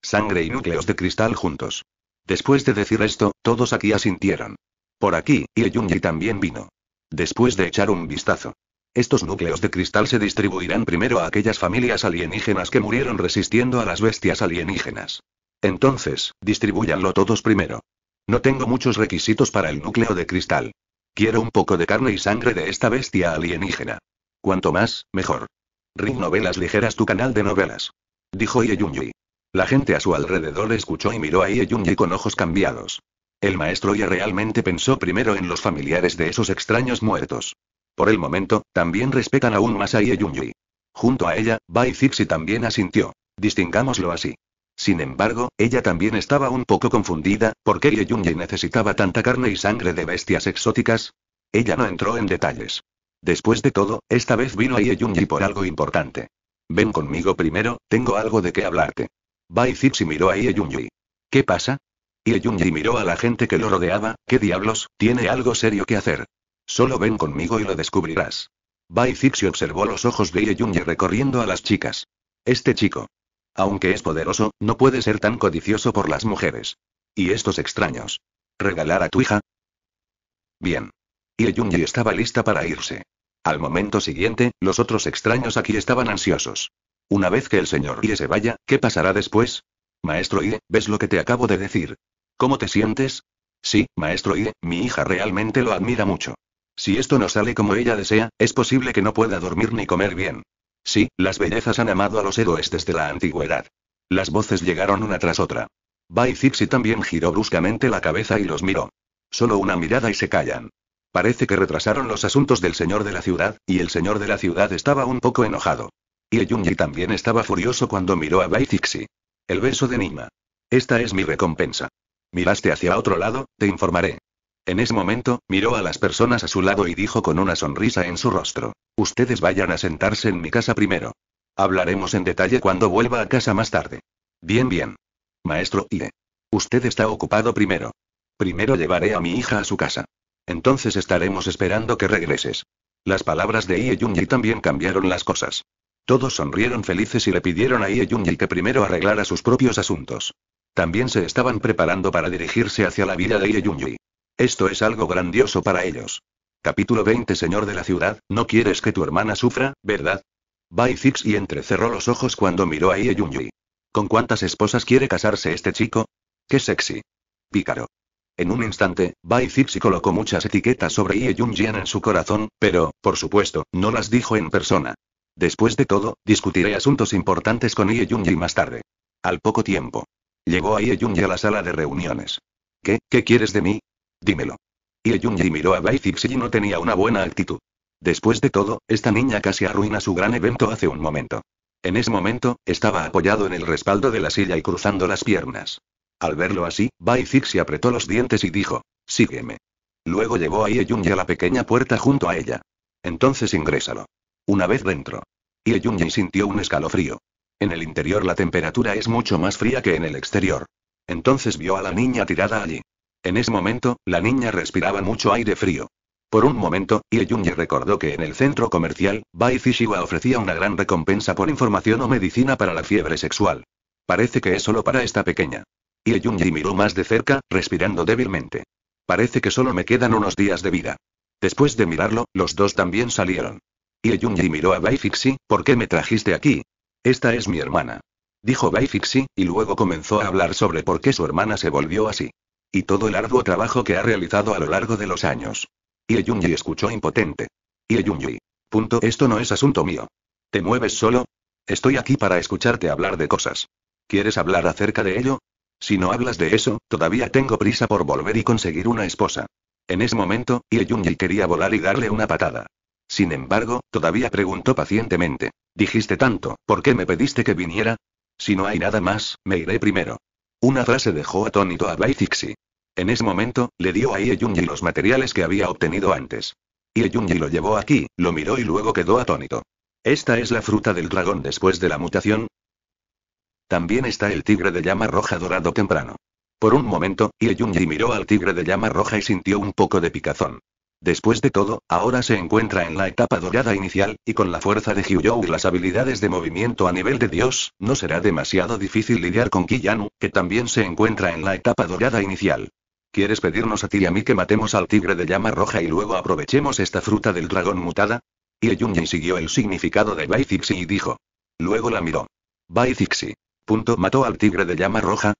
Sangre y núcleos de cristal juntos. Después de decir esto, todos aquí asintieron. Por aquí, y Yunji también vino. Después de echar un vistazo, estos núcleos de cristal se distribuirán primero a aquellas familias alienígenas que murieron resistiendo a las bestias alienígenas. Entonces, distribúyanlo todos primero. No tengo muchos requisitos para el núcleo de cristal. Quiero un poco de carne y sangre de esta bestia alienígena. Cuanto más, mejor. Ring Novelas Ligeras tu canal de novelas. Dijo Ieyunji. La gente a su alrededor escuchó y miró a Ieyunji con ojos cambiados. El maestro ya realmente pensó primero en los familiares de esos extraños muertos. Por el momento, también respetan aún más a Ieyunji. Junto a ella, Bai Zixi también asintió. Distingámoslo así. Sin embargo, ella también estaba un poco confundida, ¿por qué necesitaba tanta carne y sangre de bestias exóticas? Ella no entró en detalles. Después de todo, esta vez vino a Ieyunji por algo importante. Ven conmigo primero, tengo algo de qué hablarte. Bai Zixi miró a Ieyunji. ¿Qué pasa? Ieyunji miró a la gente que lo rodeaba, ¿qué diablos? Tiene algo serio que hacer. Solo ven conmigo y lo descubrirás. Bai observó los ojos de Ye recorriendo a las chicas. Este chico. Aunque es poderoso, no puede ser tan codicioso por las mujeres. ¿Y estos extraños? ¿Regalar a tu hija? Bien. Ye estaba lista para irse. Al momento siguiente, los otros extraños aquí estaban ansiosos. Una vez que el señor Ie se vaya, ¿qué pasará después? Maestro Ye, ¿ves lo que te acabo de decir? ¿Cómo te sientes? Sí, maestro Ye, mi hija realmente lo admira mucho. Si esto no sale como ella desea, es posible que no pueda dormir ni comer bien. Sí, las bellezas han amado a los héroes desde la antigüedad. Las voces llegaron una tras otra. Bai también giró bruscamente la cabeza y los miró. Solo una mirada y se callan. Parece que retrasaron los asuntos del señor de la ciudad, y el señor de la ciudad estaba un poco enojado. Y Yunji también estaba furioso cuando miró a Bai El beso de Nima. Esta es mi recompensa. Miraste hacia otro lado, te informaré. En ese momento, miró a las personas a su lado y dijo con una sonrisa en su rostro, Ustedes vayan a sentarse en mi casa primero. Hablaremos en detalle cuando vuelva a casa más tarde. Bien, bien. Maestro Ie. Usted está ocupado primero. Primero llevaré a mi hija a su casa. Entonces estaremos esperando que regreses. Las palabras de Ie Junji también cambiaron las cosas. Todos sonrieron felices y le pidieron a Ie Junji que primero arreglara sus propios asuntos. También se estaban preparando para dirigirse hacia la vida de Ie Junji. Esto es algo grandioso para ellos. Capítulo 20 Señor de la ciudad, no quieres que tu hermana sufra, ¿verdad? Bai Fix y entrecerró los ojos cuando miró a Ie ¿Con cuántas esposas quiere casarse este chico? ¡Qué sexy! Pícaro. En un instante, Bai colocó muchas etiquetas sobre Ye en su corazón, pero, por supuesto, no las dijo en persona. Después de todo, discutiré asuntos importantes con Ye más tarde. Al poco tiempo. Llegó a Ye a la sala de reuniones. ¿Qué, qué quieres de mí? Dímelo. Y miró a Bai y no tenía una buena actitud. Después de todo, esta niña casi arruina su gran evento hace un momento. En ese momento, estaba apoyado en el respaldo de la silla y cruzando las piernas. Al verlo así, Bai apretó los dientes y dijo, sígueme. Luego llevó a Ie a la pequeña puerta junto a ella. Entonces ingrésalo. Una vez dentro. Ie sintió un escalofrío. En el interior la temperatura es mucho más fría que en el exterior. Entonces vio a la niña tirada allí. En ese momento, la niña respiraba mucho aire frío. Por un momento, Iljung-ye recordó que en el centro comercial, Bai ofrecía una gran recompensa por información o medicina para la fiebre sexual. Parece que es solo para esta pequeña. Iljung-ye miró más de cerca, respirando débilmente. Parece que solo me quedan unos días de vida. Después de mirarlo, los dos también salieron. Iljung-ye miró a Bai Fixi, ¿por qué me trajiste aquí? Esta es mi hermana. Dijo Bai Fixi, y luego comenzó a hablar sobre por qué su hermana se volvió así. Y todo el arduo trabajo que ha realizado a lo largo de los años. Ieyunji escuchó impotente. Ieyunji. Punto. Esto no es asunto mío. ¿Te mueves solo? Estoy aquí para escucharte hablar de cosas. ¿Quieres hablar acerca de ello? Si no hablas de eso, todavía tengo prisa por volver y conseguir una esposa. En ese momento, Ieyunji quería volar y darle una patada. Sin embargo, todavía preguntó pacientemente. Dijiste tanto, ¿por qué me pediste que viniera? Si no hay nada más, me iré primero. Una frase dejó atónito a Bai En ese momento, le dio a Ie los materiales que había obtenido antes. Ie lo llevó aquí, lo miró y luego quedó atónito. ¿Esta es la fruta del dragón después de la mutación? También está el tigre de llama roja dorado temprano. Por un momento, Ie miró al tigre de llama roja y sintió un poco de picazón. Después de todo, ahora se encuentra en la etapa dorada inicial, y con la fuerza de Hyuyou y las habilidades de movimiento a nivel de Dios, no será demasiado difícil lidiar con Kiyanu, que también se encuentra en la etapa dorada inicial. ¿Quieres pedirnos a ti y a mí que matemos al tigre de llama roja y luego aprovechemos esta fruta del dragón mutada? Y siguió el significado de Baizixi y dijo. Luego la miró. Baizixi. Punto mató al tigre de llama roja.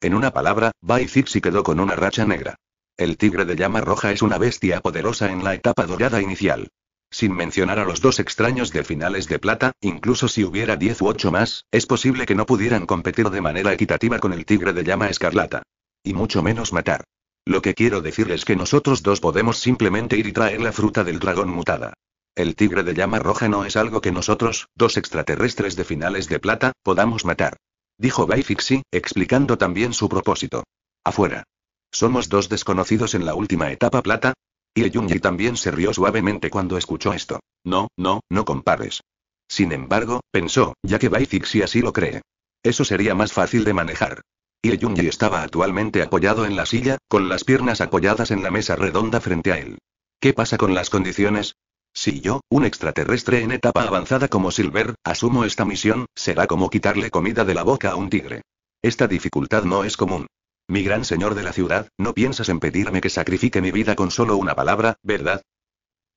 En una palabra, Baizixi quedó con una racha negra. El tigre de llama roja es una bestia poderosa en la etapa dorada inicial. Sin mencionar a los dos extraños de finales de plata, incluso si hubiera 10 u 8 más, es posible que no pudieran competir de manera equitativa con el tigre de llama escarlata. Y mucho menos matar. Lo que quiero decir es que nosotros dos podemos simplemente ir y traer la fruta del dragón mutada. El tigre de llama roja no es algo que nosotros, dos extraterrestres de finales de plata, podamos matar. Dijo Bai explicando también su propósito. Afuera. Somos dos desconocidos en la última etapa plata. Y Yunji también se rió suavemente cuando escuchó esto. No, no, no compares. Sin embargo, pensó, ya que Baizixi así lo cree. Eso sería más fácil de manejar. Y Yunji estaba actualmente apoyado en la silla, con las piernas apoyadas en la mesa redonda frente a él. ¿Qué pasa con las condiciones? Si yo, un extraterrestre en etapa avanzada como Silver, asumo esta misión, será como quitarle comida de la boca a un tigre. Esta dificultad no es común. Mi gran señor de la ciudad, no piensas en pedirme que sacrifique mi vida con solo una palabra, ¿verdad?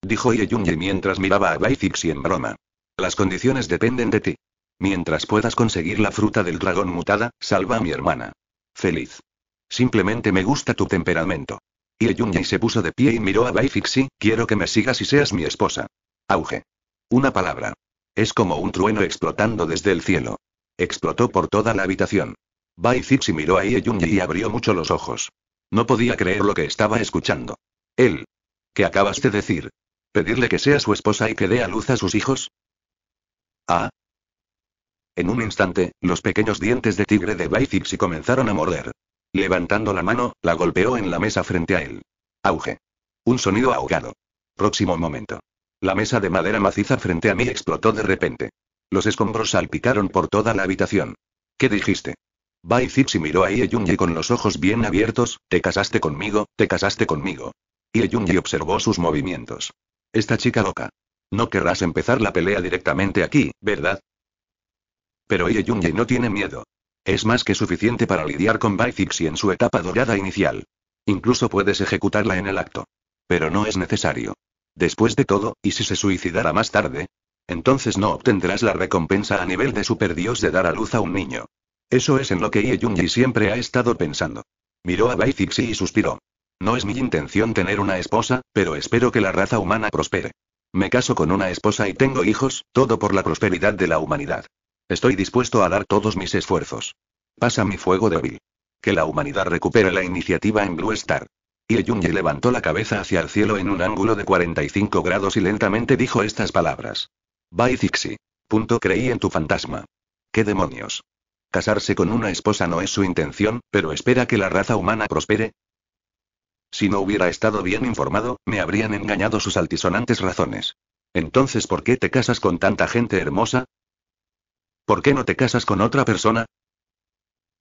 Dijo Yeyunye mientras miraba a Bai en broma. Las condiciones dependen de ti. Mientras puedas conseguir la fruta del dragón mutada, salva a mi hermana. Feliz. Simplemente me gusta tu temperamento. Yeyunye se puso de pie y miró a Bai quiero que me sigas y seas mi esposa. Auge. Una palabra. Es como un trueno explotando desde el cielo. Explotó por toda la habitación. Bai miró a Ye y abrió mucho los ojos. No podía creer lo que estaba escuchando. Él. ¿Qué acabaste de decir? ¿Pedirle que sea su esposa y que dé a luz a sus hijos? Ah. En un instante, los pequeños dientes de tigre de Bai comenzaron a morder. Levantando la mano, la golpeó en la mesa frente a él. Auge. Un sonido ahogado. Próximo momento. La mesa de madera maciza frente a mí explotó de repente. Los escombros salpicaron por toda la habitación. ¿Qué dijiste? Bai miró a Ieyunji con los ojos bien abiertos, te casaste conmigo, te casaste conmigo. Ieyunji observó sus movimientos. Esta chica loca. No querrás empezar la pelea directamente aquí, ¿verdad? Pero Ieyunji no tiene miedo. Es más que suficiente para lidiar con Bai en su etapa dorada inicial. Incluso puedes ejecutarla en el acto. Pero no es necesario. Después de todo, ¿y si se suicidara más tarde? Entonces no obtendrás la recompensa a nivel de superdios de dar a luz a un niño. Eso es en lo que Ieyunji siempre ha estado pensando. Miró a Bai y suspiró. No es mi intención tener una esposa, pero espero que la raza humana prospere. Me caso con una esposa y tengo hijos, todo por la prosperidad de la humanidad. Estoy dispuesto a dar todos mis esfuerzos. Pasa mi fuego débil. Que la humanidad recupere la iniciativa en Blue Star. Y levantó la cabeza hacia el cielo en un ángulo de 45 grados y lentamente dijo estas palabras. Baizixi. Punto creí en tu fantasma. ¿Qué demonios? Casarse con una esposa no es su intención, pero espera que la raza humana prospere. Si no hubiera estado bien informado, me habrían engañado sus altisonantes razones. Entonces, ¿por qué te casas con tanta gente hermosa? ¿Por qué no te casas con otra persona?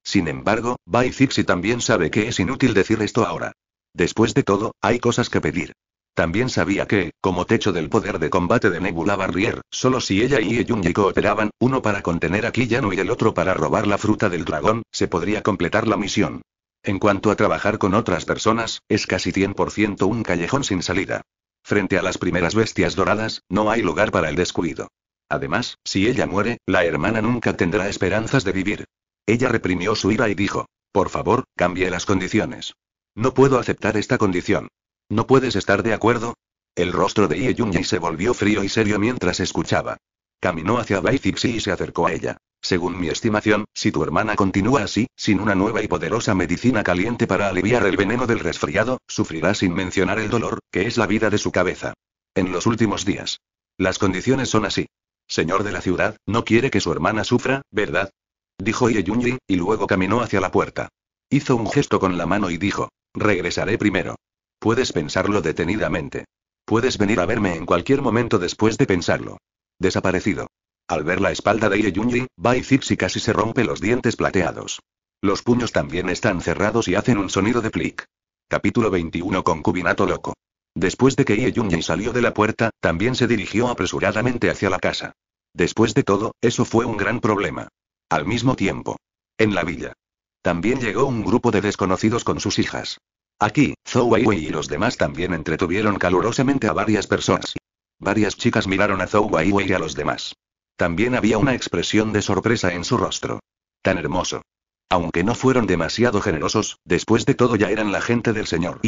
Sin embargo, Bai también sabe que es inútil decir esto ahora. Después de todo, hay cosas que pedir. También sabía que, como techo del poder de combate de Nebula Barrier, solo si ella y Yunji cooperaban, uno para contener a Kiyano y el otro para robar la fruta del dragón, se podría completar la misión. En cuanto a trabajar con otras personas, es casi 100% un callejón sin salida. Frente a las primeras bestias doradas, no hay lugar para el descuido. Además, si ella muere, la hermana nunca tendrá esperanzas de vivir. Ella reprimió su ira y dijo, por favor, cambie las condiciones. No puedo aceptar esta condición. ¿No puedes estar de acuerdo? El rostro de Ye se volvió frío y serio mientras escuchaba. Caminó hacia Bai y se acercó a ella. Según mi estimación, si tu hermana continúa así, sin una nueva y poderosa medicina caliente para aliviar el veneno del resfriado, sufrirá sin mencionar el dolor, que es la vida de su cabeza. En los últimos días. Las condiciones son así. Señor de la ciudad, no quiere que su hermana sufra, ¿verdad? Dijo Junji, y luego caminó hacia la puerta. Hizo un gesto con la mano y dijo, regresaré primero. Puedes pensarlo detenidamente. Puedes venir a verme en cualquier momento después de pensarlo. Desaparecido. Al ver la espalda de y Bai Zipsi casi se rompe los dientes plateados. Los puños también están cerrados y hacen un sonido de clic. Capítulo 21 Concubinato loco. Después de que Ieyunji salió de la puerta, también se dirigió apresuradamente hacia la casa. Después de todo, eso fue un gran problema. Al mismo tiempo. En la villa. También llegó un grupo de desconocidos con sus hijas. Aquí, Zhou Weiwei y los demás también entretuvieron calurosamente a varias personas. Varias chicas miraron a Zhou Weiwei y a los demás. También había una expresión de sorpresa en su rostro. Tan hermoso. Aunque no fueron demasiado generosos, después de todo ya eran la gente del señor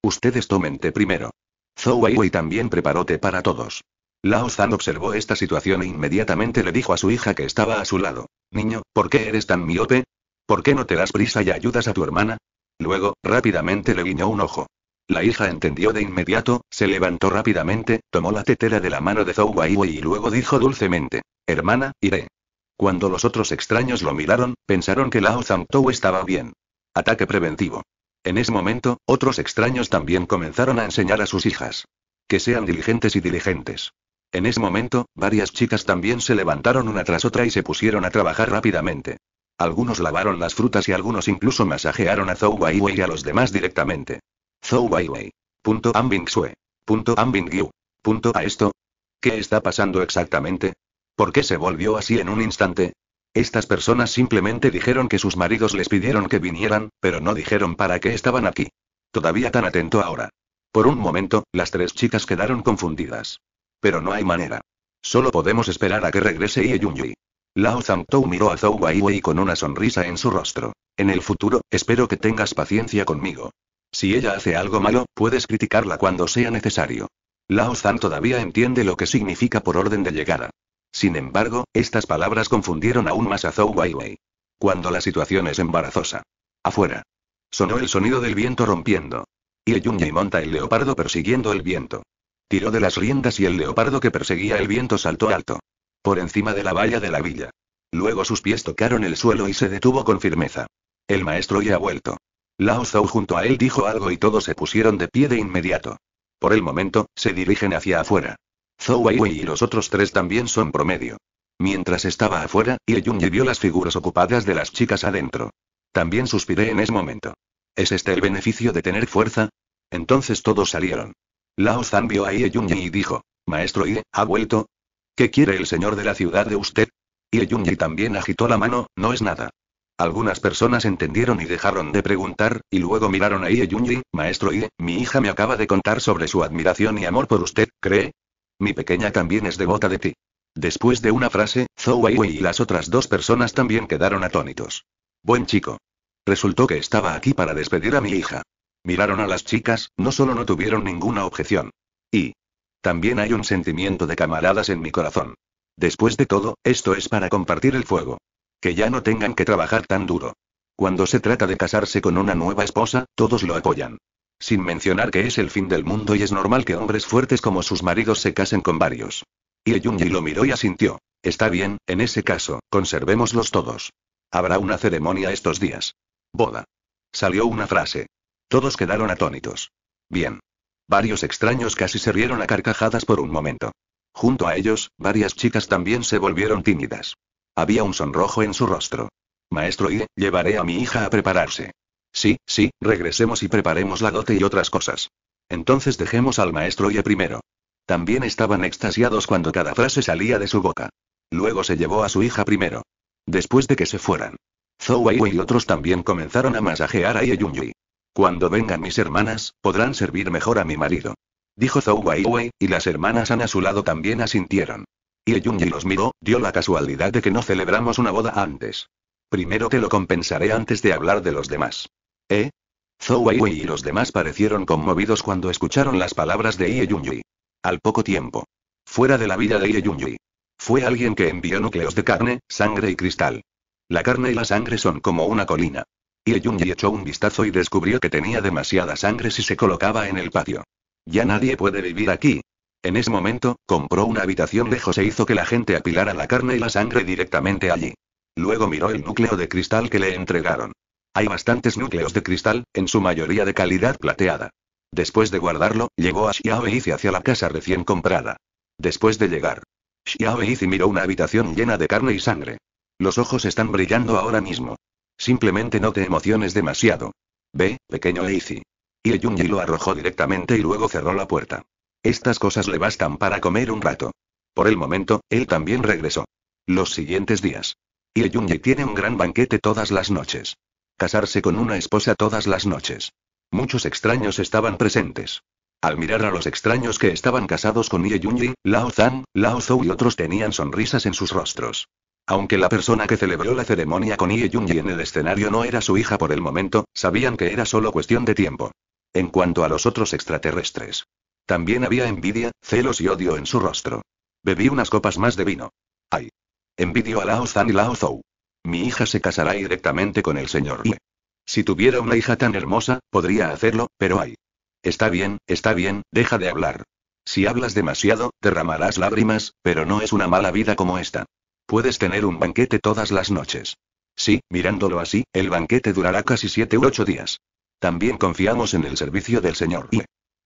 Ustedes tomen primero. Zhou Weiwei también preparó té para todos. Lao Zhan observó esta situación e inmediatamente le dijo a su hija que estaba a su lado. Niño, ¿por qué eres tan miope? ¿Por qué no te das prisa y ayudas a tu hermana? Luego, rápidamente le guiñó un ojo. La hija entendió de inmediato, se levantó rápidamente, tomó la tetera de la mano de Zhou Baiwei y luego dijo dulcemente: Hermana, iré. Cuando los otros extraños lo miraron, pensaron que Lao Tou estaba bien. Ataque preventivo. En ese momento, otros extraños también comenzaron a enseñar a sus hijas. Que sean diligentes y diligentes. En ese momento, varias chicas también se levantaron una tras otra y se pusieron a trabajar rápidamente. Algunos lavaron las frutas y algunos incluso masajearon a Zhou Weiwei y a los demás directamente. Zhou Weiwei. Punto Ambing Punto Ambing Yu. a esto. ¿Qué está pasando exactamente? ¿Por qué se volvió así en un instante? Estas personas simplemente dijeron que sus maridos les pidieron que vinieran, pero no dijeron para qué estaban aquí. Todavía tan atento ahora. Por un momento, las tres chicas quedaron confundidas. Pero no hay manera. Solo podemos esperar a que regrese Ye Yunyi. Lao Tou miró a Zhou Weiwei con una sonrisa en su rostro. En el futuro, espero que tengas paciencia conmigo. Si ella hace algo malo, puedes criticarla cuando sea necesario. Lao Zan todavía entiende lo que significa por orden de llegada. Sin embargo, estas palabras confundieron aún más a Zhou Weiwei. Cuando la situación es embarazosa. Afuera. Sonó el sonido del viento rompiendo. Y Yunya monta el leopardo persiguiendo el viento. Tiró de las riendas y el leopardo que perseguía el viento saltó alto por encima de la valla de la villa. Luego sus pies tocaron el suelo y se detuvo con firmeza. El maestro ya ha vuelto. Lao Zhou junto a él dijo algo y todos se pusieron de pie de inmediato. Por el momento, se dirigen hacia afuera. Zhou wei y los otros tres también son promedio. Mientras estaba afuera, Yunye vio las figuras ocupadas de las chicas adentro. También suspiré en ese momento. ¿Es este el beneficio de tener fuerza? Entonces todos salieron. Lao Zan vio a Yunye y dijo, Maestro Ye, ha vuelto, ¿Qué quiere el señor de la ciudad de usted? Y Yunji también agitó la mano, no es nada. Algunas personas entendieron y dejaron de preguntar, y luego miraron a Ie Yunji, maestro Ie, mi hija me acaba de contar sobre su admiración y amor por usted, ¿cree? Mi pequeña también es devota de ti. Después de una frase, Zhou Weiwei y las otras dos personas también quedaron atónitos. Buen chico. Resultó que estaba aquí para despedir a mi hija. Miraron a las chicas, no solo no tuvieron ninguna objeción. Y, también hay un sentimiento de camaradas en mi corazón. Después de todo, esto es para compartir el fuego. Que ya no tengan que trabajar tan duro. Cuando se trata de casarse con una nueva esposa, todos lo apoyan. Sin mencionar que es el fin del mundo y es normal que hombres fuertes como sus maridos se casen con varios. Y Yunji lo miró y asintió. Está bien, en ese caso, conservémoslos todos. Habrá una ceremonia estos días. Boda. Salió una frase. Todos quedaron atónitos. Bien. Varios extraños casi se rieron a carcajadas por un momento. Junto a ellos, varias chicas también se volvieron tímidas. Había un sonrojo en su rostro. Maestro y llevaré a mi hija a prepararse. Sí, sí, regresemos y preparemos la dote y otras cosas. Entonces dejemos al maestro Ye primero. También estaban extasiados cuando cada frase salía de su boca. Luego se llevó a su hija primero. Después de que se fueran. Zhou Weiwei y otros también comenzaron a masajear a Ye cuando vengan mis hermanas, podrán servir mejor a mi marido. Dijo Zhou Weiwei, y las hermanas han a su lado también asintieron. Y Yunyi los miró, dio la casualidad de que no celebramos una boda antes. Primero te lo compensaré antes de hablar de los demás. ¿Eh? Zhou Weiwei y los demás parecieron conmovidos cuando escucharon las palabras de Ie Yunyi. Al poco tiempo. Fuera de la vida de Ie Yunyi, Fue alguien que envió núcleos de carne, sangre y cristal. La carne y la sangre son como una colina. Y Junyi echó un vistazo y descubrió que tenía demasiada sangre si se colocaba en el patio. Ya nadie puede vivir aquí. En ese momento, compró una habitación lejos e hizo que la gente apilara la carne y la sangre directamente allí. Luego miró el núcleo de cristal que le entregaron. Hay bastantes núcleos de cristal, en su mayoría de calidad plateada. Después de guardarlo, llegó a Xiaoeizi hacia la casa recién comprada. Después de llegar, y miró una habitación llena de carne y sangre. Los ojos están brillando ahora mismo. Simplemente no te emociones demasiado. Ve, pequeño Eizi. Y lo arrojó directamente y luego cerró la puerta. Estas cosas le bastan para comer un rato. Por el momento, él también regresó. Los siguientes días. Y tiene un gran banquete todas las noches. Casarse con una esposa todas las noches. Muchos extraños estaban presentes. Al mirar a los extraños que estaban casados con Ie Lao Zan, Lao Zhou y otros tenían sonrisas en sus rostros. Aunque la persona que celebró la ceremonia con Ie y en el escenario no era su hija por el momento, sabían que era solo cuestión de tiempo. En cuanto a los otros extraterrestres. También había envidia, celos y odio en su rostro. Bebí unas copas más de vino. Ay. Envidio a Lao Zhan y Lao Zhou. Mi hija se casará directamente con el señor Ye. Si tuviera una hija tan hermosa, podría hacerlo, pero ay. Está bien, está bien, deja de hablar. Si hablas demasiado, derramarás lágrimas, pero no es una mala vida como esta. Puedes tener un banquete todas las noches. Sí, mirándolo así, el banquete durará casi siete u ocho días. También confiamos en el servicio del señor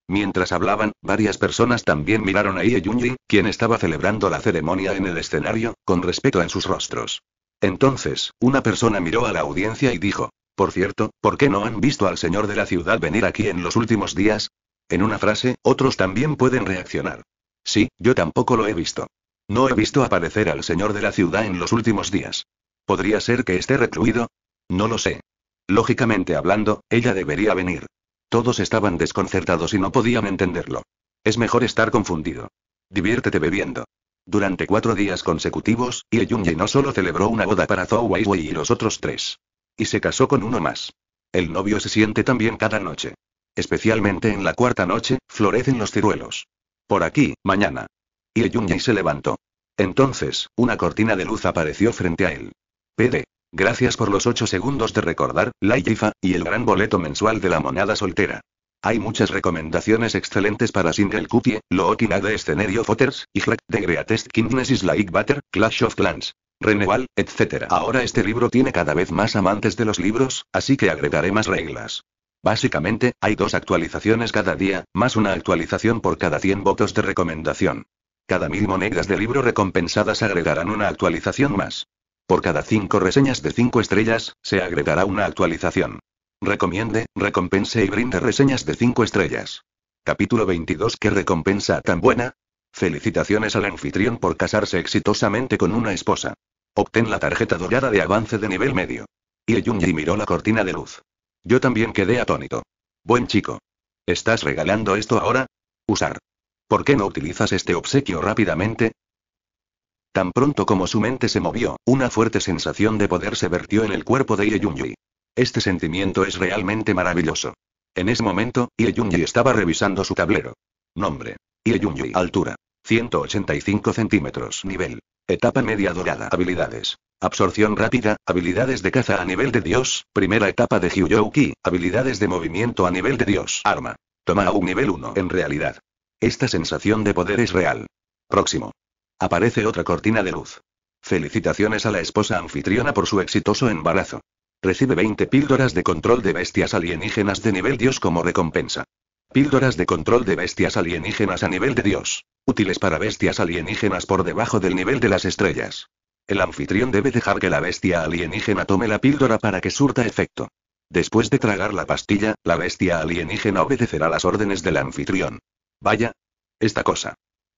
Mientras hablaban, varias personas también miraron a I.E. Yunji, quien estaba celebrando la ceremonia en el escenario, con respeto en sus rostros. Entonces, una persona miró a la audiencia y dijo, por cierto, ¿por qué no han visto al señor de la ciudad venir aquí en los últimos días? En una frase, otros también pueden reaccionar. Sí, yo tampoco lo he visto. No he visto aparecer al señor de la ciudad en los últimos días. ¿Podría ser que esté recluido? No lo sé. Lógicamente hablando, ella debería venir. Todos estaban desconcertados y no podían entenderlo. Es mejor estar confundido. Diviértete bebiendo. Durante cuatro días consecutivos, Ye no solo celebró una boda para Zhou Weiwei y los otros tres. Y se casó con uno más. El novio se siente también cada noche. Especialmente en la cuarta noche, florecen los ciruelos. Por aquí, mañana. Y Yunyi se levantó. Entonces, una cortina de luz apareció frente a él. PD. Gracias por los 8 segundos de recordar, la y el gran boleto mensual de la monada soltera. Hay muchas recomendaciones excelentes para Single Cutie, Looking de Fotters, y de Greatest Kindness Like Butter, Clash of Clans, Renewal, etc. Ahora este libro tiene cada vez más amantes de los libros, así que agregaré más reglas. Básicamente, hay dos actualizaciones cada día, más una actualización por cada 100 votos de recomendación. Cada mil monedas de libro recompensadas agregarán una actualización más. Por cada cinco reseñas de cinco estrellas, se agregará una actualización. Recomiende, recompense y brinde reseñas de cinco estrellas. Capítulo 22 ¿Qué recompensa tan buena? Felicitaciones al anfitrión por casarse exitosamente con una esposa. Obtén la tarjeta dorada de avance de nivel medio. Y Yunji miró la cortina de luz. Yo también quedé atónito. Buen chico. ¿Estás regalando esto ahora? Usar. ¿Por qué no utilizas este obsequio rápidamente? Tan pronto como su mente se movió, una fuerte sensación de poder se vertió en el cuerpo de Ieyunji. Este sentimiento es realmente maravilloso. En ese momento, Ieyunji estaba revisando su tablero. Nombre. Ieyunji. Altura. 185 centímetros. Nivel. Etapa media dorada. Habilidades. Absorción rápida, habilidades de caza a nivel de Dios, primera etapa de Hyuyouki, habilidades de movimiento a nivel de Dios. Arma. Toma un nivel 1. En realidad, esta sensación de poder es real. Próximo. Aparece otra cortina de luz. Felicitaciones a la esposa anfitriona por su exitoso embarazo. Recibe 20 píldoras de control de bestias alienígenas de nivel Dios como recompensa. Píldoras de control de bestias alienígenas a nivel de Dios. Útiles para bestias alienígenas por debajo del nivel de las estrellas. El anfitrión debe dejar que la bestia alienígena tome la píldora para que surta efecto. Después de tragar la pastilla, la bestia alienígena obedecerá las órdenes del anfitrión. Vaya. Esta cosa.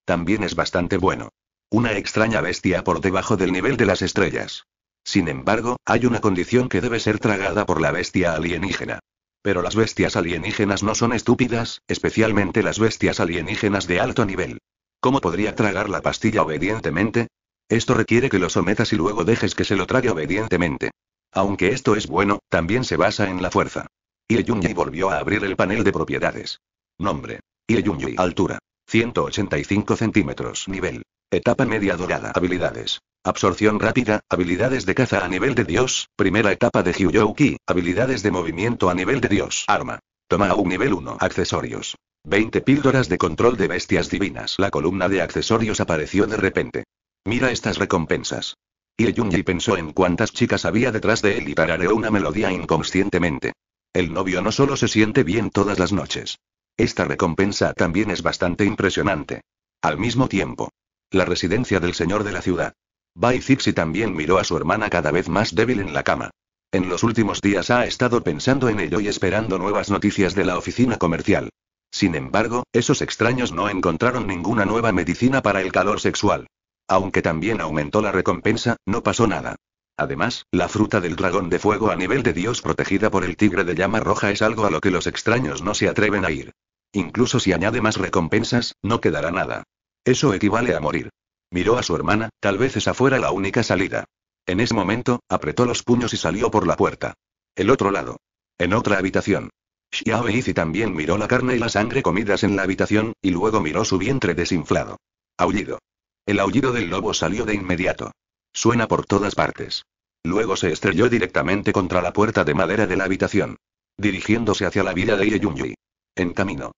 También es bastante bueno. Una extraña bestia por debajo del nivel de las estrellas. Sin embargo, hay una condición que debe ser tragada por la bestia alienígena. Pero las bestias alienígenas no son estúpidas, especialmente las bestias alienígenas de alto nivel. ¿Cómo podría tragar la pastilla obedientemente? Esto requiere que lo sometas y luego dejes que se lo trague obedientemente. Aunque esto es bueno, también se basa en la fuerza. Y Junji volvió a abrir el panel de propiedades. Nombre. Ieyunji. Altura. 185 centímetros. Nivel. Etapa media dorada. Habilidades. Absorción rápida, habilidades de caza a nivel de Dios, primera etapa de Hyuyouki, habilidades de movimiento a nivel de Dios, arma. Toma un nivel 1. Accesorios. 20 píldoras de control de bestias divinas. La columna de accesorios apareció de repente. Mira estas recompensas. Y pensó en cuántas chicas había detrás de él y tarareó una melodía inconscientemente. El novio no solo se siente bien todas las noches, esta recompensa también es bastante impresionante. Al mismo tiempo. La residencia del señor de la ciudad. Bai también miró a su hermana cada vez más débil en la cama. En los últimos días ha estado pensando en ello y esperando nuevas noticias de la oficina comercial. Sin embargo, esos extraños no encontraron ninguna nueva medicina para el calor sexual. Aunque también aumentó la recompensa, no pasó nada. Además, la fruta del dragón de fuego a nivel de Dios protegida por el tigre de llama roja es algo a lo que los extraños no se atreven a ir. Incluso si añade más recompensas, no quedará nada. Eso equivale a morir. Miró a su hermana, tal vez esa fuera la única salida. En ese momento, apretó los puños y salió por la puerta. El otro lado. En otra habitación. Xiao Yizi también miró la carne y la sangre comidas en la habitación, y luego miró su vientre desinflado. Aullido. El aullido del lobo salió de inmediato. Suena por todas partes. Luego se estrelló directamente contra la puerta de madera de la habitación. Dirigiéndose hacia la vida de Ieyunji. En camino.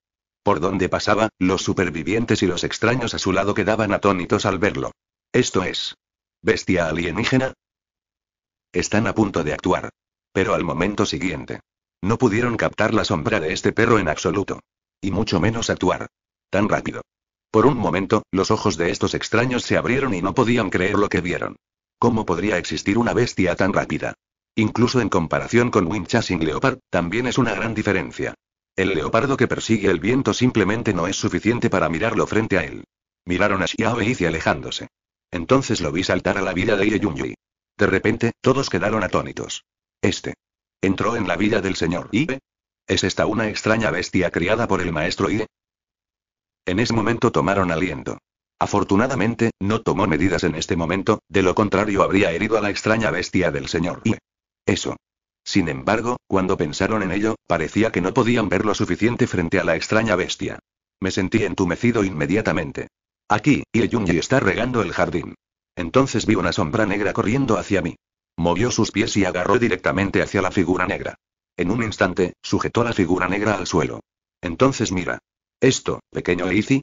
Por donde pasaba, los supervivientes y los extraños a su lado quedaban atónitos al verlo. Esto es. ¿Bestia alienígena? Están a punto de actuar. Pero al momento siguiente. No pudieron captar la sombra de este perro en absoluto. Y mucho menos actuar. Tan rápido. Por un momento, los ojos de estos extraños se abrieron y no podían creer lo que vieron. ¿Cómo podría existir una bestia tan rápida? Incluso en comparación con Winchasing Leopard, también es una gran diferencia. El leopardo que persigue el viento simplemente no es suficiente para mirarlo frente a él. Miraron a Xiao y alejándose. Entonces lo vi saltar a la vida de Yunyi. De repente, todos quedaron atónitos. Este. Entró en la vida del señor Ibe. ¿Es esta una extraña bestia criada por el maestro Ie? En ese momento tomaron aliento. Afortunadamente, no tomó medidas en este momento, de lo contrario habría herido a la extraña bestia del señor. Y eso. Sin embargo, cuando pensaron en ello, parecía que no podían ver lo suficiente frente a la extraña bestia. Me sentí entumecido inmediatamente. Aquí, Yeyunji está regando el jardín. Entonces vi una sombra negra corriendo hacia mí. Movió sus pies y agarró directamente hacia la figura negra. En un instante, sujetó la figura negra al suelo. Entonces mira. Esto, pequeño Izzy.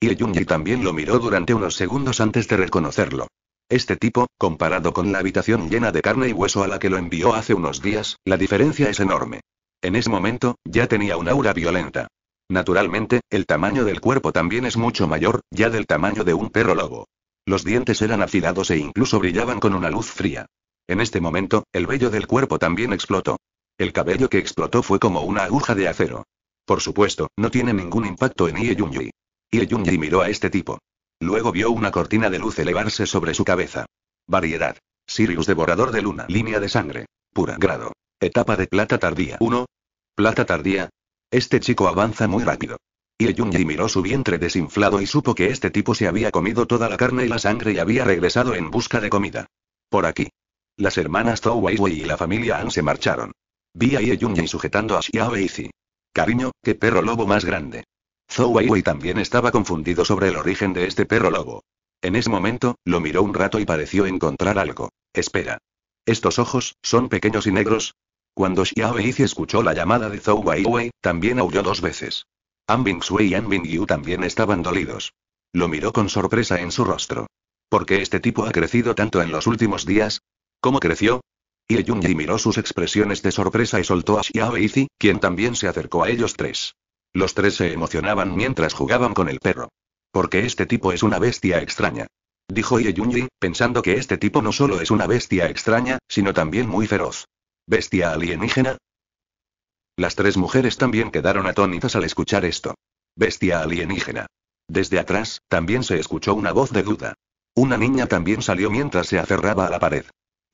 Y Yunji también lo miró durante unos segundos antes de reconocerlo. Este tipo, comparado con la habitación llena de carne y hueso a la que lo envió hace unos días, la diferencia es enorme. En ese momento, ya tenía un aura violenta. Naturalmente, el tamaño del cuerpo también es mucho mayor, ya del tamaño de un perro lobo. Los dientes eran afilados e incluso brillaban con una luz fría. En este momento, el vello del cuerpo también explotó. El cabello que explotó fue como una aguja de acero. Por supuesto, no tiene ningún impacto en Ie Junyi. Ie miró a este tipo. Luego vio una cortina de luz elevarse sobre su cabeza. Variedad. Sirius devorador de luna. Línea de sangre. Pura grado. Etapa de plata tardía. 1. Plata tardía. Este chico avanza muy rápido. Y Junji miró su vientre desinflado y supo que este tipo se había comido toda la carne y la sangre y había regresado en busca de comida. Por aquí. Las hermanas Zhou y la familia An se marcharon. Vi a Ye sujetando a Xiao Weizi. Cariño, qué perro lobo más grande. Zhou Weiwei también estaba confundido sobre el origen de este perro lobo. En ese momento, lo miró un rato y pareció encontrar algo. Espera. Estos ojos, son pequeños y negros. Cuando Xiao si escuchó la llamada de Zhou Weiwei, también aulló dos veces. An Bing Sui y An Bing también estaban dolidos. Lo miró con sorpresa en su rostro. ¿Por qué este tipo ha crecido tanto en los últimos días? ¿Cómo creció? Ieyunji miró sus expresiones de sorpresa y soltó a Xiao quien también se acercó a ellos tres. Los tres se emocionaban mientras jugaban con el perro. Porque este tipo es una bestia extraña. Dijo Ieyunji, pensando que este tipo no solo es una bestia extraña, sino también muy feroz. ¿Bestia alienígena? Las tres mujeres también quedaron atónitas al escuchar esto. Bestia alienígena. Desde atrás, también se escuchó una voz de duda. Una niña también salió mientras se aferraba a la pared.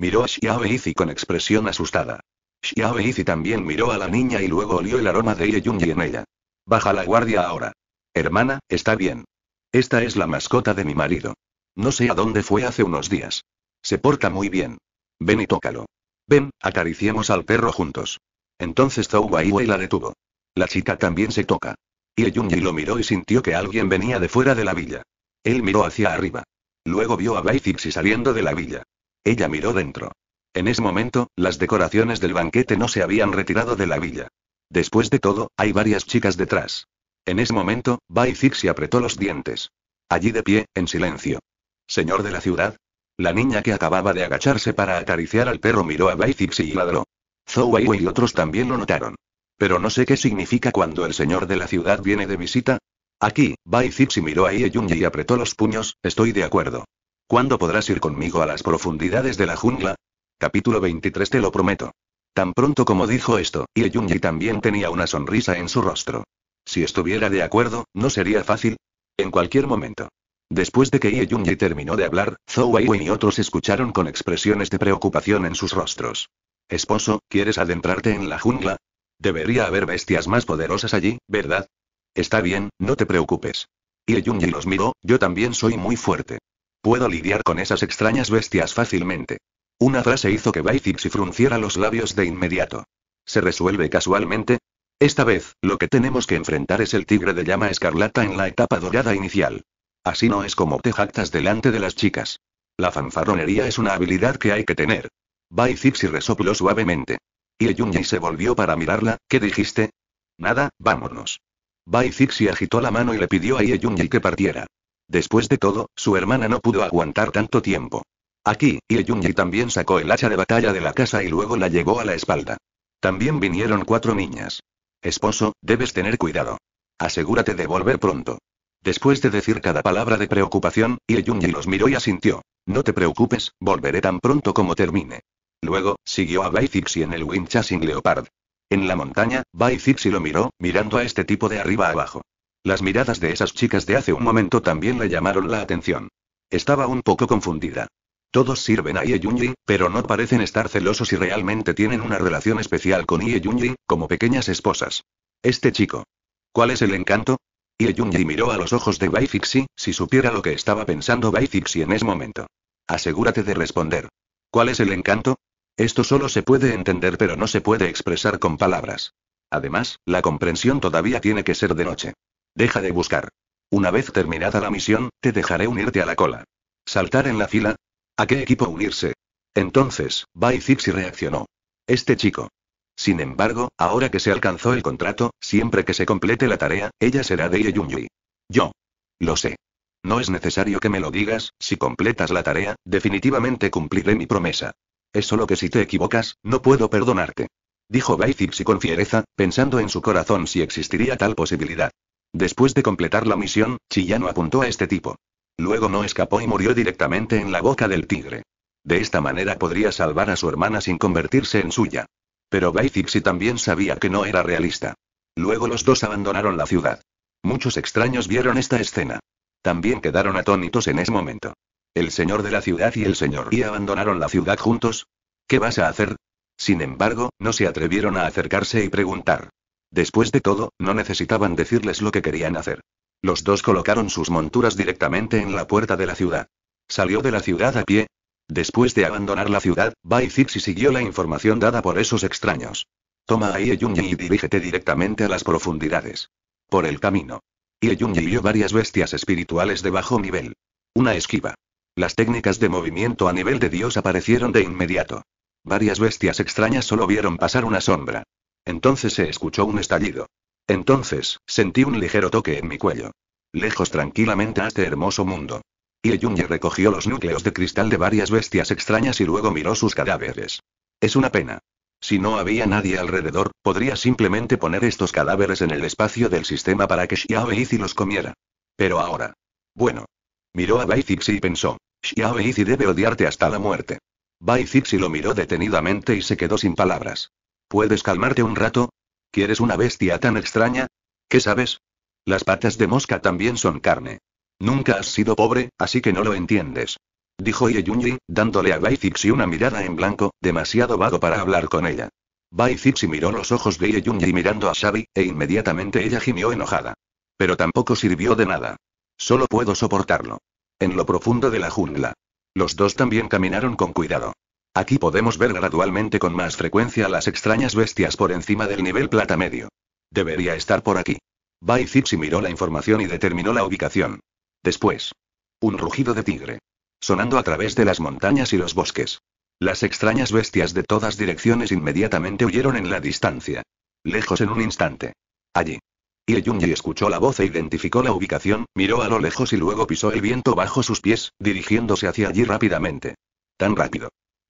Miró a Xiao con expresión asustada. Xiao también miró a la niña y luego olió el aroma de Ye en ella. Baja la guardia ahora. Hermana, está bien. Esta es la mascota de mi marido. No sé a dónde fue hace unos días. Se porta muy bien. Ven y tócalo. Ven, acariciemos al perro juntos. Entonces Zhou Weiwei la detuvo. La chica también se toca. Y lo miró y sintió que alguien venía de fuera de la villa. Él miró hacia arriba. Luego vio a y saliendo de la villa. Ella miró dentro. En ese momento, las decoraciones del banquete no se habían retirado de la villa. Después de todo, hay varias chicas detrás. En ese momento, Bai Zixi apretó los dientes. Allí de pie, en silencio. Señor de la ciudad. La niña que acababa de agacharse para acariciar al perro miró a Bai Zixi y ladró. Zhou Weiwei y otros también lo notaron. Pero no sé qué significa cuando el señor de la ciudad viene de visita. Aquí, Bai Zixi miró a Ye y apretó los puños, estoy de acuerdo. ¿Cuándo podrás ir conmigo a las profundidades de la jungla? Capítulo 23 Te lo prometo. Tan pronto como dijo esto, Ieyunji también tenía una sonrisa en su rostro. Si estuviera de acuerdo, no sería fácil. En cualquier momento. Después de que Ieyunji terminó de hablar, Zhou Wei y otros escucharon con expresiones de preocupación en sus rostros. Esposo, ¿quieres adentrarte en la jungla? Debería haber bestias más poderosas allí, ¿verdad? Está bien, no te preocupes. Y los miró, yo también soy muy fuerte. Puedo lidiar con esas extrañas bestias fácilmente. Una frase hizo que Baizixi frunciera los labios de inmediato. ¿Se resuelve casualmente? Esta vez, lo que tenemos que enfrentar es el tigre de llama escarlata en la etapa dorada inicial. Así no es como te jactas delante de las chicas. La fanfarronería es una habilidad que hay que tener. Bai resopló suavemente. Y se volvió para mirarla, ¿qué dijiste? Nada, vámonos. Bai agitó la mano y le pidió a Yunyi que partiera. Después de todo, su hermana no pudo aguantar tanto tiempo. Aquí, Ieyunji también sacó el hacha de batalla de la casa y luego la llevó a la espalda. También vinieron cuatro niñas. Esposo, debes tener cuidado. Asegúrate de volver pronto. Después de decir cada palabra de preocupación, Ieyunji los miró y asintió. No te preocupes, volveré tan pronto como termine. Luego, siguió a Baizixi en el Winchasing Leopard. En la montaña, Baizixi lo miró, mirando a este tipo de arriba abajo. Las miradas de esas chicas de hace un momento también le llamaron la atención. Estaba un poco confundida. Todos sirven a Ieyunji, pero no parecen estar celosos y realmente tienen una relación especial con Ieyunji, como pequeñas esposas. Este chico. ¿Cuál es el encanto? Ieyunji miró a los ojos de Bai si supiera lo que estaba pensando Bai en ese momento. Asegúrate de responder. ¿Cuál es el encanto? Esto solo se puede entender pero no se puede expresar con palabras. Además, la comprensión todavía tiene que ser de noche. Deja de buscar. Una vez terminada la misión, te dejaré unirte a la cola. ¿Saltar en la fila? ¿A qué equipo unirse? Entonces, Baisixi reaccionó. Este chico. Sin embargo, ahora que se alcanzó el contrato, siempre que se complete la tarea, ella será de Ieyunyui. Yo. Lo sé. No es necesario que me lo digas, si completas la tarea, definitivamente cumpliré mi promesa. Es solo que si te equivocas, no puedo perdonarte. Dijo Baisixi con fiereza, pensando en su corazón si existiría tal posibilidad. Después de completar la misión, Chillano apuntó a este tipo. Luego no escapó y murió directamente en la boca del tigre. De esta manera podría salvar a su hermana sin convertirse en suya. Pero Baizixi también sabía que no era realista. Luego los dos abandonaron la ciudad. Muchos extraños vieron esta escena. También quedaron atónitos en ese momento. El señor de la ciudad y el señor y abandonaron la ciudad juntos. ¿Qué vas a hacer? Sin embargo, no se atrevieron a acercarse y preguntar. Después de todo, no necesitaban decirles lo que querían hacer. Los dos colocaron sus monturas directamente en la puerta de la ciudad. Salió de la ciudad a pie. Después de abandonar la ciudad, Bai siguió la información dada por esos extraños. Toma a Yunji y dirígete directamente a las profundidades. Por el camino. Yunji vio varias bestias espirituales de bajo nivel. Una esquiva. Las técnicas de movimiento a nivel de Dios aparecieron de inmediato. Varias bestias extrañas solo vieron pasar una sombra. Entonces se escuchó un estallido. Entonces, sentí un ligero toque en mi cuello. Lejos tranquilamente a este hermoso mundo. Y recogió los núcleos de cristal de varias bestias extrañas y luego miró sus cadáveres. Es una pena. Si no había nadie alrededor, podría simplemente poner estos cadáveres en el espacio del sistema para que Xiao si los comiera. Pero ahora. Bueno. Miró a Baizixi y pensó. Xiao si debe odiarte hasta la muerte. Baizixi lo miró detenidamente y se quedó sin palabras. ¿Puedes calmarte un rato? ¿Quieres una bestia tan extraña? ¿Qué sabes? Las patas de mosca también son carne. Nunca has sido pobre, así que no lo entiendes. Dijo Ieyunji, dándole a Bai una mirada en blanco, demasiado vago para hablar con ella. Bai miró los ojos de Ieyunji mirando a Xavi, e inmediatamente ella gimió enojada. Pero tampoco sirvió de nada. Solo puedo soportarlo. En lo profundo de la jungla. Los dos también caminaron con cuidado. Aquí podemos ver gradualmente con más frecuencia las extrañas bestias por encima del nivel plata medio. Debería estar por aquí. Bai Zipsi miró la información y determinó la ubicación. Después. Un rugido de tigre. Sonando a través de las montañas y los bosques. Las extrañas bestias de todas direcciones inmediatamente huyeron en la distancia. Lejos en un instante. Allí. Y Yunji escuchó la voz e identificó la ubicación, miró a lo lejos y luego pisó el viento bajo sus pies, dirigiéndose hacia allí rápidamente. Tan rápido.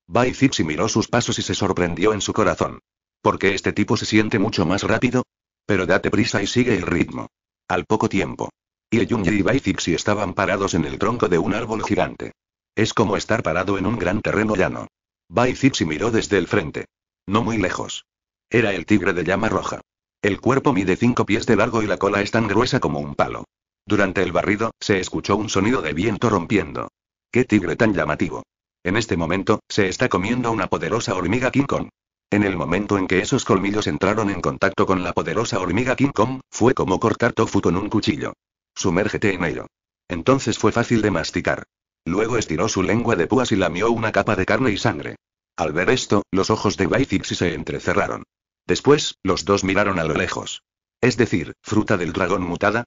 Bai miró sus pasos y se sorprendió en su corazón. ¿Por qué este tipo se siente mucho más rápido? Pero date prisa y sigue el ritmo. Al poco tiempo. Yun y Bai estaban parados en el tronco de un árbol gigante. Es como estar parado en un gran terreno llano. Bai miró desde el frente. No muy lejos. Era el tigre de llama roja. El cuerpo mide cinco pies de largo y la cola es tan gruesa como un palo. Durante el barrido, se escuchó un sonido de viento rompiendo. ¡Qué tigre tan llamativo! En este momento, se está comiendo una poderosa hormiga King Kong. En el momento en que esos colmillos entraron en contacto con la poderosa hormiga King Kong, fue como cortar tofu con un cuchillo. Sumérgete en ello. Entonces fue fácil de masticar. Luego estiró su lengua de púas y lamió una capa de carne y sangre. Al ver esto, los ojos de Baithixi se entrecerraron. Después, los dos miraron a lo lejos. Es decir, fruta del dragón mutada.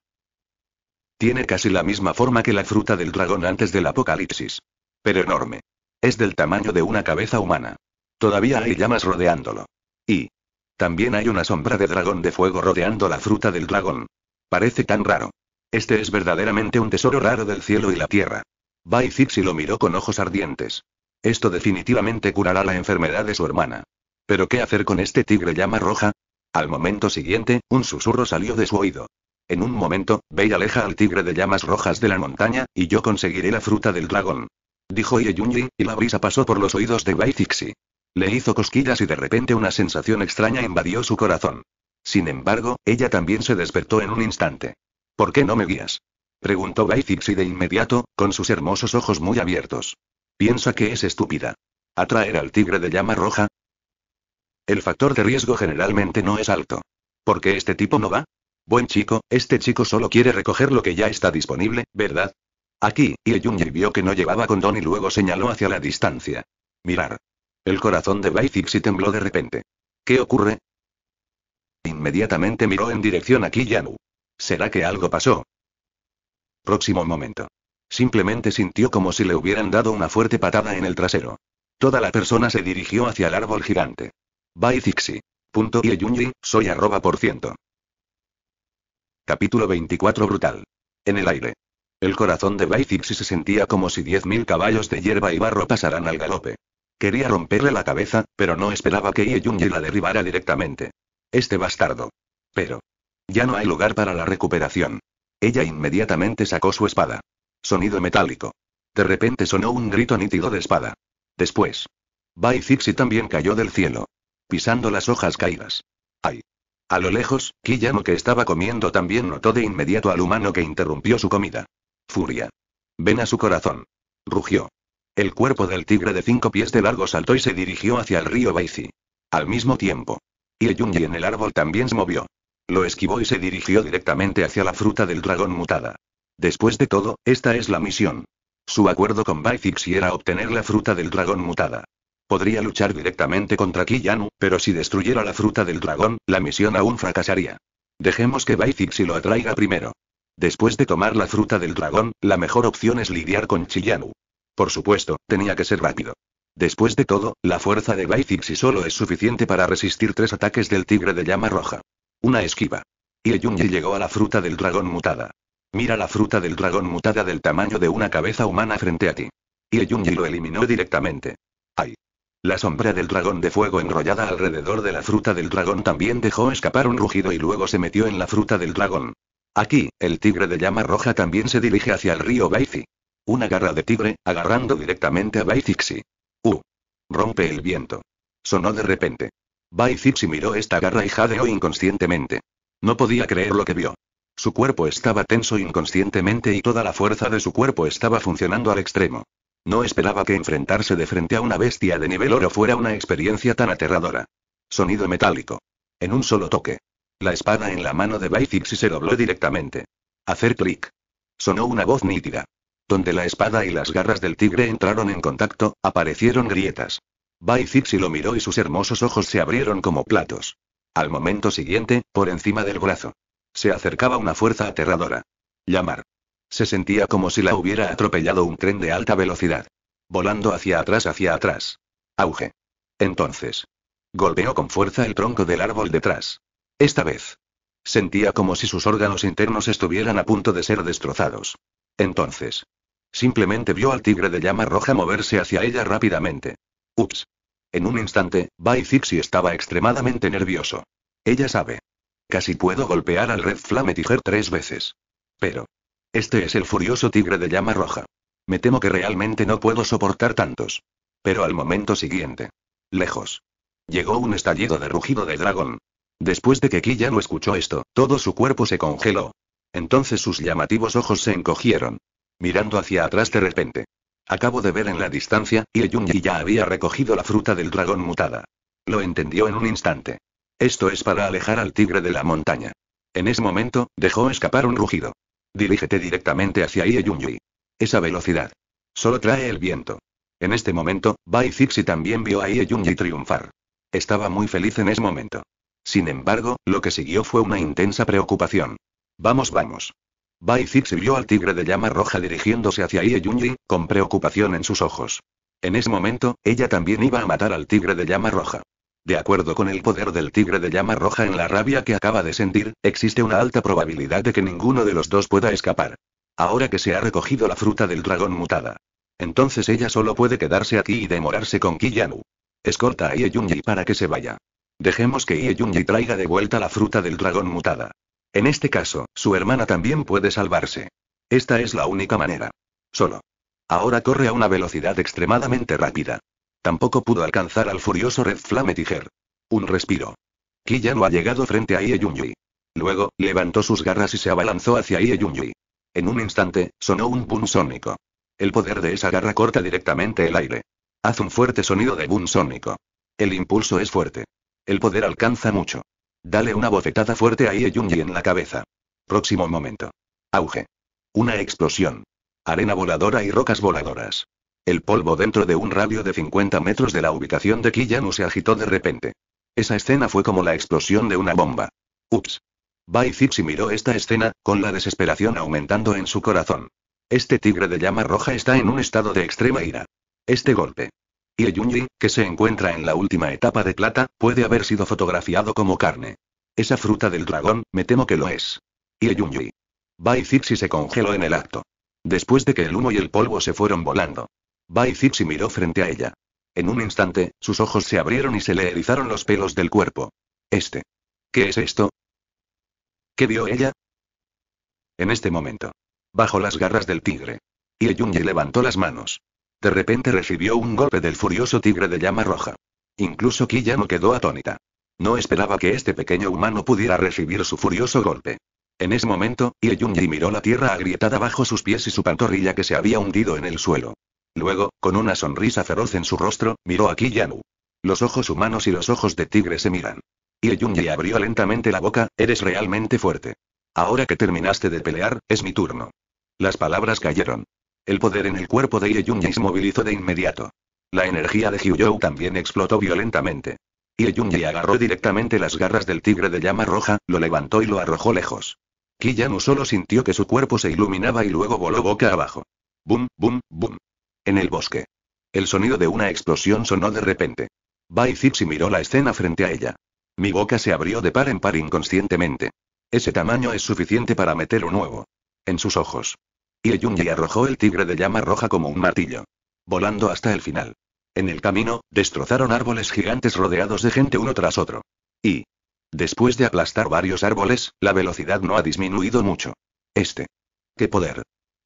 Tiene casi la misma forma que la fruta del dragón antes del apocalipsis. Pero enorme. Es del tamaño de una cabeza humana. Todavía hay llamas rodeándolo. Y... También hay una sombra de dragón de fuego rodeando la fruta del dragón. Parece tan raro. Este es verdaderamente un tesoro raro del cielo y la tierra. Bai Zixi lo miró con ojos ardientes. Esto definitivamente curará la enfermedad de su hermana. ¿Pero qué hacer con este tigre llama roja? Al momento siguiente, un susurro salió de su oído. En un momento, Bey aleja al tigre de llamas rojas de la montaña, y yo conseguiré la fruta del dragón. Dijo Yunyi, y la brisa pasó por los oídos de Zixi. Le hizo cosquillas y de repente una sensación extraña invadió su corazón. Sin embargo, ella también se despertó en un instante. ¿Por qué no me guías? Preguntó Zixi de inmediato, con sus hermosos ojos muy abiertos. Piensa que es estúpida. ¿Atraer al tigre de llama roja? El factor de riesgo generalmente no es alto. ¿Por qué este tipo no va? Buen chico, este chico solo quiere recoger lo que ya está disponible, ¿verdad? Aquí, y vio que no llevaba Don y luego señaló hacia la distancia. Mirar. El corazón de Baizixi tembló de repente. ¿Qué ocurre? Inmediatamente miró en dirección a Kiyanu. ¿Será que algo pasó? Próximo momento. Simplemente sintió como si le hubieran dado una fuerte patada en el trasero. Toda la persona se dirigió hacia el árbol gigante. Baizixi. Punto y soy arroba por ciento. Capítulo 24 Brutal. En el aire. El corazón de Baizixi se sentía como si diez mil caballos de hierba y barro pasaran al galope. Quería romperle la cabeza, pero no esperaba que Yeyunji la derribara directamente. Este bastardo. Pero. Ya no hay lugar para la recuperación. Ella inmediatamente sacó su espada. Sonido metálico. De repente sonó un grito nítido de espada. Después. Baizixi también cayó del cielo. Pisando las hojas caídas. ¡Ay! A lo lejos, Kiyano que estaba comiendo también notó de inmediato al humano que interrumpió su comida furia. Ven a su corazón. Rugió. El cuerpo del tigre de cinco pies de largo saltó y se dirigió hacia el río Baizi. Al mismo tiempo. el Yungi en el árbol también se movió. Lo esquivó y se dirigió directamente hacia la fruta del dragón mutada. Después de todo, esta es la misión. Su acuerdo con Baizixi era obtener la fruta del dragón mutada. Podría luchar directamente contra Kiyanu, pero si destruyera la fruta del dragón, la misión aún fracasaría. Dejemos que Baizixi lo atraiga primero. Después de tomar la fruta del dragón, la mejor opción es lidiar con Chiyanu. Por supuesto, tenía que ser rápido. Después de todo, la fuerza de Baizixi solo es suficiente para resistir tres ataques del tigre de llama roja. Una esquiva. Y llegó a la fruta del dragón mutada. Mira la fruta del dragón mutada del tamaño de una cabeza humana frente a ti. Y lo eliminó directamente. ¡Ay! La sombra del dragón de fuego enrollada alrededor de la fruta del dragón también dejó escapar un rugido y luego se metió en la fruta del dragón. Aquí, el tigre de llama roja también se dirige hacia el río Baizi. Una garra de tigre, agarrando directamente a Baizixi. ¡Uh! Rompe el viento. Sonó de repente. Baizixi miró esta garra y jadeó inconscientemente. No podía creer lo que vio. Su cuerpo estaba tenso inconscientemente y toda la fuerza de su cuerpo estaba funcionando al extremo. No esperaba que enfrentarse de frente a una bestia de nivel oro fuera una experiencia tan aterradora. Sonido metálico. En un solo toque. La espada en la mano de Baithix se dobló directamente. Hacer clic. Sonó una voz nítida. Donde la espada y las garras del tigre entraron en contacto, aparecieron grietas. Baithixi lo miró y sus hermosos ojos se abrieron como platos. Al momento siguiente, por encima del brazo. Se acercaba una fuerza aterradora. Llamar. Se sentía como si la hubiera atropellado un tren de alta velocidad. Volando hacia atrás, hacia atrás. Auge. Entonces. Golpeó con fuerza el tronco del árbol detrás. Esta vez. Sentía como si sus órganos internos estuvieran a punto de ser destrozados. Entonces. Simplemente vio al tigre de llama roja moverse hacia ella rápidamente. Ups. En un instante, Bai estaba extremadamente nervioso. Ella sabe. Casi puedo golpear al Red Flame Tiger tres veces. Pero. Este es el furioso tigre de llama roja. Me temo que realmente no puedo soportar tantos. Pero al momento siguiente. Lejos. Llegó un estallido de rugido de dragón. Después de que no escuchó esto, todo su cuerpo se congeló. Entonces sus llamativos ojos se encogieron. Mirando hacia atrás de repente. Acabo de ver en la distancia, Ieyunji ya había recogido la fruta del dragón mutada. Lo entendió en un instante. Esto es para alejar al tigre de la montaña. En ese momento, dejó escapar un rugido. Dirígete directamente hacia Ieyunji. Esa velocidad. Solo trae el viento. En este momento, Bai Zixi también vio a Ieyunji triunfar. Estaba muy feliz en ese momento. Sin embargo, lo que siguió fue una intensa preocupación. Vamos, vamos. Bai vio al tigre de llama roja dirigiéndose hacia Ie Yunji, con preocupación en sus ojos. En ese momento, ella también iba a matar al tigre de llama roja. De acuerdo con el poder del tigre de llama roja en la rabia que acaba de sentir, existe una alta probabilidad de que ninguno de los dos pueda escapar. Ahora que se ha recogido la fruta del dragón mutada. Entonces ella solo puede quedarse aquí y demorarse con Kiyanu. Escorta a Ie para que se vaya. Dejemos que Ye traiga de vuelta la fruta del dragón mutada. En este caso, su hermana también puede salvarse. Esta es la única manera. Solo. Ahora corre a una velocidad extremadamente rápida. Tampoco pudo alcanzar al furioso Red Flame Tiger. Un respiro. Ki ya no ha llegado frente a Ie Luego, levantó sus garras y se abalanzó hacia Ie En un instante, sonó un boom sónico. El poder de esa garra corta directamente el aire. Haz un fuerte sonido de boom sónico. El impulso es fuerte. El poder alcanza mucho. Dale una bofetada fuerte a Ieyunji en la cabeza. Próximo momento. Auge. Una explosión. Arena voladora y rocas voladoras. El polvo dentro de un radio de 50 metros de la ubicación de Kiyanu se agitó de repente. Esa escena fue como la explosión de una bomba. Ups. Bai miró esta escena, con la desesperación aumentando en su corazón. Este tigre de llama roja está en un estado de extrema ira. Este golpe. Y que se encuentra en la última etapa de plata, puede haber sido fotografiado como carne. Esa fruta del dragón, me temo que lo es. Y Yunji. Bai Zixi se congeló en el acto. Después de que el humo y el polvo se fueron volando. Bai Zixi miró frente a ella. En un instante, sus ojos se abrieron y se le erizaron los pelos del cuerpo. Este. ¿Qué es esto? ¿Qué vio ella? En este momento. Bajo las garras del tigre. Y levantó las manos. De repente recibió un golpe del furioso tigre de llama roja. Incluso no quedó atónita. No esperaba que este pequeño humano pudiera recibir su furioso golpe. En ese momento, Ieyunji miró la tierra agrietada bajo sus pies y su pantorrilla que se había hundido en el suelo. Luego, con una sonrisa feroz en su rostro, miró a Kiyanu. Los ojos humanos y los ojos de tigre se miran. Ieyunji abrió lentamente la boca, eres realmente fuerte. Ahora que terminaste de pelear, es mi turno. Las palabras cayeron. El poder en el cuerpo de y se movilizó de inmediato. La energía de You también explotó violentamente. Ieyunji agarró directamente las garras del tigre de llama roja, lo levantó y lo arrojó lejos. Kiyanu solo sintió que su cuerpo se iluminaba y luego voló boca abajo. Bum, bum, bum. En el bosque. El sonido de una explosión sonó de repente. Bai miró la escena frente a ella. Mi boca se abrió de par en par inconscientemente. Ese tamaño es suficiente para meter un huevo. En sus ojos. Y arrojó el tigre de llama roja como un martillo. Volando hasta el final. En el camino, destrozaron árboles gigantes rodeados de gente uno tras otro. Y. Después de aplastar varios árboles, la velocidad no ha disminuido mucho. Este. ¡Qué poder!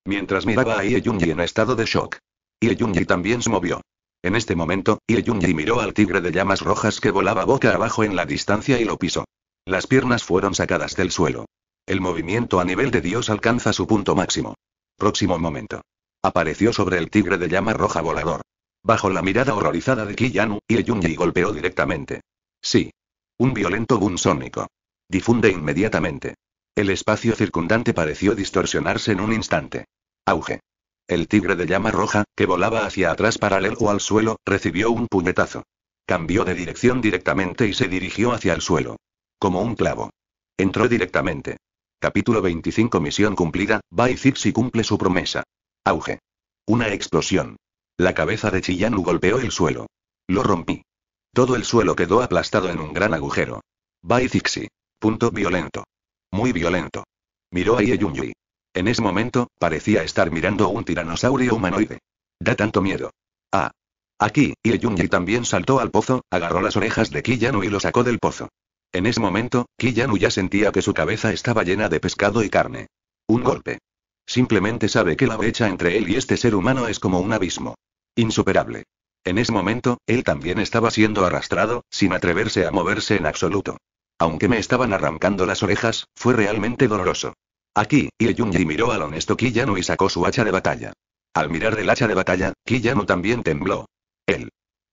Mientras miraba a Ieyunji en estado de shock. Ieyunji también se movió. En este momento, Ieyunji miró al tigre de llamas rojas que volaba boca abajo en la distancia y lo pisó. Las piernas fueron sacadas del suelo. El movimiento a nivel de Dios alcanza su punto máximo. Próximo momento. Apareció sobre el tigre de llama roja volador. Bajo la mirada horrorizada de Kiyanu, Yunji golpeó directamente. Sí. Un violento boom sónico. Difunde inmediatamente. El espacio circundante pareció distorsionarse en un instante. Auge. El tigre de llama roja, que volaba hacia atrás paralelo al suelo, recibió un puñetazo. Cambió de dirección directamente y se dirigió hacia el suelo. Como un clavo. Entró directamente. Capítulo 25 Misión cumplida, Bai cumple su promesa. Auge. Una explosión. La cabeza de Chiyanu golpeó el suelo. Lo rompí. Todo el suelo quedó aplastado en un gran agujero. Bai Punto violento. Muy violento. Miró a Ie En ese momento, parecía estar mirando a un tiranosaurio humanoide. Da tanto miedo. Ah. Aquí, Ie también saltó al pozo, agarró las orejas de Chiyanu y lo sacó del pozo. En ese momento, Kiyanu ya sentía que su cabeza estaba llena de pescado y carne. Un golpe. Simplemente sabe que la brecha entre él y este ser humano es como un abismo. Insuperable. En ese momento, él también estaba siendo arrastrado, sin atreverse a moverse en absoluto. Aunque me estaban arrancando las orejas, fue realmente doloroso. Aquí, Ieyunji miró al honesto Kiyanu y sacó su hacha de batalla. Al mirar el hacha de batalla, Kiyanu también tembló. Él.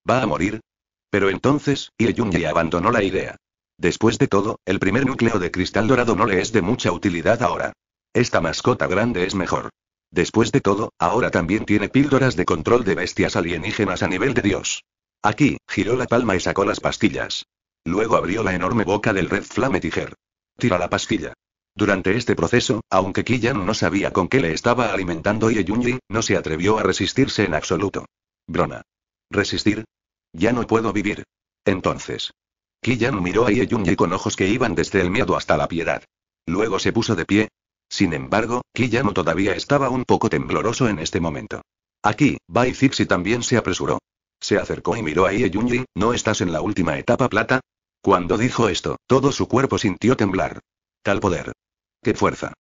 ¿Va a morir? Pero entonces, Ieyunji abandonó la idea. Después de todo, el primer núcleo de cristal dorado no le es de mucha utilidad ahora. Esta mascota grande es mejor. Después de todo, ahora también tiene píldoras de control de bestias alienígenas a nivel de Dios. Aquí, giró la palma y sacó las pastillas. Luego abrió la enorme boca del Red Flame Tiger. Tira la pastilla. Durante este proceso, aunque Kiyan no sabía con qué le estaba alimentando y Yunji, no se atrevió a resistirse en absoluto. Brona. ¿Resistir? Ya no puedo vivir. Entonces. Kiyan miró a Ieyunji con ojos que iban desde el miedo hasta la piedad. Luego se puso de pie. Sin embargo, Kiyano todavía estaba un poco tembloroso en este momento. Aquí, Bai también se apresuró. Se acercó y miró a Ieyunji, ¿no estás en la última etapa plata? Cuando dijo esto, todo su cuerpo sintió temblar. Tal poder. ¡Qué fuerza!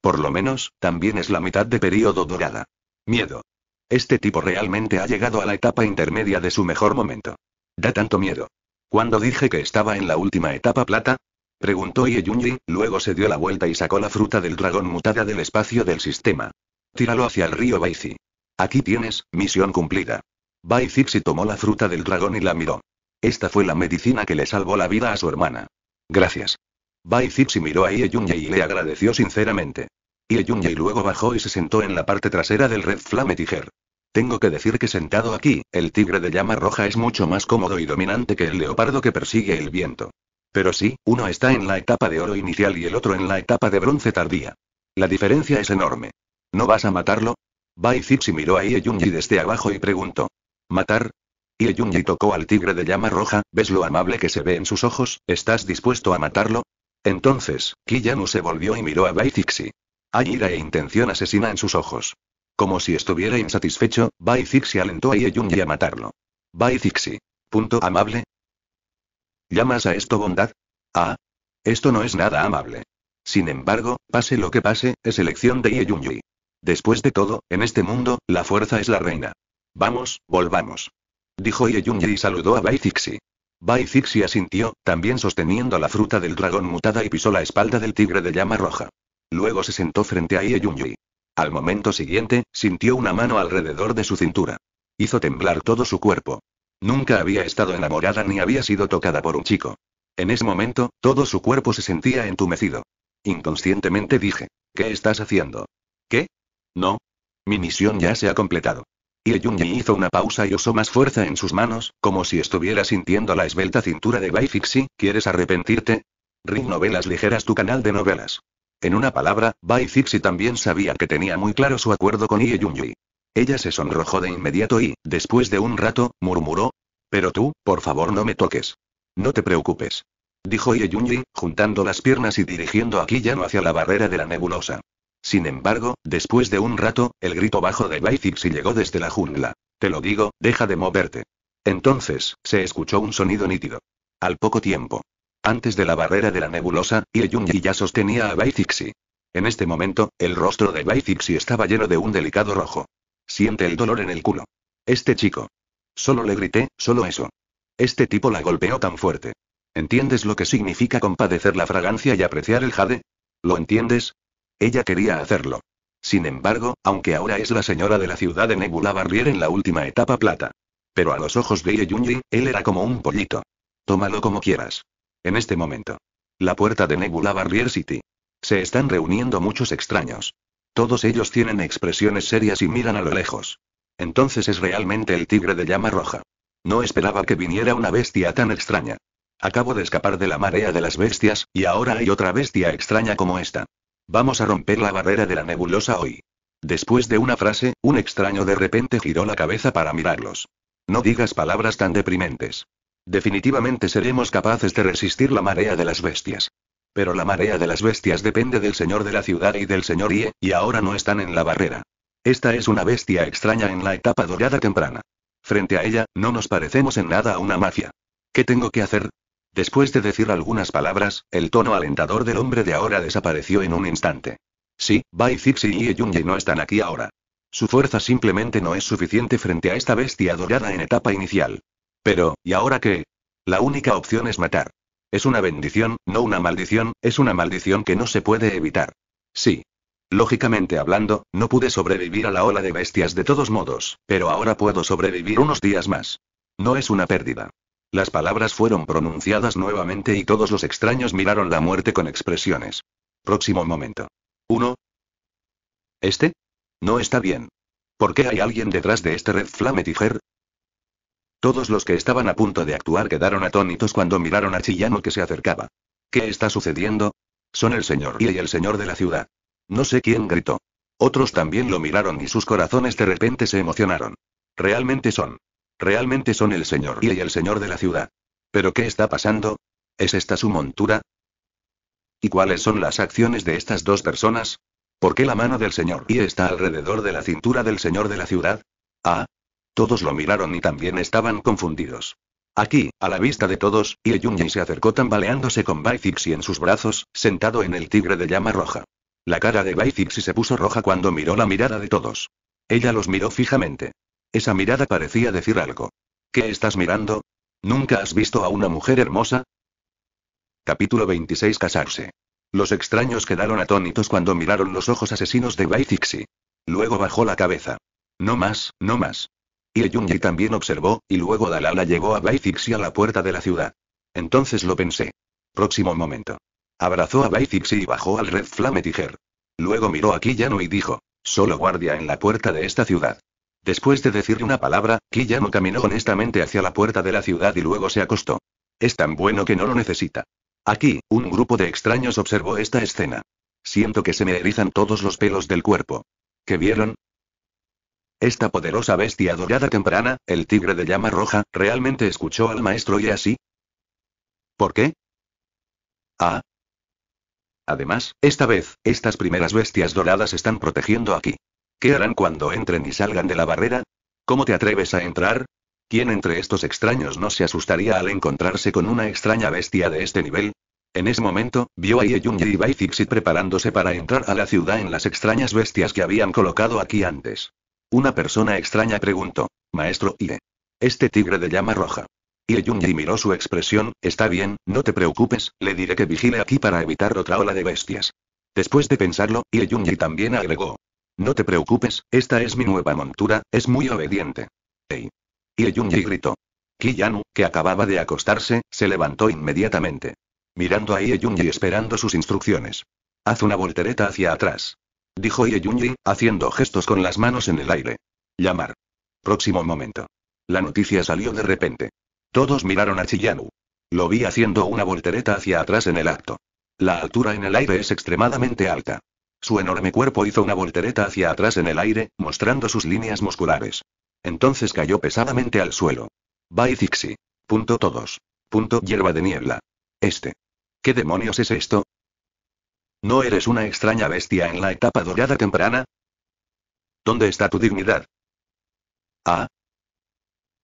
Por lo menos, también es la mitad de periodo dorada. Miedo. Este tipo realmente ha llegado a la etapa intermedia de su mejor momento. Da tanto miedo. ¿Cuándo dije que estaba en la última etapa plata? Preguntó Yunji, luego se dio la vuelta y sacó la fruta del dragón mutada del espacio del sistema. Tíralo hacia el río Baizi. Aquí tienes, misión cumplida. Baizixi tomó la fruta del dragón y la miró. Esta fue la medicina que le salvó la vida a su hermana. Gracias. Baizixi miró a Ieyunji y le agradeció sinceramente. Yunji luego bajó y se sentó en la parte trasera del Red Flame Tiger. Tengo que decir que sentado aquí, el tigre de llama roja es mucho más cómodo y dominante que el leopardo que persigue el viento. Pero sí, uno está en la etapa de oro inicial y el otro en la etapa de bronce tardía. La diferencia es enorme. ¿No vas a matarlo? Bai miró a Ieyunji desde abajo y preguntó. ¿Matar? Ieyunji tocó al tigre de llama roja, ¿ves lo amable que se ve en sus ojos? ¿Estás dispuesto a matarlo? Entonces, Kiyanu se volvió y miró a Bai Hay ira e intención asesina en sus ojos. Como si estuviera insatisfecho, Bai alentó a Ieyunyi a matarlo. Bai Punto amable. ¿Llamas a esto bondad? Ah. Esto no es nada amable. Sin embargo, pase lo que pase, es elección de Ye Después de todo, en este mundo, la fuerza es la reina. Vamos, volvamos. Dijo Ye y saludó a Bai Baizixi Bai asintió, también sosteniendo la fruta del dragón mutada y pisó la espalda del tigre de llama roja. Luego se sentó frente a Ieyunyi. Al momento siguiente, sintió una mano alrededor de su cintura. Hizo temblar todo su cuerpo. Nunca había estado enamorada ni había sido tocada por un chico. En ese momento, todo su cuerpo se sentía entumecido. Inconscientemente dije, ¿qué estás haciendo? ¿Qué? No. Mi misión ya se ha completado. Y Yunji hizo una pausa y usó más fuerza en sus manos, como si estuviera sintiendo la esbelta cintura de Baifixi, ¿quieres arrepentirte? Ring Novelas Ligeras tu canal de novelas. En una palabra, Bai también sabía que tenía muy claro su acuerdo con Ie Ella se sonrojó de inmediato y, después de un rato, murmuró: Pero tú, por favor, no me toques. No te preocupes. Dijo Ie juntando las piernas y dirigiendo a Kiyano hacia la barrera de la nebulosa. Sin embargo, después de un rato, el grito bajo de Bai llegó desde la jungla. Te lo digo, deja de moverte. Entonces, se escuchó un sonido nítido. Al poco tiempo, antes de la barrera de la nebulosa, Ieyunji ya sostenía a Baizixi. En este momento, el rostro de Baizixi estaba lleno de un delicado rojo. Siente el dolor en el culo. Este chico. Solo le grité, solo eso. Este tipo la golpeó tan fuerte. ¿Entiendes lo que significa compadecer la fragancia y apreciar el jade? ¿Lo entiendes? Ella quería hacerlo. Sin embargo, aunque ahora es la señora de la ciudad de Nebula Barrier en la última etapa plata. Pero a los ojos de Ieyunji, él era como un pollito. Tómalo como quieras. En este momento. La puerta de Nebula Barrier City. Se están reuniendo muchos extraños. Todos ellos tienen expresiones serias y miran a lo lejos. Entonces es realmente el tigre de llama roja. No esperaba que viniera una bestia tan extraña. Acabo de escapar de la marea de las bestias, y ahora hay otra bestia extraña como esta. Vamos a romper la barrera de la nebulosa hoy. Después de una frase, un extraño de repente giró la cabeza para mirarlos. No digas palabras tan deprimentes. Definitivamente seremos capaces de resistir la marea de las bestias. Pero la marea de las bestias depende del señor de la ciudad y del señor IE, y ahora no están en la barrera. Esta es una bestia extraña en la etapa dorada temprana. Frente a ella, no nos parecemos en nada a una mafia. ¿Qué tengo que hacer? Después de decir algunas palabras, el tono alentador del hombre de ahora desapareció en un instante. Sí, Bai Zixi y yi no están aquí ahora. Su fuerza simplemente no es suficiente frente a esta bestia dorada en etapa inicial. Pero, ¿y ahora qué? La única opción es matar. Es una bendición, no una maldición, es una maldición que no se puede evitar. Sí. Lógicamente hablando, no pude sobrevivir a la ola de bestias de todos modos, pero ahora puedo sobrevivir unos días más. No es una pérdida. Las palabras fueron pronunciadas nuevamente y todos los extraños miraron la muerte con expresiones. Próximo momento. ¿Uno? ¿Este? No está bien. ¿Por qué hay alguien detrás de este Red Flame todos los que estaban a punto de actuar quedaron atónitos cuando miraron a Chillano que se acercaba. ¿Qué está sucediendo? Son el señor y el señor de la ciudad. No sé quién gritó. Otros también lo miraron y sus corazones de repente se emocionaron. Realmente son. Realmente son el señor y el señor de la ciudad. ¿Pero qué está pasando? ¿Es esta su montura? ¿Y cuáles son las acciones de estas dos personas? ¿Por qué la mano del señor y está alrededor de la cintura del señor de la ciudad? Ah, todos lo miraron y también estaban confundidos. Aquí, a la vista de todos, el se acercó tambaleándose con Bai en sus brazos, sentado en el tigre de llama roja. La cara de Bai se puso roja cuando miró la mirada de todos. Ella los miró fijamente. Esa mirada parecía decir algo. ¿Qué estás mirando? ¿Nunca has visto a una mujer hermosa? Capítulo 26 Casarse. Los extraños quedaron atónitos cuando miraron los ojos asesinos de Bai Luego bajó la cabeza. No más, no más. Y Yunji también observó, y luego Dalala llegó a Baizixi a la puerta de la ciudad. Entonces lo pensé. Próximo momento. Abrazó a Baizixi y bajó al Red Flame Tiger. Luego miró a Kiyano y dijo, solo guardia en la puerta de esta ciudad. Después de decirle una palabra, Kiyano caminó honestamente hacia la puerta de la ciudad y luego se acostó. Es tan bueno que no lo necesita. Aquí, un grupo de extraños observó esta escena. Siento que se me erizan todos los pelos del cuerpo. ¿Qué vieron? Esta poderosa bestia dorada temprana, el tigre de llama roja, realmente escuchó al maestro y así. ¿Por qué? Ah. Además, esta vez, estas primeras bestias doradas están protegiendo aquí. ¿Qué harán cuando entren y salgan de la barrera? ¿Cómo te atreves a entrar? ¿Quién entre estos extraños no se asustaría al encontrarse con una extraña bestia de este nivel? En ese momento, vio a Ye y zixi preparándose para entrar a la ciudad en las extrañas bestias que habían colocado aquí antes. Una persona extraña preguntó. Maestro Ie. Este tigre de llama roja. Ie Yunji miró su expresión, está bien, no te preocupes, le diré que vigile aquí para evitar otra ola de bestias. Después de pensarlo, Ie Yunji también agregó. No te preocupes, esta es mi nueva montura, es muy obediente. «Ey». Ie Junji gritó. Kiyanu, que acababa de acostarse, se levantó inmediatamente. Mirando a Ie Junji esperando sus instrucciones. Haz una voltereta hacia atrás. Dijo Yeyunji, haciendo gestos con las manos en el aire. Llamar. Próximo momento. La noticia salió de repente. Todos miraron a Chiyanu. Lo vi haciendo una voltereta hacia atrás en el acto. La altura en el aire es extremadamente alta. Su enorme cuerpo hizo una voltereta hacia atrás en el aire, mostrando sus líneas musculares. Entonces cayó pesadamente al suelo. bai Zixi. Punto todos. Punto hierba de niebla. Este. ¿Qué demonios es esto? ¿No eres una extraña bestia en la etapa dorada temprana? ¿Dónde está tu dignidad? Ah.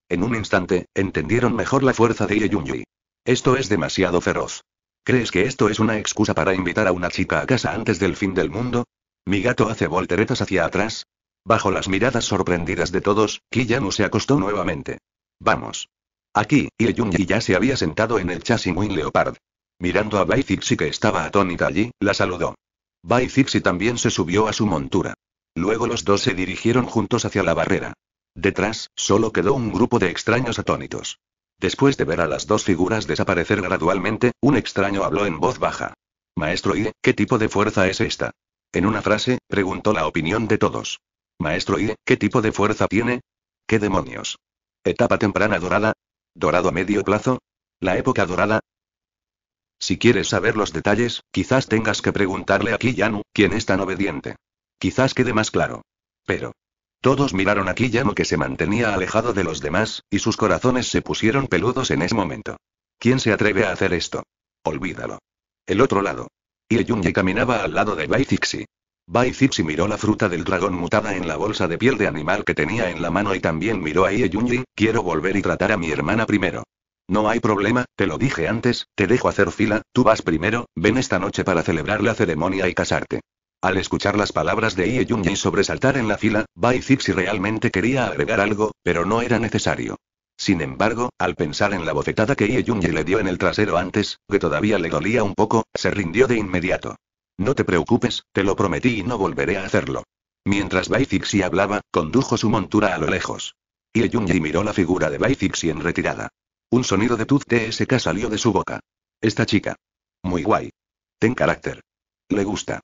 En un instante, entendieron mejor la fuerza de Ieyunyi. Esto es demasiado feroz. ¿Crees que esto es una excusa para invitar a una chica a casa antes del fin del mundo? Mi gato hace volteretas hacia atrás. Bajo las miradas sorprendidas de todos, Kiyanu se acostó nuevamente. Vamos. Aquí, Ieyunyi ya se había sentado en el chasis Win Leopard. Mirando a Bai que estaba atónita allí, la saludó. Bai también se subió a su montura. Luego los dos se dirigieron juntos hacia la barrera. Detrás, solo quedó un grupo de extraños atónitos. Después de ver a las dos figuras desaparecer gradualmente, un extraño habló en voz baja. Maestro Ie, ¿qué tipo de fuerza es esta? En una frase, preguntó la opinión de todos. Maestro Ie, ¿qué tipo de fuerza tiene? ¿Qué demonios? ¿Etapa temprana dorada? ¿Dorado a medio plazo? ¿La época dorada? Si quieres saber los detalles, quizás tengas que preguntarle a Kiyanu, quien es tan obediente. Quizás quede más claro. Pero. Todos miraron a Kiyanu que se mantenía alejado de los demás, y sus corazones se pusieron peludos en ese momento. ¿Quién se atreve a hacer esto? Olvídalo. El otro lado. Ieyunji caminaba al lado de Bai Zixi. Bai miró la fruta del dragón mutada en la bolsa de piel de animal que tenía en la mano y también miró a Ieyunji, quiero volver y tratar a mi hermana primero. No hay problema, te lo dije antes, te dejo hacer fila, tú vas primero, ven esta noche para celebrar la ceremonia y casarte. Al escuchar las palabras de Ie y sobresaltar en la fila, Bai realmente quería agregar algo, pero no era necesario. Sin embargo, al pensar en la bofetada que Ie Jung le dio en el trasero antes, que todavía le dolía un poco, se rindió de inmediato. No te preocupes, te lo prometí y no volveré a hacerlo. Mientras Bai hablaba, condujo su montura a lo lejos. Ie Jung miró la figura de Bai en retirada. Un sonido de tut TSK salió de su boca. Esta chica. Muy guay. Ten carácter. Le gusta.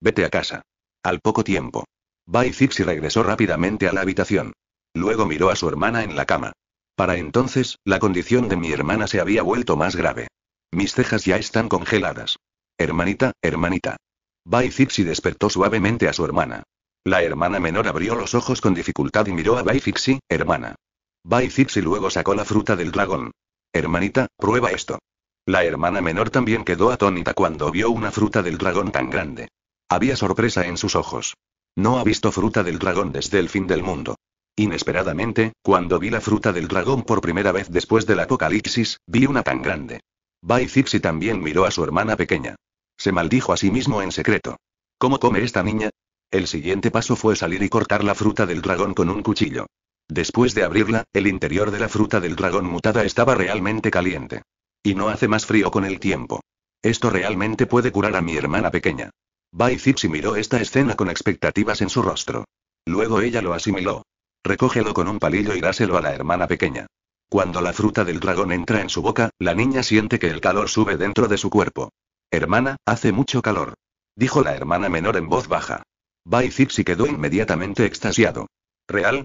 Vete a casa. Al poco tiempo. Bai regresó rápidamente a la habitación. Luego miró a su hermana en la cama. Para entonces, la condición de mi hermana se había vuelto más grave. Mis cejas ya están congeladas. Hermanita, hermanita. Bai despertó suavemente a su hermana. La hermana menor abrió los ojos con dificultad y miró a Bai Fixi, hermana. Bai luego sacó la fruta del dragón. Hermanita, prueba esto. La hermana menor también quedó atónita cuando vio una fruta del dragón tan grande. Había sorpresa en sus ojos. No ha visto fruta del dragón desde el fin del mundo. Inesperadamente, cuando vi la fruta del dragón por primera vez después del apocalipsis, vi una tan grande. Bai Zixi también miró a su hermana pequeña. Se maldijo a sí mismo en secreto. ¿Cómo come esta niña? El siguiente paso fue salir y cortar la fruta del dragón con un cuchillo. Después de abrirla, el interior de la fruta del dragón mutada estaba realmente caliente. Y no hace más frío con el tiempo. Esto realmente puede curar a mi hermana pequeña. Bai Zipsi miró esta escena con expectativas en su rostro. Luego ella lo asimiló. Recógelo con un palillo y dáselo a la hermana pequeña. Cuando la fruta del dragón entra en su boca, la niña siente que el calor sube dentro de su cuerpo. Hermana, hace mucho calor. Dijo la hermana menor en voz baja. Bai Zipsi quedó inmediatamente extasiado. ¿Real?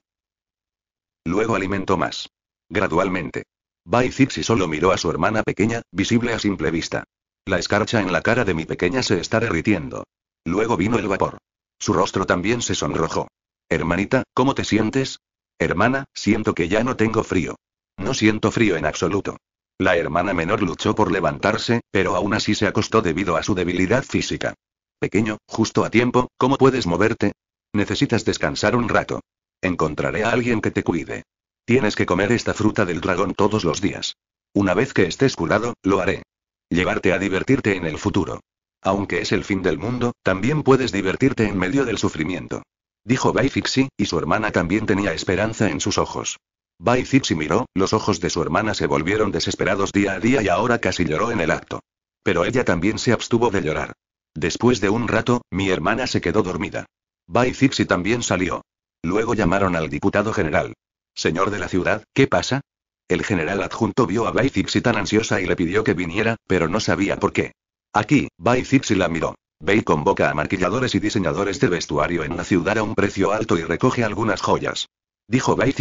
Luego alimentó más. Gradualmente. Bai Cipsi solo miró a su hermana pequeña, visible a simple vista. La escarcha en la cara de mi pequeña se está derritiendo. Luego vino el vapor. Su rostro también se sonrojó. Hermanita, ¿cómo te sientes? Hermana, siento que ya no tengo frío. No siento frío en absoluto. La hermana menor luchó por levantarse, pero aún así se acostó debido a su debilidad física. Pequeño, justo a tiempo, ¿cómo puedes moverte? Necesitas descansar un rato. Encontraré a alguien que te cuide. Tienes que comer esta fruta del dragón todos los días. Una vez que estés curado, lo haré. Llevarte a divertirte en el futuro. Aunque es el fin del mundo, también puedes divertirte en medio del sufrimiento. Dijo Baifixi, y su hermana también tenía esperanza en sus ojos. Baifixi miró, los ojos de su hermana se volvieron desesperados día a día y ahora casi lloró en el acto. Pero ella también se abstuvo de llorar. Después de un rato, mi hermana se quedó dormida. Baifixi también salió. Luego llamaron al diputado general. Señor de la ciudad, ¿qué pasa? El general adjunto vio a Bay tan ansiosa y le pidió que viniera, pero no sabía por qué. Aquí, Bay la miró. Bay convoca a maquilladores y diseñadores de vestuario en la ciudad a un precio alto y recoge algunas joyas. Dijo Bay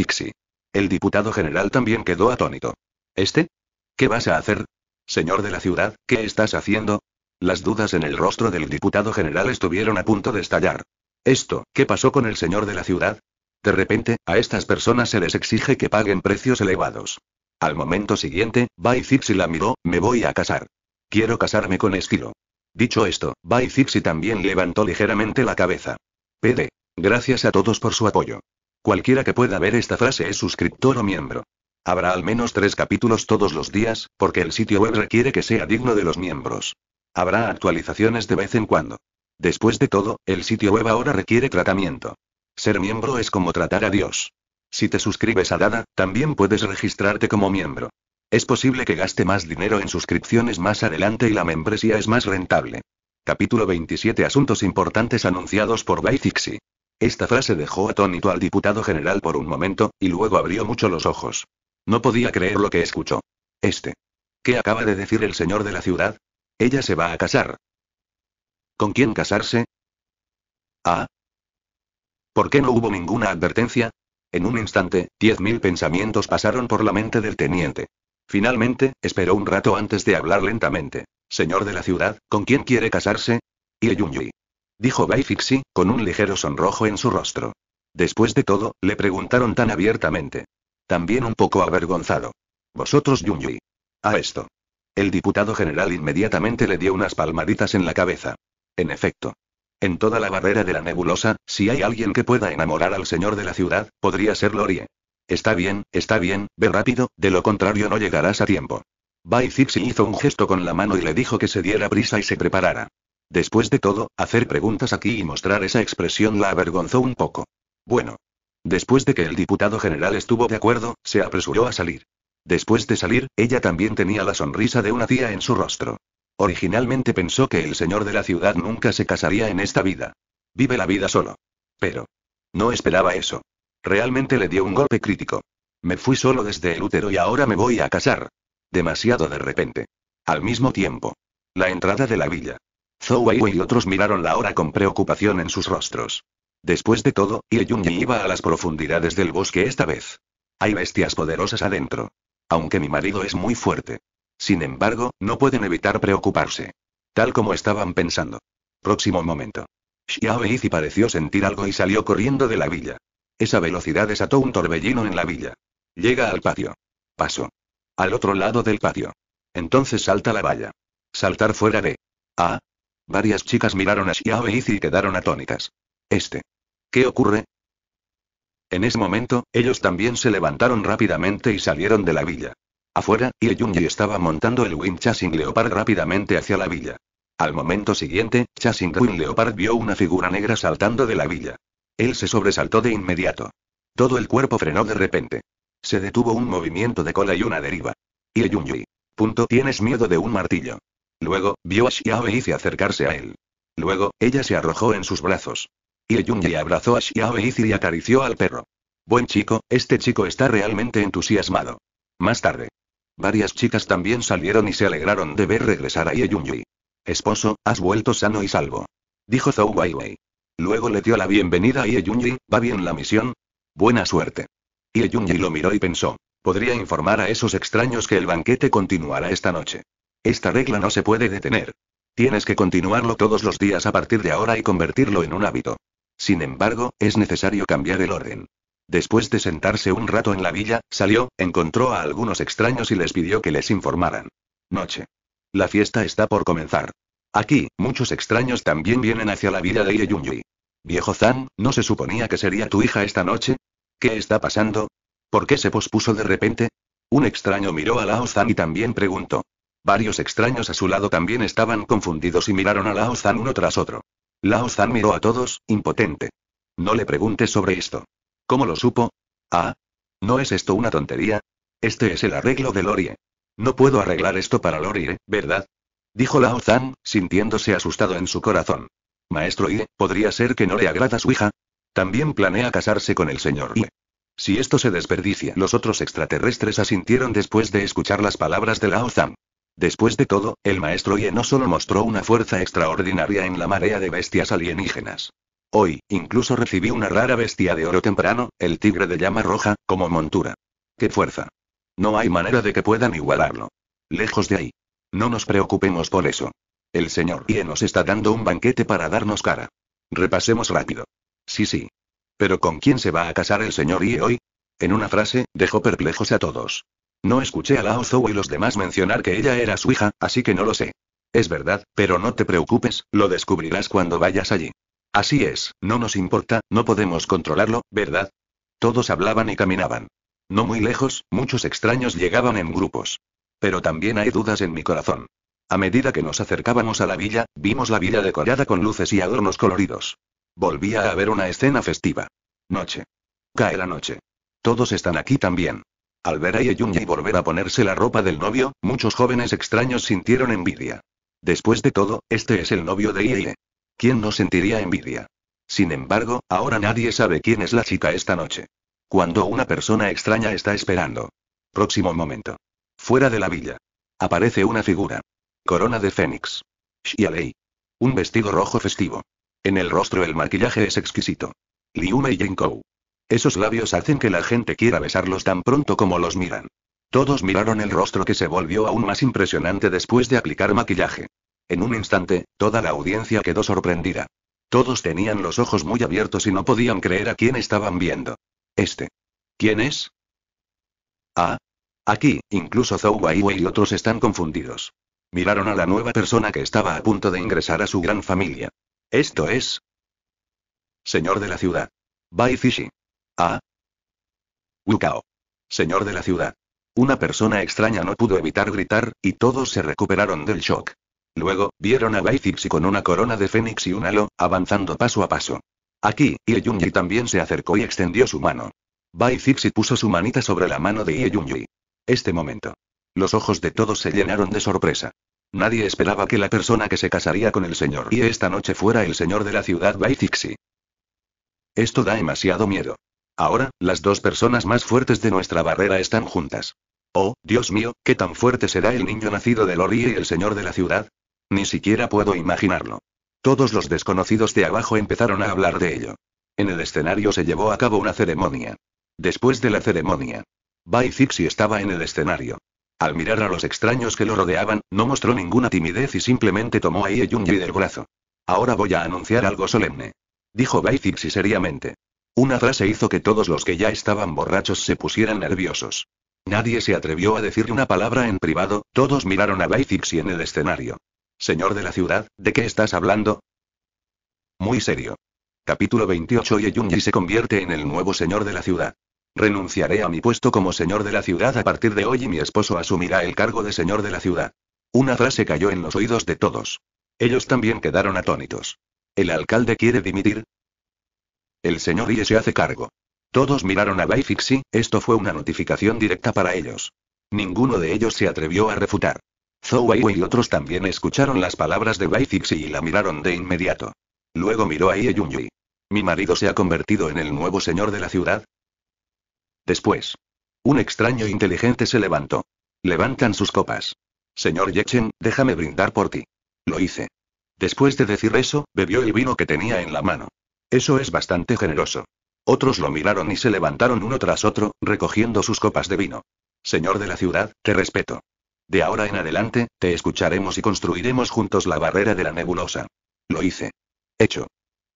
El diputado general también quedó atónito. ¿Este? ¿Qué vas a hacer? Señor de la ciudad, ¿qué estás haciendo? Las dudas en el rostro del diputado general estuvieron a punto de estallar. Esto, ¿qué pasó con el señor de la ciudad? De repente, a estas personas se les exige que paguen precios elevados. Al momento siguiente, Bai Zixi la miró, me voy a casar. Quiero casarme con estilo. Dicho esto, Bai también levantó ligeramente la cabeza. PD. Gracias a todos por su apoyo. Cualquiera que pueda ver esta frase es suscriptor o miembro. Habrá al menos tres capítulos todos los días, porque el sitio web requiere que sea digno de los miembros. Habrá actualizaciones de vez en cuando. Después de todo, el sitio web ahora requiere tratamiento. Ser miembro es como tratar a Dios. Si te suscribes a Dada, también puedes registrarte como miembro. Es posible que gaste más dinero en suscripciones más adelante y la membresía es más rentable. Capítulo 27 Asuntos importantes anunciados por Baifixi. Esta frase dejó atónito al diputado general por un momento, y luego abrió mucho los ojos. No podía creer lo que escuchó. Este. ¿Qué acaba de decir el señor de la ciudad? Ella se va a casar. ¿Con quién casarse? Ah. ¿Por qué no hubo ninguna advertencia? En un instante, diez mil pensamientos pasaron por la mente del teniente. Finalmente, esperó un rato antes de hablar lentamente. Señor de la ciudad, ¿con quién quiere casarse? Y yunyui. Dijo Bai con un ligero sonrojo en su rostro. Después de todo, le preguntaron tan abiertamente. También un poco avergonzado. Vosotros Yunyui. A esto. El diputado general inmediatamente le dio unas palmaditas en la cabeza. En efecto. En toda la barrera de la nebulosa, si hay alguien que pueda enamorar al señor de la ciudad, podría ser Lorie. Está bien, está bien, ve rápido, de lo contrario no llegarás a tiempo. Bai Zixi hizo un gesto con la mano y le dijo que se diera prisa y se preparara. Después de todo, hacer preguntas aquí y mostrar esa expresión la avergonzó un poco. Bueno. Después de que el diputado general estuvo de acuerdo, se apresuró a salir. Después de salir, ella también tenía la sonrisa de una tía en su rostro. Originalmente pensó que el señor de la ciudad nunca se casaría en esta vida. Vive la vida solo. Pero. No esperaba eso. Realmente le dio un golpe crítico. Me fui solo desde el útero y ahora me voy a casar. Demasiado de repente. Al mismo tiempo. La entrada de la villa. Zou y otros miraron la hora con preocupación en sus rostros. Después de todo, Yunyi iba a las profundidades del bosque esta vez. Hay bestias poderosas adentro. Aunque mi marido es muy fuerte. Sin embargo, no pueden evitar preocuparse. Tal como estaban pensando. Próximo momento. Xiao Izzy pareció sentir algo y salió corriendo de la villa. Esa velocidad desató un torbellino en la villa. Llega al patio. Paso. Al otro lado del patio. Entonces salta la valla. Saltar fuera de. Ah. Varias chicas miraron a Xiao Izzy y quedaron atónitas. Este. ¿Qué ocurre? En ese momento, ellos también se levantaron rápidamente y salieron de la villa. Afuera, Ieyunji estaba montando el Wing Chasing Leopard rápidamente hacia la villa. Al momento siguiente, Chasing Wing Leopard vio una figura negra saltando de la villa. Él se sobresaltó de inmediato. Todo el cuerpo frenó de repente. Se detuvo un movimiento de cola y una deriva. Ieyunji. Punto. Tienes miedo de un martillo. Luego, vio a Xiao Eizi acercarse a él. Luego, ella se arrojó en sus brazos. Ieyunji abrazó a Xiao Eizi y acarició al perro. Buen chico, este chico está realmente entusiasmado. Más tarde, Varias chicas también salieron y se alegraron de ver regresar a Ye Yunyi. Esposo, has vuelto sano y salvo. Dijo Zhou Weiwei. Luego le dio la bienvenida a Ye Yunyi, ¿va bien la misión? Buena suerte. Ye Yunyi lo miró y pensó. Podría informar a esos extraños que el banquete continuará esta noche. Esta regla no se puede detener. Tienes que continuarlo todos los días a partir de ahora y convertirlo en un hábito. Sin embargo, es necesario cambiar el orden. Después de sentarse un rato en la villa, salió, encontró a algunos extraños y les pidió que les informaran. Noche. La fiesta está por comenzar. Aquí, muchos extraños también vienen hacia la villa de Ieyunyui. Viejo Zan, ¿no se suponía que sería tu hija esta noche? ¿Qué está pasando? ¿Por qué se pospuso de repente? Un extraño miró a Lao Zan y también preguntó. Varios extraños a su lado también estaban confundidos y miraron a Lao Zan uno tras otro. Lao Zan miró a todos, impotente. No le preguntes sobre esto. ¿Cómo lo supo? Ah. ¿No es esto una tontería? Este es el arreglo de Lorie. No puedo arreglar esto para Lorie, ¿verdad? Dijo Lao Zhan, sintiéndose asustado en su corazón. Maestro Ie, ¿podría ser que no le agrada su hija? También planea casarse con el señor Ie. Si esto se desperdicia, los otros extraterrestres asintieron después de escuchar las palabras de Lao Zhan. Después de todo, el maestro Ye no solo mostró una fuerza extraordinaria en la marea de bestias alienígenas, Hoy, incluso recibí una rara bestia de oro temprano, el tigre de llama roja, como montura. ¡Qué fuerza! No hay manera de que puedan igualarlo. Lejos de ahí. No nos preocupemos por eso. El señor Ie nos está dando un banquete para darnos cara. Repasemos rápido. Sí, sí. Pero ¿con quién se va a casar el señor Ie hoy? En una frase, dejó perplejos a todos. No escuché a Lao Zhou y los demás mencionar que ella era su hija, así que no lo sé. Es verdad, pero no te preocupes, lo descubrirás cuando vayas allí. Así es, no nos importa, no podemos controlarlo, ¿verdad? Todos hablaban y caminaban. No muy lejos, muchos extraños llegaban en grupos. Pero también hay dudas en mi corazón. A medida que nos acercábamos a la villa, vimos la villa decorada con luces y adornos coloridos. Volvía a haber una escena festiva. Noche. Cae la noche. Todos están aquí también. Al ver a Yeyunya y volver a ponerse la ropa del novio, muchos jóvenes extraños sintieron envidia. Después de todo, este es el novio de Ie. ¿Quién no sentiría envidia? Sin embargo, ahora nadie sabe quién es la chica esta noche. Cuando una persona extraña está esperando. Próximo momento. Fuera de la villa. Aparece una figura. Corona de Fénix. Xialei. Un vestido rojo festivo. En el rostro el maquillaje es exquisito. Liume y Yenkou. Esos labios hacen que la gente quiera besarlos tan pronto como los miran. Todos miraron el rostro que se volvió aún más impresionante después de aplicar maquillaje. En un instante, toda la audiencia quedó sorprendida. Todos tenían los ojos muy abiertos y no podían creer a quién estaban viendo. Este. ¿Quién es? Ah. Aquí, incluso Zhou Waiwei y otros están confundidos. Miraron a la nueva persona que estaba a punto de ingresar a su gran familia. Esto es. Señor de la ciudad. Bai Fishi. Ah. Wukao. Señor de la ciudad. Una persona extraña no pudo evitar gritar, y todos se recuperaron del shock. Luego, vieron a Baizixi con una corona de fénix y un halo, avanzando paso a paso. Aquí, Ieyunji también se acercó y extendió su mano. Baizixi puso su manita sobre la mano de Ieyunji. Este momento. Los ojos de todos se llenaron de sorpresa. Nadie esperaba que la persona que se casaría con el señor y esta noche fuera el señor de la ciudad Baizixi. Esto da demasiado miedo. Ahora, las dos personas más fuertes de nuestra barrera están juntas. Oh, Dios mío, qué tan fuerte será el niño nacido de Lori y el señor de la ciudad. Ni siquiera puedo imaginarlo. Todos los desconocidos de abajo empezaron a hablar de ello. En el escenario se llevó a cabo una ceremonia. Después de la ceremonia, Bai estaba en el escenario. Al mirar a los extraños que lo rodeaban, no mostró ninguna timidez y simplemente tomó a Ye del brazo. Ahora voy a anunciar algo solemne. Dijo Bai seriamente. Una frase hizo que todos los que ya estaban borrachos se pusieran nerviosos. Nadie se atrevió a decirle una palabra en privado, todos miraron a Bai en el escenario. Señor de la ciudad, ¿de qué estás hablando? Muy serio. Capítulo 28 Yeyunji se convierte en el nuevo señor de la ciudad. Renunciaré a mi puesto como señor de la ciudad a partir de hoy y mi esposo asumirá el cargo de señor de la ciudad. Una frase cayó en los oídos de todos. Ellos también quedaron atónitos. ¿El alcalde quiere dimitir? El señor Ie se hace cargo. Todos miraron a Baifixi, esto fue una notificación directa para ellos. Ninguno de ellos se atrevió a refutar. Zhou Weiwei y otros también escucharon las palabras de Bai y la miraron de inmediato. Luego miró a Ye Yunyi. ¿Mi marido se ha convertido en el nuevo señor de la ciudad? Después. Un extraño inteligente se levantó. Levantan sus copas. Señor Yechen, déjame brindar por ti. Lo hice. Después de decir eso, bebió el vino que tenía en la mano. Eso es bastante generoso. Otros lo miraron y se levantaron uno tras otro, recogiendo sus copas de vino. Señor de la ciudad, te respeto. De ahora en adelante, te escucharemos y construiremos juntos la barrera de la nebulosa. Lo hice. Hecho.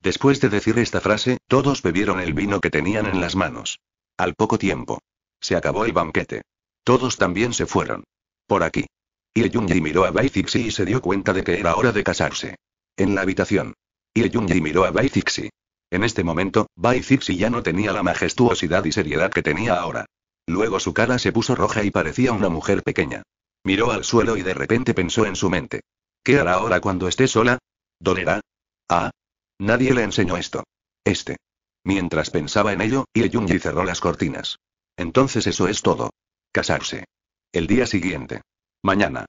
Después de decir esta frase, todos bebieron el vino que tenían en las manos. Al poco tiempo. Se acabó el banquete. Todos también se fueron. Por aquí. y miró a Baizixi y se dio cuenta de que era hora de casarse. En la habitación. y miró a Baizixi. En este momento, Baizixi ya no tenía la majestuosidad y seriedad que tenía ahora. Luego su cara se puso roja y parecía una mujer pequeña. Miró al suelo y de repente pensó en su mente. ¿Qué hará ahora cuando esté sola? ¿Dolerá? Ah. Nadie le enseñó esto. Este. Mientras pensaba en ello, Yunji cerró las cortinas. Entonces eso es todo. Casarse. El día siguiente. Mañana.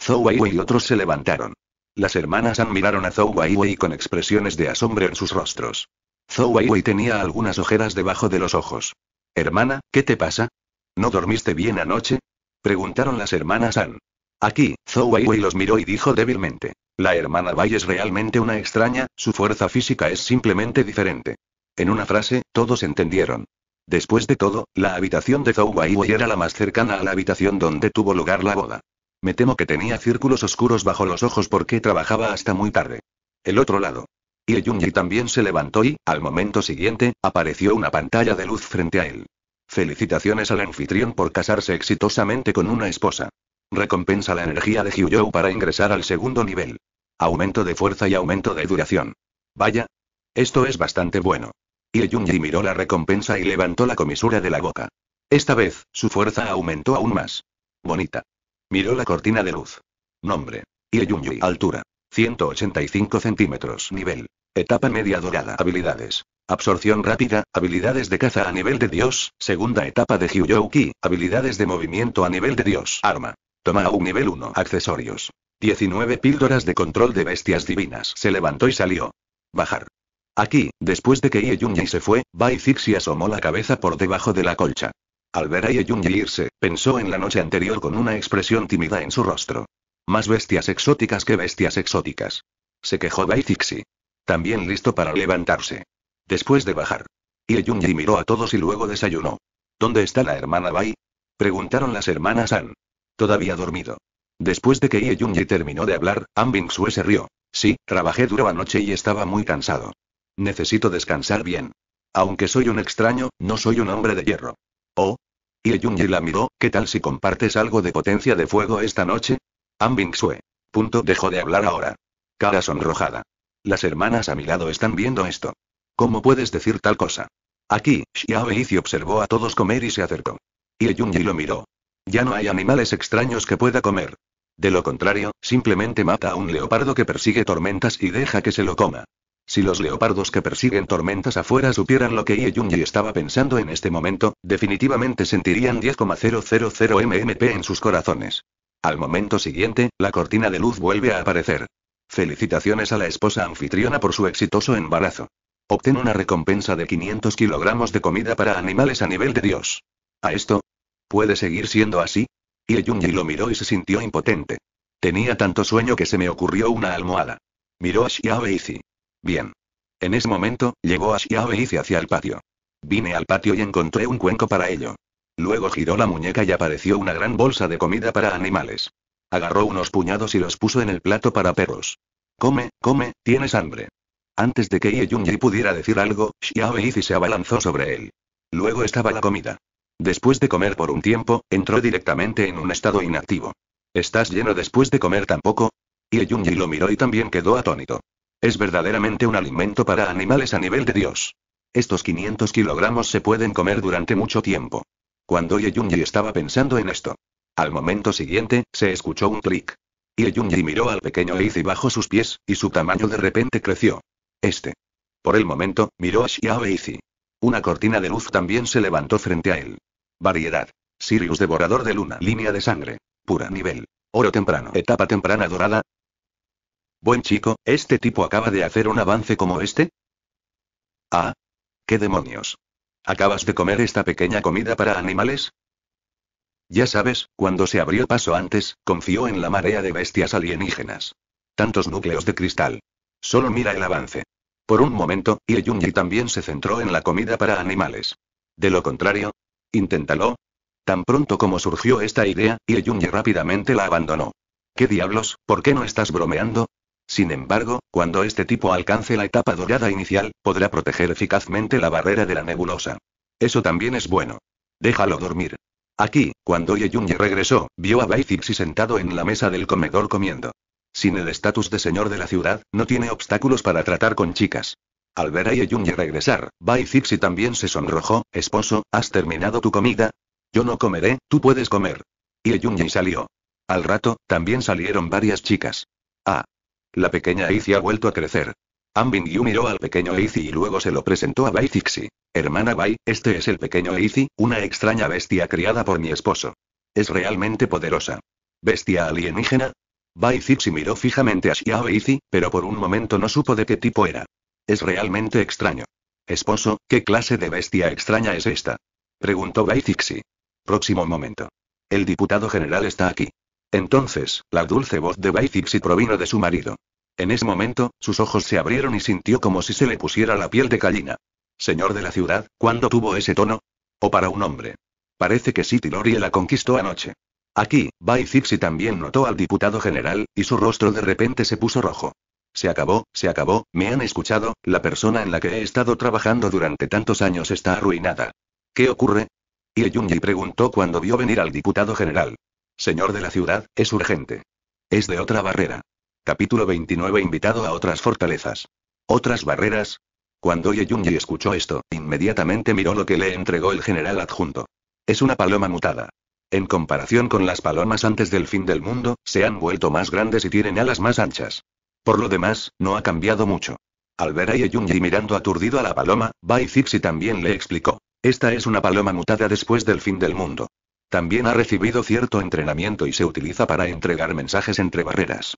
Zhou Weiwei y otros se levantaron. Las hermanas admiraron a Zhou Weiwei con expresiones de asombro en sus rostros. Zhou Weiwei tenía algunas ojeras debajo de los ojos. Hermana, ¿qué te pasa? ¿No dormiste bien anoche? Preguntaron las hermanas Ann. Aquí, Zhou Weiwei los miró y dijo débilmente. La hermana Bai es realmente una extraña, su fuerza física es simplemente diferente. En una frase, todos entendieron. Después de todo, la habitación de Zhou Weiwei era la más cercana a la habitación donde tuvo lugar la boda. Me temo que tenía círculos oscuros bajo los ojos porque trabajaba hasta muy tarde. El otro lado. Y Yunji también se levantó y, al momento siguiente, apareció una pantalla de luz frente a él. Felicitaciones al anfitrión por casarse exitosamente con una esposa. Recompensa la energía de Hyuyou para ingresar al segundo nivel. Aumento de fuerza y aumento de duración. Vaya. Esto es bastante bueno. Y Junji miró la recompensa y levantó la comisura de la boca. Esta vez, su fuerza aumentó aún más. Bonita. Miró la cortina de luz. Nombre. y Altura. 185 centímetros. Nivel. Etapa media dorada. Habilidades. Absorción rápida, habilidades de caza a nivel de Dios, segunda etapa de Hyuyouki, habilidades de movimiento a nivel de Dios, arma. Toma un nivel 1. Accesorios. 19 píldoras de control de bestias divinas. Se levantó y salió. Bajar. Aquí, después de que Ieyunji se fue, Bai asomó la cabeza por debajo de la colcha. Al ver a Ieyunji irse, pensó en la noche anterior con una expresión tímida en su rostro. Más bestias exóticas que bestias exóticas. Se quejó Bai también listo para levantarse. Después de bajar. Yunji miró a todos y luego desayunó. ¿Dónde está la hermana Bai? Preguntaron las hermanas An. Todavía dormido. Después de que Yunji terminó de hablar, An Bing-sue se rió. Sí, trabajé duro anoche y estaba muy cansado. Necesito descansar bien. Aunque soy un extraño, no soy un hombre de hierro. Oh. Yunji la miró, ¿qué tal si compartes algo de potencia de fuego esta noche? An Bing-sue. Punto dejó de hablar ahora. Cara sonrojada. Las hermanas a mi lado están viendo esto. ¿Cómo puedes decir tal cosa? Aquí, Xiao Eizi observó a todos comer y se acercó. Y Yunji lo miró. Ya no hay animales extraños que pueda comer. De lo contrario, simplemente mata a un leopardo que persigue tormentas y deja que se lo coma. Si los leopardos que persiguen tormentas afuera supieran lo que Ye Yunji estaba pensando en este momento, definitivamente sentirían 10,000 mmp en sus corazones. Al momento siguiente, la cortina de luz vuelve a aparecer. Felicitaciones a la esposa anfitriona por su exitoso embarazo. Obtén una recompensa de 500 kilogramos de comida para animales a nivel de Dios. ¿A esto? ¿Puede seguir siendo así? Y Yunji lo miró y se sintió impotente. Tenía tanto sueño que se me ocurrió una almohada. Miró a Xiao Bien. En ese momento, llegó a Xiao hacia el patio. Vine al patio y encontré un cuenco para ello. Luego giró la muñeca y apareció una gran bolsa de comida para animales. Agarró unos puñados y los puso en el plato para perros. Come, come, tienes hambre. Antes de que Ye Yunji pudiera decir algo, Xiao Yizi se abalanzó sobre él. Luego estaba la comida. Después de comer por un tiempo, entró directamente en un estado inactivo. ¿Estás lleno después de comer tampoco? Ye Yunji lo miró y también quedó atónito. Es verdaderamente un alimento para animales a nivel de Dios. Estos 500 kilogramos se pueden comer durante mucho tiempo. Cuando Ye Yunji estaba pensando en esto, al momento siguiente, se escuchó un clic. Y Yunji miró al pequeño Eizi bajo sus pies, y su tamaño de repente creció. Este. Por el momento, miró a Xiao Eizi. Una cortina de luz también se levantó frente a él. Variedad. Sirius devorador de luna. Línea de sangre. Pura nivel. Oro temprano. Etapa temprana dorada. Buen chico, ¿este tipo acaba de hacer un avance como este? Ah. ¿Qué demonios? ¿Acabas de comer esta pequeña comida para animales? Ya sabes, cuando se abrió paso antes, confió en la marea de bestias alienígenas. Tantos núcleos de cristal. Solo mira el avance. Por un momento, Ieyunji también se centró en la comida para animales. De lo contrario, inténtalo. Tan pronto como surgió esta idea, Ieyunji rápidamente la abandonó. ¿Qué diablos? ¿Por qué no estás bromeando? Sin embargo, cuando este tipo alcance la etapa dorada inicial, podrá proteger eficazmente la barrera de la nebulosa. Eso también es bueno. Déjalo dormir. Aquí, cuando Yeyunye regresó, vio a Baizixi sentado en la mesa del comedor comiendo. Sin el estatus de señor de la ciudad, no tiene obstáculos para tratar con chicas. Al ver a Yeyunye regresar, Baizixi también se sonrojó, esposo, ¿has terminado tu comida? Yo no comeré, tú puedes comer. Yeyunye salió. Al rato, también salieron varias chicas. Ah. La pequeña Aici ha vuelto a crecer. Ambingyu miró al pequeño Eizi y luego se lo presentó a Bai Hermana Bai, este es el pequeño Eizi, una extraña bestia criada por mi esposo. Es realmente poderosa. ¿Bestia alienígena? Bai miró fijamente a Xiao Eizi, pero por un momento no supo de qué tipo era. Es realmente extraño. Esposo, ¿qué clase de bestia extraña es esta? Preguntó Bai Próximo momento. El diputado general está aquí. Entonces, la dulce voz de Bai provino de su marido. En ese momento, sus ojos se abrieron y sintió como si se le pusiera la piel de gallina. Señor de la ciudad, ¿cuándo tuvo ese tono? O para un hombre. Parece que City Lorie la conquistó anoche. Aquí, Bai también notó al diputado general, y su rostro de repente se puso rojo. Se acabó, se acabó, me han escuchado, la persona en la que he estado trabajando durante tantos años está arruinada. ¿Qué ocurre? Y preguntó cuando vio venir al diputado general. Señor de la ciudad, es urgente. Es de otra barrera. Capítulo 29 Invitado a otras fortalezas. Otras barreras. Cuando Yeyunji escuchó esto, inmediatamente miró lo que le entregó el general adjunto. Es una paloma mutada. En comparación con las palomas antes del fin del mundo, se han vuelto más grandes y tienen alas más anchas. Por lo demás, no ha cambiado mucho. Al ver a Yunji mirando aturdido a la paloma, Bai también le explicó. Esta es una paloma mutada después del fin del mundo. También ha recibido cierto entrenamiento y se utiliza para entregar mensajes entre barreras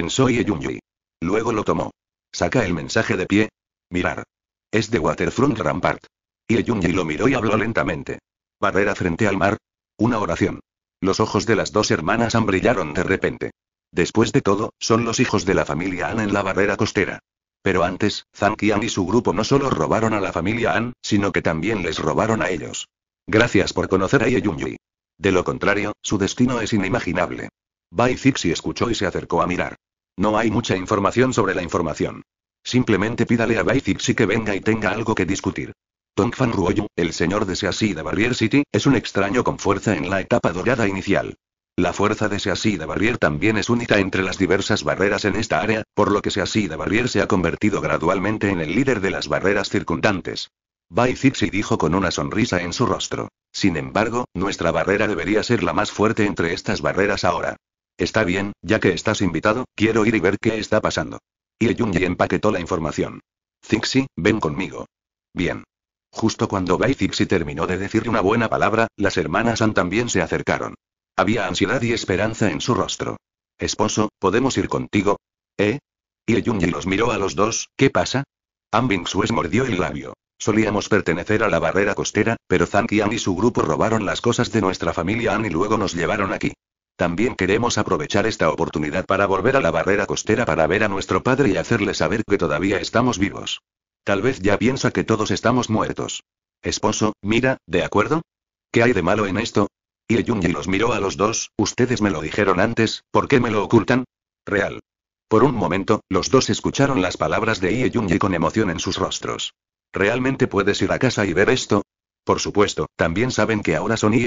pensó Ieyunji. Luego lo tomó. Saca el mensaje de pie. Mirar. Es de Waterfront Rampart. Ieyunji lo miró y habló lentamente. Barrera frente al mar. Una oración. Los ojos de las dos hermanas brillaron de repente. Después de todo, son los hijos de la familia An en la barrera costera. Pero antes, Zhang y su grupo no solo robaron a la familia An, sino que también les robaron a ellos. Gracias por conocer a Ieyunji. De lo contrario, su destino es inimaginable. Bai Zixi escuchó y se acercó a mirar. No hay mucha información sobre la información. Simplemente pídale a Baizipsi que venga y tenga algo que discutir. Fan Ruoyu, el señor de Seaside de Barrier City, es un extraño con fuerza en la etapa dorada inicial. La fuerza de Seaside de Barrier también es única entre las diversas barreras en esta área, por lo que Seaside de Barrier se ha convertido gradualmente en el líder de las barreras circundantes. Bai dijo con una sonrisa en su rostro. Sin embargo, nuestra barrera debería ser la más fuerte entre estas barreras ahora. Está bien, ya que estás invitado, quiero ir y ver qué está pasando. Y Junji empaquetó la información. Zixi, ven conmigo. Bien. Justo cuando Bai Zixi terminó de decir una buena palabra, las hermanas An también se acercaron. Había ansiedad y esperanza en su rostro. Esposo, ¿podemos ir contigo? ¿Eh? Y los miró a los dos, ¿qué pasa? Bing Suez mordió el labio. Solíamos pertenecer a la barrera costera, pero Zankian y su grupo robaron las cosas de nuestra familia An y luego nos llevaron aquí. También queremos aprovechar esta oportunidad para volver a la barrera costera para ver a nuestro padre y hacerle saber que todavía estamos vivos. Tal vez ya piensa que todos estamos muertos. Esposo, mira, ¿de acuerdo? ¿Qué hay de malo en esto? Y los miró a los dos, ustedes me lo dijeron antes, ¿por qué me lo ocultan? Real. Por un momento, los dos escucharon las palabras de Ieyunji con emoción en sus rostros. ¿Realmente puedes ir a casa y ver esto? Por supuesto, también saben que ahora son y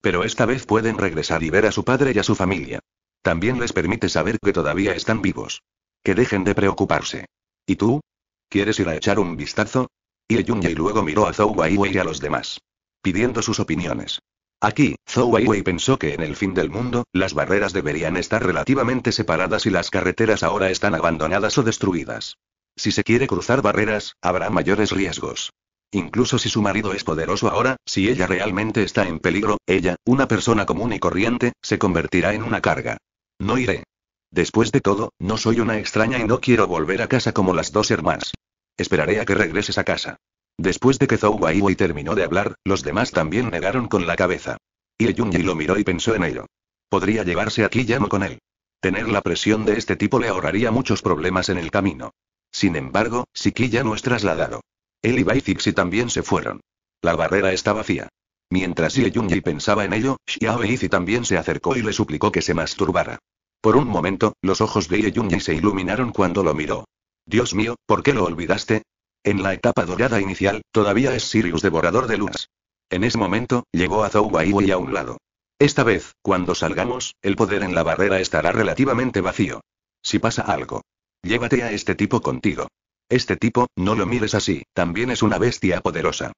pero esta vez pueden regresar y ver a su padre y a su familia. También les permite saber que todavía están vivos. Que dejen de preocuparse. ¿Y tú? ¿Quieres ir a echar un vistazo? Y Yunji luego miró a Zhou Weiwei y a los demás. Pidiendo sus opiniones. Aquí, Zhou Weiwei pensó que en el fin del mundo, las barreras deberían estar relativamente separadas y las carreteras ahora están abandonadas o destruidas. Si se quiere cruzar barreras, habrá mayores riesgos. Incluso si su marido es poderoso ahora, si ella realmente está en peligro, ella, una persona común y corriente, se convertirá en una carga. No iré. Después de todo, no soy una extraña y no quiero volver a casa como las dos hermanas. Esperaré a que regreses a casa. Después de que Zhou y terminó de hablar, los demás también negaron con la cabeza. Y Yunji lo miró y pensó en ello. Podría llevarse aquí no con él. Tener la presión de este tipo le ahorraría muchos problemas en el camino. Sin embargo, si no es trasladado él y Baizixi también se fueron. La barrera está vacía. Mientras Ye Yunyi pensaba en ello, Xiao también se acercó y le suplicó que se masturbara. Por un momento, los ojos de Ye Yunyi se iluminaron cuando lo miró. Dios mío, ¿por qué lo olvidaste? En la etapa dorada inicial, todavía es Sirius devorador de luz. En ese momento, llegó a Zhou Baiwei a un lado. Esta vez, cuando salgamos, el poder en la barrera estará relativamente vacío. Si pasa algo, llévate a este tipo contigo. Este tipo, no lo mires así, también es una bestia poderosa.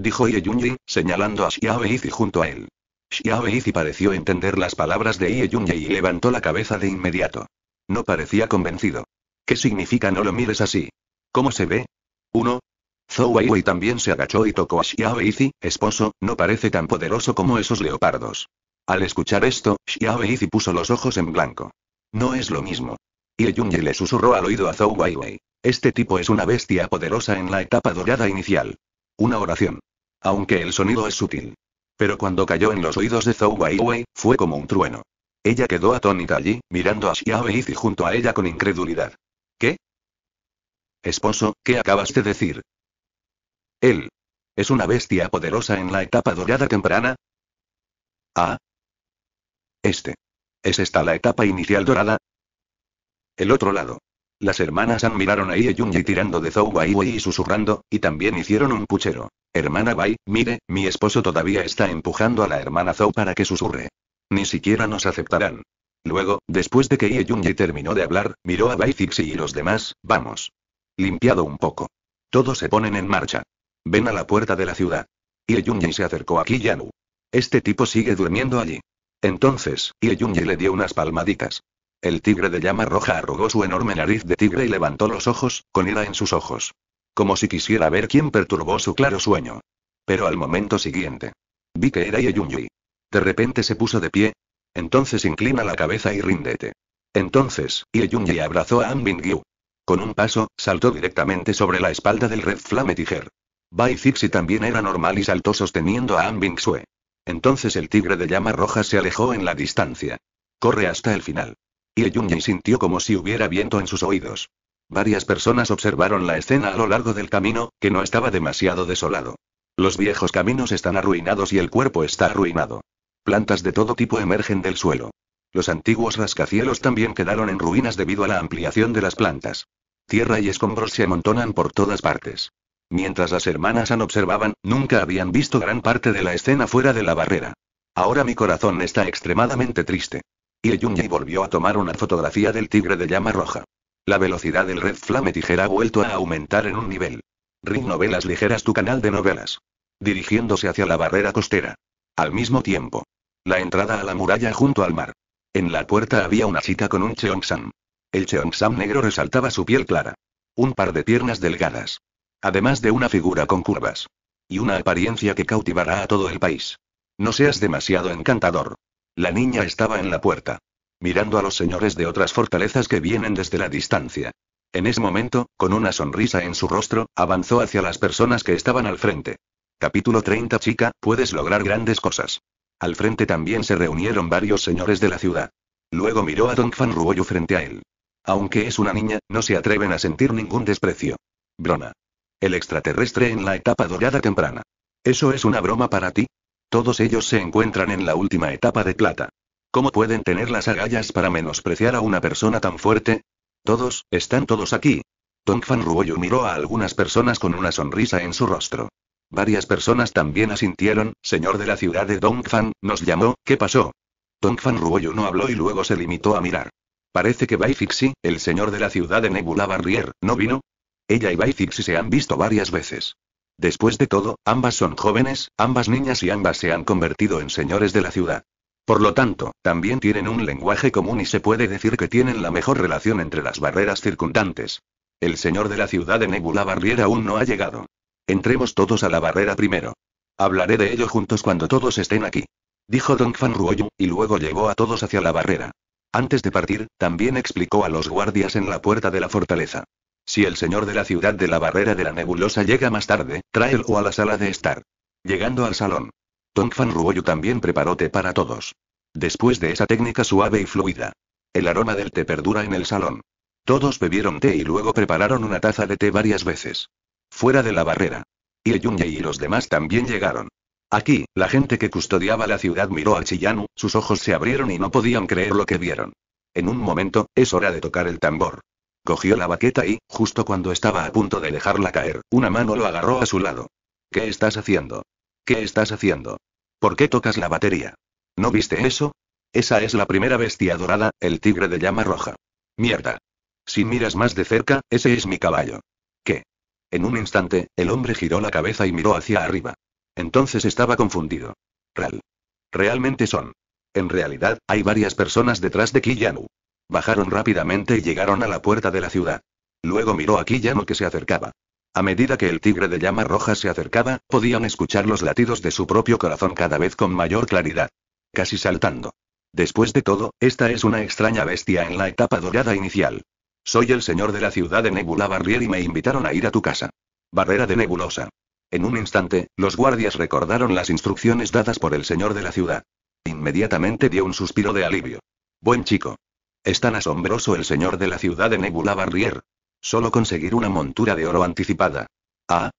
Dijo Ie señalando a Xiao junto a él. Xiao pareció entender las palabras de Ie y levantó la cabeza de inmediato. No parecía convencido. ¿Qué significa no lo mires así? ¿Cómo se ve? Uno. Zhou Weiwei también se agachó y tocó a Xiao esposo, no parece tan poderoso como esos leopardos. Al escuchar esto, Xiao puso los ojos en blanco. No es lo mismo. Y Yunji le susurró al oído a Zhou Weiwei. Este tipo es una bestia poderosa en la etapa dorada inicial. Una oración. Aunque el sonido es sutil. Pero cuando cayó en los oídos de Zhou Weiwei, fue como un trueno. Ella quedó atónita allí, mirando a Xiao y junto a ella con incredulidad. ¿Qué? Esposo, ¿qué acabas de decir? Él. ¿Es una bestia poderosa en la etapa dorada temprana? Ah. Este. ¿Es esta la etapa inicial dorada? El otro lado. Las hermanas han miraron a Ie tirando de Zhou Wei y susurrando, y también hicieron un puchero. Hermana Bai, mire, mi esposo todavía está empujando a la hermana Zhou para que susurre. Ni siquiera nos aceptarán. Luego, después de que Ie Junji terminó de hablar, miró a Bai Zixi y los demás, vamos. Limpiado un poco. Todos se ponen en marcha. Ven a la puerta de la ciudad. Ie Junji se acercó a Kiyanu. Este tipo sigue durmiendo allí. Entonces, Ie Junji le dio unas palmaditas. El tigre de llama roja arrugó su enorme nariz de tigre y levantó los ojos, con ira en sus ojos. Como si quisiera ver quién perturbó su claro sueño. Pero al momento siguiente. Vi que era y De repente se puso de pie. Entonces inclina la cabeza y ríndete. Entonces, Yunyi abrazó a Ambingyu. Con un paso, saltó directamente sobre la espalda del Red Flame Tiger. Bai Zixi también era normal y saltó sosteniendo a Bing Sue. Entonces el tigre de llama roja se alejó en la distancia. Corre hasta el final. Y Junji sintió como si hubiera viento en sus oídos. Varias personas observaron la escena a lo largo del camino, que no estaba demasiado desolado. Los viejos caminos están arruinados y el cuerpo está arruinado. Plantas de todo tipo emergen del suelo. Los antiguos rascacielos también quedaron en ruinas debido a la ampliación de las plantas. Tierra y escombros se amontonan por todas partes. Mientras las hermanas han observaban, nunca habían visto gran parte de la escena fuera de la barrera. Ahora mi corazón está extremadamente triste. Y Yunye volvió a tomar una fotografía del tigre de llama roja. La velocidad del Red Flame Tijera ha vuelto a aumentar en un nivel. Ring Novelas Ligeras tu canal de novelas. Dirigiéndose hacia la barrera costera. Al mismo tiempo. La entrada a la muralla junto al mar. En la puerta había una chica con un cheongsam. El cheongsam negro resaltaba su piel clara. Un par de piernas delgadas. Además de una figura con curvas. Y una apariencia que cautivará a todo el país. No seas demasiado encantador. La niña estaba en la puerta. Mirando a los señores de otras fortalezas que vienen desde la distancia. En ese momento, con una sonrisa en su rostro, avanzó hacia las personas que estaban al frente. Capítulo 30 Chica, puedes lograr grandes cosas. Al frente también se reunieron varios señores de la ciudad. Luego miró a Don Fan frente a él. Aunque es una niña, no se atreven a sentir ningún desprecio. Brona. El extraterrestre en la etapa dorada temprana. ¿Eso es una broma para ti? Todos ellos se encuentran en la última etapa de plata. ¿Cómo pueden tener las agallas para menospreciar a una persona tan fuerte? Todos, están todos aquí. Fan Ruoyu miró a algunas personas con una sonrisa en su rostro. Varias personas también asintieron, señor de la ciudad de Fan, nos llamó, ¿qué pasó? Fan Ruoyu no habló y luego se limitó a mirar. Parece que Bai el señor de la ciudad de Nebula Barrier, no vino. Ella y Bai se han visto varias veces. Después de todo, ambas son jóvenes, ambas niñas y ambas se han convertido en señores de la ciudad. Por lo tanto, también tienen un lenguaje común y se puede decir que tienen la mejor relación entre las barreras circundantes. El señor de la ciudad de Nebula Barrera aún no ha llegado. Entremos todos a la barrera primero. Hablaré de ello juntos cuando todos estén aquí. Dijo Don Fan Ruoyu, y luego llevó a todos hacia la barrera. Antes de partir, también explicó a los guardias en la puerta de la fortaleza. Si el señor de la ciudad de la barrera de la nebulosa llega más tarde, tráelo a la sala de estar. Llegando al salón. Fan Ruoyu también preparó té para todos. Después de esa técnica suave y fluida. El aroma del té perdura en el salón. Todos bebieron té y luego prepararon una taza de té varias veces. Fuera de la barrera. Y Yunye y los demás también llegaron. Aquí, la gente que custodiaba la ciudad miró a Chiyanu, sus ojos se abrieron y no podían creer lo que vieron. En un momento, es hora de tocar el tambor. Cogió la baqueta y, justo cuando estaba a punto de dejarla caer, una mano lo agarró a su lado. ¿Qué estás haciendo? ¿Qué estás haciendo? ¿Por qué tocas la batería? ¿No viste eso? Esa es la primera bestia dorada, el tigre de llama roja. Mierda. Si miras más de cerca, ese es mi caballo. ¿Qué? En un instante, el hombre giró la cabeza y miró hacia arriba. Entonces estaba confundido. Real. Realmente son. En realidad, hay varias personas detrás de Kiyanu. Bajaron rápidamente y llegaron a la puerta de la ciudad. Luego miró a Kiyano que se acercaba. A medida que el tigre de llama roja se acercaba, podían escuchar los latidos de su propio corazón cada vez con mayor claridad. Casi saltando. Después de todo, esta es una extraña bestia en la etapa dorada inicial. Soy el señor de la ciudad de Nebula Barrier y me invitaron a ir a tu casa. Barrera de nebulosa. En un instante, los guardias recordaron las instrucciones dadas por el señor de la ciudad. Inmediatamente dio un suspiro de alivio. Buen chico. Es tan asombroso el señor de la ciudad de Nebula Barrier. Solo conseguir una montura de oro anticipada. Ah.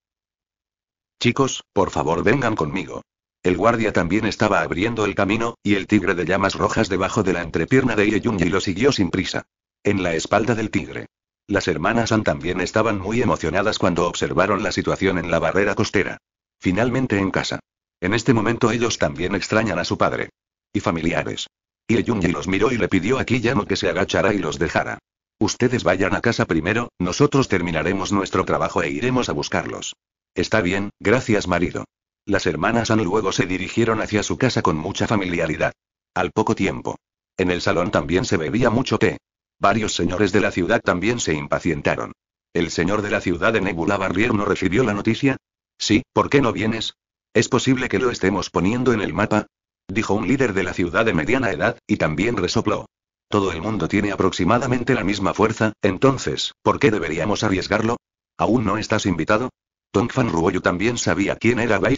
Chicos, por favor vengan conmigo. El guardia también estaba abriendo el camino, y el tigre de llamas rojas debajo de la entrepierna de Ieyunji y lo siguió sin prisa. En la espalda del tigre. Las hermanas An también estaban muy emocionadas cuando observaron la situación en la barrera costera. Finalmente en casa. En este momento ellos también extrañan a su padre. Y familiares. Y Junji los miró y le pidió a Kiyano que se agachara y los dejara. Ustedes vayan a casa primero, nosotros terminaremos nuestro trabajo e iremos a buscarlos. Está bien, gracias marido. Las hermanas han luego se dirigieron hacia su casa con mucha familiaridad. Al poco tiempo. En el salón también se bebía mucho té. Varios señores de la ciudad también se impacientaron. ¿El señor de la ciudad de Nebula Barrier no recibió la noticia? Sí, ¿por qué no vienes? ¿Es posible que lo estemos poniendo en el mapa? dijo un líder de la ciudad de mediana edad, y también resopló. Todo el mundo tiene aproximadamente la misma fuerza, entonces, ¿por qué deberíamos arriesgarlo? ¿Aún no estás invitado? Fan Ruoyu también sabía quién era Bai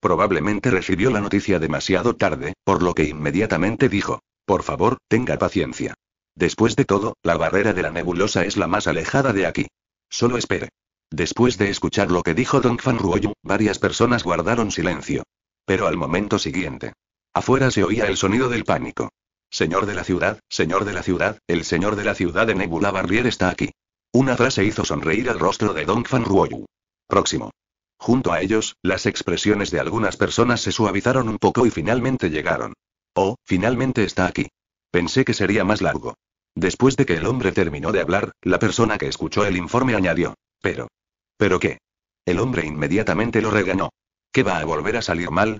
Probablemente recibió la noticia demasiado tarde, por lo que inmediatamente dijo, por favor, tenga paciencia. Después de todo, la barrera de la nebulosa es la más alejada de aquí. Solo espere. Después de escuchar lo que dijo Fan Ruoyu, varias personas guardaron silencio pero al momento siguiente. Afuera se oía el sonido del pánico. Señor de la ciudad, señor de la ciudad, el señor de la ciudad de Nebula Barrier está aquí. Una frase hizo sonreír al rostro de Dong Fan Ruoyu. Próximo. Junto a ellos, las expresiones de algunas personas se suavizaron un poco y finalmente llegaron. Oh, finalmente está aquí. Pensé que sería más largo. Después de que el hombre terminó de hablar, la persona que escuchó el informe añadió. Pero. ¿Pero qué? El hombre inmediatamente lo regañó. ¿Qué va a volver a salir mal?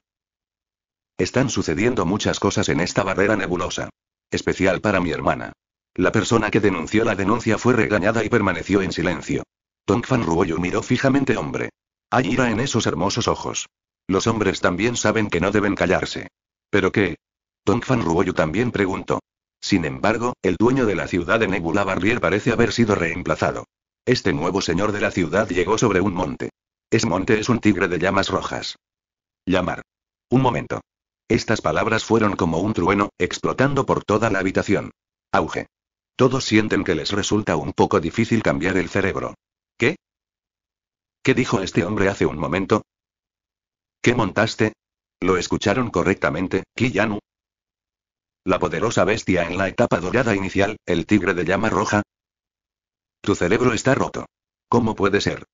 Están sucediendo muchas cosas en esta barrera nebulosa. Especial para mi hermana. La persona que denunció la denuncia fue regañada y permaneció en silencio. fan Ruoyu miró fijamente hombre. Hay ira en esos hermosos ojos. Los hombres también saben que no deben callarse. ¿Pero qué? fan Ruoyu también preguntó. Sin embargo, el dueño de la ciudad de Nebula Barrier parece haber sido reemplazado. Este nuevo señor de la ciudad llegó sobre un monte monte es un tigre de llamas rojas. Llamar. Un momento. Estas palabras fueron como un trueno, explotando por toda la habitación. Auge. Todos sienten que les resulta un poco difícil cambiar el cerebro. ¿Qué? ¿Qué dijo este hombre hace un momento? ¿Qué montaste? ¿Lo escucharon correctamente, Kiyanu? La poderosa bestia en la etapa dorada inicial, el tigre de llama roja. Tu cerebro está roto. ¿Cómo puede ser?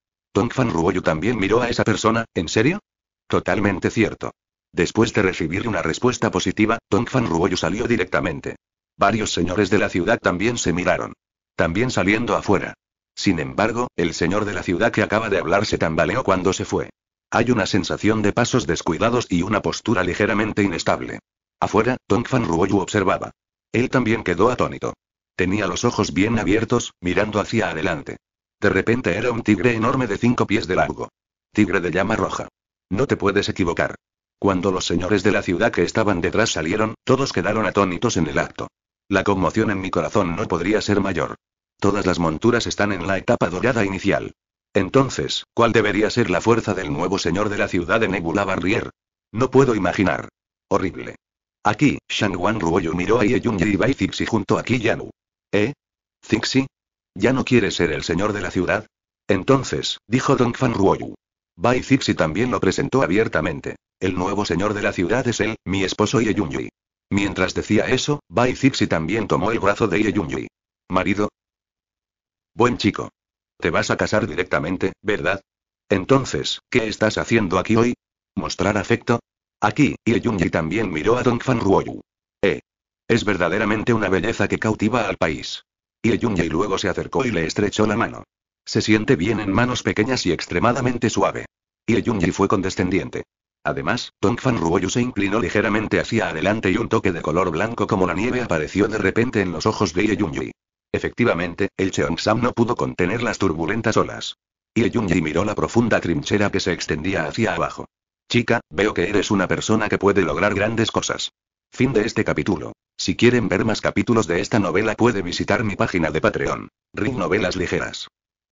Fan Ruoyu también miró a esa persona, ¿en serio? Totalmente cierto. Después de recibir una respuesta positiva, Fan Ruoyu salió directamente. Varios señores de la ciudad también se miraron. También saliendo afuera. Sin embargo, el señor de la ciudad que acaba de hablar se tambaleó cuando se fue. Hay una sensación de pasos descuidados y una postura ligeramente inestable. Afuera, Fan Ruoyu observaba. Él también quedó atónito. Tenía los ojos bien abiertos, mirando hacia adelante. De repente era un tigre enorme de cinco pies de largo. Tigre de llama roja. No te puedes equivocar. Cuando los señores de la ciudad que estaban detrás salieron, todos quedaron atónitos en el acto. La conmoción en mi corazón no podría ser mayor. Todas las monturas están en la etapa dorada inicial. Entonces, ¿cuál debería ser la fuerza del nuevo señor de la ciudad de Nebula Barrier? No puedo imaginar. Horrible. Aquí, Wan Ruoyu miró a Ye Yun y Zixi junto a Qi Yanu. ¿Eh? Zixi, ¿Ya no quiere ser el señor de la ciudad? Entonces, dijo Dong Fan Ruoyu. Bai Zixi también lo presentó abiertamente. El nuevo señor de la ciudad es él, mi esposo Ye Yunyi. Mientras decía eso, Bai Zixi también tomó el brazo de Ye Yunyi. ¿Marido? Buen chico. Te vas a casar directamente, ¿verdad? Entonces, ¿qué estás haciendo aquí hoy? ¿Mostrar afecto? Aquí, Ye Yunyi también miró a Dong Fan Ruoyu. Eh. Es verdaderamente una belleza que cautiva al país yun y luego se acercó y le estrechó la mano. Se siente bien en manos pequeñas y extremadamente suave. Hyeyunya fue condescendiente. Además, Fan Ruoyu se inclinó ligeramente hacia adelante y un toque de color blanco como la nieve apareció de repente en los ojos de Hyeyunya. Efectivamente, el Cheongsam no pudo contener las turbulentas olas. Hyeyunya miró la profunda trinchera que se extendía hacia abajo. Chica, veo que eres una persona que puede lograr grandes cosas. Fin de este capítulo. Si quieren ver más capítulos de esta novela puede visitar mi página de Patreon. Ring Novelas Ligeras.